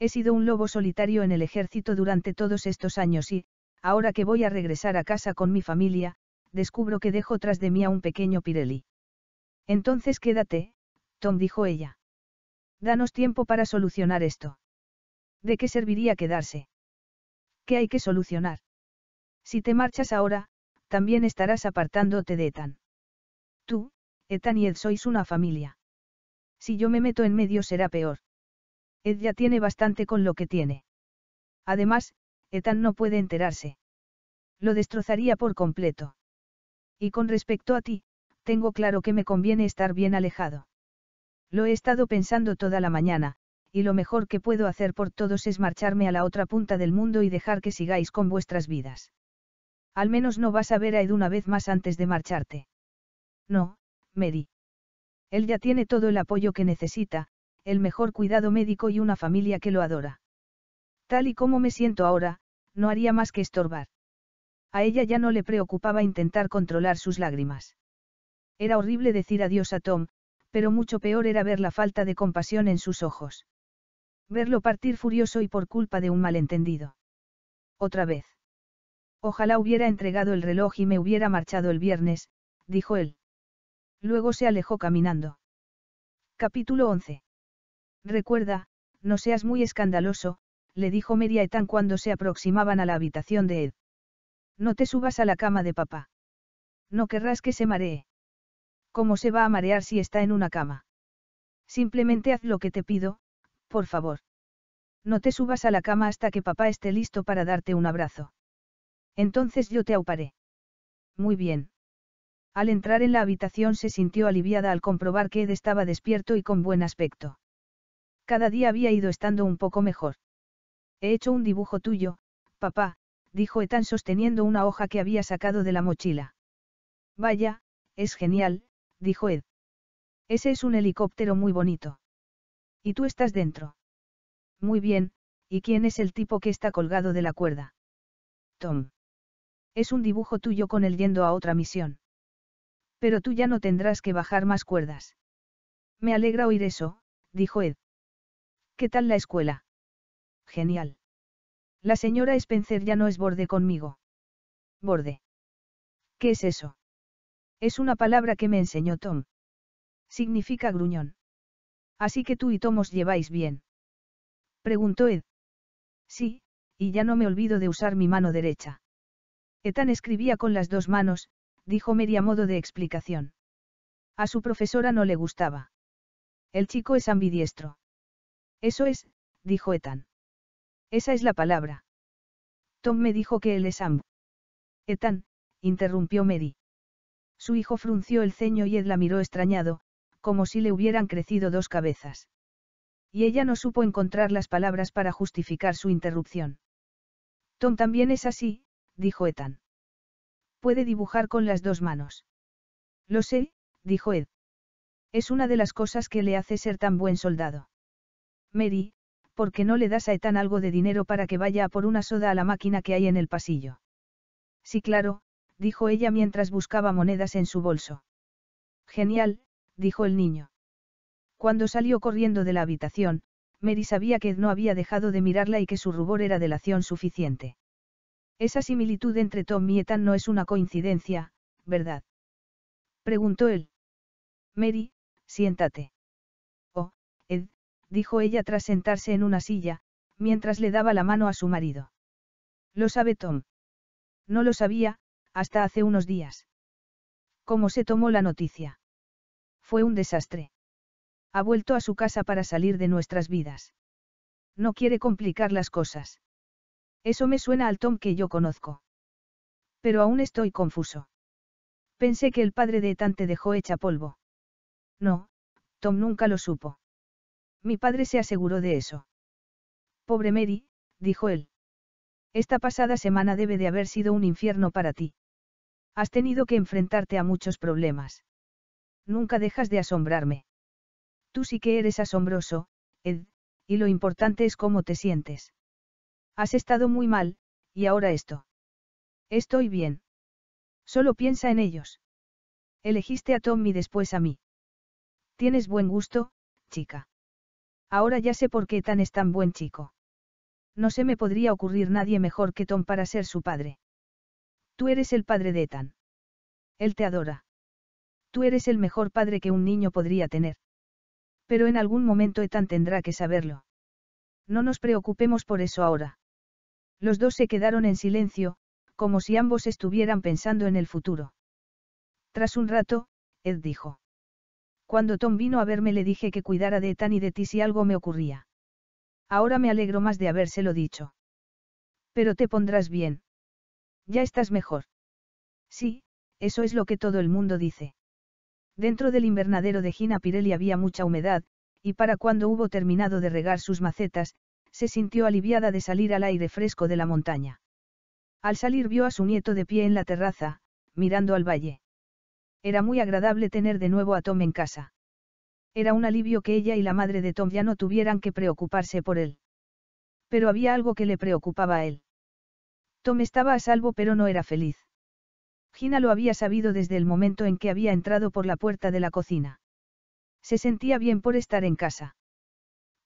He sido un lobo solitario en el ejército durante todos estos años y, ahora que voy a regresar a casa con mi familia, descubro que dejo tras de mí a un pequeño Pirelli. Entonces quédate, Tom dijo ella. Danos tiempo para solucionar esto. ¿De qué serviría quedarse? ¿Qué hay que solucionar? Si te marchas ahora, también estarás apartándote de Ethan. Tú, Etan y Ed sois una familia. Si yo me meto en medio será peor. Ed ya tiene bastante con lo que tiene. Además, Etan no puede enterarse. Lo destrozaría por completo. Y con respecto a ti, tengo claro que me conviene estar bien alejado. Lo he estado pensando toda la mañana, y lo mejor que puedo hacer por todos es marcharme a la otra punta del mundo y dejar que sigáis con vuestras vidas. Al menos no vas a ver a Ed una vez más antes de marcharte. No, Mary. Él ya tiene todo el apoyo que necesita, el mejor cuidado médico y una familia que lo adora. Tal y como me siento ahora, no haría más que estorbar. A ella ya no le preocupaba intentar controlar sus lágrimas. Era horrible decir adiós a Tom, pero mucho peor era ver la falta de compasión en sus ojos. Verlo partir furioso y por culpa de un malentendido. Otra vez. Ojalá hubiera entregado el reloj y me hubiera marchado el viernes, dijo él. Luego se alejó caminando. Capítulo 11. Recuerda, no seas muy escandaloso, le dijo Mary cuando se aproximaban a la habitación de Ed. No te subas a la cama de papá. No querrás que se maree. ¿Cómo se va a marear si está en una cama? Simplemente haz lo que te pido, por favor. No te subas a la cama hasta que papá esté listo para darte un abrazo. Entonces yo te auparé. Muy bien. Al entrar en la habitación se sintió aliviada al comprobar que Ed estaba despierto y con buen aspecto. Cada día había ido estando un poco mejor. He hecho un dibujo tuyo, papá, dijo Ethan sosteniendo una hoja que había sacado de la mochila. Vaya, es genial, dijo Ed. Ese es un helicóptero muy bonito. Y tú estás dentro. Muy bien, ¿y quién es el tipo que está colgado de la cuerda? Tom. Es un dibujo tuyo con él yendo a otra misión. Pero tú ya no tendrás que bajar más cuerdas. Me alegra oír eso, dijo Ed. ¿Qué tal la escuela? Genial. La señora Spencer ya no es borde conmigo. Borde. ¿Qué es eso? Es una palabra que me enseñó Tom. Significa gruñón. Así que tú y Tom os lleváis bien. Preguntó Ed. Sí, y ya no me olvido de usar mi mano derecha. Etan escribía con las dos manos, dijo Mary a modo de explicación. A su profesora no le gustaba. El chico es ambidiestro. Eso es, dijo Etan. Esa es la palabra. Tom me dijo que él es amb. Etan, interrumpió Mary. Su hijo frunció el ceño y Ed la miró extrañado, como si le hubieran crecido dos cabezas. Y ella no supo encontrar las palabras para justificar su interrupción. Tom también es así, dijo Ethan. Puede dibujar con las dos manos. Lo sé, dijo Ed. Es una de las cosas que le hace ser tan buen soldado. Mary, ¿por qué no le das a Ethan algo de dinero para que vaya a por una soda a la máquina que hay en el pasillo? Sí, claro, dijo ella mientras buscaba monedas en su bolso. Genial, dijo el niño. Cuando salió corriendo de la habitación, Mary sabía que Ed no había dejado de mirarla y que su rubor era delación suficiente. Esa similitud entre Tom y Ethan no es una coincidencia, ¿verdad? Preguntó él. Mary, siéntate. Oh, Ed, dijo ella tras sentarse en una silla, mientras le daba la mano a su marido. Lo sabe Tom. No lo sabía, hasta hace unos días. ¿Cómo se tomó la noticia? Fue un desastre. Ha vuelto a su casa para salir de nuestras vidas. No quiere complicar las cosas. Eso me suena al Tom que yo conozco. Pero aún estoy confuso. Pensé que el padre de Ethan te dejó hecha polvo. No, Tom nunca lo supo. Mi padre se aseguró de eso. Pobre Mary, dijo él. Esta pasada semana debe de haber sido un infierno para ti. Has tenido que enfrentarte a muchos problemas. Nunca dejas de asombrarme. Tú sí que eres asombroso, Ed, y lo importante es cómo te sientes. Has estado muy mal, y ahora esto. Estoy bien. Solo piensa en ellos. Elegiste a Tom y después a mí. Tienes buen gusto, chica. Ahora ya sé por qué tan es tan buen chico. No se me podría ocurrir nadie mejor que Tom para ser su padre. Tú eres el padre de Ethan. Él te adora. Tú eres el mejor padre que un niño podría tener. Pero en algún momento Ethan tendrá que saberlo. No nos preocupemos por eso ahora. Los dos se quedaron en silencio, como si ambos estuvieran pensando en el futuro. Tras un rato, Ed dijo. Cuando Tom vino a verme le dije que cuidara de Ethan y de ti si algo me ocurría. Ahora me alegro más de habérselo dicho. Pero te pondrás bien. Ya estás mejor. Sí, eso es lo que todo el mundo dice. Dentro del invernadero de Gina Pirelli había mucha humedad, y para cuando hubo terminado de regar sus macetas, se sintió aliviada de salir al aire fresco de la montaña. Al salir vio a su nieto de pie en la terraza, mirando al valle. Era muy agradable tener de nuevo a Tom en casa. Era un alivio que ella y la madre de Tom ya no tuvieran que preocuparse por él. Pero había algo que le preocupaba a él estaba a salvo pero no era feliz. Gina lo había sabido desde el momento en que había entrado por la puerta de la cocina. Se sentía bien por estar en casa.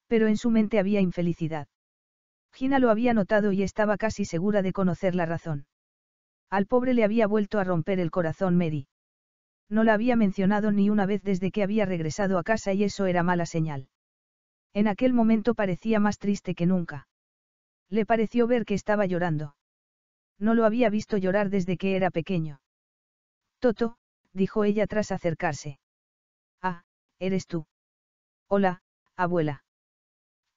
Pero en su mente había infelicidad. Gina lo había notado y estaba casi segura de conocer la razón. Al pobre le había vuelto a romper el corazón Mary. No la había mencionado ni una vez desde que había regresado a casa y eso era mala señal. En aquel momento parecía más triste que nunca. Le pareció ver que estaba llorando. No lo había visto llorar desde que era pequeño. Toto, dijo ella tras acercarse. Ah, eres tú. Hola, abuela.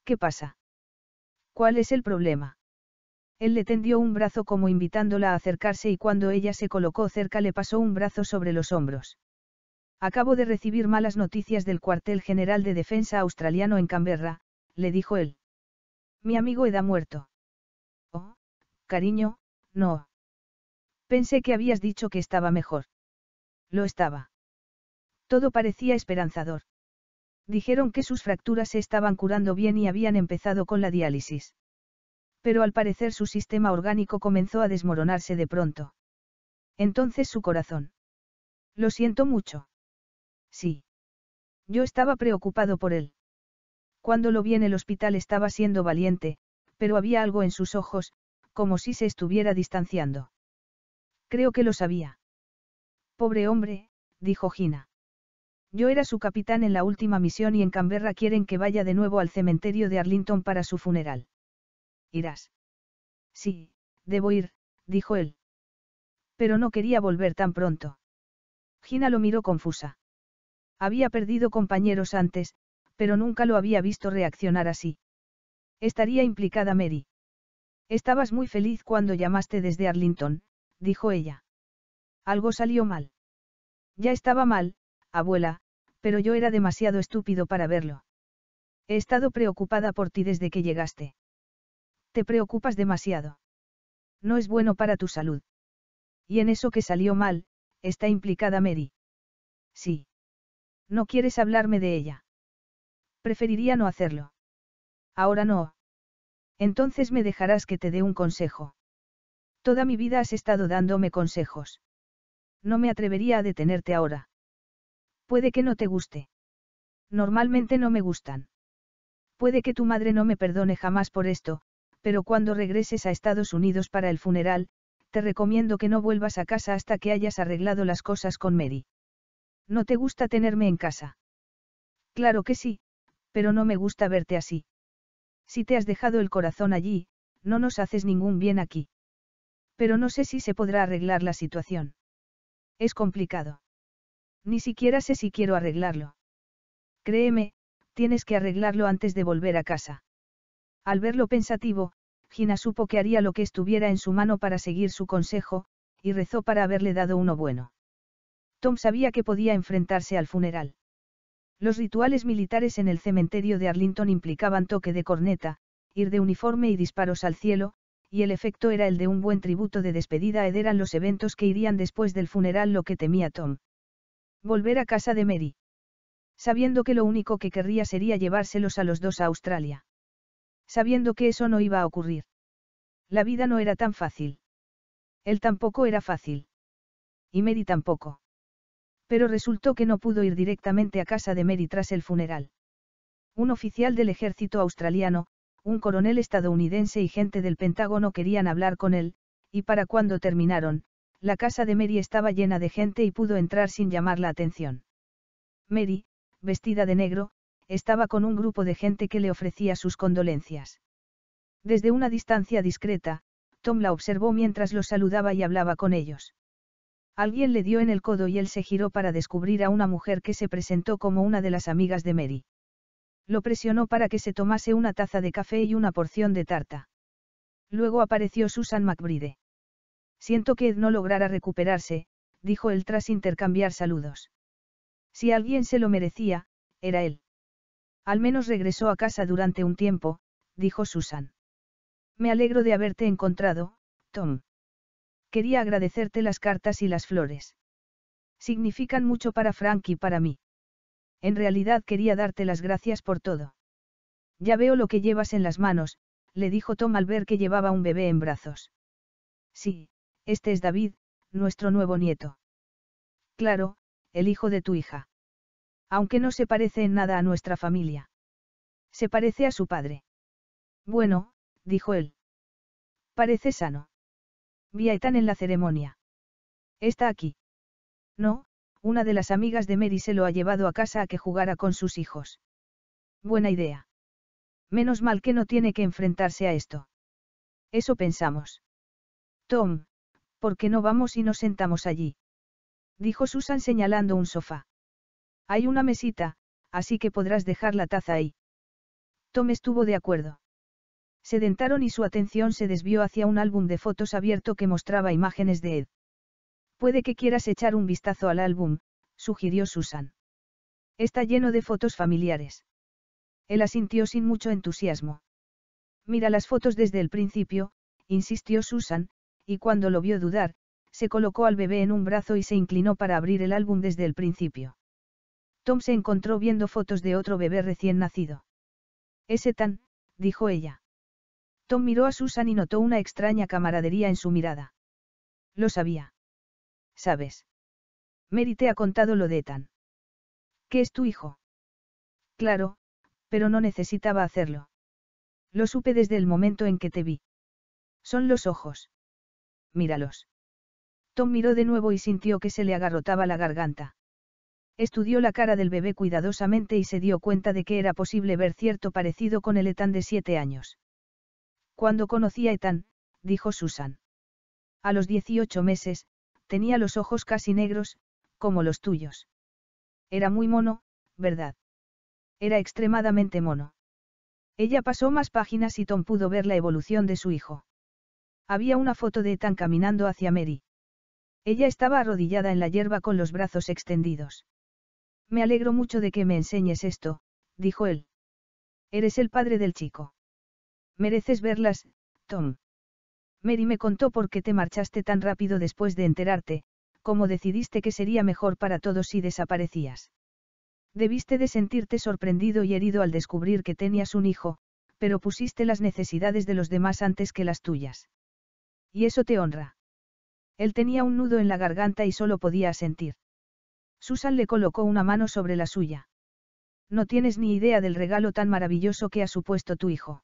¿Qué pasa? ¿Cuál es el problema? Él le tendió un brazo como invitándola a acercarse y cuando ella se colocó cerca le pasó un brazo sobre los hombros. Acabo de recibir malas noticias del cuartel general de defensa australiano en Canberra, le dijo él. Mi amigo Ed ha muerto. Oh, cariño, no. Pensé que habías dicho que estaba mejor. Lo estaba. Todo parecía esperanzador. Dijeron que sus fracturas se estaban curando bien y habían empezado con la diálisis. Pero al parecer su sistema orgánico comenzó a desmoronarse de pronto. Entonces su corazón. Lo siento mucho. Sí. Yo estaba preocupado por él. Cuando lo vi en el hospital estaba siendo valiente, pero había algo en sus ojos, como si se estuviera distanciando. Creo que lo sabía. Pobre hombre, dijo Gina. Yo era su capitán en la última misión y en Canberra quieren que vaya de nuevo al cementerio de Arlington para su funeral. ¿Irás? Sí, debo ir, dijo él. Pero no quería volver tan pronto. Gina lo miró confusa. Había perdido compañeros antes, pero nunca lo había visto reaccionar así. Estaría implicada Mary. Estabas muy feliz cuando llamaste desde Arlington, dijo ella. Algo salió mal. Ya estaba mal, abuela, pero yo era demasiado estúpido para verlo. He estado preocupada por ti desde que llegaste. Te preocupas demasiado. No es bueno para tu salud. Y en eso que salió mal, está implicada Mary. Sí. No quieres hablarme de ella. Preferiría no hacerlo. Ahora no. Entonces me dejarás que te dé un consejo. Toda mi vida has estado dándome consejos. No me atrevería a detenerte ahora. Puede que no te guste. Normalmente no me gustan. Puede que tu madre no me perdone jamás por esto, pero cuando regreses a Estados Unidos para el funeral, te recomiendo que no vuelvas a casa hasta que hayas arreglado las cosas con Mary. ¿No te gusta tenerme en casa? Claro que sí, pero no me gusta verte así. Si te has dejado el corazón allí, no nos haces ningún bien aquí. Pero no sé si se podrá arreglar la situación. Es complicado. Ni siquiera sé si quiero arreglarlo. Créeme, tienes que arreglarlo antes de volver a casa. Al verlo pensativo, Gina supo que haría lo que estuviera en su mano para seguir su consejo, y rezó para haberle dado uno bueno. Tom sabía que podía enfrentarse al funeral. Los rituales militares en el cementerio de Arlington implicaban toque de corneta, ir de uniforme y disparos al cielo, y el efecto era el de un buen tributo de despedida Ed eran los eventos que irían después del funeral lo que temía Tom. Volver a casa de Mary. Sabiendo que lo único que querría sería llevárselos a los dos a Australia. Sabiendo que eso no iba a ocurrir. La vida no era tan fácil. Él tampoco era fácil. Y Mary tampoco pero resultó que no pudo ir directamente a casa de Mary tras el funeral. Un oficial del ejército australiano, un coronel estadounidense y gente del Pentágono querían hablar con él, y para cuando terminaron, la casa de Mary estaba llena de gente y pudo entrar sin llamar la atención. Mary, vestida de negro, estaba con un grupo de gente que le ofrecía sus condolencias. Desde una distancia discreta, Tom la observó mientras los saludaba y hablaba con ellos. Alguien le dio en el codo y él se giró para descubrir a una mujer que se presentó como una de las amigas de Mary. Lo presionó para que se tomase una taza de café y una porción de tarta. Luego apareció Susan McBride. Siento que Ed no lograra recuperarse, dijo él tras intercambiar saludos. Si alguien se lo merecía, era él. Al menos regresó a casa durante un tiempo, dijo Susan. Me alegro de haberte encontrado, Tom. Quería agradecerte las cartas y las flores. Significan mucho para Frank y para mí. En realidad quería darte las gracias por todo. Ya veo lo que llevas en las manos, le dijo Tom al ver que llevaba un bebé en brazos. Sí, este es David, nuestro nuevo nieto. Claro, el hijo de tu hija. Aunque no se parece en nada a nuestra familia. Se parece a su padre. Bueno, dijo él. Parece sano. Vi a Ethan en la ceremonia. Está aquí. No, una de las amigas de Mary se lo ha llevado a casa a que jugara con sus hijos. Buena idea. Menos mal que no tiene que enfrentarse a esto. Eso pensamos. Tom, ¿por qué no vamos y nos sentamos allí? Dijo Susan señalando un sofá. Hay una mesita, así que podrás dejar la taza ahí. Tom estuvo de acuerdo. Sedentaron y su atención se desvió hacia un álbum de fotos abierto que mostraba imágenes de Ed. Puede que quieras echar un vistazo al álbum, sugirió Susan. Está lleno de fotos familiares. Él asintió sin mucho entusiasmo. Mira las fotos desde el principio, insistió Susan, y cuando lo vio dudar, se colocó al bebé en un brazo y se inclinó para abrir el álbum desde el principio. Tom se encontró viendo fotos de otro bebé recién nacido. Ese tan, dijo ella. Tom miró a Susan y notó una extraña camaradería en su mirada. Lo sabía. ¿Sabes? Mary te ha contado lo de Ethan. ¿Qué es tu hijo? Claro, pero no necesitaba hacerlo. Lo supe desde el momento en que te vi. Son los ojos. Míralos. Tom miró de nuevo y sintió que se le agarrotaba la garganta. Estudió la cara del bebé cuidadosamente y se dio cuenta de que era posible ver cierto parecido con el Ethan de siete años. Cuando conocí a Ethan, dijo Susan. A los 18 meses, tenía los ojos casi negros, como los tuyos. Era muy mono, ¿verdad? Era extremadamente mono. Ella pasó más páginas y Tom pudo ver la evolución de su hijo. Había una foto de Ethan caminando hacia Mary. Ella estaba arrodillada en la hierba con los brazos extendidos. Me alegro mucho de que me enseñes esto, dijo él. Eres el padre del chico. Mereces verlas, Tom. Mary me contó por qué te marchaste tan rápido después de enterarte, cómo decidiste que sería mejor para todos si desaparecías. Debiste de sentirte sorprendido y herido al descubrir que tenías un hijo, pero pusiste las necesidades de los demás antes que las tuyas. Y eso te honra. Él tenía un nudo en la garganta y solo podía sentir. Susan le colocó una mano sobre la suya. No tienes ni idea del regalo tan maravilloso que ha supuesto tu hijo.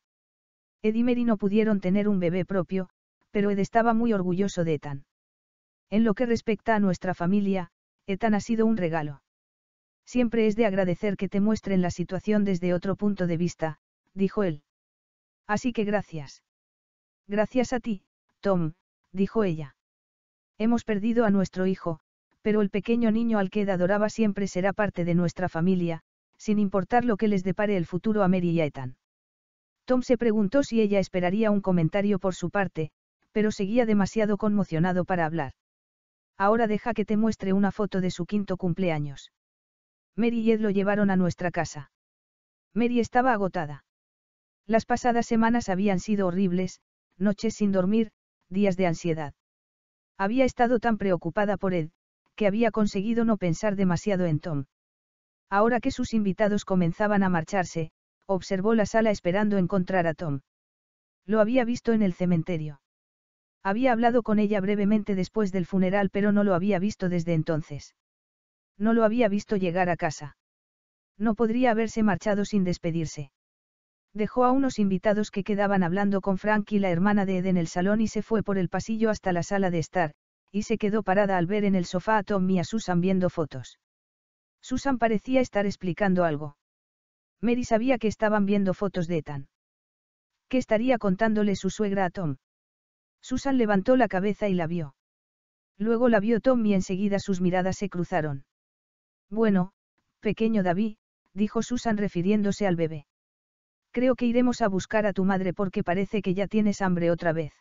Ed y Mary no pudieron tener un bebé propio, pero Ed estaba muy orgulloso de Ethan. En lo que respecta a nuestra familia, Ethan ha sido un regalo. Siempre es de agradecer que te muestren la situación desde otro punto de vista, dijo él. Así que gracias. Gracias a ti, Tom, dijo ella. Hemos perdido a nuestro hijo, pero el pequeño niño al que Ed adoraba siempre será parte de nuestra familia, sin importar lo que les depare el futuro a Mary y a Ethan. Tom se preguntó si ella esperaría un comentario por su parte, pero seguía demasiado conmocionado para hablar. Ahora deja que te muestre una foto de su quinto cumpleaños. Mary y Ed lo llevaron a nuestra casa. Mary estaba agotada. Las pasadas semanas habían sido horribles, noches sin dormir, días de ansiedad. Había estado tan preocupada por Ed, que había conseguido no pensar demasiado en Tom. Ahora que sus invitados comenzaban a marcharse, observó la sala esperando encontrar a Tom. Lo había visto en el cementerio. Había hablado con ella brevemente después del funeral, pero no lo había visto desde entonces. No lo había visto llegar a casa. No podría haberse marchado sin despedirse. Dejó a unos invitados que quedaban hablando con Frank y la hermana de Ed en el salón y se fue por el pasillo hasta la sala de estar, y se quedó parada al ver en el sofá a Tom y a Susan viendo fotos. Susan parecía estar explicando algo. Mary sabía que estaban viendo fotos de Ethan. ¿Qué estaría contándole su suegra a Tom? Susan levantó la cabeza y la vio. Luego la vio Tom y enseguida sus miradas se cruzaron. Bueno, pequeño David, dijo Susan refiriéndose al bebé. Creo que iremos a buscar a tu madre porque parece que ya tienes hambre otra vez.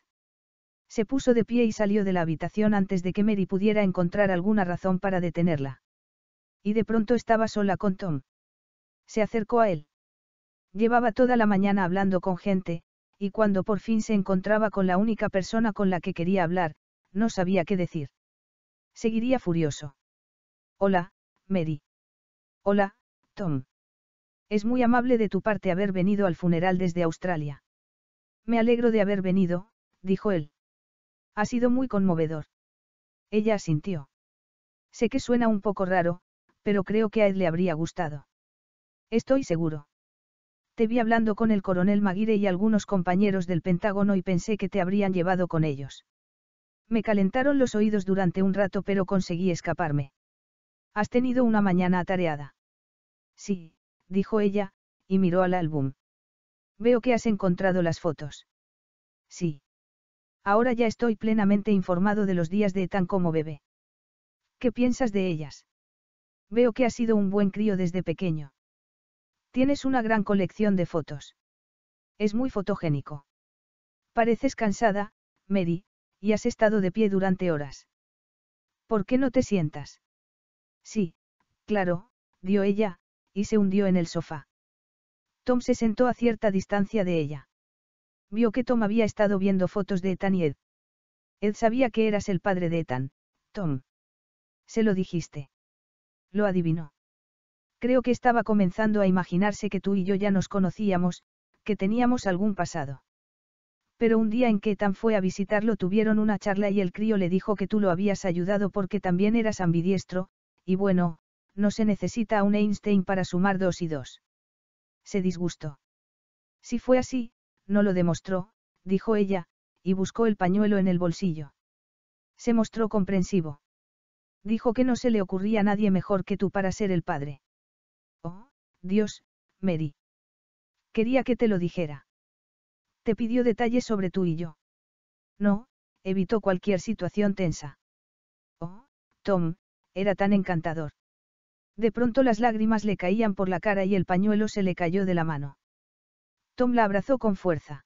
Se puso de pie y salió de la habitación antes de que Mary pudiera encontrar alguna razón para detenerla. Y de pronto estaba sola con Tom se acercó a él. Llevaba toda la mañana hablando con gente, y cuando por fin se encontraba con la única persona con la que quería hablar, no sabía qué decir. Seguiría furioso. Hola, Mary. Hola, Tom. Es muy amable de tu parte haber venido al funeral desde Australia. Me alegro de haber venido, dijo él. Ha sido muy conmovedor. Ella asintió. Sé que suena un poco raro, pero creo que a Ed le habría gustado. Estoy seguro. Te vi hablando con el coronel Maguire y algunos compañeros del Pentágono y pensé que te habrían llevado con ellos. Me calentaron los oídos durante un rato pero conseguí escaparme. Has tenido una mañana atareada. Sí, dijo ella, y miró al álbum. Veo que has encontrado las fotos. Sí. Ahora ya estoy plenamente informado de los días de tan como bebé. ¿Qué piensas de ellas? Veo que has sido un buen crío desde pequeño. Tienes una gran colección de fotos. Es muy fotogénico. Pareces cansada, Mary, y has estado de pie durante horas. ¿Por qué no te sientas? Sí, claro, dio ella, y se hundió en el sofá. Tom se sentó a cierta distancia de ella. Vio que Tom había estado viendo fotos de Ethan y Ed. Ed sabía que eras el padre de Ethan, Tom. Se lo dijiste. Lo adivinó. Creo que estaba comenzando a imaginarse que tú y yo ya nos conocíamos, que teníamos algún pasado. Pero un día en que Tan fue a visitarlo tuvieron una charla y el crío le dijo que tú lo habías ayudado porque también eras ambidiestro, y bueno, no se necesita un Einstein para sumar dos y dos. Se disgustó. Si fue así, no lo demostró, dijo ella, y buscó el pañuelo en el bolsillo. Se mostró comprensivo. Dijo que no se le ocurría a nadie mejor que tú para ser el padre. Dios, Mary. Quería que te lo dijera. Te pidió detalles sobre tú y yo. No, evitó cualquier situación tensa. Oh, Tom, era tan encantador. De pronto las lágrimas le caían por la cara y el pañuelo se le cayó de la mano. Tom la abrazó con fuerza.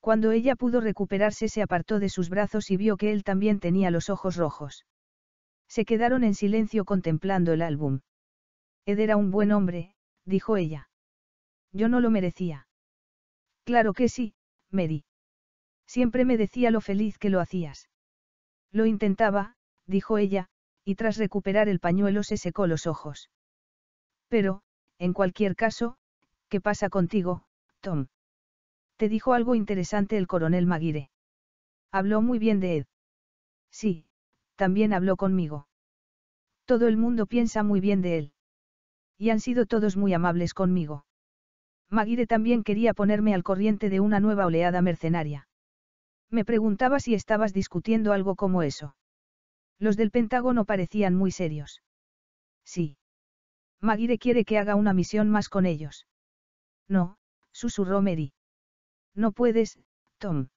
Cuando ella pudo recuperarse se apartó de sus brazos y vio que él también tenía los ojos rojos. Se quedaron en silencio contemplando el álbum. Ed era un buen hombre, dijo ella. Yo no lo merecía. Claro que sí, Mary. Siempre me decía lo feliz que lo hacías. Lo intentaba, dijo ella, y tras recuperar el pañuelo se secó los ojos. Pero, en cualquier caso, ¿qué pasa contigo, Tom? Te dijo algo interesante el coronel Maguire. Habló muy bien de Ed. Sí, también habló conmigo. Todo el mundo piensa muy bien de él y han sido todos muy amables conmigo. Maguire también quería ponerme al corriente de una nueva oleada mercenaria. Me preguntaba si estabas discutiendo algo como eso. Los del Pentágono parecían muy serios. Sí. Maguire quiere que haga una misión más con ellos. No, susurró Mary. No puedes, Tom.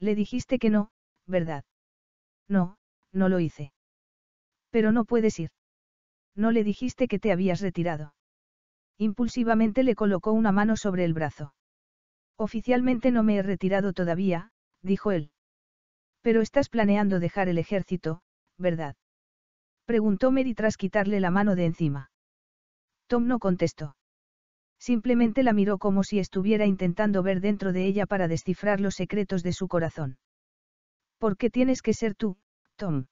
Le dijiste que no, ¿verdad? No, no lo hice. Pero no puedes ir. No le dijiste que te habías retirado. Impulsivamente le colocó una mano sobre el brazo. Oficialmente no me he retirado todavía, dijo él. Pero estás planeando dejar el ejército, ¿verdad? Preguntó Mary tras quitarle la mano de encima. Tom no contestó. Simplemente la miró como si estuviera intentando ver dentro de ella para descifrar los secretos de su corazón. ¿Por qué tienes que ser tú, Tom?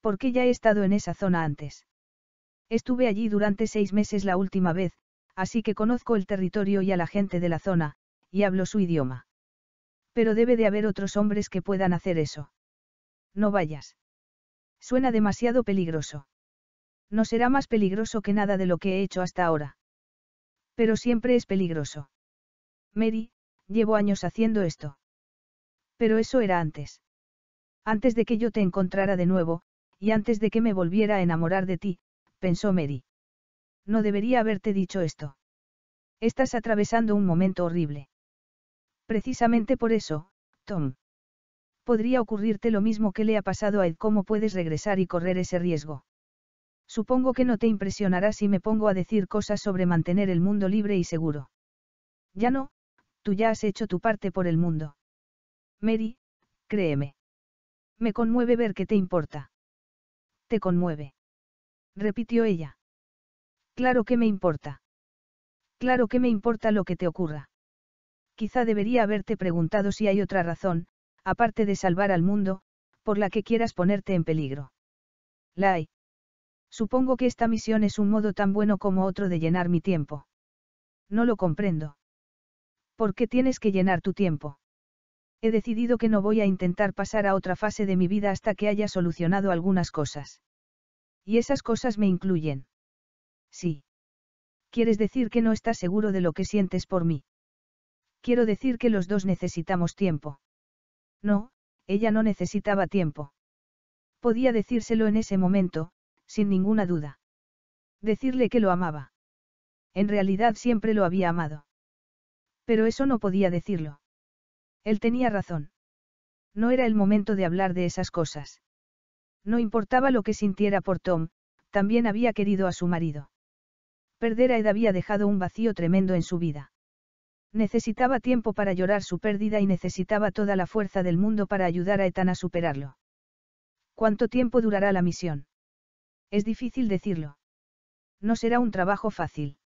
Porque ya he estado en esa zona antes. Estuve allí durante seis meses la última vez, así que conozco el territorio y a la gente de la zona, y hablo su idioma. Pero debe de haber otros hombres que puedan hacer eso. No vayas. Suena demasiado peligroso. No será más peligroso que nada de lo que he hecho hasta ahora. Pero siempre es peligroso. Mary, llevo años haciendo esto. Pero eso era antes. Antes de que yo te encontrara de nuevo, y antes de que me volviera a enamorar de ti, pensó Mary. No debería haberte dicho esto. Estás atravesando un momento horrible. Precisamente por eso, Tom. Podría ocurrirte lo mismo que le ha pasado a Ed. ¿Cómo puedes regresar y correr ese riesgo? Supongo que no te impresionará si me pongo a decir cosas sobre mantener el mundo libre y seguro. Ya no, tú ya has hecho tu parte por el mundo. Mary, créeme. Me conmueve ver que te importa. Te conmueve repitió ella. Claro que me importa. Claro que me importa lo que te ocurra. Quizá debería haberte preguntado si hay otra razón, aparte de salvar al mundo, por la que quieras ponerte en peligro. La hay. Supongo que esta misión es un modo tan bueno como otro de llenar mi tiempo. No lo comprendo. ¿Por qué tienes que llenar tu tiempo? He decidido que no voy a intentar pasar a otra fase de mi vida hasta que haya solucionado algunas cosas. Y esas cosas me incluyen. Sí. Quieres decir que no estás seguro de lo que sientes por mí. Quiero decir que los dos necesitamos tiempo. No, ella no necesitaba tiempo. Podía decírselo en ese momento, sin ninguna duda. Decirle que lo amaba. En realidad siempre lo había amado. Pero eso no podía decirlo. Él tenía razón. No era el momento de hablar de esas cosas. No importaba lo que sintiera por Tom, también había querido a su marido. Perder a Ed había dejado un vacío tremendo en su vida. Necesitaba tiempo para llorar su pérdida y necesitaba toda la fuerza del mundo para ayudar a Ethan a superarlo. ¿Cuánto tiempo durará la misión? Es difícil decirlo. No será un trabajo fácil.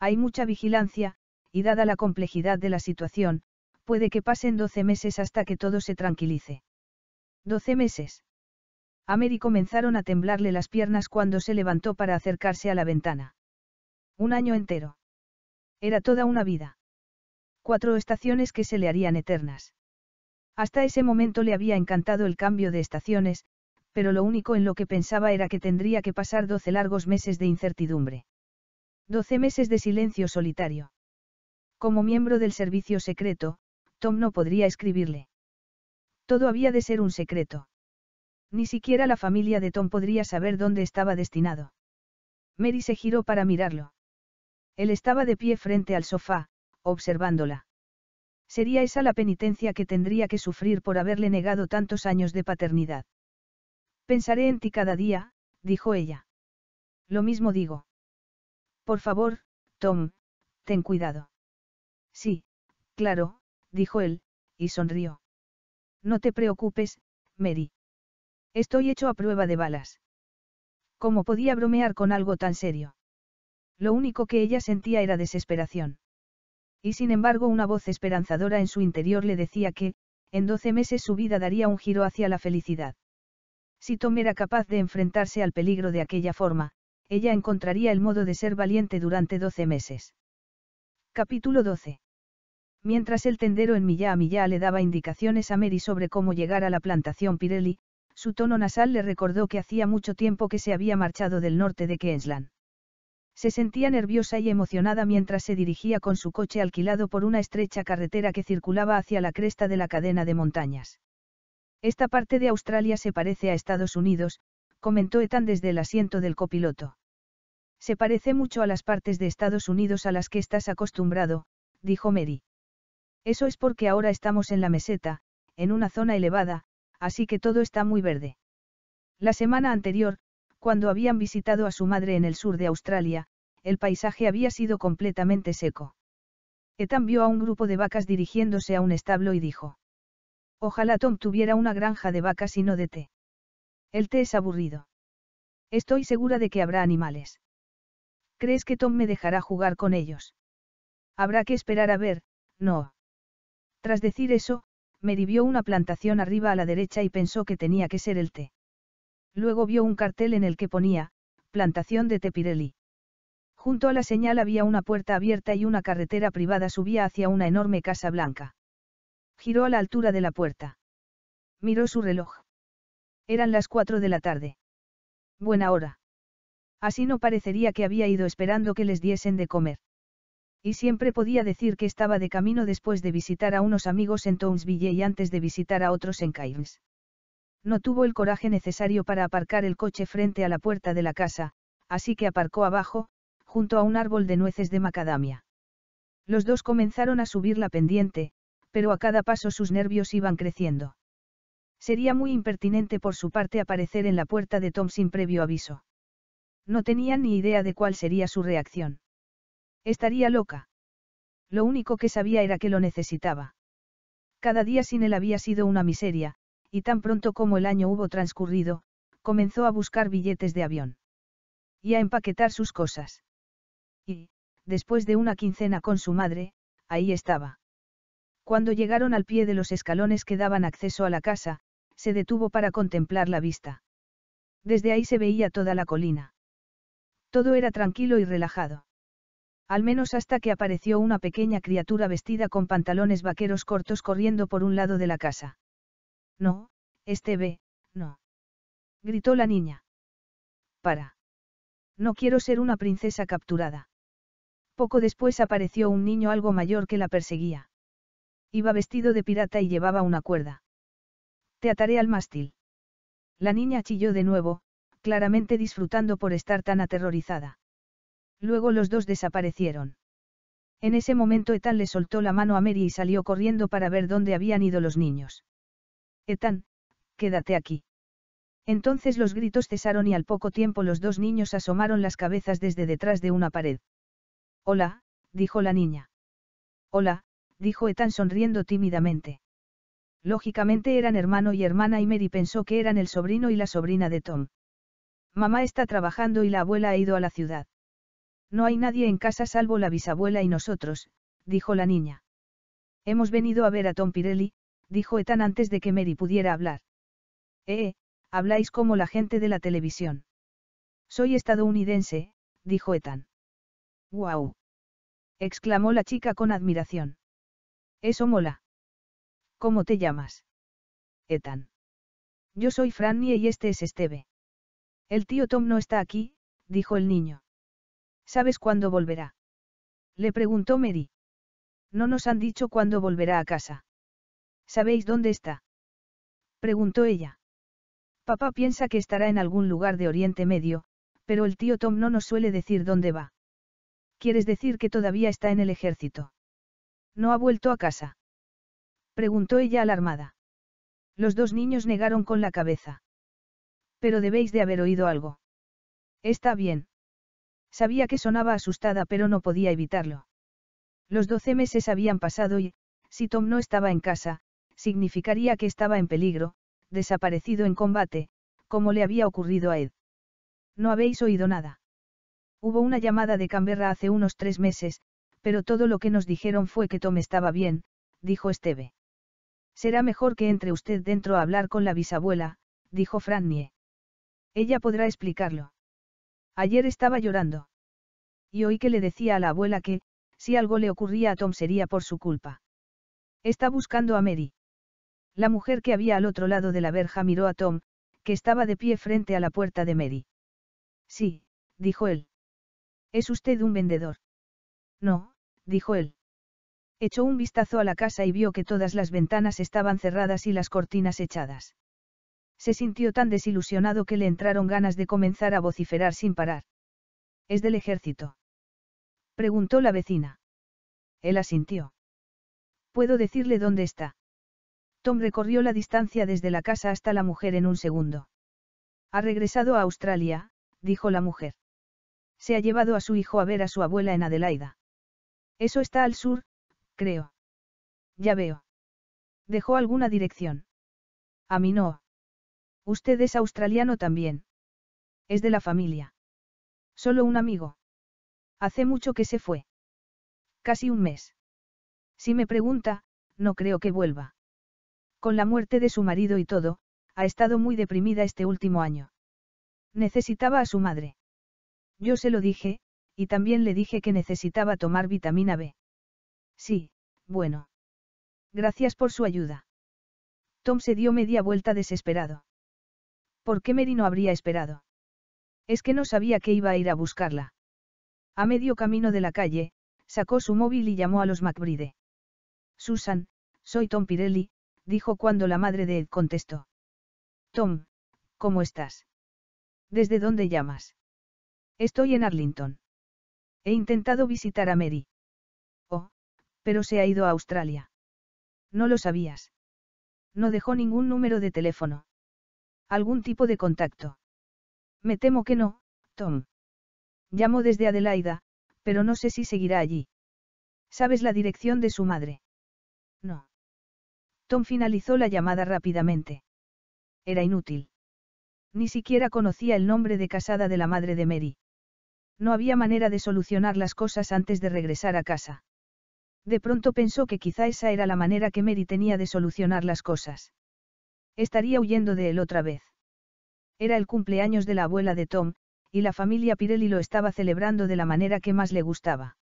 Hay mucha vigilancia, y dada la complejidad de la situación, puede que pasen 12 meses hasta que todo se tranquilice. 12 meses. A Mary comenzaron a temblarle las piernas cuando se levantó para acercarse a la ventana. Un año entero. Era toda una vida. Cuatro estaciones que se le harían eternas. Hasta ese momento le había encantado el cambio de estaciones, pero lo único en lo que pensaba era que tendría que pasar doce largos meses de incertidumbre. Doce meses de silencio solitario. Como miembro del servicio secreto, Tom no podría escribirle. Todo había de ser un secreto. Ni siquiera la familia de Tom podría saber dónde estaba destinado. Mary se giró para mirarlo. Él estaba de pie frente al sofá, observándola. Sería esa la penitencia que tendría que sufrir por haberle negado tantos años de paternidad. Pensaré en ti cada día, dijo ella. Lo mismo digo. Por favor, Tom, ten cuidado. Sí, claro, dijo él, y sonrió. No te preocupes, Mary. Estoy hecho a prueba de balas. ¿Cómo podía bromear con algo tan serio? Lo único que ella sentía era desesperación. Y sin embargo una voz esperanzadora en su interior le decía que, en doce meses su vida daría un giro hacia la felicidad. Si Tom era capaz de enfrentarse al peligro de aquella forma, ella encontraría el modo de ser valiente durante doce meses. Capítulo 12. Mientras el tendero en Millá a Millá le daba indicaciones a Mary sobre cómo llegar a la plantación Pirelli, su tono nasal le recordó que hacía mucho tiempo que se había marchado del norte de Queensland. Se sentía nerviosa y emocionada mientras se dirigía con su coche alquilado por una estrecha carretera que circulaba hacia la cresta de la cadena de montañas. Esta parte de Australia se parece a Estados Unidos, comentó Ethan desde el asiento del copiloto. Se parece mucho a las partes de Estados Unidos a las que estás acostumbrado, dijo Mary. Eso es porque ahora estamos en la meseta, en una zona elevada, así que todo está muy verde. La semana anterior, cuando habían visitado a su madre en el sur de Australia, el paisaje había sido completamente seco. Etan vio a un grupo de vacas dirigiéndose a un establo y dijo. Ojalá Tom tuviera una granja de vacas y no de té. El té es aburrido. Estoy segura de que habrá animales. ¿Crees que Tom me dejará jugar con ellos? Habrá que esperar a ver, no. Tras decir eso, Mary vio una plantación arriba a la derecha y pensó que tenía que ser el té. Luego vio un cartel en el que ponía, plantación de Tepirelli. Junto a la señal había una puerta abierta y una carretera privada subía hacia una enorme casa blanca. Giró a la altura de la puerta. Miró su reloj. Eran las cuatro de la tarde. Buena hora. Así no parecería que había ido esperando que les diesen de comer y siempre podía decir que estaba de camino después de visitar a unos amigos en Townsville y antes de visitar a otros en Cairns. No tuvo el coraje necesario para aparcar el coche frente a la puerta de la casa, así que aparcó abajo, junto a un árbol de nueces de macadamia. Los dos comenzaron a subir la pendiente, pero a cada paso sus nervios iban creciendo. Sería muy impertinente por su parte aparecer en la puerta de Tom sin previo aviso. No tenían ni idea de cuál sería su reacción. Estaría loca. Lo único que sabía era que lo necesitaba. Cada día sin él había sido una miseria, y tan pronto como el año hubo transcurrido, comenzó a buscar billetes de avión. Y a empaquetar sus cosas. Y, después de una quincena con su madre, ahí estaba. Cuando llegaron al pie de los escalones que daban acceso a la casa, se detuvo para contemplar la vista. Desde ahí se veía toda la colina. Todo era tranquilo y relajado. Al menos hasta que apareció una pequeña criatura vestida con pantalones vaqueros cortos corriendo por un lado de la casa. No, este ve, no. Gritó la niña. Para. No quiero ser una princesa capturada. Poco después apareció un niño algo mayor que la perseguía. Iba vestido de pirata y llevaba una cuerda. Te ataré al mástil. La niña chilló de nuevo, claramente disfrutando por estar tan aterrorizada. Luego los dos desaparecieron. En ese momento Etan le soltó la mano a Mary y salió corriendo para ver dónde habían ido los niños. Ethan, quédate aquí. Entonces los gritos cesaron y al poco tiempo los dos niños asomaron las cabezas desde detrás de una pared. Hola, dijo la niña. Hola, dijo Etan sonriendo tímidamente. Lógicamente eran hermano y hermana y Mary pensó que eran el sobrino y la sobrina de Tom. Mamá está trabajando y la abuela ha ido a la ciudad. No hay nadie en casa salvo la bisabuela y nosotros, dijo la niña. Hemos venido a ver a Tom Pirelli, dijo Ethan antes de que Mary pudiera hablar. Eh, eh habláis como la gente de la televisión. Soy estadounidense, dijo Ethan. ¡Guau! exclamó la chica con admiración. Eso mola. ¿Cómo te llamas? Ethan. Yo soy Franny y este es Esteve. El tío Tom no está aquí, dijo el niño. ¿Sabes cuándo volverá? Le preguntó Mary. No nos han dicho cuándo volverá a casa. ¿Sabéis dónde está? Preguntó ella. Papá piensa que estará en algún lugar de Oriente Medio, pero el tío Tom no nos suele decir dónde va. ¿Quieres decir que todavía está en el ejército? ¿No ha vuelto a casa? Preguntó ella alarmada. Los dos niños negaron con la cabeza. Pero debéis de haber oído algo. Está bien. Sabía que sonaba asustada pero no podía evitarlo. Los doce meses habían pasado y, si Tom no estaba en casa, significaría que estaba en peligro, desaparecido en combate, como le había ocurrido a Ed. No habéis oído nada. Hubo una llamada de Canberra hace unos tres meses, pero todo lo que nos dijeron fue que Tom estaba bien, dijo Esteve. Será mejor que entre usted dentro a hablar con la bisabuela, dijo Frannie. Ella podrá explicarlo. Ayer estaba llorando. Y oí que le decía a la abuela que, si algo le ocurría a Tom sería por su culpa. Está buscando a Mary. La mujer que había al otro lado de la verja miró a Tom, que estaba de pie frente a la puerta de Mary. Sí, dijo él. ¿Es usted un vendedor? No, dijo él. Echó un vistazo a la casa y vio que todas las ventanas estaban cerradas y las cortinas echadas. Se sintió tan desilusionado que le entraron ganas de comenzar a vociferar sin parar. ¿Es del ejército? Preguntó la vecina. Él asintió. ¿Puedo decirle dónde está? Tom recorrió la distancia desde la casa hasta la mujer en un segundo. Ha regresado a Australia, dijo la mujer. Se ha llevado a su hijo a ver a su abuela en Adelaida. Eso está al sur, creo. Ya veo. ¿Dejó alguna dirección? A mí no. Usted es australiano también. Es de la familia. Solo un amigo. Hace mucho que se fue. Casi un mes. Si me pregunta, no creo que vuelva. Con la muerte de su marido y todo, ha estado muy deprimida este último año. Necesitaba a su madre. Yo se lo dije, y también le dije que necesitaba tomar vitamina B. Sí, bueno. Gracias por su ayuda. Tom se dio media vuelta desesperado. ¿Por qué Mary no habría esperado? Es que no sabía que iba a ir a buscarla. A medio camino de la calle, sacó su móvil y llamó a los McBride. Susan, soy Tom Pirelli, dijo cuando la madre de Ed contestó. Tom, ¿cómo estás? ¿Desde dónde llamas? Estoy en Arlington. He intentado visitar a Mary. Oh, pero se ha ido a Australia. No lo sabías. No dejó ningún número de teléfono. ¿Algún tipo de contacto? Me temo que no, Tom. Llamo desde Adelaida, pero no sé si seguirá allí. ¿Sabes la dirección de su madre? No. Tom finalizó la llamada rápidamente. Era inútil. Ni siquiera conocía el nombre de casada de la madre de Mary. No había manera de solucionar las cosas antes de regresar a casa. De pronto pensó que quizá esa era la manera que Mary tenía de solucionar las cosas. Estaría huyendo de él otra vez. Era el cumpleaños de la abuela de Tom, y la familia Pirelli lo estaba celebrando de la manera que más le gustaba.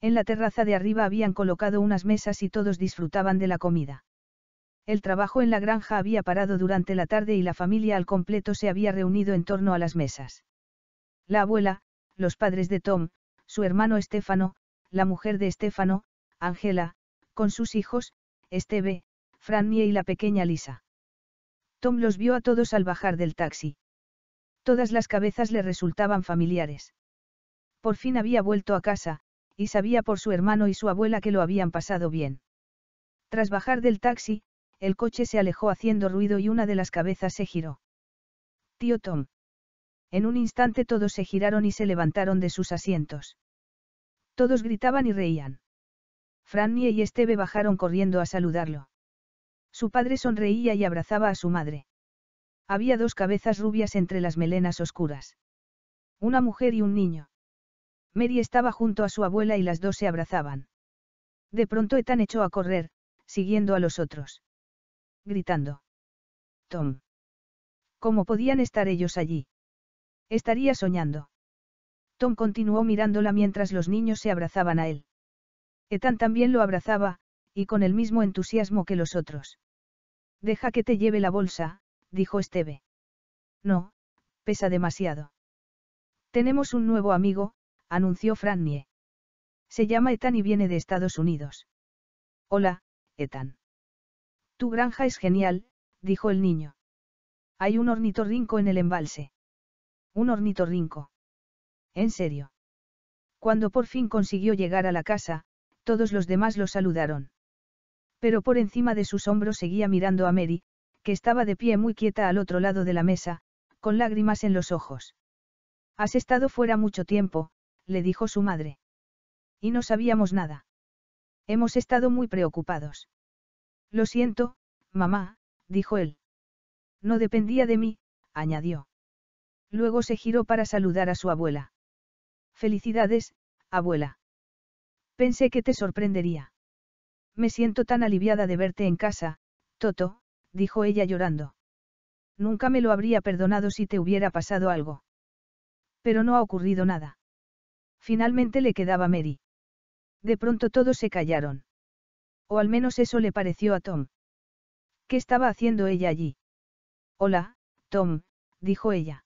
En la terraza de arriba habían colocado unas mesas y todos disfrutaban de la comida. El trabajo en la granja había parado durante la tarde y la familia al completo se había reunido en torno a las mesas. La abuela, los padres de Tom, su hermano Estefano, la mujer de Estefano, Angela, con sus hijos, Esteve, Franny y la pequeña Lisa. Tom los vio a todos al bajar del taxi. Todas las cabezas le resultaban familiares. Por fin había vuelto a casa, y sabía por su hermano y su abuela que lo habían pasado bien. Tras bajar del taxi, el coche se alejó haciendo ruido y una de las cabezas se giró. Tío Tom. En un instante todos se giraron y se levantaron de sus asientos. Todos gritaban y reían. Franny y Esteve bajaron corriendo a saludarlo. Su padre sonreía y abrazaba a su madre. Había dos cabezas rubias entre las melenas oscuras. Una mujer y un niño. Mary estaba junto a su abuela y las dos se abrazaban. De pronto Ethan echó a correr, siguiendo a los otros. Gritando. Tom. ¿Cómo podían estar ellos allí? Estaría soñando. Tom continuó mirándola mientras los niños se abrazaban a él. Ethan también lo abrazaba, y con el mismo entusiasmo que los otros. Deja que te lleve la bolsa, dijo Esteve. No, pesa demasiado. Tenemos un nuevo amigo, anunció Frannie. Se llama Ethan y viene de Estados Unidos. Hola, Ethan. Tu granja es genial, dijo el niño. Hay un ornitorrinco en el embalse. Un ornitorrinco. En serio. Cuando por fin consiguió llegar a la casa, todos los demás lo saludaron. Pero por encima de sus hombros seguía mirando a Mary, que estaba de pie muy quieta al otro lado de la mesa, con lágrimas en los ojos. Has estado fuera mucho tiempo, le dijo su madre. Y no sabíamos nada. Hemos estado muy preocupados. Lo siento, mamá, dijo él. No dependía de mí, añadió. Luego se giró para saludar a su abuela. Felicidades, abuela. Pensé que te sorprendería. Me siento tan aliviada de verte en casa, Toto, dijo ella llorando. Nunca me lo habría perdonado si te hubiera pasado algo. Pero no ha ocurrido nada. Finalmente le quedaba Mary. De pronto todos se callaron. O al menos eso le pareció a Tom. ¿Qué estaba haciendo ella allí? Hola, Tom, dijo ella.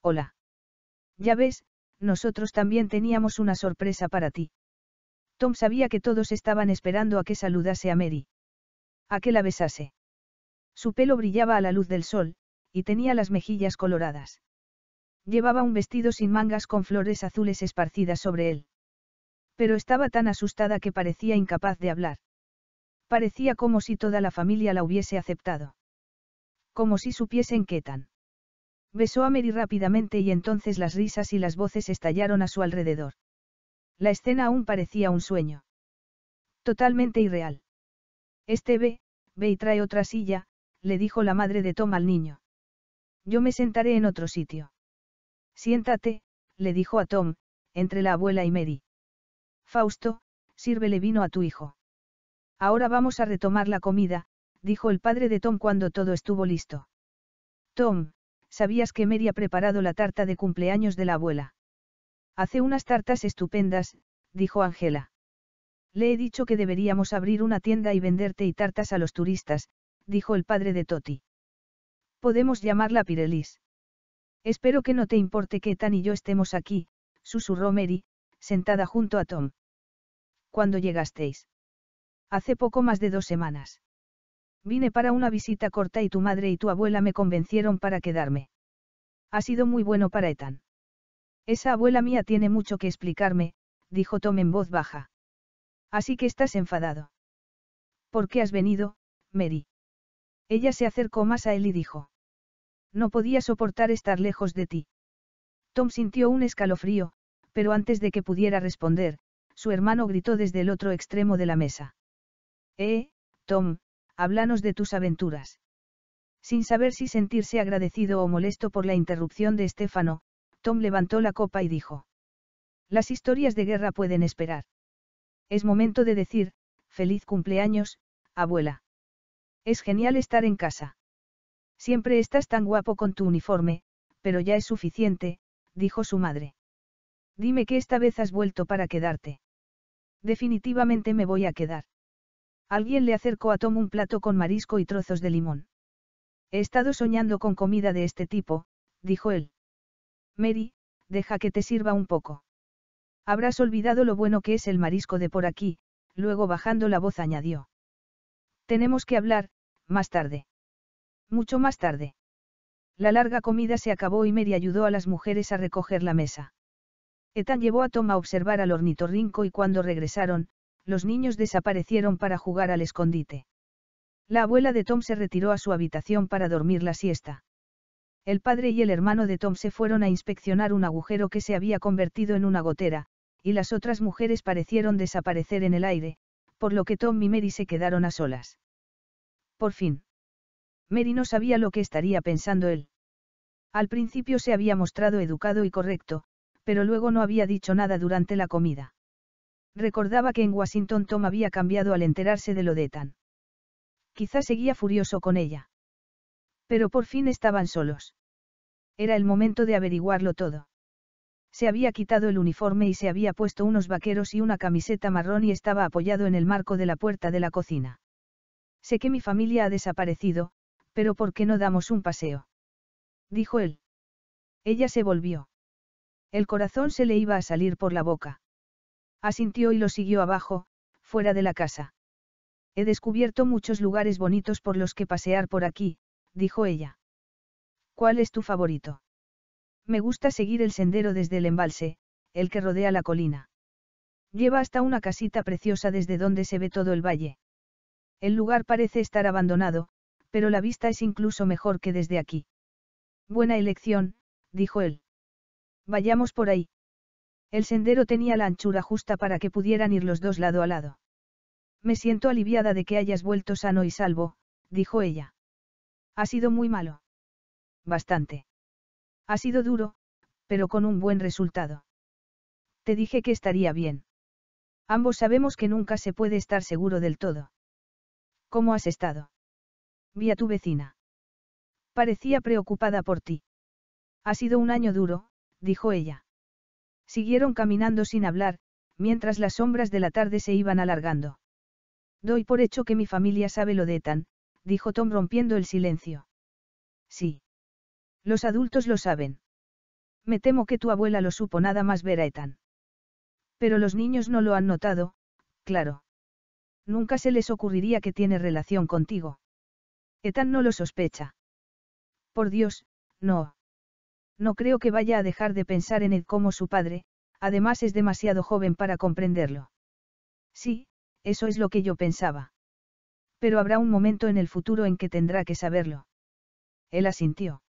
Hola. Ya ves, nosotros también teníamos una sorpresa para ti. Tom sabía que todos estaban esperando a que saludase a Mary. A que la besase. Su pelo brillaba a la luz del sol, y tenía las mejillas coloradas. Llevaba un vestido sin mangas con flores azules esparcidas sobre él. Pero estaba tan asustada que parecía incapaz de hablar. Parecía como si toda la familia la hubiese aceptado. Como si supiesen qué tan. Besó a Mary rápidamente y entonces las risas y las voces estallaron a su alrededor la escena aún parecía un sueño. Totalmente irreal. Este ve, ve y trae otra silla, le dijo la madre de Tom al niño. Yo me sentaré en otro sitio. Siéntate, le dijo a Tom, entre la abuela y Mary. Fausto, sírvele vino a tu hijo. Ahora vamos a retomar la comida, dijo el padre de Tom cuando todo estuvo listo. Tom, ¿sabías que Mary ha preparado la tarta de cumpleaños de la abuela? Hace unas tartas estupendas, dijo Ángela. Le he dicho que deberíamos abrir una tienda y venderte y tartas a los turistas, dijo el padre de Toti. Podemos llamarla Pirelis. Espero que no te importe que Ethan y yo estemos aquí, susurró Mary, sentada junto a Tom. ¿Cuándo llegasteis? Hace poco más de dos semanas. Vine para una visita corta y tu madre y tu abuela me convencieron para quedarme. Ha sido muy bueno para Ethan. Esa abuela mía tiene mucho que explicarme, dijo Tom en voz baja. Así que estás enfadado. ¿Por qué has venido, Mary? Ella se acercó más a él y dijo. No podía soportar estar lejos de ti. Tom sintió un escalofrío, pero antes de que pudiera responder, su hermano gritó desde el otro extremo de la mesa. Eh, Tom, háblanos de tus aventuras. Sin saber si sentirse agradecido o molesto por la interrupción de Estéfano, Tom levantó la copa y dijo. Las historias de guerra pueden esperar. Es momento de decir, feliz cumpleaños, abuela. Es genial estar en casa. Siempre estás tan guapo con tu uniforme, pero ya es suficiente, dijo su madre. Dime que esta vez has vuelto para quedarte. Definitivamente me voy a quedar. Alguien le acercó a Tom un plato con marisco y trozos de limón. He estado soñando con comida de este tipo, dijo él. Mary, deja que te sirva un poco. Habrás olvidado lo bueno que es el marisco de por aquí, luego bajando la voz añadió. Tenemos que hablar, más tarde. Mucho más tarde. La larga comida se acabó y Mary ayudó a las mujeres a recoger la mesa. Ethan llevó a Tom a observar al ornitorrinco y cuando regresaron, los niños desaparecieron para jugar al escondite. La abuela de Tom se retiró a su habitación para dormir la siesta. El padre y el hermano de Tom se fueron a inspeccionar un agujero que se había convertido en una gotera, y las otras mujeres parecieron desaparecer en el aire, por lo que Tom y Mary se quedaron a solas. Por fin. Mary no sabía lo que estaría pensando él. Al principio se había mostrado educado y correcto, pero luego no había dicho nada durante la comida. Recordaba que en Washington Tom había cambiado al enterarse de lo de Tan. Quizá seguía furioso con ella. Pero por fin estaban solos. Era el momento de averiguarlo todo. Se había quitado el uniforme y se había puesto unos vaqueros y una camiseta marrón y estaba apoyado en el marco de la puerta de la cocina. Sé que mi familia ha desaparecido, pero ¿por qué no damos un paseo? Dijo él. Ella se volvió. El corazón se le iba a salir por la boca. Asintió y lo siguió abajo, fuera de la casa. He descubierto muchos lugares bonitos por los que pasear por aquí, dijo ella. ¿Cuál es tu favorito? Me gusta seguir el sendero desde el embalse, el que rodea la colina. Lleva hasta una casita preciosa desde donde se ve todo el valle. El lugar parece estar abandonado, pero la vista es incluso mejor que desde aquí. Buena elección, dijo él. Vayamos por ahí. El sendero tenía la anchura justa para que pudieran ir los dos lado a lado. Me siento aliviada de que hayas vuelto sano y salvo, dijo ella. Ha sido muy malo. Bastante. Ha sido duro, pero con un buen resultado. Te dije que estaría bien. Ambos sabemos que nunca se puede estar seguro del todo. ¿Cómo has estado? Vi a tu vecina. Parecía preocupada por ti. Ha sido un año duro, dijo ella. Siguieron caminando sin hablar, mientras las sombras de la tarde se iban alargando. Doy por hecho que mi familia sabe lo de tan dijo Tom rompiendo el silencio. Sí. Los adultos lo saben. Me temo que tu abuela lo supo nada más ver a Ethan. Pero los niños no lo han notado, claro. Nunca se les ocurriría que tiene relación contigo. Ethan no lo sospecha. Por Dios, no. No creo que vaya a dejar de pensar en Ed como su padre, además es demasiado joven para comprenderlo. Sí, eso es lo que yo pensaba. Pero habrá un momento en el futuro en que tendrá que saberlo. Él asintió.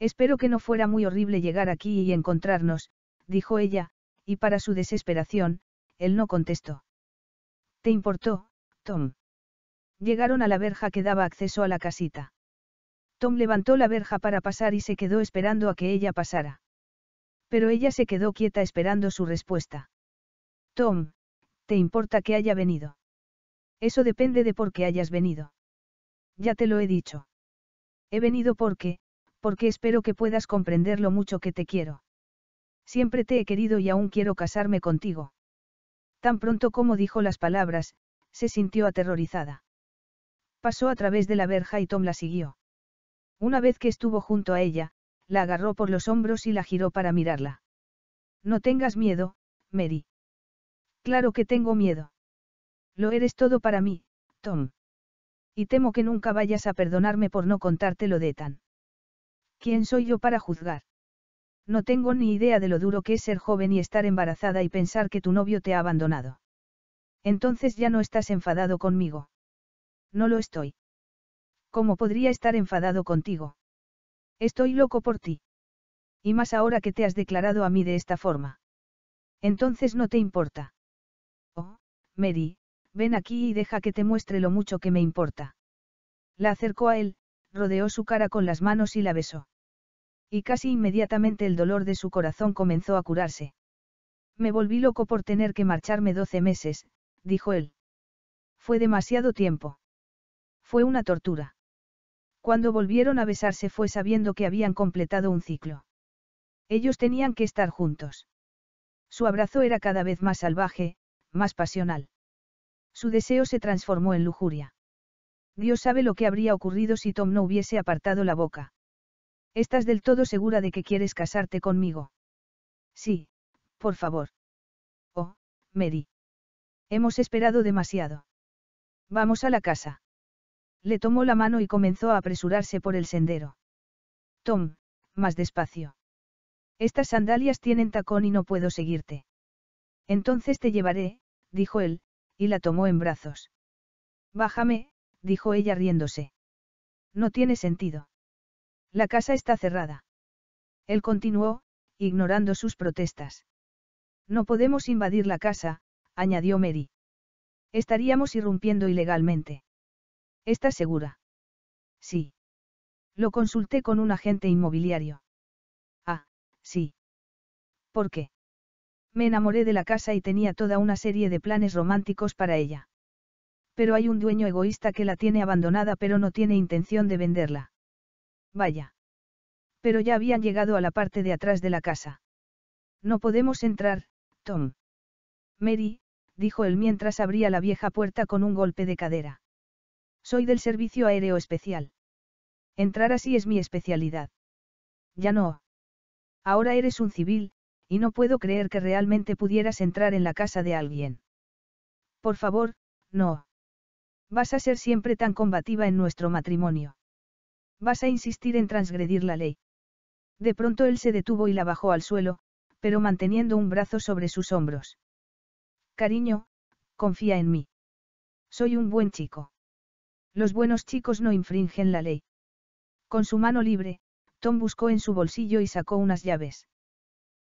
Espero que no fuera muy horrible llegar aquí y encontrarnos, dijo ella, y para su desesperación, él no contestó. ¿Te importó, Tom? Llegaron a la verja que daba acceso a la casita. Tom levantó la verja para pasar y se quedó esperando a que ella pasara. Pero ella se quedó quieta esperando su respuesta. Tom, ¿te importa que haya venido? Eso depende de por qué hayas venido. Ya te lo he dicho. He venido porque, porque espero que puedas comprender lo mucho que te quiero. Siempre te he querido y aún quiero casarme contigo. Tan pronto como dijo las palabras, se sintió aterrorizada. Pasó a través de la verja y Tom la siguió. Una vez que estuvo junto a ella, la agarró por los hombros y la giró para mirarla. No tengas miedo, Mary. Claro que tengo miedo. Lo eres todo para mí, Tom. Y temo que nunca vayas a perdonarme por no contarte lo de tan. ¿Quién soy yo para juzgar? No tengo ni idea de lo duro que es ser joven y estar embarazada y pensar que tu novio te ha abandonado. Entonces ya no estás enfadado conmigo. No lo estoy. ¿Cómo podría estar enfadado contigo? Estoy loco por ti. Y más ahora que te has declarado a mí de esta forma. Entonces no te importa. Oh, Mary, Ven aquí y deja que te muestre lo mucho que me importa. La acercó a él, rodeó su cara con las manos y la besó. Y casi inmediatamente el dolor de su corazón comenzó a curarse. Me volví loco por tener que marcharme doce meses, dijo él. Fue demasiado tiempo. Fue una tortura. Cuando volvieron a besarse fue sabiendo que habían completado un ciclo. Ellos tenían que estar juntos. Su abrazo era cada vez más salvaje, más pasional. Su deseo se transformó en lujuria. Dios sabe lo que habría ocurrido si Tom no hubiese apartado la boca. ¿Estás del todo segura de que quieres casarte conmigo? Sí, por favor. Oh, Mary. Hemos esperado demasiado. Vamos a la casa. Le tomó la mano y comenzó a apresurarse por el sendero. Tom, más despacio. Estas sandalias tienen tacón y no puedo seguirte. Entonces te llevaré, dijo él, y la tomó en brazos. Bájame, dijo ella riéndose. No tiene sentido. La casa está cerrada. Él continuó, ignorando sus protestas. No podemos invadir la casa, añadió Mary. Estaríamos irrumpiendo ilegalmente. ¿Estás segura? Sí. Lo consulté con un agente inmobiliario. Ah, sí. ¿Por qué? Me enamoré de la casa y tenía toda una serie de planes románticos para ella. Pero hay un dueño egoísta que la tiene abandonada pero no tiene intención de venderla. Vaya. Pero ya habían llegado a la parte de atrás de la casa. No podemos entrar, Tom. Mary, dijo él mientras abría la vieja puerta con un golpe de cadera. Soy del servicio aéreo especial. Entrar así es mi especialidad. Ya no. Ahora eres un civil, y no puedo creer que realmente pudieras entrar en la casa de alguien. Por favor, no. Vas a ser siempre tan combativa en nuestro matrimonio. Vas a insistir en transgredir la ley. De pronto él se detuvo y la bajó al suelo, pero manteniendo un brazo sobre sus hombros. Cariño, confía en mí. Soy un buen chico. Los buenos chicos no infringen la ley. Con su mano libre, Tom buscó en su bolsillo y sacó unas llaves.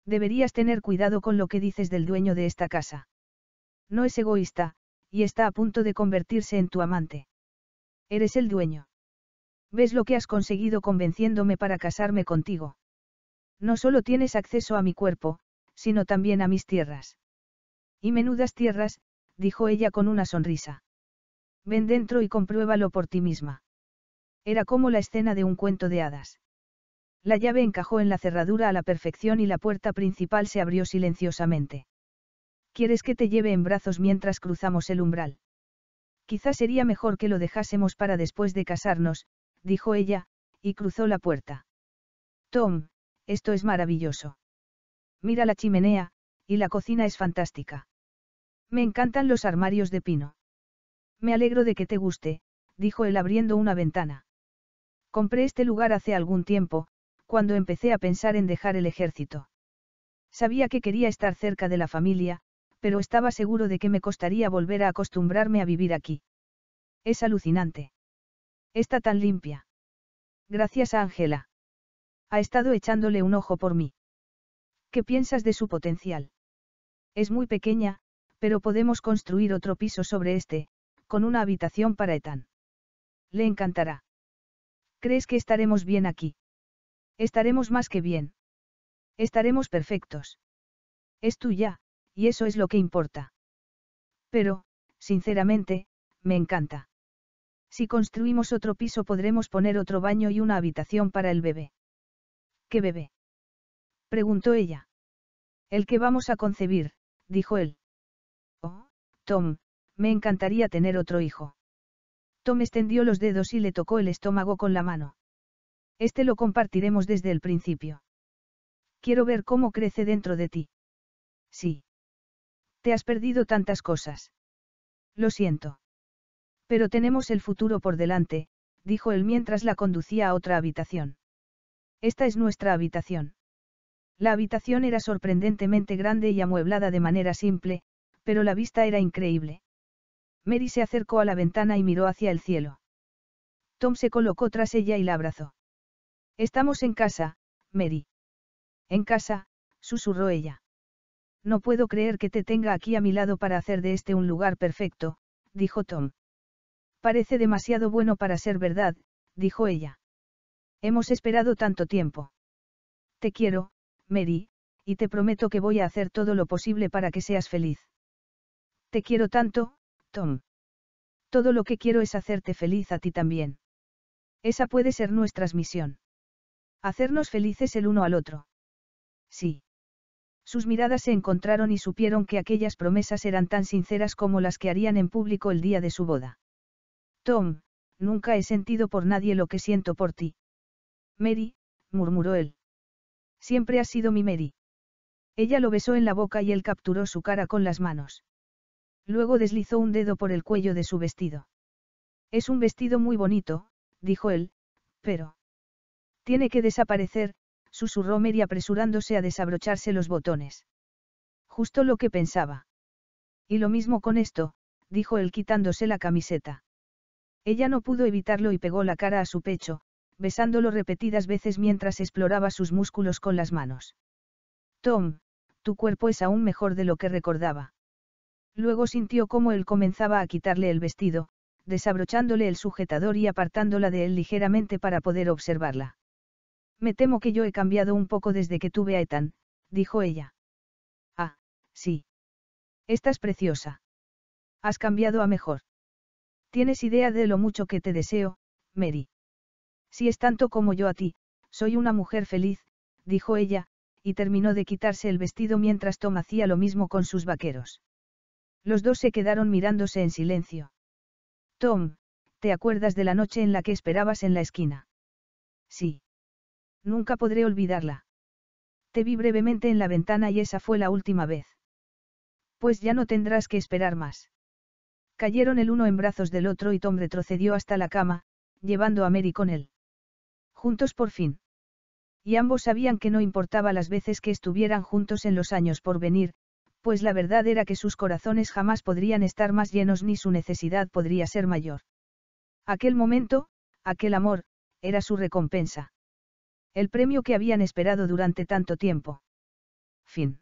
Deberías tener cuidado con lo que dices del dueño de esta casa. No es egoísta, y está a punto de convertirse en tu amante. Eres el dueño. ¿Ves lo que has conseguido convenciéndome para casarme contigo? No solo tienes acceso a mi cuerpo, sino también a mis tierras. Y menudas tierras, dijo ella con una sonrisa. Ven dentro y compruébalo por ti misma. Era como la escena de un cuento de hadas. La llave encajó en la cerradura a la perfección y la puerta principal se abrió silenciosamente. ¿Quieres que te lleve en brazos mientras cruzamos el umbral? Quizás sería mejor que lo dejásemos para después de casarnos, dijo ella, y cruzó la puerta. Tom, esto es maravilloso. Mira la chimenea, y la cocina es fantástica. Me encantan los armarios de pino. Me alegro de que te guste, dijo él abriendo una ventana. Compré este lugar hace algún tiempo, cuando empecé a pensar en dejar el ejército. Sabía que quería estar cerca de la familia, pero estaba seguro de que me costaría volver a acostumbrarme a vivir aquí. Es alucinante. Está tan limpia. Gracias a Ángela. Ha estado echándole un ojo por mí. ¿Qué piensas de su potencial? Es muy pequeña, pero podemos construir otro piso sobre este, con una habitación para Etan. Le encantará. ¿Crees que estaremos bien aquí? Estaremos más que bien. Estaremos perfectos. Es tuya, y eso es lo que importa. Pero, sinceramente, me encanta. Si construimos otro piso podremos poner otro baño y una habitación para el bebé. ¿Qué bebé? preguntó ella. El que vamos a concebir, dijo él. Oh, Tom, me encantaría tener otro hijo. Tom extendió los dedos y le tocó el estómago con la mano. Este lo compartiremos desde el principio. Quiero ver cómo crece dentro de ti. Sí. Te has perdido tantas cosas. Lo siento. Pero tenemos el futuro por delante, dijo él mientras la conducía a otra habitación. Esta es nuestra habitación. La habitación era sorprendentemente grande y amueblada de manera simple, pero la vista era increíble. Mary se acercó a la ventana y miró hacia el cielo. Tom se colocó tras ella y la abrazó. Estamos en casa, Mary. En casa, susurró ella. No puedo creer que te tenga aquí a mi lado para hacer de este un lugar perfecto, dijo Tom. Parece demasiado bueno para ser verdad, dijo ella. Hemos esperado tanto tiempo. Te quiero, Mary, y te prometo que voy a hacer todo lo posible para que seas feliz. Te quiero tanto, Tom. Todo lo que quiero es hacerte feliz a ti también. Esa puede ser nuestra misión. Hacernos felices el uno al otro. Sí. Sus miradas se encontraron y supieron que aquellas promesas eran tan sinceras como las que harían en público el día de su boda. Tom, nunca he sentido por nadie lo que siento por ti. Mary, murmuró él. Siempre has sido mi Mary. Ella lo besó en la boca y él capturó su cara con las manos. Luego deslizó un dedo por el cuello de su vestido. Es un vestido muy bonito, dijo él, pero... Tiene que desaparecer, susurró Mary apresurándose a desabrocharse los botones. Justo lo que pensaba. Y lo mismo con esto, dijo él quitándose la camiseta. Ella no pudo evitarlo y pegó la cara a su pecho, besándolo repetidas veces mientras exploraba sus músculos con las manos. Tom, tu cuerpo es aún mejor de lo que recordaba. Luego sintió cómo él comenzaba a quitarle el vestido, desabrochándole el sujetador y apartándola de él ligeramente para poder observarla. Me temo que yo he cambiado un poco desde que tuve a Ethan, dijo ella. Ah, sí. Estás preciosa. Has cambiado a mejor. Tienes idea de lo mucho que te deseo, Mary. Si es tanto como yo a ti, soy una mujer feliz, dijo ella, y terminó de quitarse el vestido mientras Tom hacía lo mismo con sus vaqueros. Los dos se quedaron mirándose en silencio. Tom, ¿te acuerdas de la noche en la que esperabas en la esquina? Sí. Nunca podré olvidarla. Te vi brevemente en la ventana y esa fue la última vez. Pues ya no tendrás que esperar más. Cayeron el uno en brazos del otro y Tom retrocedió hasta la cama, llevando a Mary con él. Juntos por fin. Y ambos sabían que no importaba las veces que estuvieran juntos en los años por venir, pues la verdad era que sus corazones jamás podrían estar más llenos ni su necesidad podría ser mayor. Aquel momento, aquel amor, era su recompensa. El premio que habían esperado durante tanto tiempo. Fin.